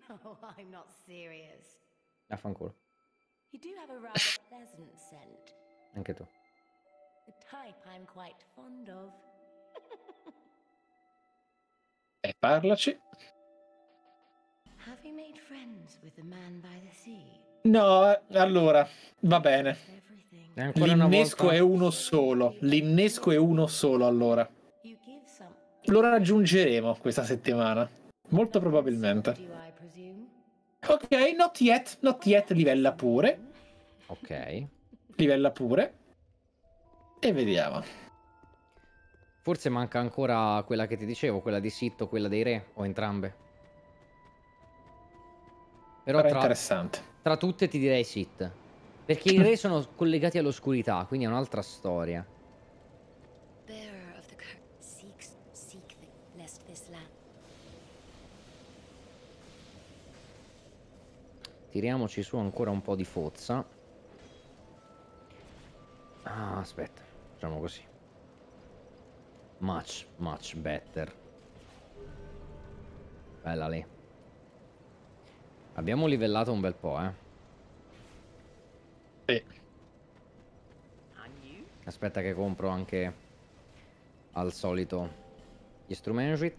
Speaker 2: No, I'm not serious. You
Speaker 5: have a rather Anche tu. The type I'm quite fond of.
Speaker 2: e parlaci. No, eh, allora, va bene. L'innesco è uno solo. L'innesco è uno solo allora. Lo raggiungeremo questa settimana. Molto probabilmente. Ok, not yet. Not yet livella pure. Ok. Livella pure. E vediamo.
Speaker 1: Forse manca ancora quella che ti dicevo, quella di Sitto, quella dei re, o entrambe. Però Sarà tra, interessante. Tra tutte ti direi Sit. Perché i re sono collegati all'oscurità, quindi è un'altra storia. Tiriamoci su ancora un po' di forza. Ah, aspetta, facciamo così. Much, much better. Bella lì. Abbiamo livellato un bel po', eh. Aspetta che compro anche al solito gli strumenti.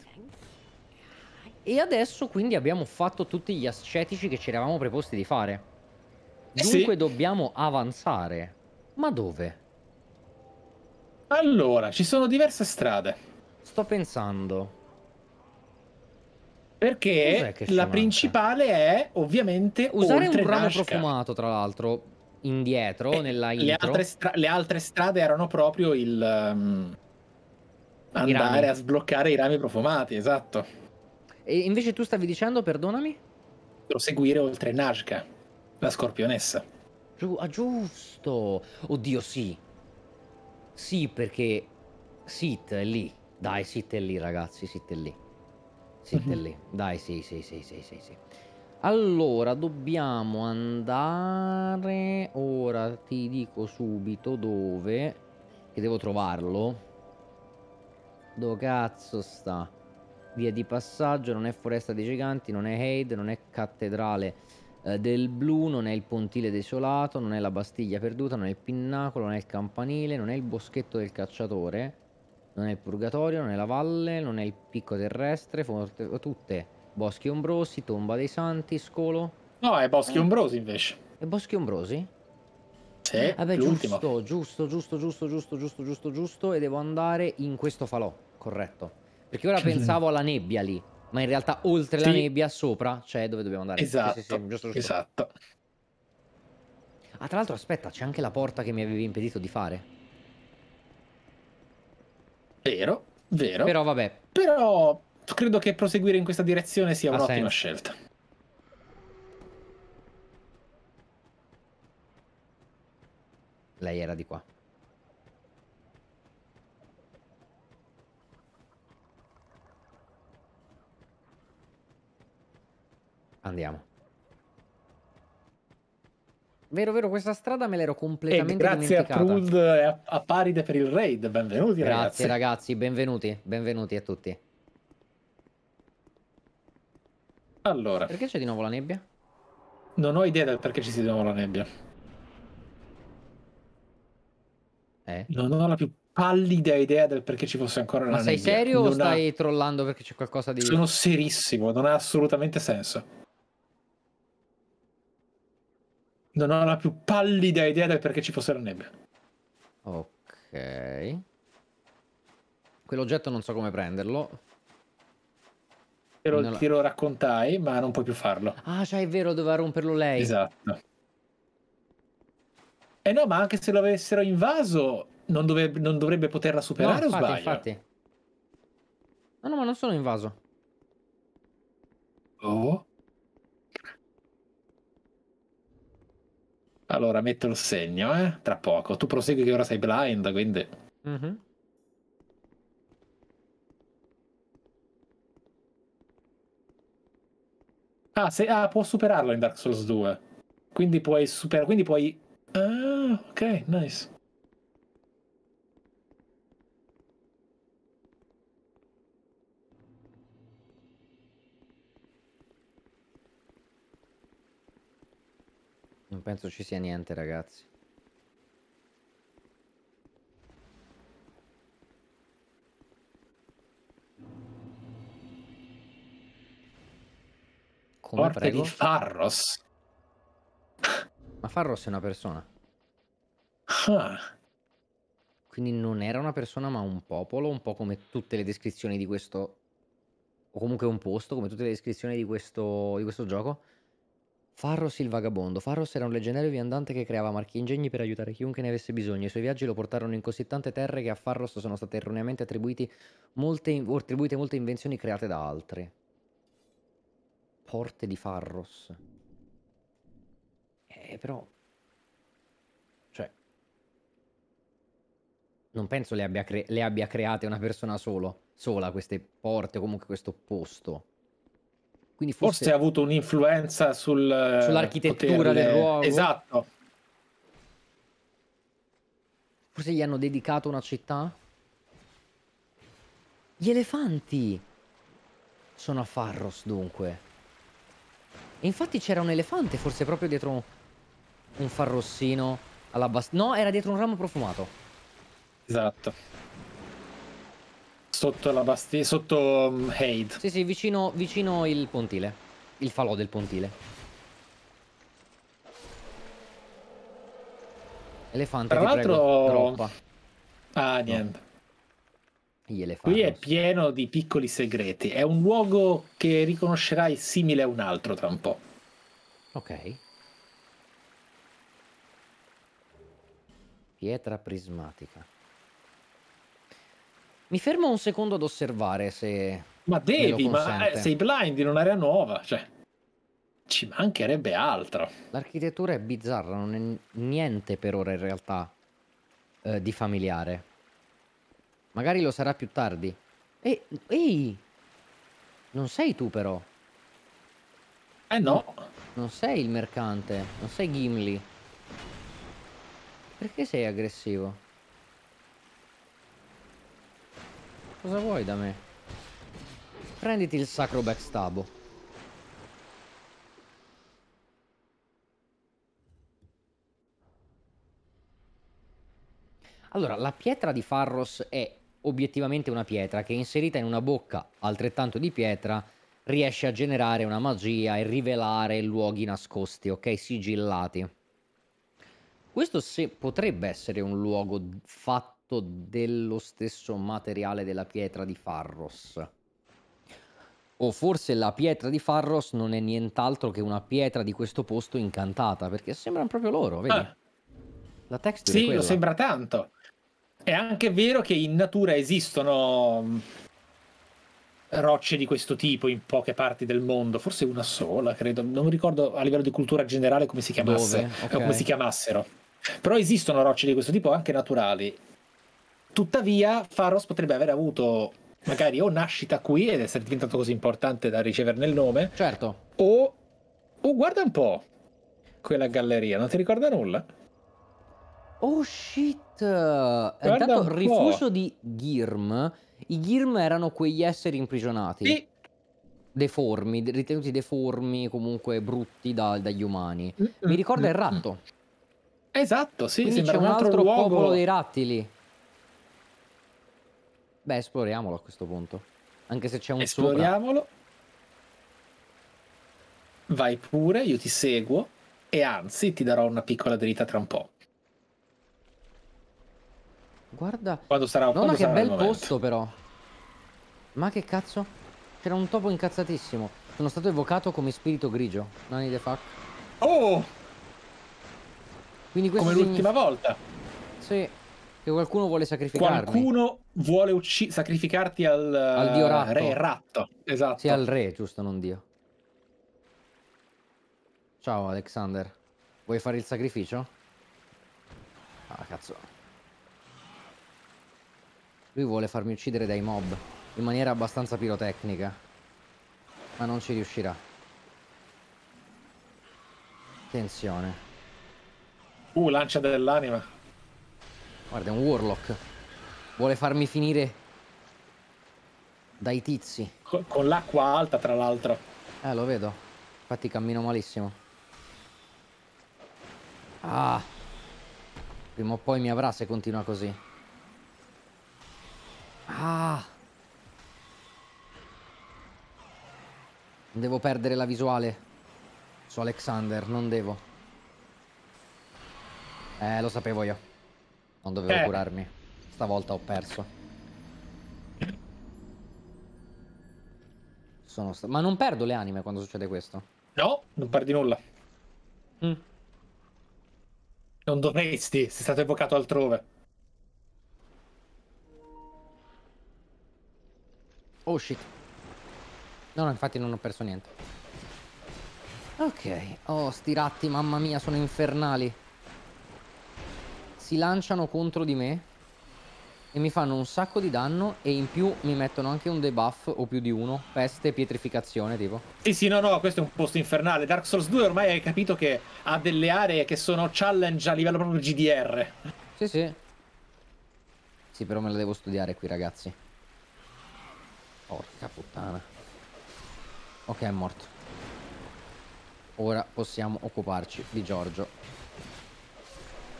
Speaker 1: E adesso quindi abbiamo fatto tutti gli ascetici che ci eravamo preposti di fare. Eh Dunque sì. dobbiamo avanzare. Ma dove?
Speaker 2: Allora, ci sono diverse strade. Sto pensando. Perché la principale è ovviamente usare un ramo Nashka. profumato,
Speaker 1: tra l'altro indietro eh, nella le altre, stra-
Speaker 2: le altre, strade erano proprio il um, andare a sbloccare i rami profumati, esatto. E invece tu stavi dicendo, perdonami? Proseguire oltre Najka, la scorpionessa. Giu- ah, giusto. Oddio, sì.
Speaker 1: Sì, perché Sit è lì. Dai, Sit è lì, ragazzi, Sit è lì. Sit è mhm. lì. Dai, sì, sì, sì, sì, sì. sì. Allora, dobbiamo andare... Ora ti dico subito dove... Che devo trovarlo. Dove cazzo sta? Via di passaggio, non è Foresta dei Giganti, non è Haid, non è Cattedrale eh, del Blu, non è il Pontile Desolato, non è la Bastiglia Perduta, non è il Pinnacolo, non è il Campanile, non è il Boschetto del Cacciatore, non è il Purgatorio, non è la Valle, non è il Picco Terrestre, forte, tutte Boschi ombrosi, tomba dei santi, scolo.
Speaker 2: No, è boschi eh. ombrosi
Speaker 1: invece. E boschi ombrosi?
Speaker 2: Sì, eh, Vabbè, giusto,
Speaker 1: giusto, giusto, giusto, giusto, giusto, giusto, giusto, e devo andare in questo falò, corretto. Perché ora pensavo alla nebbia lì, ma in realtà oltre sì. la nebbia, sopra, c'è dove dobbiamo andare. Esatto, sì, sì, esatto, giusto, giusto. esatto. Ah, tra l'altro, aspetta, c'è anche la porta che mi avevi impedito di fare.
Speaker 2: Vero, vero. Però vabbè. Però, credo che proseguire in questa direzione sia un'ottima scelta.
Speaker 1: Lei era di qua. Andiamo. Vero, vero, questa strada me l'ero completamente e grazie a Prud
Speaker 2: e a, a Paride per il raid, benvenuti grazie, ragazzi. Grazie
Speaker 1: ragazzi, benvenuti, benvenuti a tutti.
Speaker 2: Allora. Perché c'è di nuovo la nebbia? Non ho idea del perché ci sia di nuovo la nebbia. Eh? Non ho la più pallida idea del perché ci fosse ancora la nebbia. Ma sei serio non o stai
Speaker 1: ha... trollando perché c'è
Speaker 2: qualcosa di... Sono serissimo, non ha assolutamente senso. Non ho la più pallida idea del perché ci fosse la nebbia. Ok. Quell'oggetto non so come prenderlo. Te lo, no. te lo raccontai, ma non puoi più farlo.
Speaker 1: Ah, cioè è vero, doveva romperlo lei.
Speaker 2: Esatto. Eh no, ma anche se lo avessero invaso, non, dove, non dovrebbe poterla superare no, infatti, o sbaglio? infatti.
Speaker 1: No, no, ma non sono invaso.
Speaker 2: Oh. Allora, metto il segno, eh, tra poco. Tu prosegui che ora sei blind, quindi... Mm -hmm. Ah, se, ah, può superarlo in Dark Souls 2. Quindi puoi superare. Quindi puoi.
Speaker 3: Ah, ok, nice.
Speaker 1: Non penso ci sia niente, ragazzi.
Speaker 2: Come Porte prego? di Farros.
Speaker 1: Ma Farros è una persona. Ah. Quindi non era una persona ma un popolo, un po' come tutte le descrizioni di questo... O comunque un posto, come tutte le descrizioni di questo, di questo gioco. Farros il vagabondo. Farros era un leggendario viandante che creava marchi ingegni per aiutare chiunque ne avesse bisogno. I suoi viaggi lo portarono in così tante terre che a Farros sono state erroneamente attribuite molte, attribuite molte invenzioni create da altri porte di Farros. Eh, però... Cioè... Non penso le abbia, le abbia create una persona solo, sola queste porte, comunque questo posto.
Speaker 2: Quindi forse... forse ha avuto un'influenza sul, eh, sull'architettura del luogo. Esatto. Forse gli
Speaker 1: hanno dedicato una città? Gli elefanti sono a Farros dunque. E infatti c'era un elefante forse proprio dietro un farrossino alla bastina. No, era dietro un ramo profumato.
Speaker 2: Esatto. Sotto la bastina, sotto um, mm, Hade.
Speaker 1: Sì, sì, vicino, vicino il pontile. Il falò del pontile.
Speaker 2: Elefante, Tra l'altro... Ah, niente. No. Gli Qui è pieno di piccoli segreti. È un luogo che riconoscerai simile a un altro tra un po'.
Speaker 1: Ok. Pietra prismatica. Mi fermo un secondo ad osservare se. Ma devi, ma eh, sei
Speaker 2: blind in un'area nuova. Cioè, ci mancherebbe altro.
Speaker 1: L'architettura è bizzarra, non è niente per ora in realtà eh, di familiare. Magari lo sarà più tardi. E ehi! Non sei tu però. Eh no. Non sei il mercante, non sei Gimli. Perché sei aggressivo? Cosa vuoi da me? Prenditi il sacro backstabo. Allora, la pietra di Farros è obiettivamente una pietra che inserita in una bocca altrettanto di pietra riesce a generare una magia e rivelare luoghi nascosti, ok? Sigillati. Questo se potrebbe essere un luogo fatto dello stesso materiale della pietra di Farros. O forse la pietra di Farros non è nient'altro che una pietra di questo posto incantata, perché sembrano proprio loro, vedi? Ah. La texture sì, lo sembra
Speaker 2: tanto. È anche vero che in natura esistono mm, rocce di questo tipo in poche parti del mondo, forse una sola, credo, non ricordo a livello di cultura generale come si, chiamasse, eh, okay. come si chiamassero. Però esistono rocce di questo tipo anche naturali. Tuttavia, Faros potrebbe aver avuto magari o nascita qui ed essere diventato così importante da riceverne il nome. Certo. O, o guarda un po' quella galleria, non ti ricorda nulla?
Speaker 1: Oh shit! Eh, Guarda Intanto, rifuso di Girm. I Girm erano quegli esseri imprigionati. Sì. Deformi, ritenuti deformi, comunque brutti da, dagli umani. Mm -mm. Mi ricorda il mm, mm. ratto. Esatto, sì, Quindi sembra un altro, altro luogo... popolo dei rattili. Beh, esploriamolo a questo punto. Anche se c'è un Esploriamolo.
Speaker 2: Vai pure, io ti seguo. E anzi, ti darò una piccola dritta tra un po'. Guarda. Quando sarà un Nonna, che sarà bel posto
Speaker 1: però. Ma che cazzo? C'era un topo incazzatissimo. Sono stato evocato come spirito grigio. Nani the fuck. Oh! Quindi
Speaker 2: questo come l'ultima volta.
Speaker 1: Sì. Che qualcuno
Speaker 2: vuole sacrificarmi. Qualcuno vuole sacrificarti al, al dio ratto. re ratto.
Speaker 1: Esatto. Sì, al re, giusto, non dio. Ciao Alexander. Vuoi fare il sacrificio? Ah, cazzo. Lui vuole farmi uccidere dai mob in maniera abbastanza pirotecnica. Ma non ci riuscirà. Attenzione.
Speaker 2: Uh, lancia dell'anima.
Speaker 1: Guarda, è un warlock. Vuole farmi finire dai tizi.
Speaker 2: Con, con l'acqua alta, tra l'altro.
Speaker 1: Eh, lo vedo. Infatti cammino malissimo. Ah. Prima o poi mi avrà se continua così. Ah. Non devo perdere la visuale su Alexander, non devo. Eh, lo sapevo io. Non dovevo eh. curarmi. Stavolta ho perso. Ma non perdo le anime quando succede questo?
Speaker 2: No, non perdi nulla. Mm. Non dovresti, sei stato evocato altrove.
Speaker 1: Oh shit. No, no, infatti non ho perso niente. Ok. Oh, sti ratti, mamma mia, sono infernali. Si lanciano contro di me. E mi fanno un sacco di danno e in più mi mettono anche un debuff o più di uno. Peste e pietrificazione, tipo.
Speaker 2: Sì, sì, no, no, questo è un posto infernale. Dark Souls 2 ormai hai capito che ha delle aree che sono challenge a livello proprio GDR. Sì, sì.
Speaker 1: Sì, però me la devo studiare qui, ragazzi. Porca puttana. Ok, è morto. Ora possiamo occuparci di Giorgio.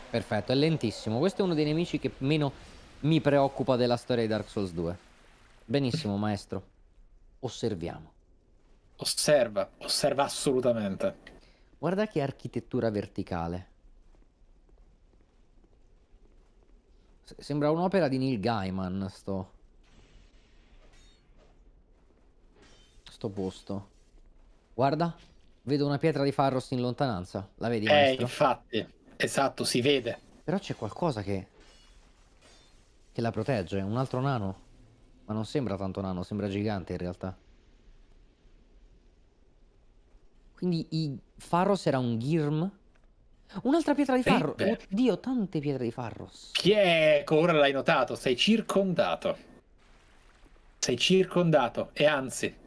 Speaker 1: Perfetto, è lentissimo. Questo è uno dei nemici che meno mi preoccupa della storia di Dark Souls 2. Benissimo, maestro. Osserviamo.
Speaker 2: Osserva, osserva assolutamente.
Speaker 1: Guarda che architettura verticale. sembra un'opera di Neil Gaiman, sto... sto posto. Guarda, vedo una pietra di Farros in lontananza. La
Speaker 2: vedi, eh, maestro? infatti. Esatto, si vede.
Speaker 1: Però c'è qualcosa che... che la protegge. Un altro nano. Ma non sembra tanto nano, sembra gigante in realtà. Quindi i... Farros era un Girm?
Speaker 2: Un'altra pietra di Farros. Ebbè.
Speaker 1: Oddio, tante pietre di Farros.
Speaker 2: Chi è? Ecco, ora l'hai notato, sei circondato. Sei circondato e anzi,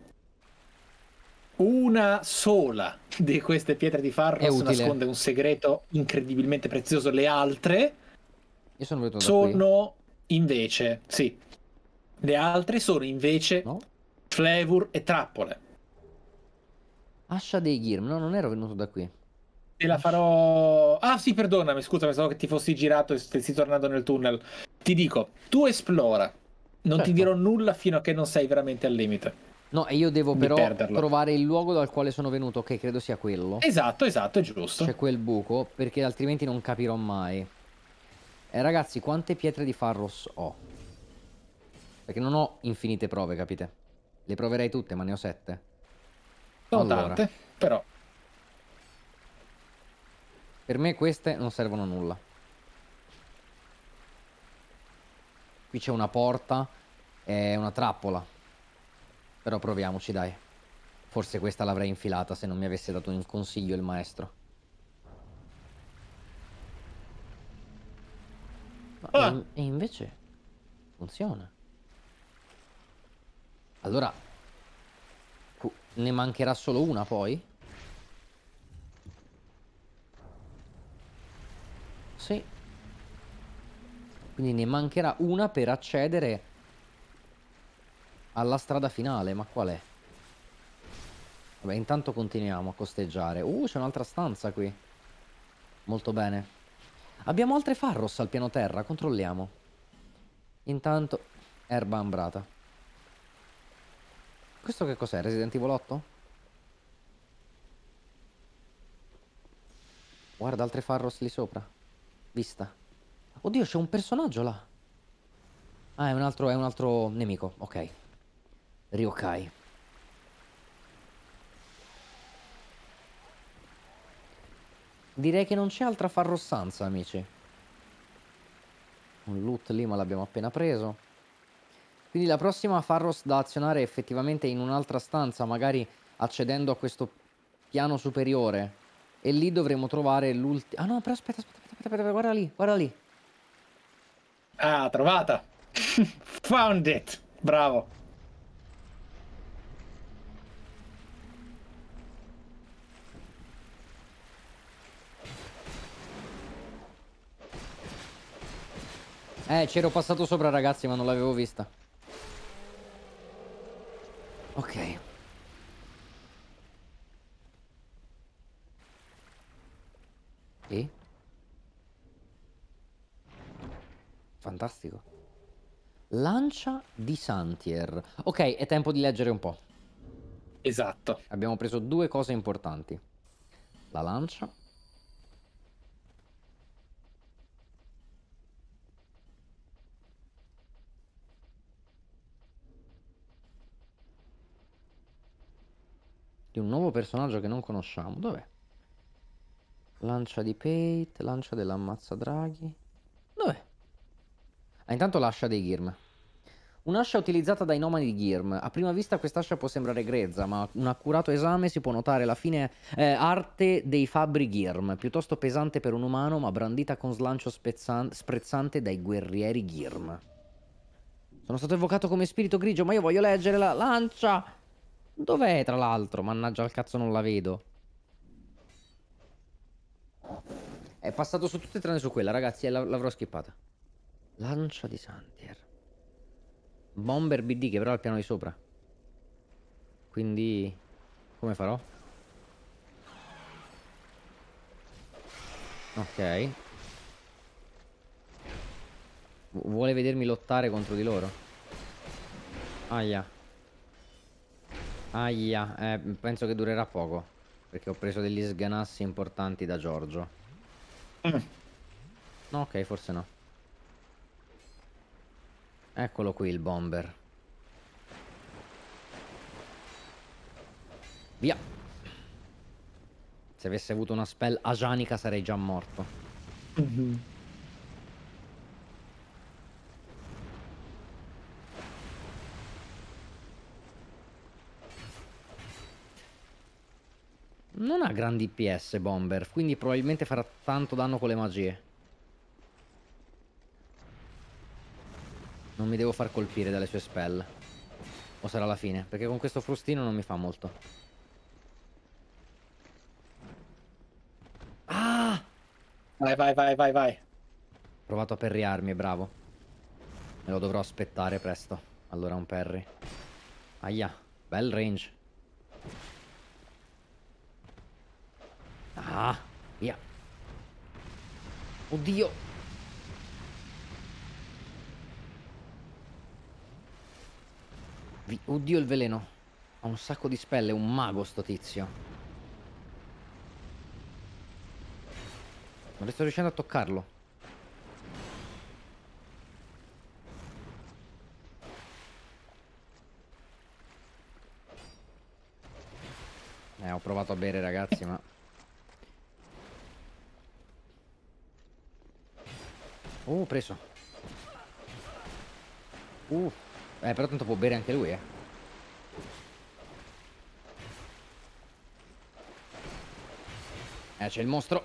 Speaker 2: una sola di queste pietre di Farros nasconde un segreto incredibilmente prezioso. Le altre Io sono, sono invece, sì, le altre sono invece no? flavor e trappole.
Speaker 1: Ascia dei Girm, no, non ero venuto da qui.
Speaker 2: Te la farò. Ah, sì, perdonami, scusa, pensavo che ti fossi girato e stessi tornando nel tunnel. Ti dico, tu esplora. Non certo. ti dirò nulla fino a che non sei veramente al limite. No,
Speaker 1: e io devo però perderlo. trovare il luogo dal quale sono venuto, che credo sia quello. Esatto, esatto, è giusto. C'è quel buco, perché altrimenti non capirò mai. E eh, ragazzi, quante pietre di Farros ho? Perché non ho infinite prove, capite? Le proverei tutte, ma ne ho sette. Sono allora, tante, però... Per me queste non servono a nulla. Qui c'è una porta, è una trappola. Però proviamoci, dai. Forse questa l'avrei infilata se non mi avesse dato un consiglio il maestro. Ah. e invece funziona. Allora, ne mancherà solo una poi? Sì. Quindi ne mancherà una per accedere alla strada finale, ma qual è? Vabbè, intanto continuiamo a costeggiare. Uh, c'è un'altra stanza qui. Molto bene. Abbiamo altre Farros al piano terra, controlliamo. Intanto, erba ambrata. Questo che cos'è? Resident Evil 8? Guarda, altre Farros lì sopra. Vista. Oddio, c'è un personaggio là. Ah, è un altro, è un altro nemico, ok. Ryokai. Direi che non c'è altra farrossanza, amici. Un loot lì, ma l'abbiamo appena preso. Quindi la prossima Farros da azionare è effettivamente in un'altra stanza, magari accedendo a questo piano superiore. E lì dovremo trovare l'ultima... Ah no, però aspetta, aspetta, aspetta, aspetta, aspetta, guarda lì, guarda lì.
Speaker 2: Ah, trovata! Found it! Bravo!
Speaker 1: Eh, c'ero passato sopra ragazzi, ma non l'avevo vista. Ok. E? Fantastico. Lancia di Santier. Ok, è tempo di leggere un po'. Esatto. Abbiamo preso due cose importanti. La lancia di un nuovo personaggio che non conosciamo. Dov'è? Lancia di Pate, lancia dell'ammazza draghi. Dov'è? Ah, intanto l'ascia dei Girm. Un'ascia utilizzata dai nomadi di Girm. A prima vista quest'ascia può sembrare grezza, ma un accurato esame si può notare la fine eh, arte dei fabbri Girm, piuttosto pesante per un umano, ma brandita con slancio sprezzante dai guerrieri Girm. Sono stato evocato come spirito grigio, ma io voglio leggere la lancia! Dov'è tra l'altro? Mannaggia al cazzo non la vedo. È passato su tutte tranne su quella, ragazzi, eh, l'avrò schippata. Lancia di Santier. Bomber BD che però è al piano di sopra. Quindi... Come farò? Ok. Vuole vedermi lottare contro di loro? Aia. Aia, eh, penso che durerà poco. Perché ho preso degli sganassi importanti da Giorgio. Mm. No, ok, forse no. Eccolo qui il bomber. Via. Se avessi avuto una spell asianica sarei già morto. Mm -hmm. Non ha grandi DPS Bomber, quindi probabilmente farà tanto danno con le magie. Non mi devo far colpire dalle sue spell. O sarà la fine, perché con questo frustino non mi fa molto.
Speaker 2: Ah! Vai, vai, vai, vai, vai. Ho
Speaker 1: provato a perriarmi, bravo. Me lo dovrò aspettare presto. Allora un perry. Aia, bel range. Ah, via. Oddio. Vi Oddio il veleno. Ha un sacco di spelle, è un mago sto tizio. Non sto riuscendo a toccarlo. Eh, ho provato a bere ragazzi, ma... Uh, preso. Uh, eh, però tanto può bere anche lui, eh. Eh, c'è il mostro.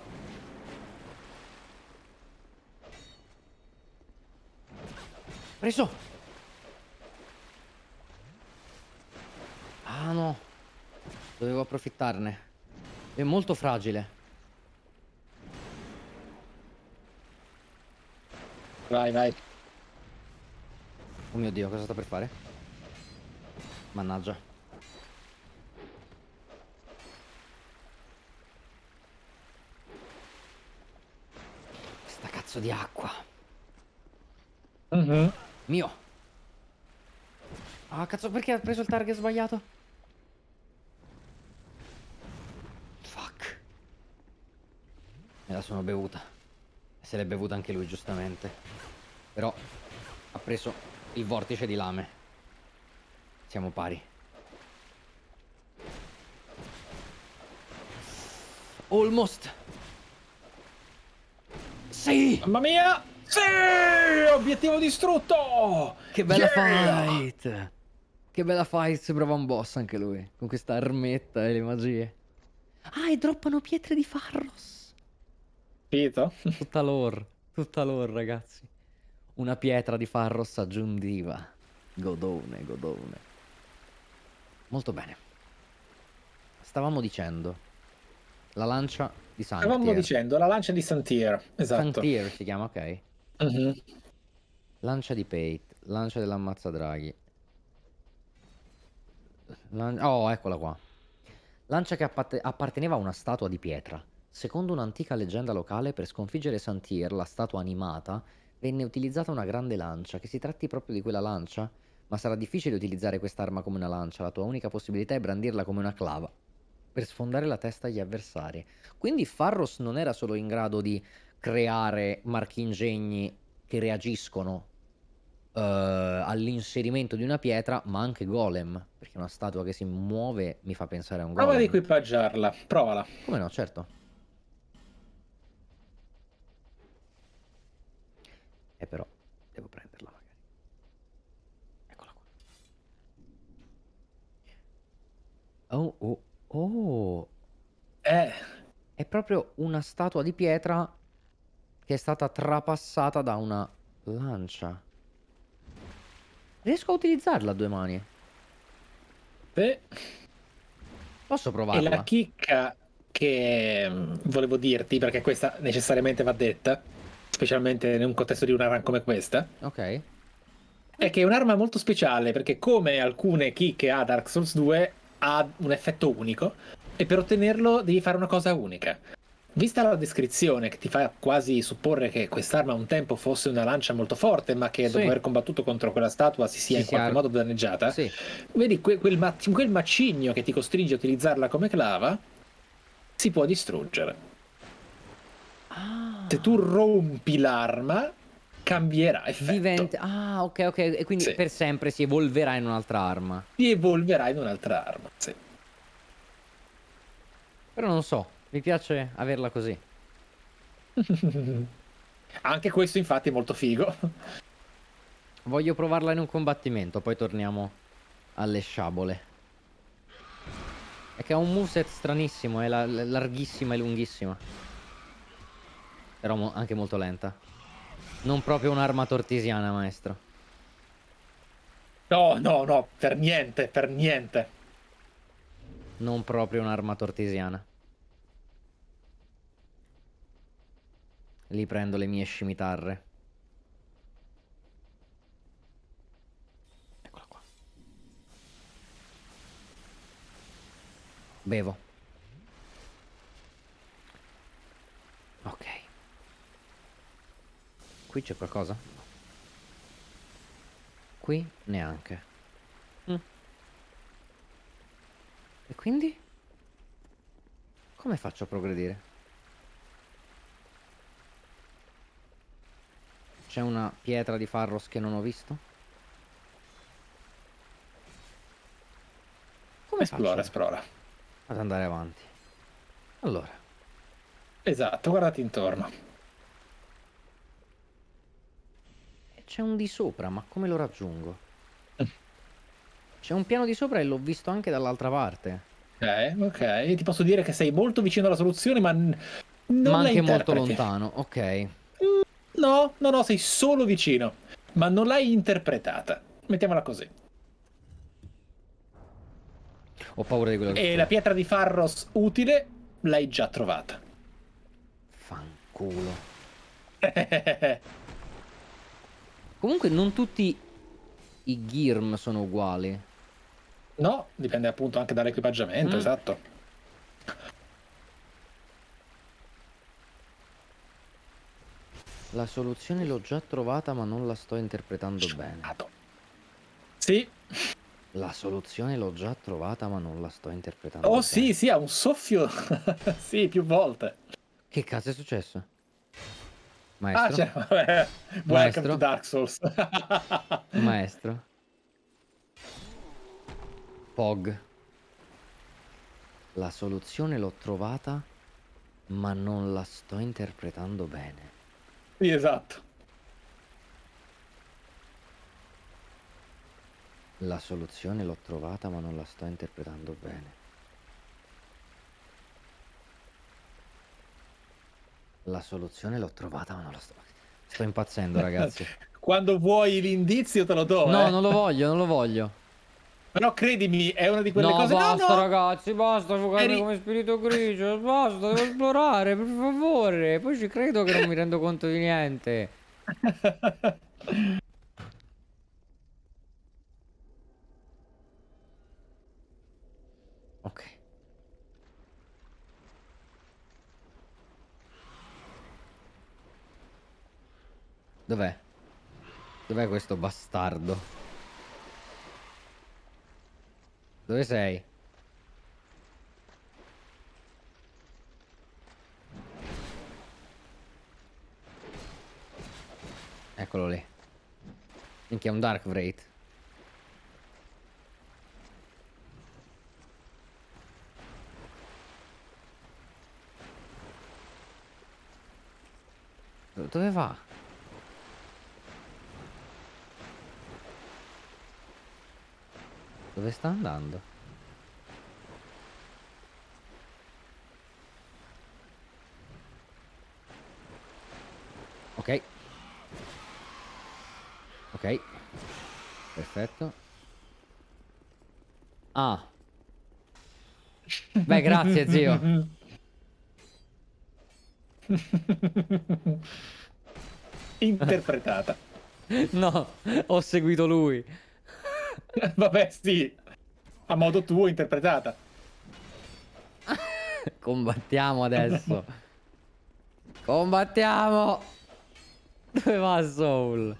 Speaker 1: Preso. Ah, no. Dovevo approfittarne. È molto fragile. Vai, vai. Oh mio dio, cosa sta per fare? Mannaggia. Sta cazzo di acqua. Uh mhm. -huh. Mio. Ah, cazzo, perché ha preso il target sbagliato? Fuck. Me la sono bevuta se l'è bevuta anche lui giustamente. Però ha preso il vortice di lame. Siamo pari.
Speaker 2: Almost. Sì! Mamma mia! Sì! Obiettivo distrutto! Che bella yeah!
Speaker 1: fight! Che bella fight, sembrava un boss anche lui, con questa armetta e le magie. Ah, e droppano pietre di Farros! Capito? Tutta
Speaker 2: lore, tutta lore ragazzi.
Speaker 1: Una pietra di Farros aggiuntiva. Godone, godone. Molto bene. Stavamo dicendo, la lancia di Santier. Stavamo dicendo,
Speaker 2: la lancia di Santier, esatto. Santier
Speaker 1: si chiama, ok. Uh mhm. -huh. Lancia di Pate, lancia dell'ammazza draghi. Lan... oh, eccola qua. Lancia che apparteneva a una statua di pietra Secondo un'antica leggenda locale, per sconfiggere Santir, la statua animata, venne utilizzata una grande lancia, che si tratti proprio di quella lancia? Ma sarà difficile utilizzare quest'arma come una lancia, la tua unica possibilità è brandirla come una clava, per sfondare la testa agli avversari. Quindi Farros non era solo in grado di creare marchingegni che reagiscono uh, all'inserimento di una pietra, ma anche golem, perché una statua che si muove mi fa pensare a un golem. Prova ad
Speaker 2: equipaggiarla, provala.
Speaker 1: Come no, certo. E eh, però devo prenderla magari. Eccola qua. Oh, oh, oh. Eh. È proprio una statua di pietra che è stata trapassata da una lancia. Riesco a utilizzarla a due mani? Beh.
Speaker 2: Posso provarla? E la chicca che mm, volevo dirti, perché questa necessariamente va detta, specialmente in un contesto di una run come questa. Ok. È che è un'arma molto speciale perché come alcune key che ha Dark Souls 2 ha un effetto unico e per ottenerlo devi fare una cosa unica. Vista la descrizione che ti fa quasi supporre che quest'arma un tempo fosse una lancia molto forte, ma che sì. dopo aver combattuto contro quella statua si sia sì, in qualche chiaro. modo danneggiata, sì. vedi que- quel, ma- quel macigno che ti costringe a utilizzarla come clava si può distruggere. Se ah. cioè, tu rompi l'arma, cambierà effetto. Diventa... Ah, ok, ok. E quindi sì. per sempre si evolverà in un'altra arma. Si evolverà in un'altra arma,
Speaker 1: sì. Però non so, mi piace averla così.
Speaker 2: Anche questo infatti è molto figo.
Speaker 1: Voglio provarla in un combattimento, poi torniamo alle sciabole. È che ha un moveset stranissimo, è la, larghissima e lunghissima. Però mo anche molto lenta. Non proprio un'arma tortisiana, maestro.
Speaker 2: No, no, no, per niente, per niente.
Speaker 1: Non proprio un'arma tortisiana. Lì prendo le mie scimitarre. Eccola qua. Bevo. Ok. Qui c'è qualcosa? Qui neanche. Mm. E quindi? Come faccio a progredire? C'è una pietra di Farros che non ho visto? Come
Speaker 2: esplora, faccio? esplora. Ad andare avanti. Allora. Esatto, guardati intorno.
Speaker 1: C'è un di sopra,
Speaker 2: ma come lo raggiungo? Eh. C'è un piano di sopra e l'ho visto anche dall'altra parte. Ok, ok. Ti posso dire che sei molto vicino alla soluzione, ma non ma anche molto lontano, ok. Mm, no, no, no, sei solo vicino, ma non l'hai interpretata. Mettiamola così. Ho paura di quello che... E la pietra di Farros utile l'hai già trovata. Fanculo. Comunque non
Speaker 1: tutti i Girm sono uguali.
Speaker 2: No, dipende appunto anche dall'equipaggiamento, mm. esatto.
Speaker 1: La soluzione l'ho già trovata ma non la sto interpretando bene. Sì. La soluzione l'ho già trovata ma non la sto interpretando oh, bene. Oh sì,
Speaker 2: sì, ha un soffio.
Speaker 1: sì, più volte. Che cazzo è successo? Maestro. Ah, cioè, vabbè. Welcome Maestro. Dark Souls. Maestro. Pog. La soluzione l'ho trovata, ma non la sto interpretando bene.
Speaker 2: Sì, esatto.
Speaker 1: La soluzione l'ho trovata, ma non la sto interpretando bene. La soluzione l'ho trovata, ma non lo sto. Sto impazzendo, ragazzi.
Speaker 2: Quando vuoi l'indizio te lo do. No, eh. non lo voglio, non lo voglio. Però credimi, è una di quelle no, cose... Basta, no, no,
Speaker 1: ragazzi, basta fugarmi come spirito grigio, basta, devo esplorare, per favore. Poi ci credo che non mi rendo conto di niente. ok. Dov'è? Dov'è questo bastardo? Dove sei? Eccolo lì. Minchia, è un Dark Wraith. Dove va? Dove sta andando? Ok. Ok. Perfetto. Ah.
Speaker 3: Beh, grazie, zio.
Speaker 2: Interpretata. no, ho seguito lui. Vabbè, sì. A modo tuo, interpretata.
Speaker 1: Combattiamo adesso. Combattiamo. Dove va Soul?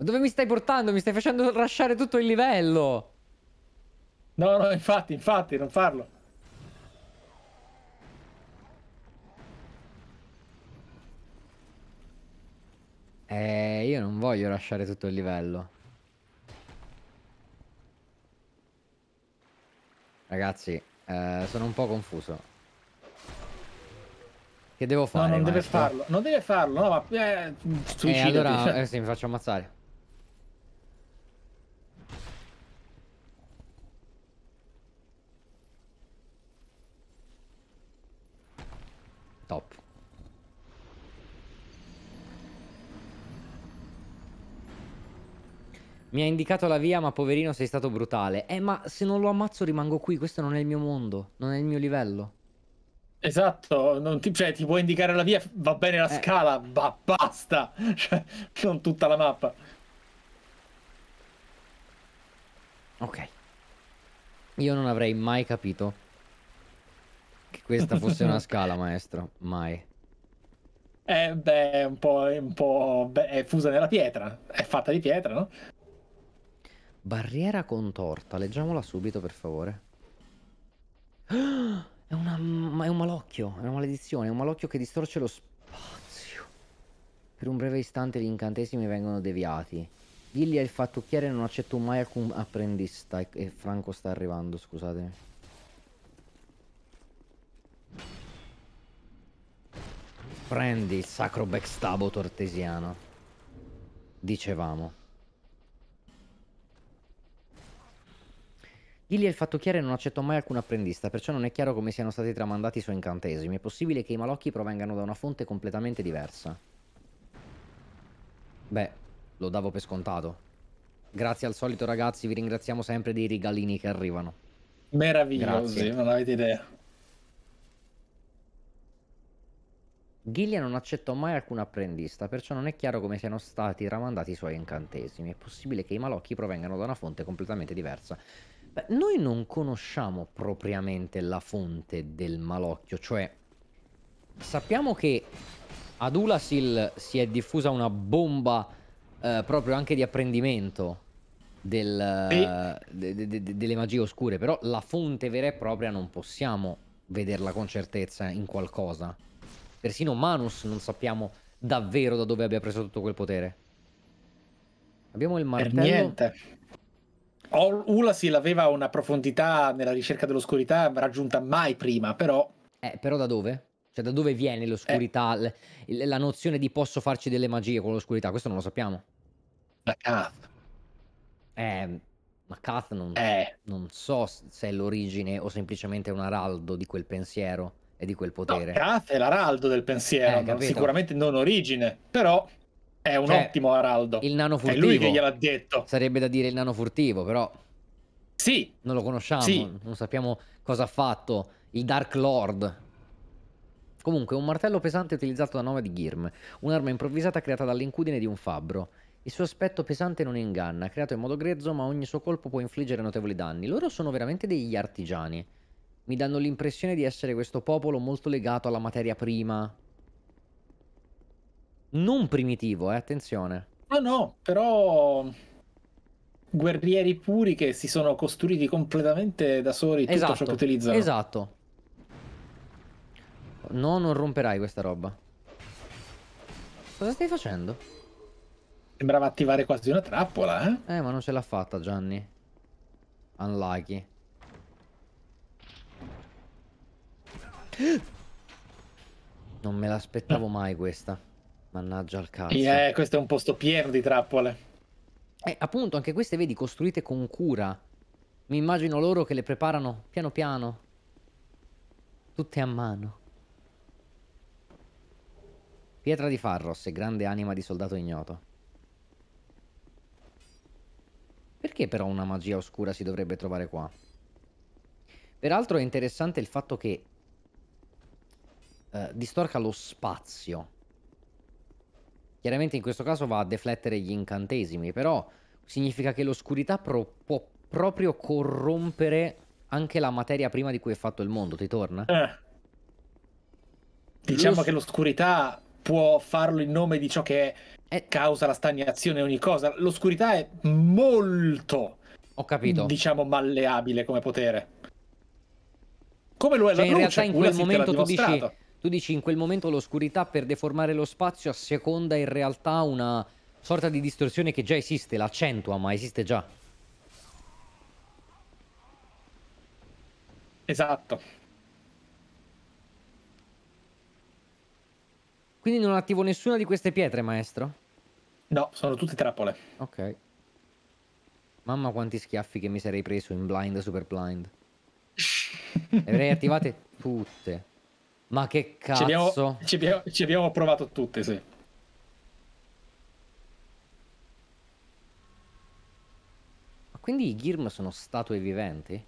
Speaker 2: Ma dove mi stai portando? Mi stai facendo lasciare tutto il livello. No, no, infatti, infatti, non farlo.
Speaker 1: Eh, io non voglio lasciare tutto il livello. Ragazzi, eh, sono un po' confuso. Che devo fare? No, non maestro? deve farlo,
Speaker 2: non deve farlo, no, ma eh, suicida.
Speaker 1: Eh, allora eh, sì, mi faccio ammazzare. Mi ha indicato la via, ma poverino sei stato brutale. Eh, ma se non lo ammazzo rimango qui, questo non è il mio mondo, non è il mio livello.
Speaker 2: Esatto, ti, cioè, ti può indicare la via, va bene la eh. scala, ma basta! Cioè, non tutta la mappa.
Speaker 1: Ok. Io non avrei mai capito che questa fosse una scala, maestro. Mai.
Speaker 2: Eh, beh, un po', un po' beh, è fusa nella pietra. È fatta di pietra, no?
Speaker 1: Barriera contorta, leggiamola subito per favore. è, una, è un malocchio, è una maledizione, è un malocchio che distorce lo spazio. Per un breve istante gli incantesimi vengono deviati. Gilly è il fattucchiere, non accetto mai alcun apprendista. E, Franco sta arrivando, scusatemi. Prendi il sacro backstabo tortesiano. Dicevamo. Gilly è il fatto chiaro e non accettò mai alcun apprendista, perciò non è chiaro come siano stati tramandati i suoi incantesimi. È possibile che i malocchi provengano da una fonte completamente diversa. Beh, lo davo per scontato. Grazie al solito ragazzi, vi ringraziamo sempre dei regalini che arrivano.
Speaker 2: Meravigliosi, Grazie. non avete idea.
Speaker 1: Gillian non accettò mai alcun apprendista, perciò non è chiaro come siano stati tramandati i suoi incantesimi. È possibile che i malocchi provengano da una fonte completamente diversa noi non conosciamo propriamente la fonte del malocchio, cioè sappiamo che ad Ulasil si è diffusa una bomba eh, proprio anche di apprendimento del, eh, e... de, de, de, delle magie oscure, però la fonte vera e propria non possiamo vederla con certezza in qualcosa. Persino Manus non sappiamo davvero da dove abbia preso tutto quel potere. Abbiamo il martello. Per niente.
Speaker 2: Ulasi aveva una profondità nella ricerca dell'oscurità raggiunta mai prima, però... Eh, però da dove? Cioè da dove viene
Speaker 1: l'oscurità, eh. la nozione di posso farci delle magie con l'oscurità? Questo non lo sappiamo. Da Kath. Eh, ma Kath non, eh. non so se è l'origine o semplicemente un araldo di quel pensiero e di quel potere. No, Kath
Speaker 2: è l'araldo del pensiero, eh, sicuramente non origine, però... È un cioè, ottimo araldo. Il nano furtivo. È lui che gliel'ha detto.
Speaker 1: Sarebbe da dire il nano furtivo, però... Sì. Non lo conosciamo, sì. non sappiamo cosa ha fatto. Il Dark Lord. Comunque, un martello pesante utilizzato da Nova di Girm. Un'arma improvvisata creata dall'incudine di un fabbro. Il suo aspetto pesante non inganna, creato in modo grezzo, ma ogni suo colpo può infliggere notevoli danni. Loro sono veramente degli artigiani. Mi danno l'impressione di essere questo popolo molto legato alla materia prima, non primitivo, eh, attenzione.
Speaker 2: No, no, però guerrieri puri che si sono costruiti completamente da soli tutto esatto, ciò che utilizzano.
Speaker 1: Esatto. No, non romperai questa roba. Cosa stai facendo? Sembrava attivare quasi una trappola, eh? Eh, ma non ce l'ha fatta Gianni. Unlucky. Non me l'aspettavo mai questa. Mannaggia al cazzo. Eh,
Speaker 2: questo è un posto pieno di trappole.
Speaker 1: Eh, appunto, anche queste, vedi, costruite con cura. Mi immagino loro che le preparano piano piano. Tutte a mano. Pietra di Farros e grande anima di soldato ignoto. Perché però una magia oscura si dovrebbe trovare qua? Peraltro è interessante il fatto che eh, distorca lo spazio Chiaramente in questo caso va a deflettere gli incantesimi, però significa che l'oscurità può proprio corrompere anche la materia prima di cui è fatto il mondo, ti torna? Eh. Diciamo L'os... che
Speaker 2: l'oscurità può farlo in nome di ciò che è... Eh. causa la stagnazione e ogni cosa. L'oscurità è molto, Ho capito. diciamo, malleabile come potere. Come lo è cioè, la luce. In realtà in quel momento tu dici tu dici in quel momento
Speaker 1: l'oscurità per deformare lo spazio asseconda in realtà una sorta di distorsione che già esiste, l'accentua, ma esiste già. Esatto. Quindi non attivo nessuna di queste pietre, maestro?
Speaker 2: No, sono tutte trappole.
Speaker 1: Ok. Mamma quanti schiaffi che mi sarei preso in blind super blind. Le avrei attivate tutte. Ma che cazzo. Ci abbiamo, ci
Speaker 2: abbiamo, ci abbiamo provato tutte, sì.
Speaker 1: Ma quindi i Girm sono statue viventi?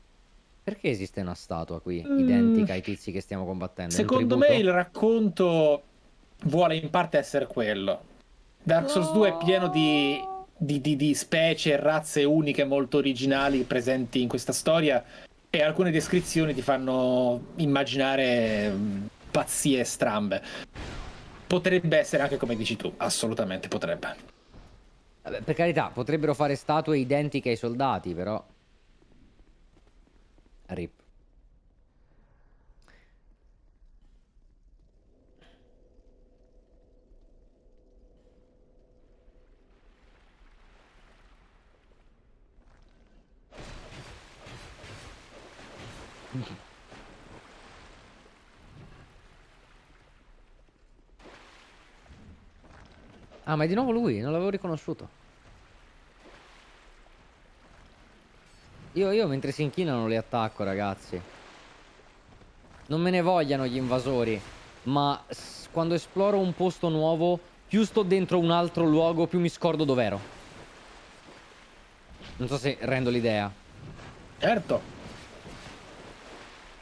Speaker 1: Perché esiste una statua qui, mm. identica ai tizi che stiamo combattendo? Secondo me il
Speaker 2: racconto vuole in parte essere quello. Dark Souls no. 2 è pieno di, di, di, di specie e razze uniche molto originali presenti in questa storia e alcune descrizioni ti fanno immaginare mm, pazzie strambe. Potrebbe essere anche come dici tu, assolutamente potrebbe. Vabbè, per
Speaker 1: carità, potrebbero fare statue identiche ai soldati, però... Rip. Ah, ma è di nuovo lui, non l'avevo riconosciuto. Io, io mentre si inchinano li attacco, ragazzi. Non me ne vogliano gli invasori, ma quando esploro un posto nuovo, più sto dentro un altro luogo, più mi scordo dov'ero. Non so se rendo l'idea.
Speaker 2: Certo.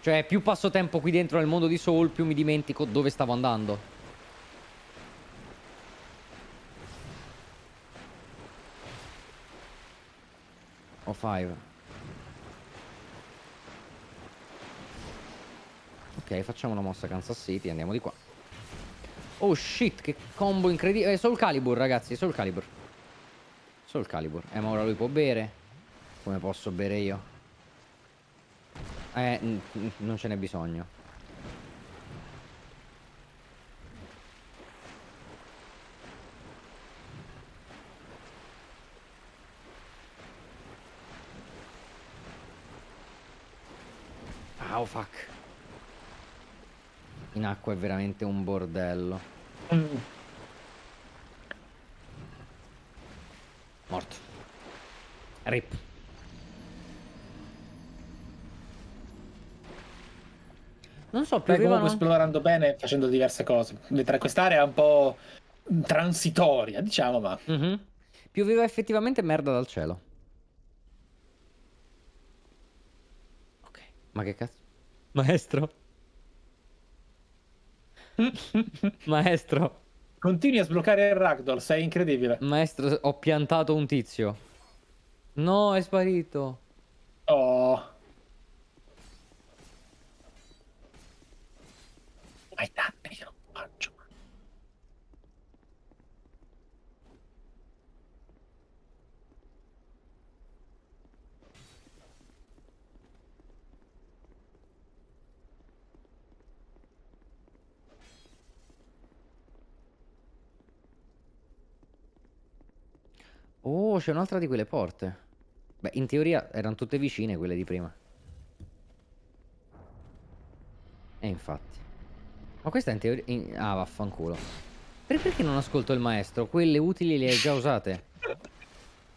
Speaker 1: Cioè, più passo tempo qui dentro nel mondo di Soul, più mi dimentico dove stavo andando. o 5 ok facciamo una mossa Kansas City andiamo di qua oh shit che combo incredibile eh, Soul Calibur ragazzi Soul Calibur Soul Calibur eh ma ora lui può bere come posso bere io eh non ce n'è bisogno Wow, fuck. In acqua è veramente un bordello. Mm.
Speaker 2: Morto. Rip. Non so, più arrivano... comunque esplorando bene facendo diverse cose. Mentre quest'area è un po' transitoria, diciamo, ma... Mm -hmm. Pioveva effettivamente merda dal cielo.
Speaker 1: Ma che cazzo? Maestro?
Speaker 2: Maestro? Continui a sbloccare il ragdoll, sei incredibile. Maestro, ho piantato un tizio.
Speaker 1: No, è sparito.
Speaker 2: Oh.
Speaker 3: Vai tanto.
Speaker 1: Oh, c'è un'altra di quelle porte. Beh, in teoria erano tutte vicine quelle di prima. E infatti. Ma questa in teoria... In... Ah, vaffanculo. perché non ascolto il maestro? Quelle utili le hai già usate.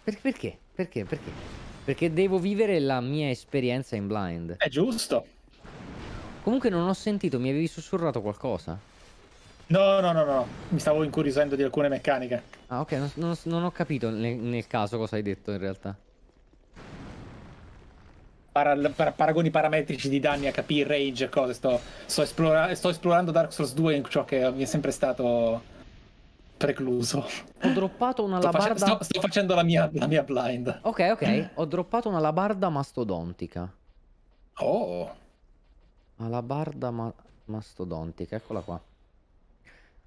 Speaker 1: Per perché? Perché? Perché? Perché devo vivere la mia esperienza in blind. È giusto. Comunque non ho sentito, mi avevi sussurrato qualcosa?
Speaker 2: No, no, no, no, mi stavo incuriosendo di alcune meccaniche.
Speaker 1: Ah, ok, non, non, non ho capito nel, nel, caso cosa hai detto in realtà.
Speaker 2: Para, para, paragoni parametrici di danni a capire range e cose. Sto, sto, esplora, sto esplorando Dark Souls 2 in ciò che mi è sempre stato precluso.
Speaker 1: Ho droppato una labarda. Sto, sto, sto
Speaker 2: facendo la mia, la mia, blind. Ok, ok. Ho droppato una labarda mastodontica.
Speaker 1: Oh. Alabarda ma mastodontica, eccola qua.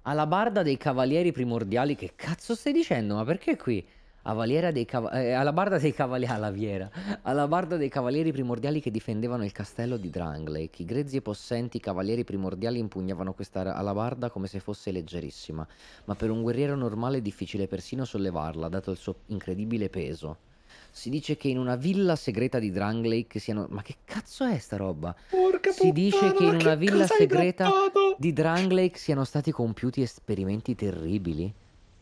Speaker 1: Alabarda dei cavalieri primordiali. Che cazzo stai dicendo? Ma perché qui? Cav- eh, alla barda dei cavalieri alla viera, alla dei cavalieri primordiali che difendevano il castello di Dranglake. I grezzi e possenti cavalieri primordiali impugnavano questa alabarda come se fosse leggerissima, ma per un guerriero normale è difficile persino sollevarla, dato il suo incredibile peso si dice che in una villa segreta di Dranglake siano... Ma che cazzo è sta roba? Porca puttana, si dice che in una che villa segreta di Dranglake siano stati compiuti esperimenti terribili.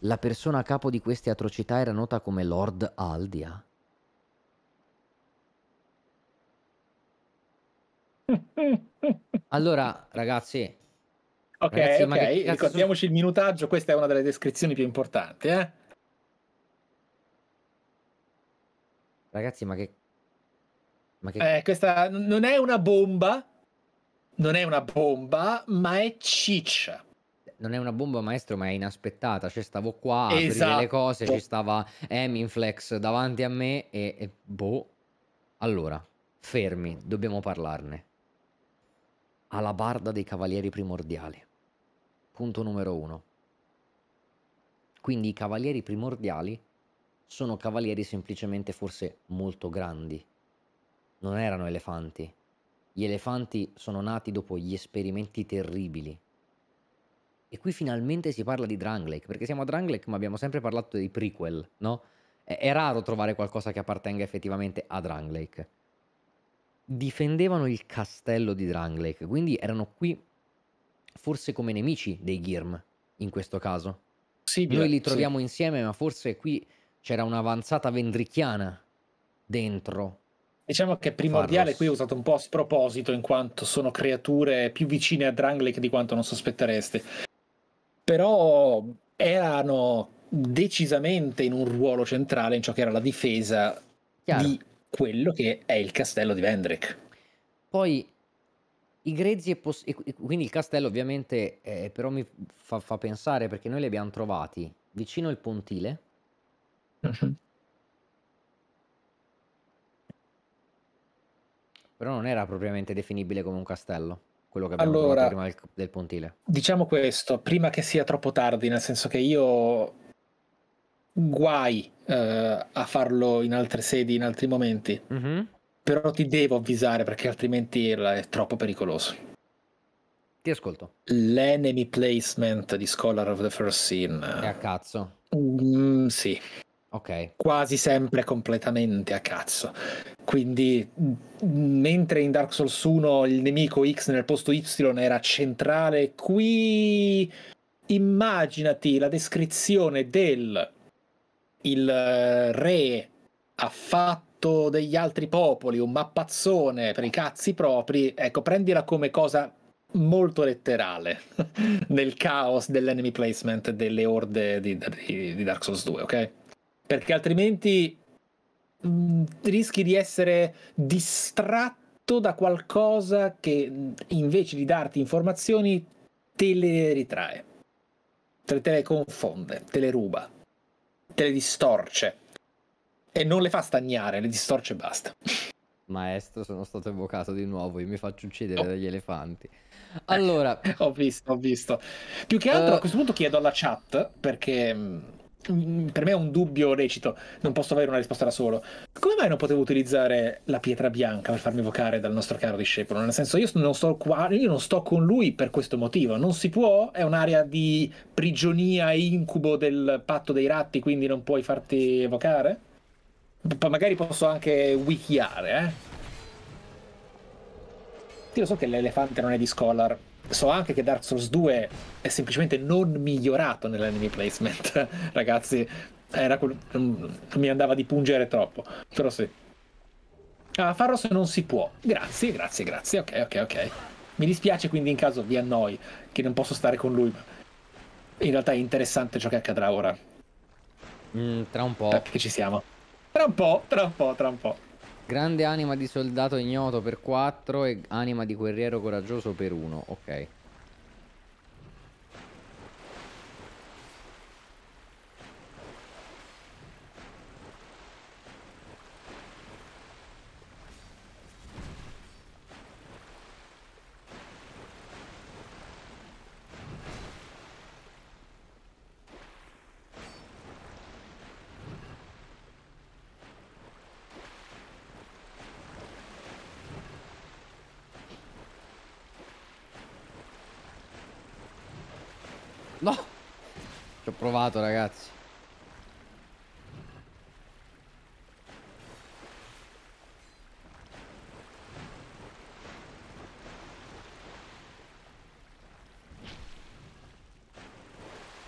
Speaker 1: La persona a capo di queste atrocità era nota come Lord Aldia.
Speaker 2: Allora, ragazzi... Ok, ragazzi, ok, ricordiamoci sono... il minutaggio, questa è una delle descrizioni più importanti, eh? Ragazzi, ma che... Ma che... Eh, questa non è una bomba, non è una bomba, ma è ciccia
Speaker 1: non è una bomba maestro, ma è inaspettata. Cioè, stavo qua a esatto. aprire le esatto. cose, ci stava Eminflex davanti a me e, e, boh. Allora, fermi, dobbiamo parlarne. Alla barda dei cavalieri primordiali. Punto numero uno. Quindi i cavalieri primordiali sono cavalieri semplicemente forse molto grandi. Non erano elefanti. Gli elefanti sono nati dopo gli esperimenti terribili. E qui finalmente si parla di Dranglake, perché siamo a Dranglake ma abbiamo sempre parlato dei prequel, no? È, è raro trovare qualcosa che appartenga effettivamente a Dranglake. Difendevano il castello di Dranglake, quindi erano qui forse come nemici dei Girm, in questo caso. Sì, Noi li troviamo sì. insieme, ma forse qui c'era un'avanzata vendricchiana dentro. Diciamo che primordiale Farros. qui è usato
Speaker 2: un po' a sproposito in quanto sono creature più vicine a Drangleic di quanto non sospettereste. Però erano decisamente in un ruolo centrale in ciò che era la difesa Chiaro. di quello che è il castello di Vendrick.
Speaker 1: Poi i grezzi e poss- quindi il castello ovviamente eh, però mi fa, fa pensare perché noi li abbiamo trovati vicino al pontile Mhm. Però non era
Speaker 2: propriamente definibile come un castello,
Speaker 1: quello che abbiamo trovato Allora, prima
Speaker 2: del, del pontile. diciamo questo, prima che sia troppo tardi, nel senso che io guai eh, a farlo in altre sedi, in altri momenti, Mhm. però ti devo avvisare perché altrimenti è troppo pericoloso. Ti ascolto. L'enemy placement di Scholar of the First Scene È a cazzo. Mm, sì, Okay. Quasi sempre completamente a cazzo. Quindi, mm, mentre in Dark Souls 1 il nemico X nel posto Y era centrale, qui immaginati la descrizione del il eh, re ha fatto degli altri popoli un mappazzone per i cazzi propri, ecco, prendila come cosa molto letterale nel caos dell'enemy placement delle orde di, di, di Dark Souls 2, ok? perché altrimenti mh, mm, rischi di essere distratto da qualcosa che mm, invece di darti informazioni te le ritrae, te, te le confonde, te le ruba, te le distorce e non le fa stagnare, le distorce e basta. Maestro, sono stato evocato di nuovo. Io mi faccio uccidere oh. dagli elefanti. Allora, ho visto, ho visto. Più che altro uh... a questo punto chiedo alla chat perché mm, Mm, per me è un dubbio recito, non posso avere una risposta da solo. Come mai non potevo utilizzare la pietra bianca per farmi evocare dal nostro caro discepolo? Nel senso, io non sto, qua, io non sto con lui per questo motivo. Non si può, è un'area di prigionia e incubo del patto dei ratti, quindi non puoi farti evocare? P- magari posso anche wikiare, eh? Io so che l'elefante non è di Scholar, so anche che Dark Souls 2 è semplicemente non migliorato nell'enemy placement, ragazzi. Quel... mi andava di pungere troppo, però sì. Ah, farlo se non si può. Grazie, grazie, grazie. Ok, ok, ok. Mi dispiace quindi in caso vi annoi che non posso stare con lui. In realtà è interessante ciò che accadrà ora. Mm, tra un po'. che ci siamo. Tra un po', tra un po', tra un po'.
Speaker 1: Grande anima di soldato ignoto per 4 e anima di guerriero coraggioso per 1. Ok. trovato ragazzi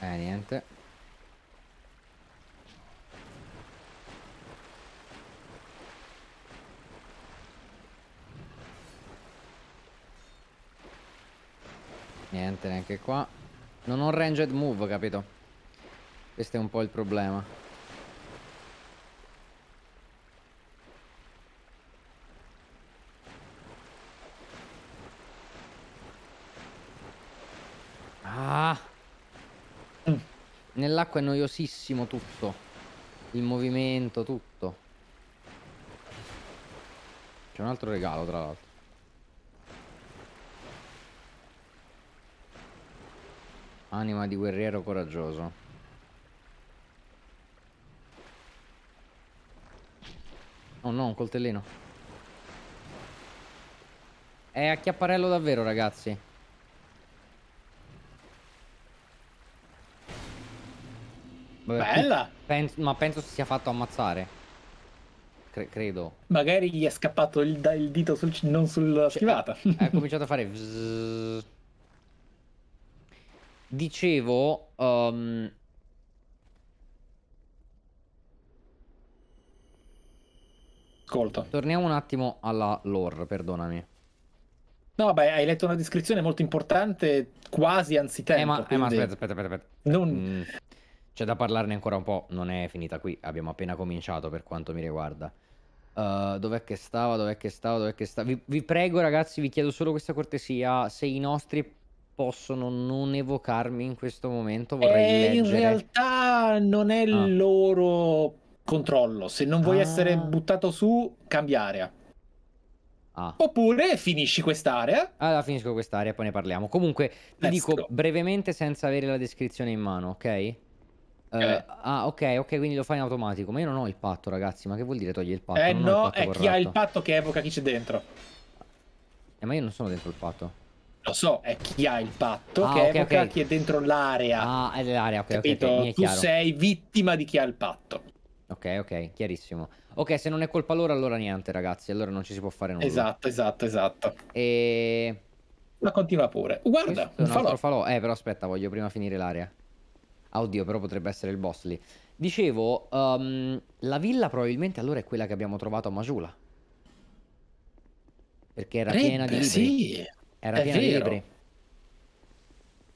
Speaker 1: Eh niente Niente neanche qua Non ho ranged move capito questo è un po' il problema. Ah! Nell'acqua è noiosissimo tutto. Il movimento, tutto. C'è un altro regalo, tra l'altro. Anima di guerriero coraggioso. Oh no, un coltellino. È acchiapparello davvero, ragazzi. Bella! Penso, ma penso si sia fatto ammazzare. Cre credo.
Speaker 2: Magari gli è scappato il, il dito sul, non sulla cioè, eh, schivata.
Speaker 1: Ha cominciato a fare... Dicevo... Um, Ascolta. Torniamo un attimo alla lore, perdonami.
Speaker 2: No, beh, hai letto una descrizione molto importante, quasi anzitempo. Eh, ma, quindi... eh, ma aspetta,
Speaker 1: aspetta, aspetta. aspetta. Non... Mm, c'è da parlarne ancora un po', non è finita qui, abbiamo appena cominciato per quanto mi riguarda. Uh, dov'è che stava, dov'è che stava, dov'è che stava? Vi, vi, prego ragazzi, vi chiedo solo questa cortesia, se i nostri possono non evocarmi in questo
Speaker 2: momento vorrei eh, leggere... in realtà non è ah. loro controllo. Se non vuoi ah. essere buttato su, cambia area. Ah. Oppure
Speaker 1: finisci quest'area. Allora finisco quest'area, e poi ne parliamo. Comunque, ti dico go. brevemente senza avere la descrizione in mano, ok? Eh. Uh, ah, ok, ok, quindi lo fai in automatico. Ma io non ho il patto, ragazzi. Ma che vuol dire togli il patto? Eh non no, è corretto. chi ha il
Speaker 2: patto che evoca chi c'è dentro.
Speaker 1: Eh, ma io non sono dentro il patto.
Speaker 2: Lo so, è chi ha il patto ah, che okay, evoca okay. chi è dentro l'area. Ah, è
Speaker 1: l'area, ok. Capito? Okay, tu sei
Speaker 2: vittima di chi ha il patto.
Speaker 1: Ok, ok, chiarissimo. Ok, se non è colpa loro, allora niente, ragazzi. Allora non ci si può fare nulla. Esatto,
Speaker 2: esatto, esatto. E... Ma continua pure. Guarda, un falò.
Speaker 1: falò. Eh, però aspetta, voglio prima finire l'area. Oddio, però potrebbe essere il boss lì. Dicevo, um, la villa probabilmente allora è quella che abbiamo trovato a Masula. Perché era Red, piena di libri. Sì, era piena vero. di libri.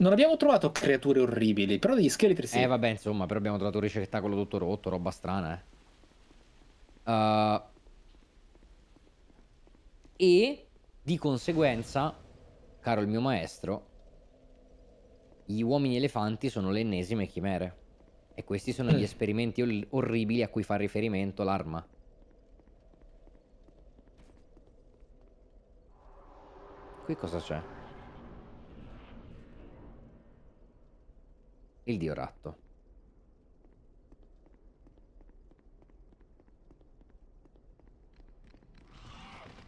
Speaker 2: Non abbiamo trovato creature
Speaker 1: orribili, però degli scheletri sì. Eh vabbè, insomma, però abbiamo trovato un ricettacolo tutto rotto, roba strana, eh. Uh, e di conseguenza, caro il mio maestro, gli uomini elefanti sono le ennesime chimere. E questi sono gli mm. esperimenti orribili a cui fa riferimento l'arma. Qui cosa c'è? il dio ratto.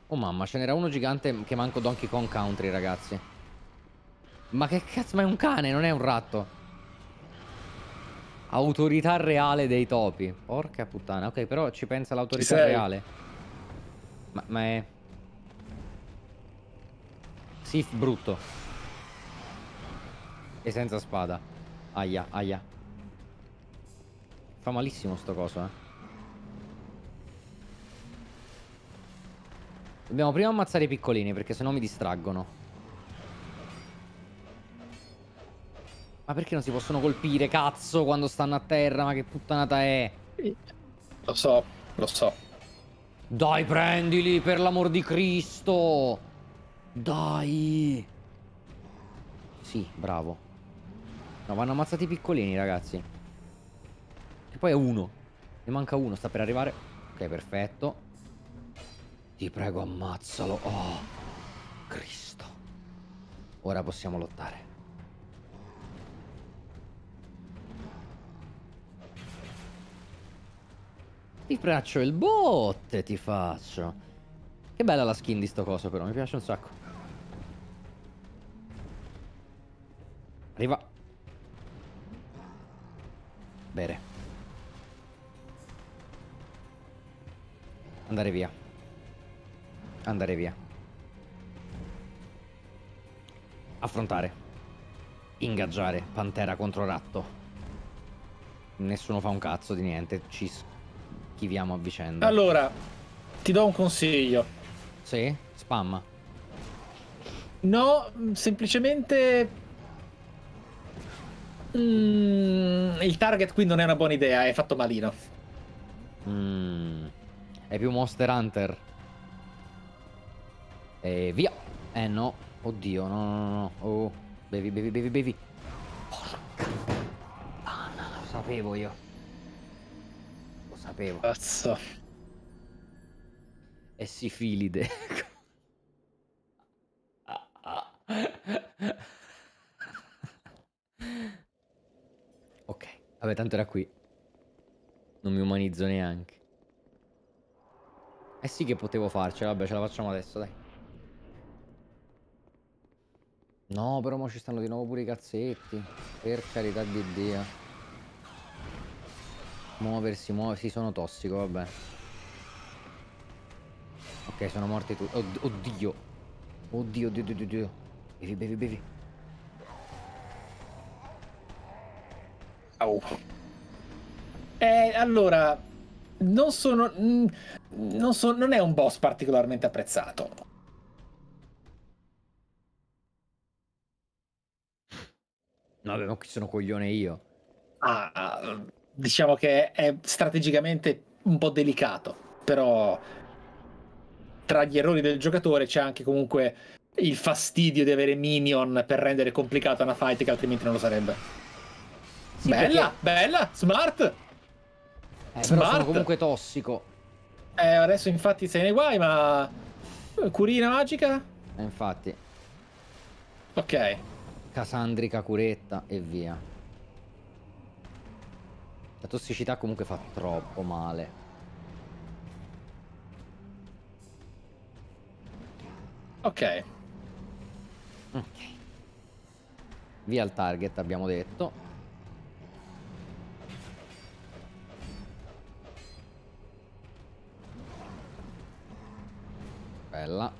Speaker 1: Oh mamma, ce n'era uno gigante che manco Donkey Kong Country, ragazzi. Ma che cazzo, ma è un cane, non è un ratto. Autorità reale dei topi. Porca puttana. Ok, però ci pensa l'autorità reale. Ma, ma è... Sif brutto. E senza spada. Aia, aia. Fa malissimo sto coso, eh. Dobbiamo prima ammazzare i piccolini perché sennò mi distraggono. Ma perché non si possono colpire, cazzo, quando stanno a terra? Ma che puttanata è?
Speaker 2: Lo so, lo so. Dai, prendili, per
Speaker 1: l'amor di Cristo! Dai! Sì, bravo. No, vanno ammazzati i piccolini, ragazzi. E poi è uno. Ne manca uno, sta per arrivare. Ok, perfetto. Ti prego, ammazzalo. Oh, Cristo. Ora possiamo lottare. Ti faccio il botte, ti faccio. Che bella la skin di sto coso però, mi piace un sacco. Arriva Bene. Andare via. Andare via. Affrontare. Ingaggiare. Pantera contro ratto. Nessuno fa un cazzo di niente. Ci schiviamo a vicenda. Allora, ti do un consiglio. Sì? Spam.
Speaker 2: No, semplicemente Mm, il target qui non è una buona idea, è fatto malino.
Speaker 1: Mm, è più Monster Hunter. E via. Eh no, oddio, no, no, no. Oh, bevi, bevi, bevi, bevi. Porca puttana, lo sapevo io. Lo sapevo. Cazzo. E si sifilide. ah, ah. Vabbè, tanto era qui. Non mi umanizzo neanche. Eh sì che potevo farcela, vabbè, ce la facciamo adesso, dai. No, però mo ci stanno di nuovo pure i cazzetti. Per carità di Dio. Muoversi, muoversi, sono tossico, vabbè. Ok, sono morti tutti. Oddio. Oddio, oddio, oddio, oddio. Bevi, bevi, bevi.
Speaker 2: Wow. Eh, allora, non sono, mm, non sono... Non è un boss particolarmente apprezzato. No, vabbè, ma qui sono coglione io. Ah, ah, diciamo che è strategicamente un po' delicato, però tra gli errori del giocatore c'è anche comunque il fastidio di avere minion per rendere complicata una fight che altrimenti non lo sarebbe. Sì, bella, perché... bella, smart.
Speaker 1: Eh, smart. comunque tossico.
Speaker 2: Eh, adesso infatti sei nei guai, ma... Eh, curina magica?
Speaker 1: Eh, infatti. Ok. Casandrica curetta e via. La tossicità comunque fa troppo male. Ok. Ok. Via il target, abbiamo detto. Bella.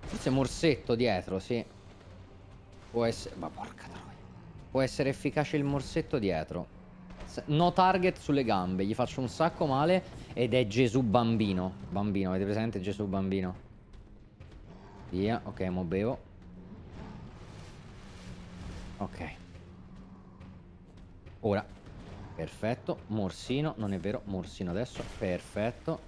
Speaker 1: Forse morsetto dietro, sì. Può essere... Ma porca troia. Può essere efficace il morsetto dietro. No target sulle gambe, gli faccio un sacco male ed è Gesù bambino. Bambino, avete presente Gesù bambino? Via, ok, mo bevo. Ok. Ora. Perfetto. Morsino. Non è vero. Morsino adesso. Perfetto.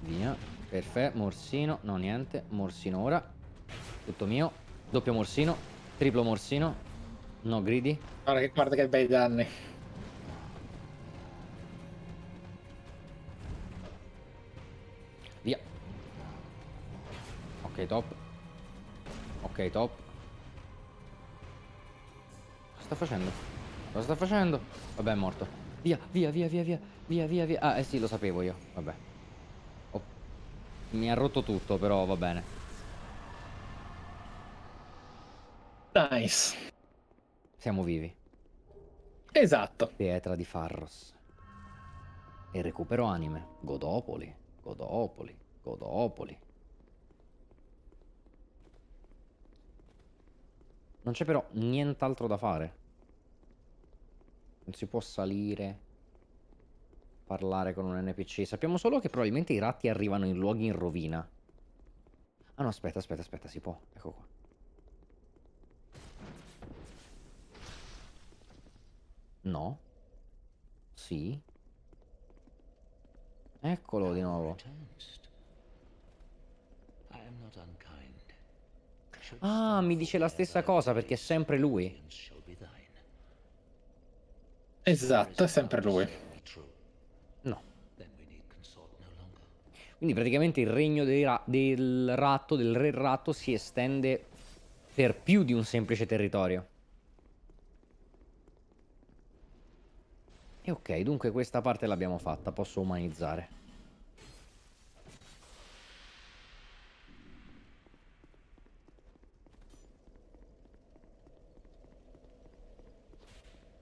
Speaker 1: Via. Perfetto. Morsino. No, niente. Morsino ora. Tutto mio. Doppio morsino. Triplo morsino. No, gridi.
Speaker 2: Guarda che, guarda che bei danni.
Speaker 1: Via. Ok, top. Ok, top sta facendo? Cosa sta facendo? Vabbè, è morto. Via, via, via, via, via, via, via, via. Ah, eh sì, lo sapevo io. Vabbè. Oh. Mi ha rotto tutto, però va bene. Nice. Siamo vivi. Esatto. Pietra di Farros. E recupero anime. Godopoli, Godopoli, Godopoli. Non c'è però nient'altro da fare. Non si può salire. Parlare con un NPC. Sappiamo solo che probabilmente i ratti arrivano in luoghi in rovina. Ah no, aspetta, aspetta, aspetta, si può. Ecco qua. No. Sì. Eccolo di nuovo. I am not Ah, mi dice la stessa cosa perché è sempre lui. Esatto, è sempre lui. No. Quindi praticamente il regno ra del ratto, del re ratto, si estende per più di un semplice territorio. E ok, dunque questa parte l'abbiamo fatta, posso umanizzare.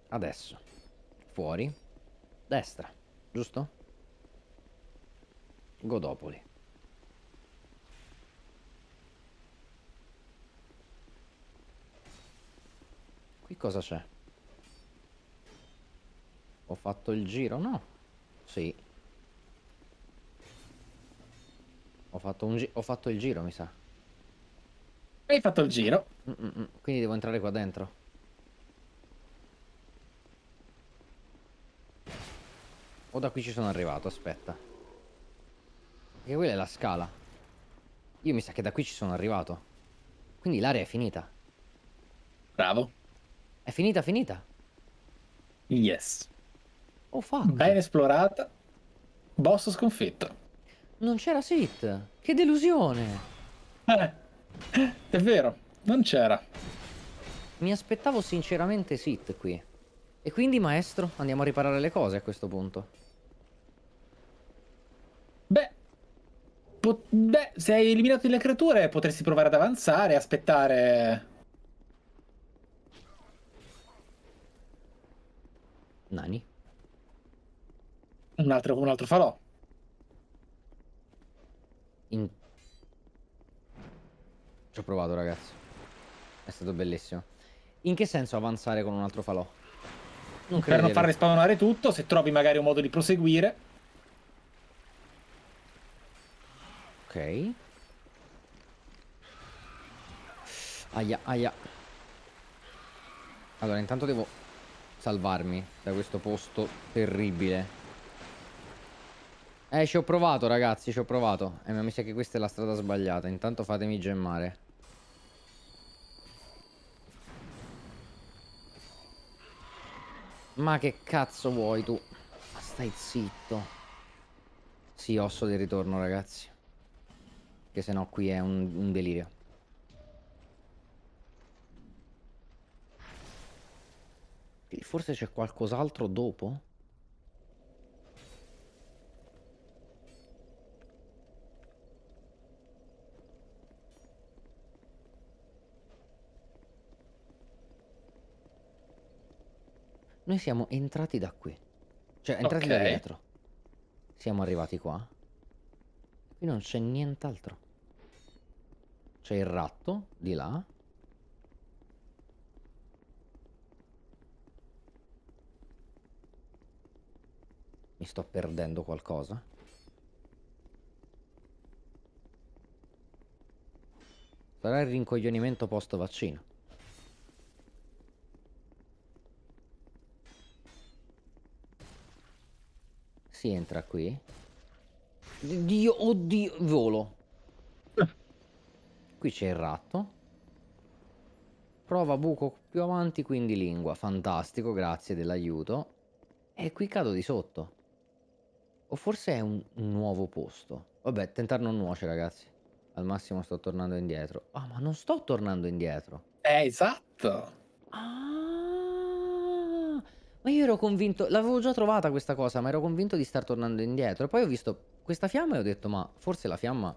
Speaker 1: Adesso. Fuori. Destra. Giusto? Godopoli. Qui cosa c'è? Ho fatto il giro? No. Sì. Ho fatto, un gi ho fatto il giro, mi sa.
Speaker 2: Hai fatto il giro.
Speaker 1: Mm -mm. mm. Quindi devo entrare qua dentro. O da qui ci sono arrivato, aspetta. Perché quella è la scala. Io mi sa che da qui ci sono arrivato. Quindi l'area è finita. Bravo. È finita, finita.
Speaker 2: Yes. Oh fuck. Ben esplorata. Boss sconfitto. Non c'era Sith. Che delusione. Eh, è vero,
Speaker 1: non c'era. Mi aspettavo sinceramente Sith qui. E quindi, maestro, andiamo a riparare le cose a questo punto.
Speaker 2: Pot- beh, se hai eliminato le creature potresti provare ad avanzare e aspettare... Nani. Un altro, un altro falò.
Speaker 1: In... Ci ho provato ragazzi.
Speaker 2: È stato bellissimo. In che senso avanzare con un altro falò?
Speaker 1: Non per non farle
Speaker 2: spawnare tutto, se trovi magari un modo di proseguire.
Speaker 1: Aia, aia. Allora, intanto devo salvarmi da questo posto terribile. Eh, ci ho provato, ragazzi, ci ho provato. E eh, mi sa che questa è la strada sbagliata. Intanto fatemi gemmare. Ma che cazzo vuoi tu? stai zitto. Sì, osso di ritorno, ragazzi. Che sennò qui è un, un delirio. Forse c'è qualcos'altro dopo? Noi siamo entrati da qui. Cioè, entrati okay. da dietro. Siamo arrivati qua. Qui non c'è nient'altro. C'è il ratto di là. Mi sto perdendo qualcosa. Sarà il rincoglionimento post vaccino. Si entra qui. Dio, oddio, volo qui c'è il ratto. Prova buco più avanti, quindi lingua. Fantastico, grazie dell'aiuto. E qui cado di sotto. O forse è un, un nuovo posto. Vabbè, tentare non nuoce, ragazzi. Al massimo sto tornando indietro. Ah, ma non sto tornando indietro. Eh, esatto. Ah, ma io ero convinto... L'avevo già trovata questa cosa, ma ero convinto di star tornando indietro. E poi ho visto questa fiamma e ho detto, ma forse la fiamma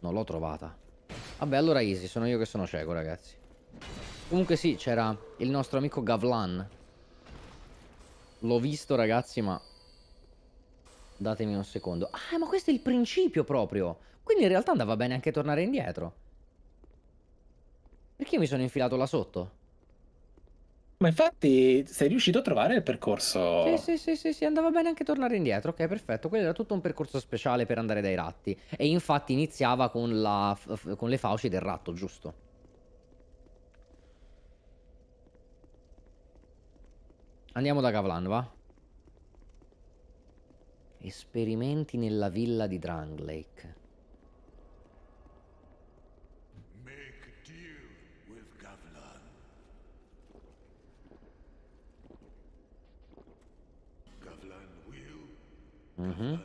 Speaker 1: non l'ho trovata. Vabbè, allora easy, sono io che sono cieco, ragazzi. Comunque sì, c'era il nostro amico Gavlan. L'ho visto, ragazzi, ma... Datemi un secondo. Ah, ma questo è il principio proprio. Quindi in realtà andava bene anche tornare indietro.
Speaker 2: Perché mi sono infilato là sotto? Ma infatti sei riuscito a trovare il percorso. Sì,
Speaker 1: sì, sì, sì, sì, andava bene anche tornare indietro. Ok, perfetto. Quello era tutto un percorso speciale per andare dai ratti. E infatti iniziava con, la, con le fauci del ratto, giusto? Andiamo da Gavlan, va? Esperimenti nella villa di Dranglake. Mm -hmm.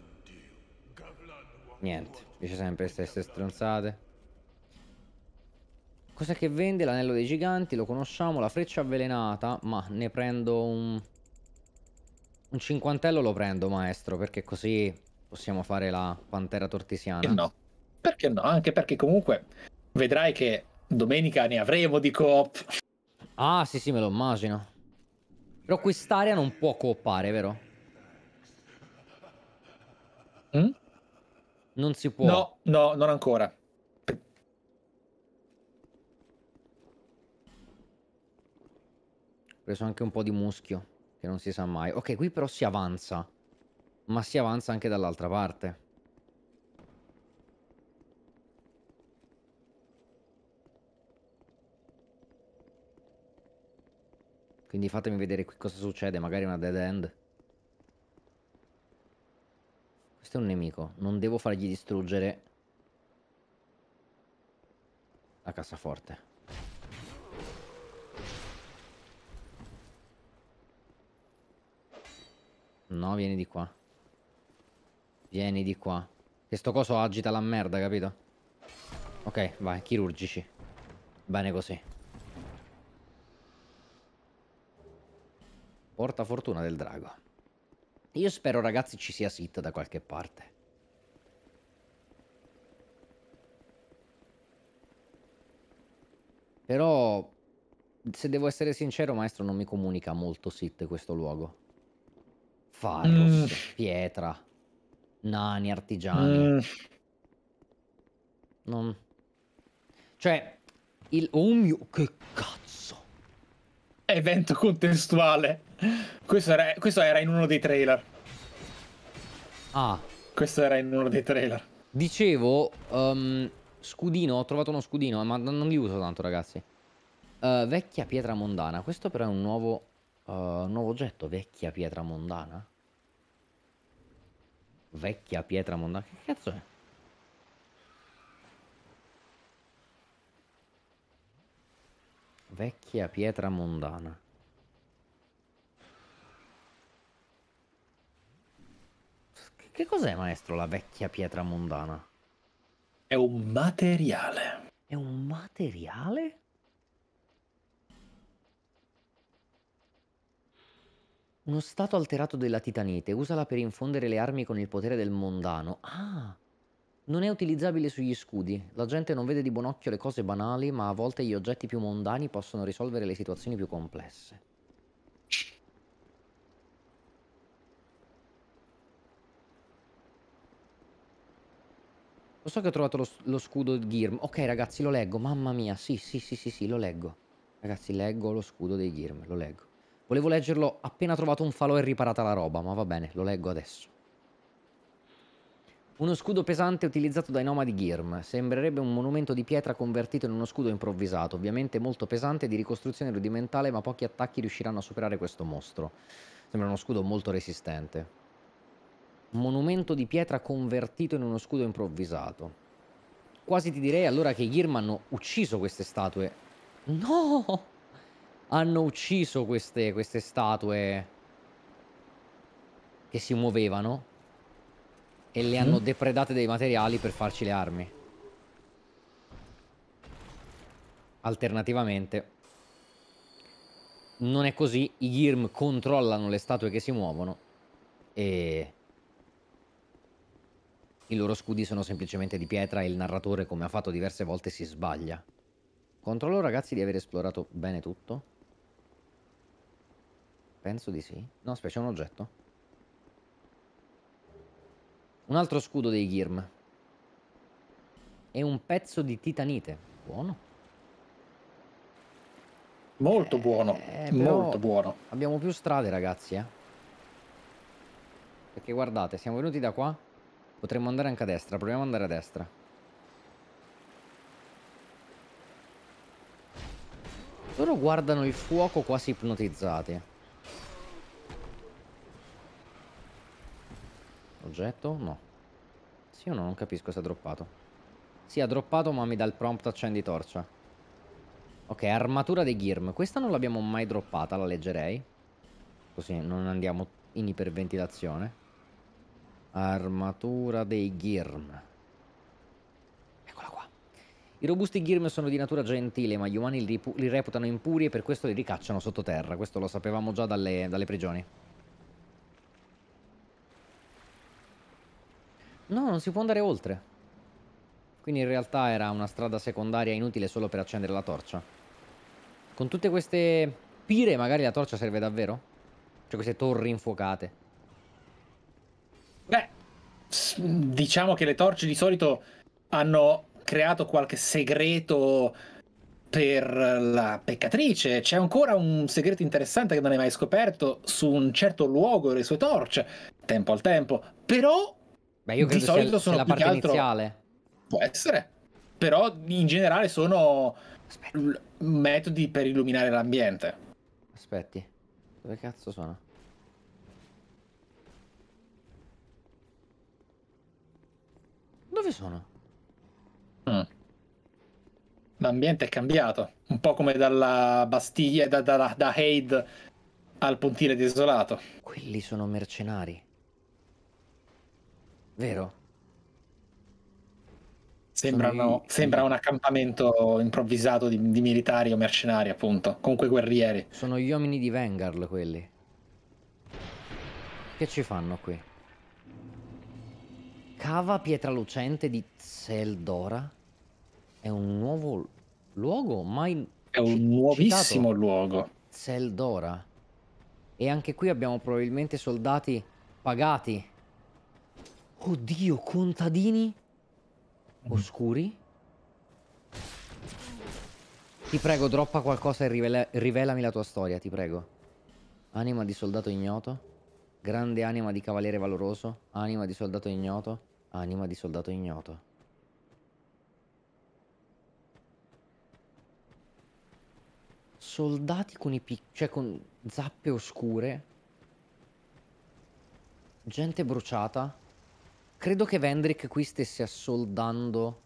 Speaker 1: Niente, dice sempre le stesse stronzate. Cosa che vende? L'anello dei giganti, lo conosciamo, la freccia avvelenata, ma ne prendo un... Un cinquantello lo prendo, maestro, perché così possiamo fare la pantera tortisiana. Perché no? Perché no? Anche perché comunque vedrai che
Speaker 2: domenica ne avremo di coop.
Speaker 1: Ah, sì, sì, me lo immagino. Però quest'area non può coopare, vero? Mm? Non si può. No,
Speaker 2: no, non ancora. Ho
Speaker 1: preso anche un po' di muschio, che non si sa mai. Ok, qui però si avanza. Ma si avanza anche dall'altra parte. Quindi fatemi vedere qui cosa succede, magari una dead end. Questo è un nemico. Non devo fargli distruggere la cassaforte. No, vieni di qua. Vieni di qua. Questo coso agita la merda, capito? Ok, vai, chirurgici. Bene così. Porta fortuna del drago. Io spero ragazzi ci sia sit da qualche parte. Però se devo essere sincero maestro non mi comunica molto sit questo luogo. Farros, mm. pietra, nani,
Speaker 2: artigiani. Mm. Non... Cioè, il... Oh mio, che cazzo! evento contestuale. Questo era, questo era, in uno dei trailer. Ah. Questo era in uno dei trailer.
Speaker 1: Dicevo, um, scudino, ho trovato uno scudino, ma non li uso tanto ragazzi. Uh, vecchia pietra mondana, questo però è un nuovo, uh, nuovo oggetto, vecchia pietra mondana? Vecchia pietra mondana, che cazzo è? Vecchia pietra mondana. Che cos'è, maestro, la vecchia pietra mondana? È un materiale. È un materiale? Uno stato alterato della titanite. Usala per infondere le armi con il potere del mondano. Ah! Non è utilizzabile sugli scudi, la gente non vede di buon occhio le cose banali, ma a volte gli oggetti più mondani possono risolvere le situazioni più complesse. Lo so che ho trovato lo, lo scudo di Girm. Ok ragazzi, lo leggo, mamma mia, sì, sì, sì, sì, sì, lo leggo. Ragazzi, leggo lo scudo dei Girm, lo leggo. Volevo leggerlo appena trovato un falò e riparata la roba, ma va bene, lo leggo adesso. Uno scudo pesante utilizzato dai nomadi Girm. Sembrerebbe un monumento di pietra convertito in uno scudo improvvisato, ovviamente molto pesante di ricostruzione rudimentale, ma pochi attacchi riusciranno a superare questo mostro. Sembra uno scudo molto resistente. Un monumento di pietra convertito in uno scudo improvvisato. Quasi ti direi allora che i Girm hanno ucciso queste statue. No! Hanno ucciso queste, queste statue che si muovevano e le hanno depredate dei materiali per farci le armi. Alternativamente non è così, i Girm controllano le statue che si muovono e i loro scudi sono semplicemente di pietra e il narratore, come ha fatto diverse volte, si sbaglia. Controllo ragazzi di aver esplorato bene tutto. Penso di sì. No, aspetta, c'è un oggetto. Un altro scudo dei Girm. E un pezzo di titanite. Buono. Molto eh, buono. Eh, Molto buono. Abbiamo più strade, ragazzi, eh. Perché guardate, siamo venuti da qua. Potremmo andare anche a destra. Proviamo ad andare a destra. Loro guardano il fuoco quasi ipnotizzati. Oggetto? No. Sì o no? Non capisco se ha droppato. Sì, ha droppato ma mi dà il prompt accendi torcia. Ok, armatura dei Girm. Questa non l'abbiamo mai droppata, la leggerei. Così non andiamo in iperventilazione. Armatura dei Girm. Eccola qua. I robusti Girm sono di natura gentile, ma gli umani li, li reputano impuri e per questo li ricacciano sottoterra. Questo lo sapevamo già dalle, dalle prigioni. No, non si può andare oltre. Quindi in realtà era una strada secondaria inutile solo per accendere la torcia. Con tutte queste pire magari la torcia serve davvero? Cioè queste torri infuocate.
Speaker 2: Beh, diciamo che le torce di solito hanno creato qualche segreto per la peccatrice. C'è ancora un segreto interessante che non hai mai scoperto su un certo luogo e le sue torce, tempo al tempo. Però Beh, io credo di solito sia, sono la parte altro... iniziale. Può essere. Però in generale sono Aspetta. metodi per illuminare l'ambiente.
Speaker 1: Aspetti. Dove cazzo sono? Dove sono? Mm.
Speaker 2: L'ambiente è cambiato, un po' come dalla Bastiglia, da, da, da Haid al pontile desolato. Quelli sono mercenari. Vero? Sembrano, i... Sembra un accampamento improvvisato di, di, militari o mercenari, appunto, con quei guerrieri. Sono gli uomini di Vengarl quelli.
Speaker 1: Che ci fanno qui? Cava Pietra Lucente di Zeldora è un nuovo luogo mai È un nuovissimo citato. luogo. Zeldora. E anche qui abbiamo probabilmente soldati pagati Oddio, contadini mhm. oscuri. Ti prego, droppa qualcosa e rivela rivelami la tua storia, ti prego. Anima di soldato ignoto. Grande anima di cavaliere valoroso. Anima di soldato ignoto. Anima di soldato ignoto. Soldati con i pic... cioè con zappe oscure. Gente bruciata. Credo che Vendrick qui stesse assoldando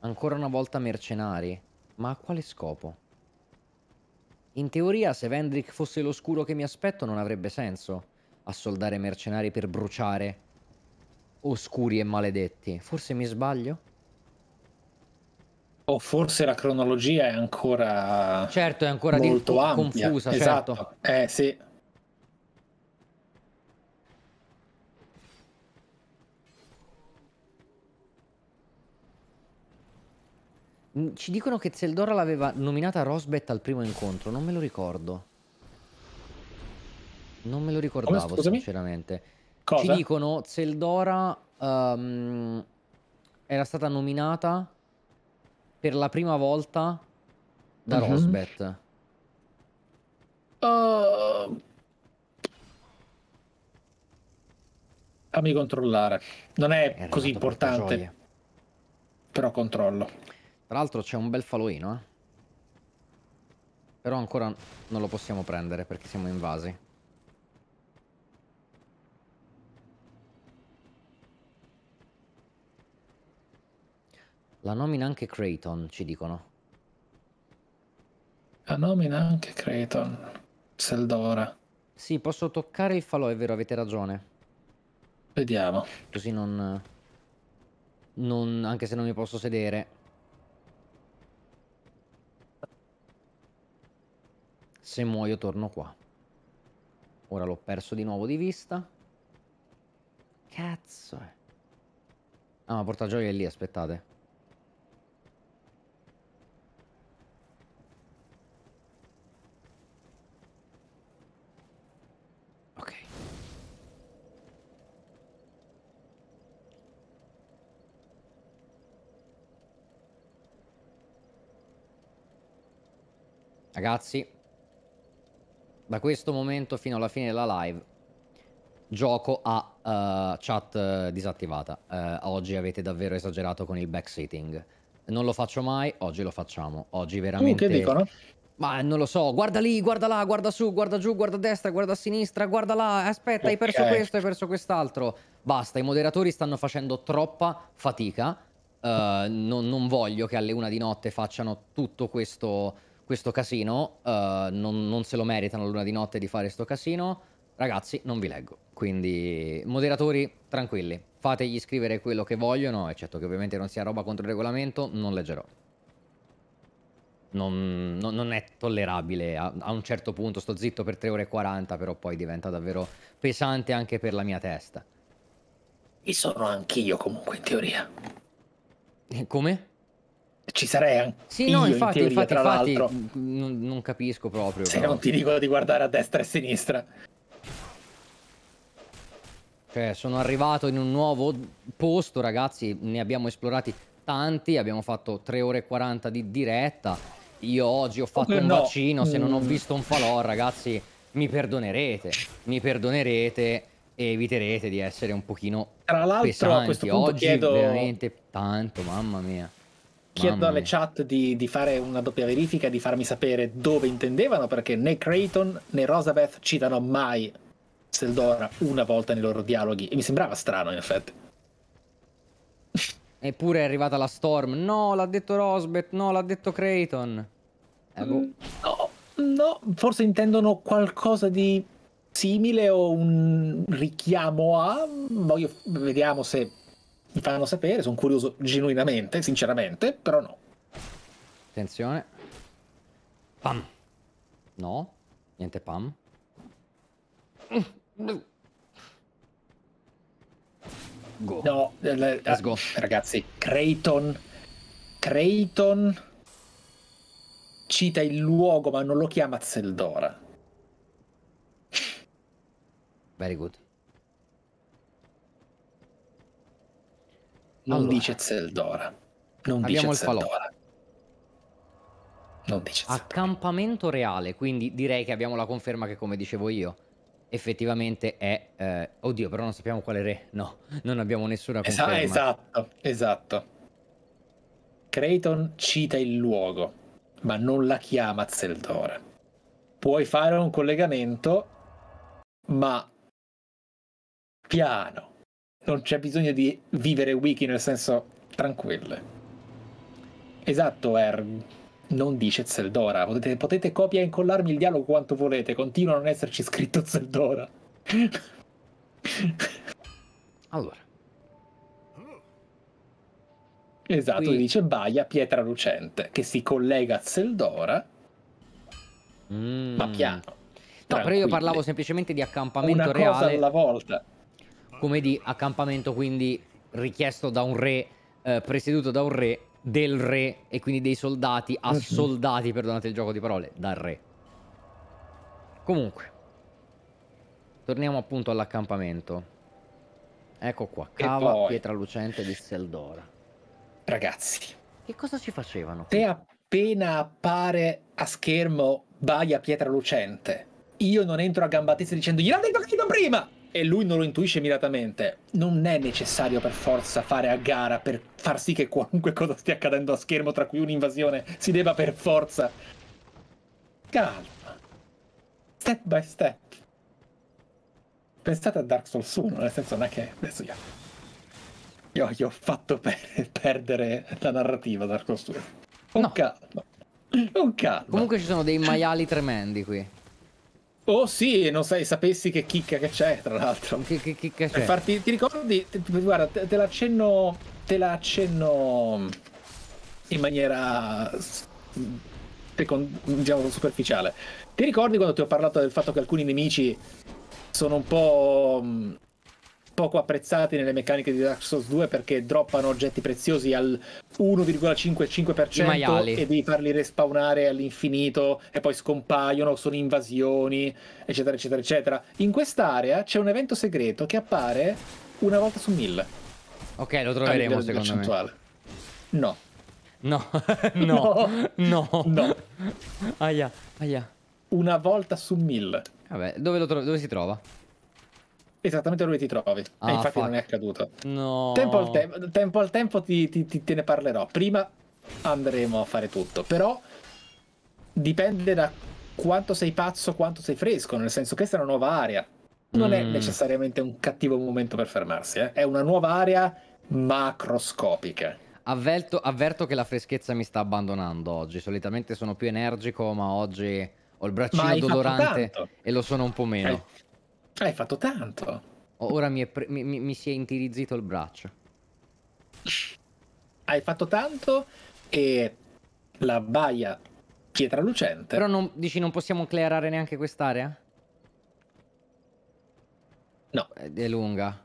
Speaker 1: ancora una volta mercenari, ma a quale scopo? In teoria, se Vendrick fosse l'oscuro che mi aspetto, non avrebbe senso assoldare mercenari per bruciare oscuri e
Speaker 2: maledetti. Forse mi sbaglio? O forse la cronologia è ancora. Certo, è ancora molto ampia. confusa. Esatto. Certo. Eh sì.
Speaker 1: Ci dicono che Zeldora l'aveva nominata Rosbeth al primo incontro, non me lo ricordo. Non me lo ricordavo, Come, sinceramente. Cosa? Ci dicono Zeldora um, era stata nominata per la prima volta
Speaker 4: da uh mhm. -huh.
Speaker 2: Rosbeth.
Speaker 4: Uh...
Speaker 2: Fammi controllare. Non è, è così importante. Però controllo.
Speaker 1: Tra l'altro c'è un bel faloino, eh. Però ancora non lo possiamo prendere perché siamo invasi. La nomina anche Creighton, ci dicono.
Speaker 2: La nomina anche Creighton. Seldora. Sì,
Speaker 1: posso toccare il falò, è vero, avete ragione. Vediamo. Così non... non... Anche se non mi posso sedere. Se muoio torno qua. Ora l'ho perso di nuovo di vista. Cazzo. Eh. Ah, ma portagioia è lì, aspettate. Ragazzi, da questo momento fino alla fine della live gioco a uh, chat uh, disattivata. Uh, oggi avete davvero esagerato con il backseating. Non lo faccio mai, oggi lo facciamo. Oggi veramente... Uh, che dicono? Ma non lo so, guarda lì, guarda là, guarda su, guarda giù, guarda a destra, guarda a sinistra, guarda là, aspetta, okay. hai perso questo, hai perso quest'altro. Basta, i moderatori stanno facendo troppa fatica. Non, non, voglio che alle una di notte facciano tutto questo questo casino, uh, non, non, se lo meritano l'una di notte di fare questo casino, ragazzi non vi leggo. Quindi moderatori tranquilli, fategli scrivere quello che vogliono, eccetto che ovviamente non sia roba contro il regolamento, non leggerò. Non, non, non è tollerabile, a, a, un certo punto sto zitto per 3 ore e 40, però poi diventa davvero pesante anche per la mia testa.
Speaker 2: Chi sono anch'io comunque in teoria. Come? ci sarei anche io no, infatti, in teoria, infatti, infatti
Speaker 1: non, non, capisco proprio. Se però. non ti dicono
Speaker 2: di guardare a destra e a sinistra.
Speaker 1: Cioè, sono arrivato in un nuovo posto, ragazzi, ne abbiamo esplorati tanti, abbiamo fatto 3 ore e 40 di diretta. Io oggi ho fatto oh, un no. vaccino, se non ho mm. visto un falò, ragazzi, mi perdonerete, mi perdonerete e eviterete di essere un pochino Tra l'altro, a questo punto oggi chiedo... veramente tanto, mamma mia chiedo alle
Speaker 2: chat di, di, fare una doppia verifica, di farmi sapere dove intendevano, perché né Creighton né Rosabeth citano mai Seldora una volta nei loro dialoghi. E mi sembrava strano, in effetti.
Speaker 1: Eppure è arrivata la Storm. No, l'ha detto Rosbeth, no, l'ha detto Creighton.
Speaker 2: Eh, boh. Mm, no, no, forse intendono qualcosa di simile o un richiamo a... Voglio, vediamo se mi fanno sapere, sono curioso genuinamente, sinceramente, però no. Attenzione.
Speaker 1: Pam. No, niente pam.
Speaker 2: Go. No, eh, let's go. Eh, ragazzi, Creighton. Creighton cita il luogo ma non lo chiama Zeldora. Very good. Non allora. dice Zeldora.
Speaker 1: Non Abbiamo dice Zeldora. Non dice Zeldora. Accampamento reale, quindi direi che abbiamo la conferma che come dicevo io effettivamente è... Eh, oddio, però non sappiamo quale re. No, non abbiamo nessuna conferma.
Speaker 2: Esatto, esatto. Creighton cita il luogo, ma non la chiama Zeldora. Puoi fare un collegamento, ma piano non c'è bisogno di vivere wiki nel senso tranquille. Esatto, Er. Non dice Zeldora. Potete, potete copia e incollarmi il dialogo quanto volete. Continua a non esserci scritto Zeldora. allora. Esatto, Qui... dice Baia Pietra Lucente, che si collega a Zeldora,
Speaker 1: mm. ma piano.
Speaker 2: No, però io parlavo
Speaker 1: semplicemente di accampamento Una reale. Una cosa alla volta come di accampamento quindi richiesto da un re, eh, presieduto da un re, del re e quindi dei soldati, mm-hmm. a soldati, perdonate il gioco di parole, dal re. Comunque, torniamo appunto all'accampamento. Ecco qua, cava poi... pietra lucente di
Speaker 2: Seldora. Ragazzi. Che cosa ci facevano? Qui? Se appena appare a schermo Baia pietra lucente, io non entro a gambatezza dicendo l'ha detto che prima! e lui non lo intuisce miratamente, non è necessario per forza fare a gara per far sì che qualunque cosa stia accadendo a schermo, tra cui un'invasione, si debba per forza. Calma. Step by step. Pensate a Dark Souls 1, nel senso non è che adesso io... Io gli ho fatto per perdere la narrativa Dark Souls 2. Un no. calma. Con calma. Comunque ci sono dei maiali tremendi qui. Oh sì, non sai, sapessi che chicca che c'è, tra l'altro. Che, che chicca c'è? Farti, ti ricordi, te, guarda, te, te l'accenno, te l'accenno in maniera diciamo superficiale. Ti ricordi quando ti ho parlato del fatto che alcuni nemici sono un po' mm, poco apprezzati nelle meccaniche di Dark Souls 2 perché droppano oggetti preziosi al 1,55% e devi farli respawnare all'infinito e poi scompaiono, sono invasioni, eccetera, eccetera, eccetera. In quest'area c'è un evento segreto che appare una volta su 1000. Ok, lo troveremo secondo percentuale. me. No. No. no. no. No. No. Aia, aia. Una volta su 1000. Vabbè, dove, tro dove si trova? esattamente dove ti trovi. Ah, e infatti fuck. non è accaduto. No. Tempo al, te- tempo, al tempo ti, ti, ti, te ne parlerò. Prima andremo a fare tutto. Però dipende da quanto sei pazzo, quanto sei fresco. Nel senso, questa è una nuova area. Non mm. è necessariamente un cattivo momento per fermarsi. Eh? È una nuova area macroscopica.
Speaker 1: Avvelto, avverto che la freschezza mi sta abbandonando oggi. Solitamente sono più energico, ma oggi ho il braccino dolorante e lo sono un po' meno. Eh hai fatto tanto. Ora mi, mi, mi, si è intirizzito il braccio.
Speaker 2: Hai fatto tanto e la baia pietra lucente. Però non,
Speaker 1: dici non possiamo clearare neanche quest'area?
Speaker 2: No. Eh, è lunga.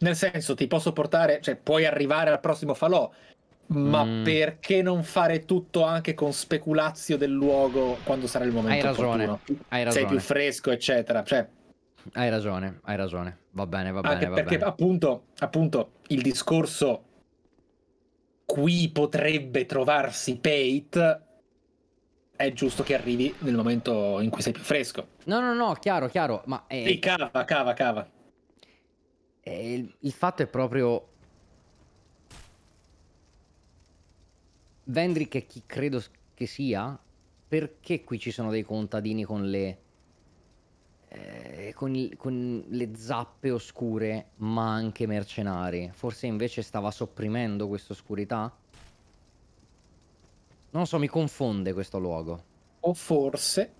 Speaker 2: Nel senso, ti posso portare, cioè puoi arrivare al prossimo falò, ma mm. perché non fare tutto anche con speculazio del luogo quando sarà il momento? Hai ragione. Opportuno? Hai ragione. Sei più fresco, eccetera. Cioè,
Speaker 1: hai ragione, hai ragione. Va bene, va Anche bene. Va perché bene.
Speaker 2: Appunto, appunto il discorso qui potrebbe trovarsi Pate è giusto che arrivi nel momento in cui sei più fresco.
Speaker 1: No, no, no, chiaro, chiaro. Ma è... E
Speaker 2: cava, cava, cava.
Speaker 1: Il, il fatto è proprio Vendrick è chi credo che sia, perché qui ci sono dei contadini con le eh, con, il, con, le zappe oscure, ma anche mercenari. Forse invece stava sopprimendo questa oscurità? Non so, mi confonde questo
Speaker 2: luogo. O forse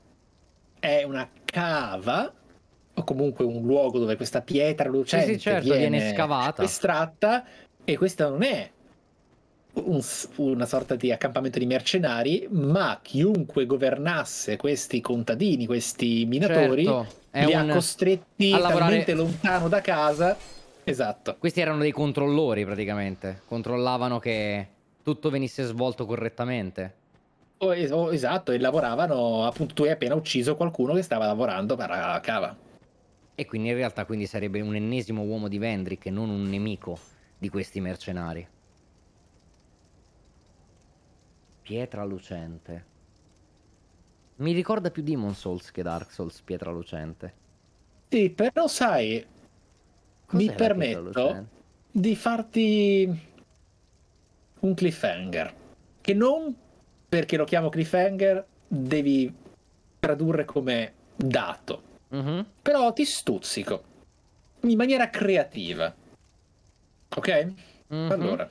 Speaker 2: è una cava o comunque un luogo dove questa pietra lucente sì, sì, certo, viene, viene scavata, estratta e questa non è un, una sorta di accampamento di mercenari, ma chiunque governasse questi contadini, questi minatori, certo, li un... ha costretti a lavorare... talmente lontano da casa. Esatto. Questi erano dei controllori praticamente,
Speaker 1: controllavano che tutto venisse svolto correttamente.
Speaker 2: Oh, oh, esatto, e lavoravano, appunto tu hai appena ucciso qualcuno che stava lavorando per la cava.
Speaker 1: E quindi in realtà quindi sarebbe un ennesimo uomo di Vendrick e non un nemico di questi mercenari. Pietra lucente. Mi ricorda più Demon Souls che Dark Souls, pietra lucente. Sì,
Speaker 2: però sai, mi permetto di farti un cliffhanger. Che non perché lo chiamo cliffhanger devi tradurre come dato. Mm -hmm. Però ti stuzzico in maniera creativa. Ok? Mm -hmm. Allora.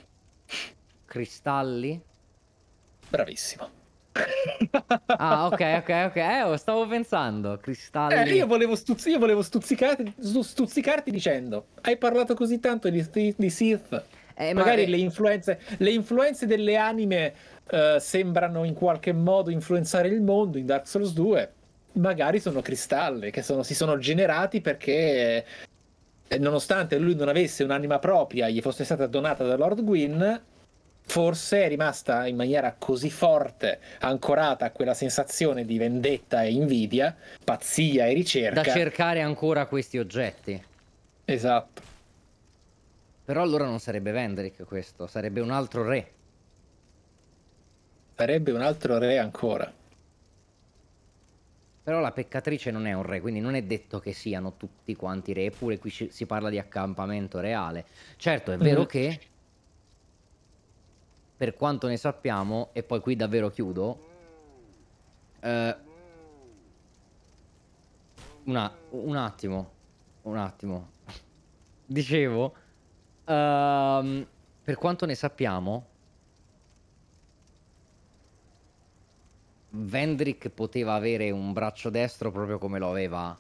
Speaker 1: Cristalli? Bravissimo. ah, ok, ok, ok. Eh, oh, stavo pensando,
Speaker 2: cristalli. Eh, io volevo, stuzz- io volevo stuzzicarti, stuzzicarti dicendo: Hai parlato così tanto di, di, di Sith. Eh, Magari ma... le, influenze, le, influenze, delle anime uh, sembrano in qualche modo influenzare il mondo in Dark Souls 2. Magari sono cristalli che sono, si sono generati perché, eh, nonostante lui non avesse un'anima propria, gli fosse stata donata da Lord Gwyn, forse è rimasta in maniera così forte ancorata a quella sensazione di vendetta e invidia, pazzia e ricerca. Da
Speaker 1: cercare ancora questi oggetti. Esatto. Però allora non sarebbe Vendrick questo, sarebbe un altro re.
Speaker 2: Sarebbe un altro re
Speaker 1: ancora. Però la peccatrice non è un re, quindi non è detto che siano tutti quanti re, eppure qui si parla di accampamento reale. Certo, è vero mm. che per quanto ne sappiamo, e poi qui davvero chiudo, eh, una, un attimo, un attimo, dicevo, ehm, per quanto ne sappiamo, Vendrick poteva avere un braccio destro proprio come lo aveva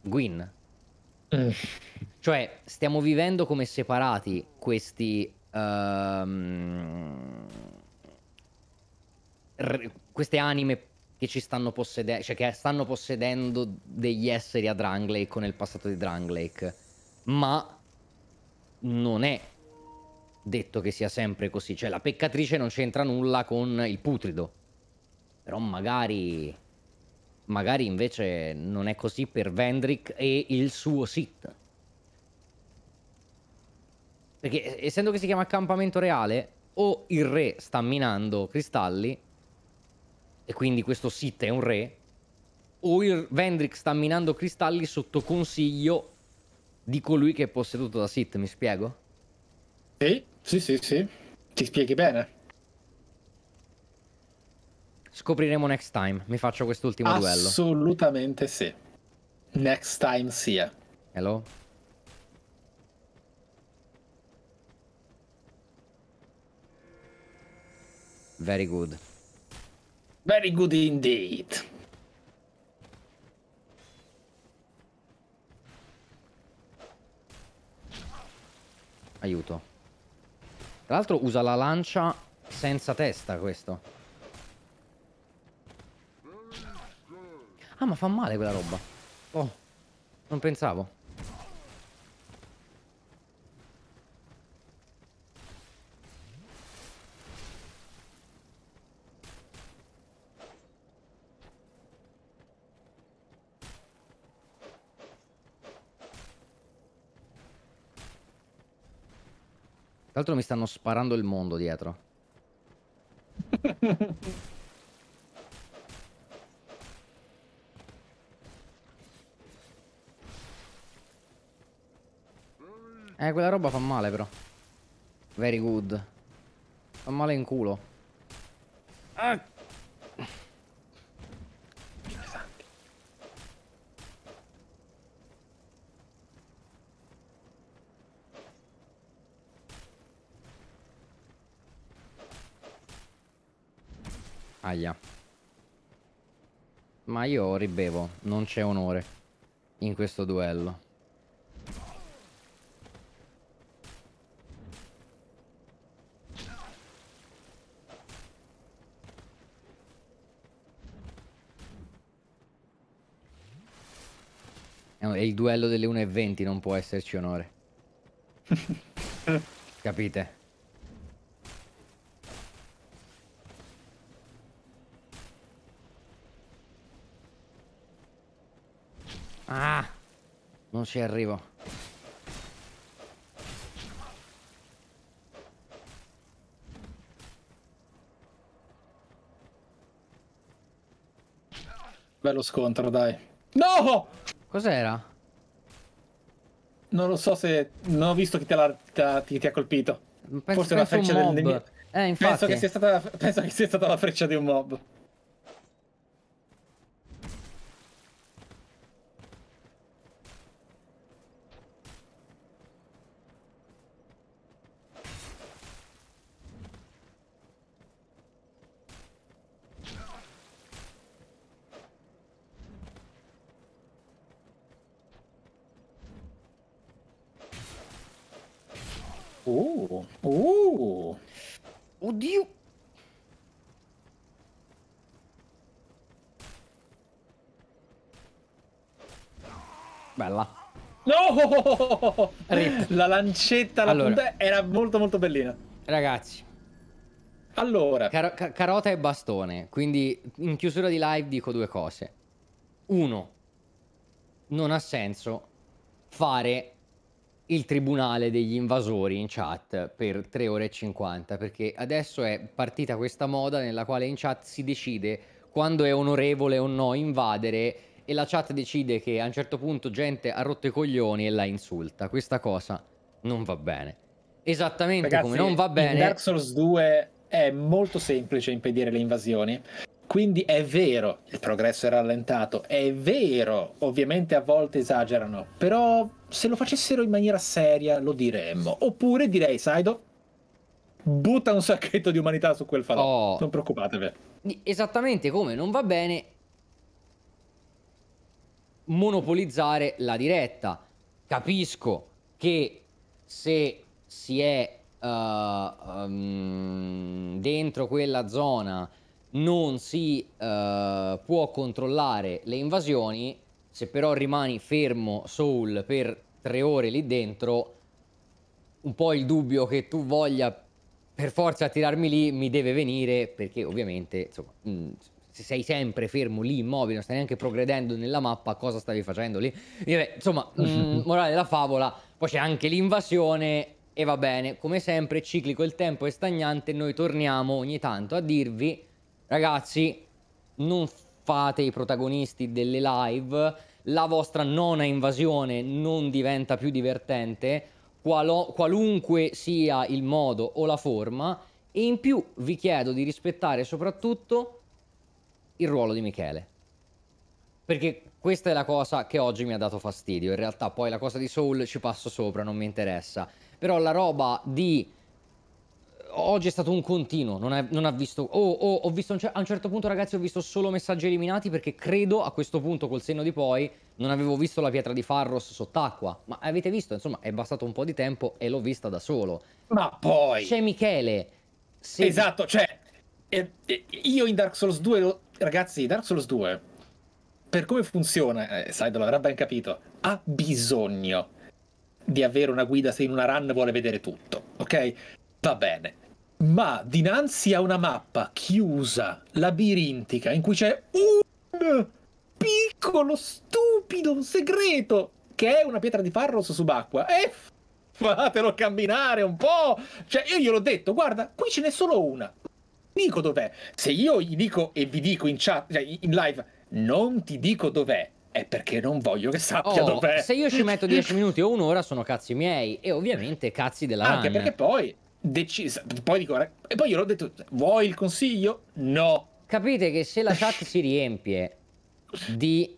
Speaker 1: Gwyn. Mm. Cioè, stiamo vivendo come separati questi uh, queste anime che ci stanno possedendo, cioè che stanno possedendo degli esseri a Dranglake o nel passato di Dranglake, ma non è detto che sia sempre così, cioè la peccatrice non c'entra nulla con il putrido, però magari, magari invece non è così per Vendrick e il suo sit. Perché eh, essendo che si chiama accampamento reale, o il re sta minando cristalli, e quindi questo Sith è un re, o il Vendrick sta minando cristalli sotto consiglio di colui che è posseduto da Sith mi spiego? Sì, sì,
Speaker 2: sì, sì. Ti spieghi bene.
Speaker 1: Scopriremo next time. Mi faccio quest'ultimo duello.
Speaker 2: Assolutamente sì. Next time sia. Hello? Very good. Very good indeed.
Speaker 1: Aiuto. Tra l'altro usa la lancia senza testa questo. Ah ma fa male quella roba. Oh, non pensavo. Tra l'altro mi stanno sparando il mondo dietro. eh, quella roba fa male però. Very good. Fa male in culo. Ah! migliaia. Ma io ribevo, non c'è onore in questo duello. È il duello delle 1.20, non può esserci onore. Capite? Non ci arrivo.
Speaker 2: Bello scontro, dai. No! Cos'era? Non lo so se... Non ho visto chi ti ha, ti, ti ha colpito. Penso, Forse penso una freccia un del nemico. Eh, penso, che stata, penso che sia stata la freccia di un mob. oh, La lancetta alla allora. punta era molto molto bellina.
Speaker 1: Ragazzi. Allora. Car car carota e bastone. Quindi in chiusura di live dico due cose. Uno. Non ha senso fare il tribunale degli invasori in chat per 3 ore e 50 perché adesso è partita questa moda nella quale in chat si decide quando è onorevole o no invadere e la chat decide che a un certo punto gente ha rotto i coglioni e la insulta. Questa cosa non va bene.
Speaker 2: Esattamente Ragazzi, come non va bene. In Dark Souls 2 è molto semplice impedire le invasioni. Quindi è vero, il progresso è rallentato, è vero, ovviamente a volte esagerano, però se lo facessero in maniera seria lo diremmo. Oppure direi, Saido, butta un sacchetto di umanità su quel falò, oh, non preoccupatevi. Esattamente come
Speaker 1: non va bene monopolizzare la diretta. Capisco che se si è uh, um, dentro quella zona non si uh, può controllare le invasioni, se però rimani fermo Soul per tre ore lì dentro, un po' il dubbio che tu voglia per forza tirarmi lì mi deve venire perché ovviamente insomma, mh, mm, se sei sempre fermo lì immobile, non stai neanche progredendo nella mappa, cosa stavi facendo lì? Direi, insomma, mh, mm, morale della favola, poi c'è anche l'invasione e va bene, come sempre ciclico il tempo è stagnante, noi torniamo ogni tanto a dirvi, ragazzi, non fate i protagonisti delle live, la vostra nona invasione non diventa più divertente, qualo, qualunque sia il modo o la forma, e in più vi chiedo di rispettare soprattutto il ruolo di Michele. Perché questa è la cosa che oggi mi ha dato fastidio. In realtà poi la cosa di Soul ci passo sopra, non mi interessa. Però la roba di... Oggi è stato un continuo, non, è, non ha visto... Oh, oh, ho visto un cer... a un certo punto ragazzi ho visto solo messaggi eliminati perché credo a questo punto col senno di poi non avevo visto la pietra di Farros sott'acqua. Ma avete visto, insomma, è bastato un po' di tempo e l'ho vista da solo.
Speaker 2: Ma poi...
Speaker 1: C'è Michele. Se... Esatto,
Speaker 2: cioè e, e, io in Dark Souls 2, ragazzi, Dark Souls 2, per come funziona, eh, Saido l'avrà ben capito, ha bisogno di avere una guida se in una run vuole vedere tutto, ok? Va bene. Ma dinanzi a una mappa chiusa, labirintica, in cui c'è un piccolo, stupido segreto che è una pietra di Farros subacqua, e fatelo camminare un po'. Cioè, io gliel'ho detto, guarda, qui ce n'è solo una, dico dov'è. Se io gli dico e vi dico in chat, cioè in live, non ti dico dov'è, è perché non voglio che sappia oh, dov'è. Se io ci metto 10
Speaker 1: minuti o un'ora sono cazzi miei e ovviamente cazzi della Anche Anne. perché
Speaker 2: poi decisa, poi dico, e eh, poi io l'ho detto, vuoi il consiglio? No. Capite che se la chat
Speaker 1: si riempie di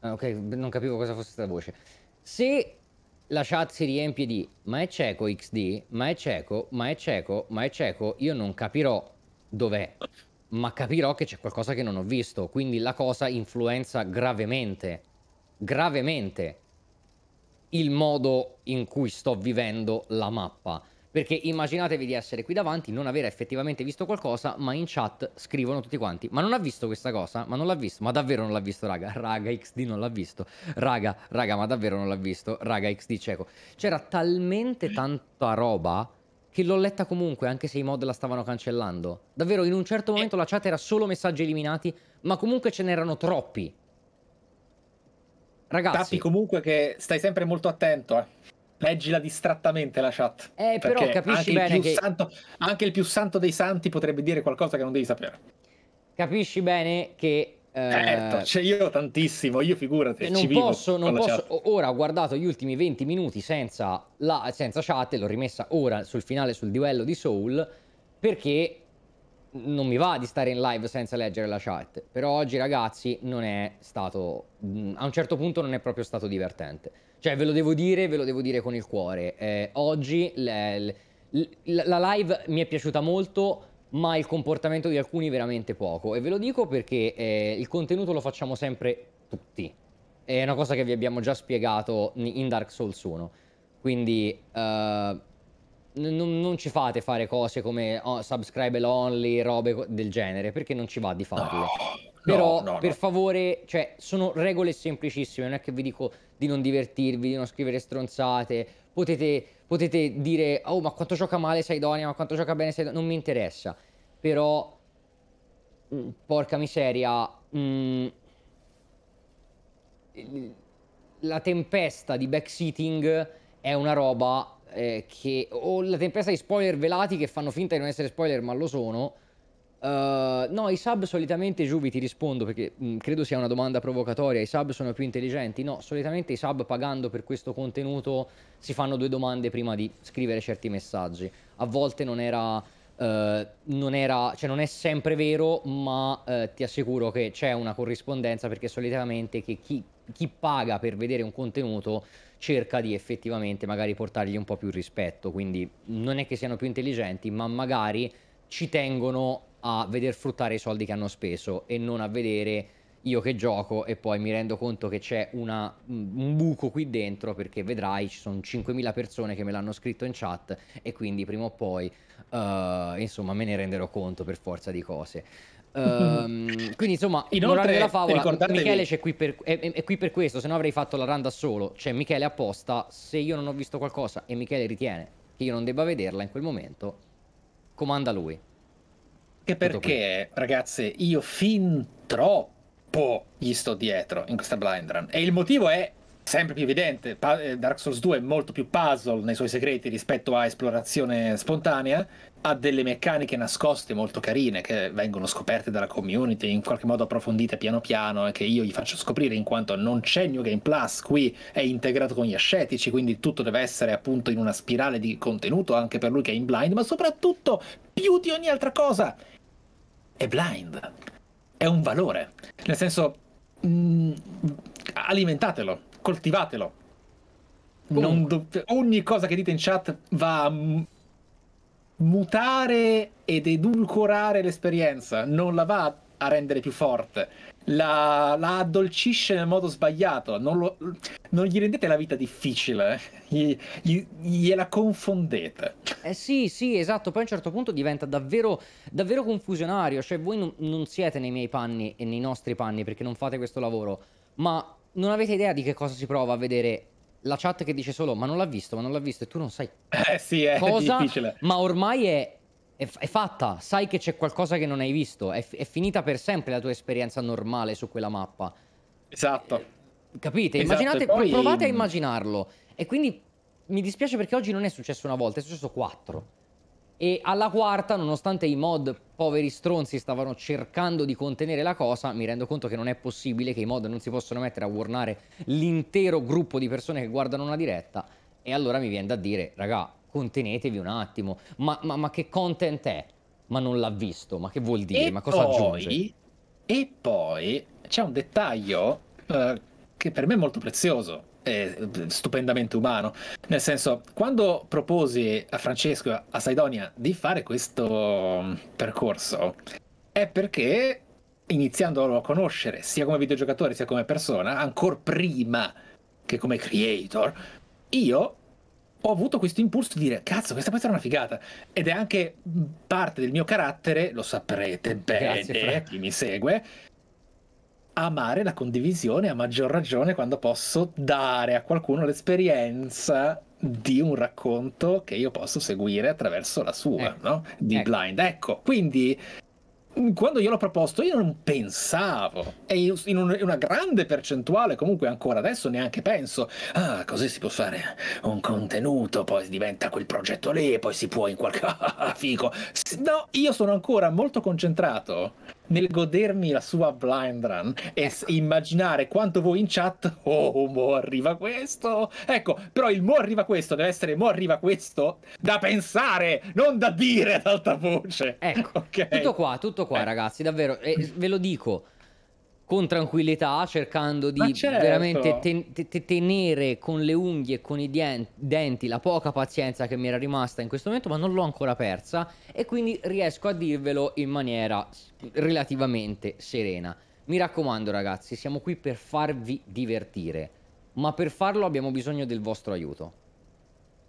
Speaker 1: ah, Ok, non capivo cosa fosse questa voce. Se la chat si riempie di ma è cieco XD, ma è cieco, ma è cieco, ma è cieco, io non capirò dov'è, ma capirò che c'è qualcosa che non ho visto, quindi la cosa influenza gravemente, gravemente il modo in cui sto vivendo la mappa. Perché immaginatevi di essere qui davanti, non avere effettivamente visto qualcosa, ma in chat scrivono tutti quanti. Ma non ha visto questa cosa? Ma non l'ha visto? Ma davvero non l'ha visto, raga? Raga, XD non l'ha visto. Raga, raga, ma davvero non l'ha visto? Raga, XD cieco. C'era talmente tanta roba che l'ho letta comunque, anche se i mod la stavano cancellando. Davvero, in un certo eh. momento la chat era solo messaggi eliminati, ma comunque ce n'erano troppi.
Speaker 2: Ragazzi... Tappi comunque che stai sempre molto attento, eh leggila distrattamente la chat. Eh, però capisci bene che... Santo, anche il più santo dei santi potrebbe dire qualcosa che non devi sapere.
Speaker 1: Capisci bene che eh, Certo, c'è
Speaker 2: io tantissimo, io figurati. Non posso, non posso.
Speaker 1: Ora ho guardato gli ultimi 20 minuti senza, la, senza chat e l'ho rimessa ora sul finale sul duello di Soul perché non mi va di stare in live senza leggere la chat. Però oggi ragazzi non è stato, mm, a un certo punto non è proprio stato divertente. Cioè, ve lo devo dire, ve lo devo dire con il cuore. Eh, oggi la live mi è piaciuta molto, ma il comportamento di alcuni veramente poco. E ve lo dico perché eh, il contenuto lo facciamo sempre tutti. È una cosa che vi abbiamo già spiegato in Dark Souls 1. Quindi uh, n- non ci fate fare cose come oh, subscribe only, robe del genere, perché non ci va di farle. Però no, no, per no. favore, cioè, sono regole semplicissime, non è che vi dico di non divertirvi, di non scrivere stronzate, potete, potete dire, oh ma quanto gioca male Saidonia, ma quanto gioca bene Saidonia, non mi interessa, però, mh, mm, porca miseria, mh, mm, la tempesta di backseating è una roba eh, che, o la tempesta di spoiler velati che fanno finta di non essere spoiler ma lo sono, eh, no, i sub solitamente, Giubi, ti rispondo perché mh, credo sia una domanda provocatoria. I sub sono più intelligenti? No, solitamente i sub pagando per questo contenuto si fanno due domande prima di scrivere certi messaggi. A volte non era. Uh, non, era cioè non è sempre vero, ma uh, ti assicuro che c'è una corrispondenza perché solitamente che chi, chi paga per vedere un contenuto cerca di effettivamente magari portargli un po' più rispetto. Quindi non è che siano più intelligenti, ma magari ci tengono a veder fruttare i soldi che hanno speso e non a vedere io che gioco e poi mi rendo conto che c'è una, mm, un buco qui dentro perché vedrai ci sono 5.000 persone che me l'hanno scritto in chat e quindi prima o poi uh, insomma me ne renderò conto per forza di cose. Um, quindi insomma, Inoltre, morale della favola, ricordatevi... Michele qui per, è, è, qui per questo, se no avrei fatto la randa solo, c'è Michele apposta, se io non ho visto qualcosa e Michele ritiene che io non debba vederla in
Speaker 2: quel momento, comanda lui. Che perché, ragazze, io fin troppo gli sto dietro in questa blind run. E il motivo è sempre più evidente. Pa- eh, Dark Souls 2 è molto più puzzle nei suoi segreti rispetto a esplorazione spontanea. Ha delle meccaniche nascoste molto carine che vengono scoperte dalla community, in qualche modo approfondite piano piano e che io gli faccio scoprire in quanto non c'è New Game Plus, qui è integrato con gli ascetici, quindi tutto deve essere appunto in una spirale di contenuto anche per lui che è in blind, ma soprattutto più di ogni altra cosa è blind. È un valore. Nel senso, mh, mm, alimentatelo, coltivatelo. ogni cosa che dite in chat va a mutare ed edulcorare l'esperienza, non la va a a rendere più forte, la, la addolcisce nel modo sbagliato, non, lo, non, gli rendete la vita difficile, eh? gli, gli, gliela confondete.
Speaker 1: Eh sì, sì, esatto, poi a un certo punto diventa davvero, davvero confusionario, cioè voi non, non siete nei miei panni e nei nostri panni perché non fate questo lavoro, ma non avete idea di che cosa si prova a vedere la chat che dice solo ma non l'ha visto, ma non l'ha visto e tu non sai
Speaker 2: eh sì, è cosa, difficile.
Speaker 1: ma ormai è è, è fatta, sai che c'è qualcosa che non hai visto, è, è, finita per sempre la tua esperienza normale su quella mappa. Esatto. Eh, capite? Esatto. Immaginate, poi... provate a immaginarlo. E quindi mi dispiace perché oggi non è successo una volta, è successo quattro. E alla quarta, nonostante i mod poveri stronzi stavano cercando di contenere la cosa, mi rendo conto che non è possibile, che i mod non si possono mettere a warnare l'intero gruppo di persone che guardano una diretta. E allora mi viene da dire, raga, contenetevi un attimo, ma, ma, ma che content è? Ma non l'ha visto, ma che vuol dire? E ma cosa poi, aggiunge?
Speaker 2: E poi c'è un dettaglio eh, che per me è molto prezioso eh, stupendamente umano. Nel senso, quando proposi a Francesco a Saidonia di fare questo mm, percorso, è perché iniziandolo a conoscere sia come videogiocatore sia come persona, ancora prima che come creator, io ho avuto questo impulso di dire cazzo questa può essere una figata ed è anche parte del mio carattere lo saprete bene chi mi segue amare la condivisione a maggior ragione quando posso dare a qualcuno l'esperienza di un racconto che io posso seguire attraverso la sua, ecco. no? Di ecco. blind. Ecco, quindi quando io l'ho proposto io non pensavo e in una grande percentuale comunque ancora adesso neanche penso ah così si può fare un contenuto poi diventa quel progetto lì poi si può in qualche figo no io sono ancora molto concentrato nel godermi la sua blind run e immaginare quanto voi in chat, oh, mo arriva questo. Ecco, però il mo arriva questo deve essere mo arriva questo da pensare, non da dire ad alta voce. Ecco, okay. tutto qua, tutto qua, eh. ragazzi,
Speaker 1: davvero, eh, ve lo dico con tranquillità, cercando di certo. veramente ten- te- tenere con le unghie e con i dien- denti la poca pazienza che mi era rimasta in questo momento, ma non l'ho ancora persa e quindi riesco a dirvelo in maniera relativamente serena. Mi raccomando ragazzi, siamo qui per farvi divertire, ma per farlo abbiamo bisogno del vostro aiuto.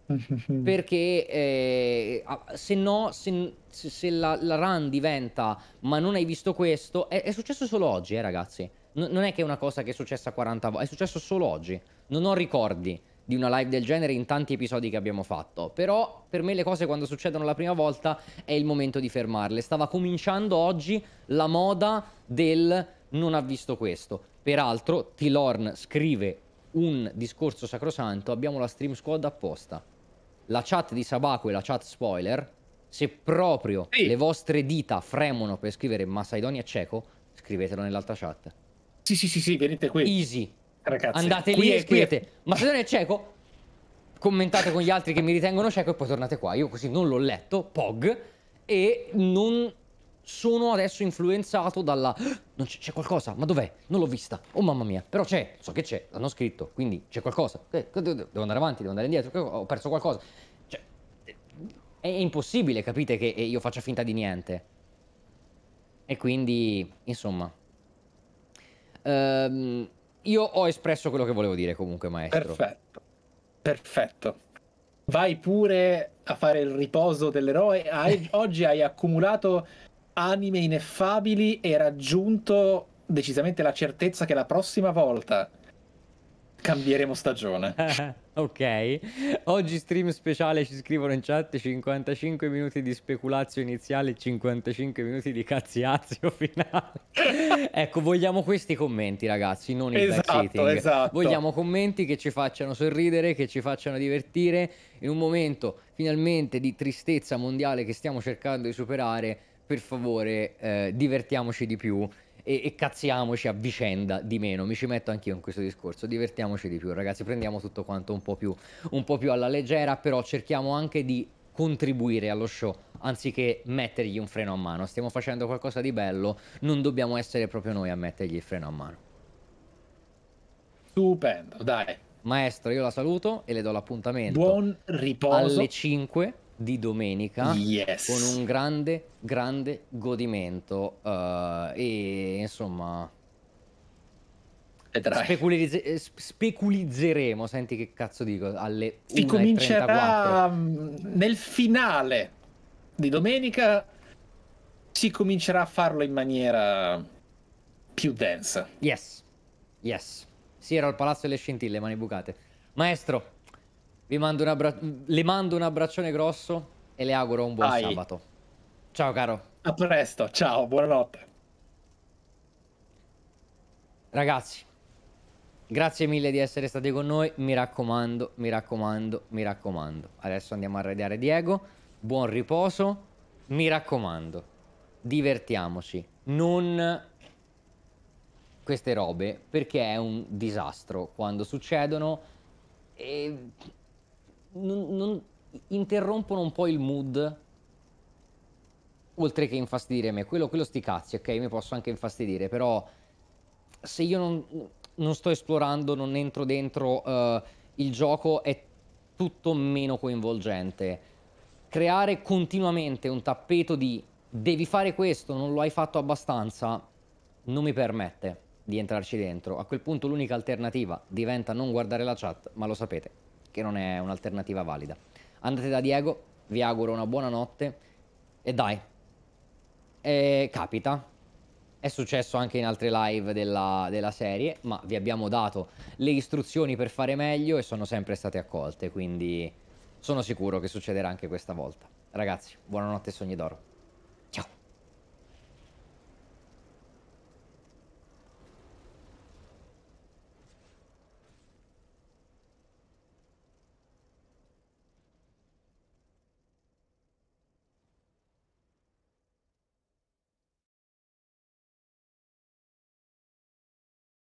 Speaker 1: perché eh, se no, se, se la, la, run diventa ma non hai visto questo, è, è successo solo oggi, eh, ragazzi. N non è che è una cosa che è successa 40 volte, è successo solo oggi. Non ho ricordi di una live del genere in tanti episodi che abbiamo fatto. Però per me le cose quando succedono la prima volta è il momento di fermarle. Stava cominciando oggi la moda del non ha visto questo. Peraltro, Tilorn scrive un discorso sacrosanto, abbiamo la stream squad apposta la chat di Sabaku e la chat spoiler, se proprio sì. le vostre dita fremono per scrivere Macedonia cieco, scrivetelo nell'altra chat. Sì, sì, sì, sì, venite qui. Easy. Ragazzi, Andate qui lì e scrivete qui è... cieco, commentate con gli altri che mi ritengono cieco e poi tornate qua. Io così non l'ho letto, POG, e non sono adesso influenzato dalla... Non c'è, qualcosa, ma dov'è? Non l'ho vista. Oh mamma mia, però c'è, so che c'è, l'hanno scritto, quindi c'è qualcosa. Eh, devo andare avanti, devo andare indietro, ho perso qualcosa. Cioè, eh, è impossibile, capite, che eh, io faccia finta di niente. E quindi, insomma... Ehm, io ho espresso quello che volevo dire comunque, maestro.
Speaker 2: Perfetto, perfetto. Vai pure a fare il riposo dell'eroe. Oggi hai accumulato anime ineffabili e raggiunto decisamente la certezza che la prossima volta cambieremo stagione.
Speaker 1: ok, oggi stream speciale ci scrivono in chat 55 minuti di speculazio iniziale e 55 minuti di cazziazio finale. ecco, vogliamo questi commenti ragazzi, non il esatto, esatto. Vogliamo commenti che ci facciano sorridere, che ci facciano divertire in un momento finalmente di tristezza mondiale che stiamo cercando di superare per favore eh, divertiamoci di più e, e, cazziamoci a vicenda di meno. Mi ci metto anch'io in questo discorso. Divertiamoci di più, ragazzi. Prendiamo tutto quanto un po' più, un po più alla leggera, però cerchiamo anche di contribuire allo show anziché mettergli un freno a mano. Stiamo facendo qualcosa di bello, non dobbiamo essere proprio noi a mettergli il freno a mano. Stupendo, dai. Maestro, io la saluto e le do l'appuntamento. Buon riposo. Alle 5 di domenica yes. con un grande, grande godimento. Uh, e insomma, Speculizze- eh,
Speaker 2: speculizzeremo. Senti che cazzo dico. Alle si comincerà 34. nel finale di domenica. Si comincerà a farlo in maniera più densa. Yes, yes. Si era al Palazzo
Speaker 1: delle Scintille, mani bucate. Maestro, vi mando un abbra... Le mando un abbraccione grosso e le auguro un buon Dai. sabato. Ciao caro.
Speaker 2: A presto, ciao, buonanotte.
Speaker 1: Ragazzi, grazie mille di essere stati con noi. Mi raccomando, mi raccomando, mi raccomando. Adesso andiamo a radiare Diego. Buon riposo. Mi raccomando, divertiamoci. Non queste robe perché è un disastro quando succedono e non, non interrompono un po' il mood oltre che infastidire me, quello, quello sti cazzi, ok? Mi posso anche infastidire, però se io non, non sto esplorando, non entro dentro, uh, il gioco è tutto meno coinvolgente. Creare continuamente un tappeto di devi fare questo, non lo hai fatto abbastanza, non mi permette di entrarci dentro. A quel punto l'unica alternativa diventa non guardare la chat, ma lo sapete, che non è un'alternativa valida. Andate da Diego, vi auguro una buona notte e dai, e capita. È successo anche in altre live della, della serie, ma vi abbiamo dato le istruzioni per fare meglio e sono sempre state accolte, quindi sono sicuro che succederà anche questa volta. Ragazzi, buonanotte e sogni d'oro.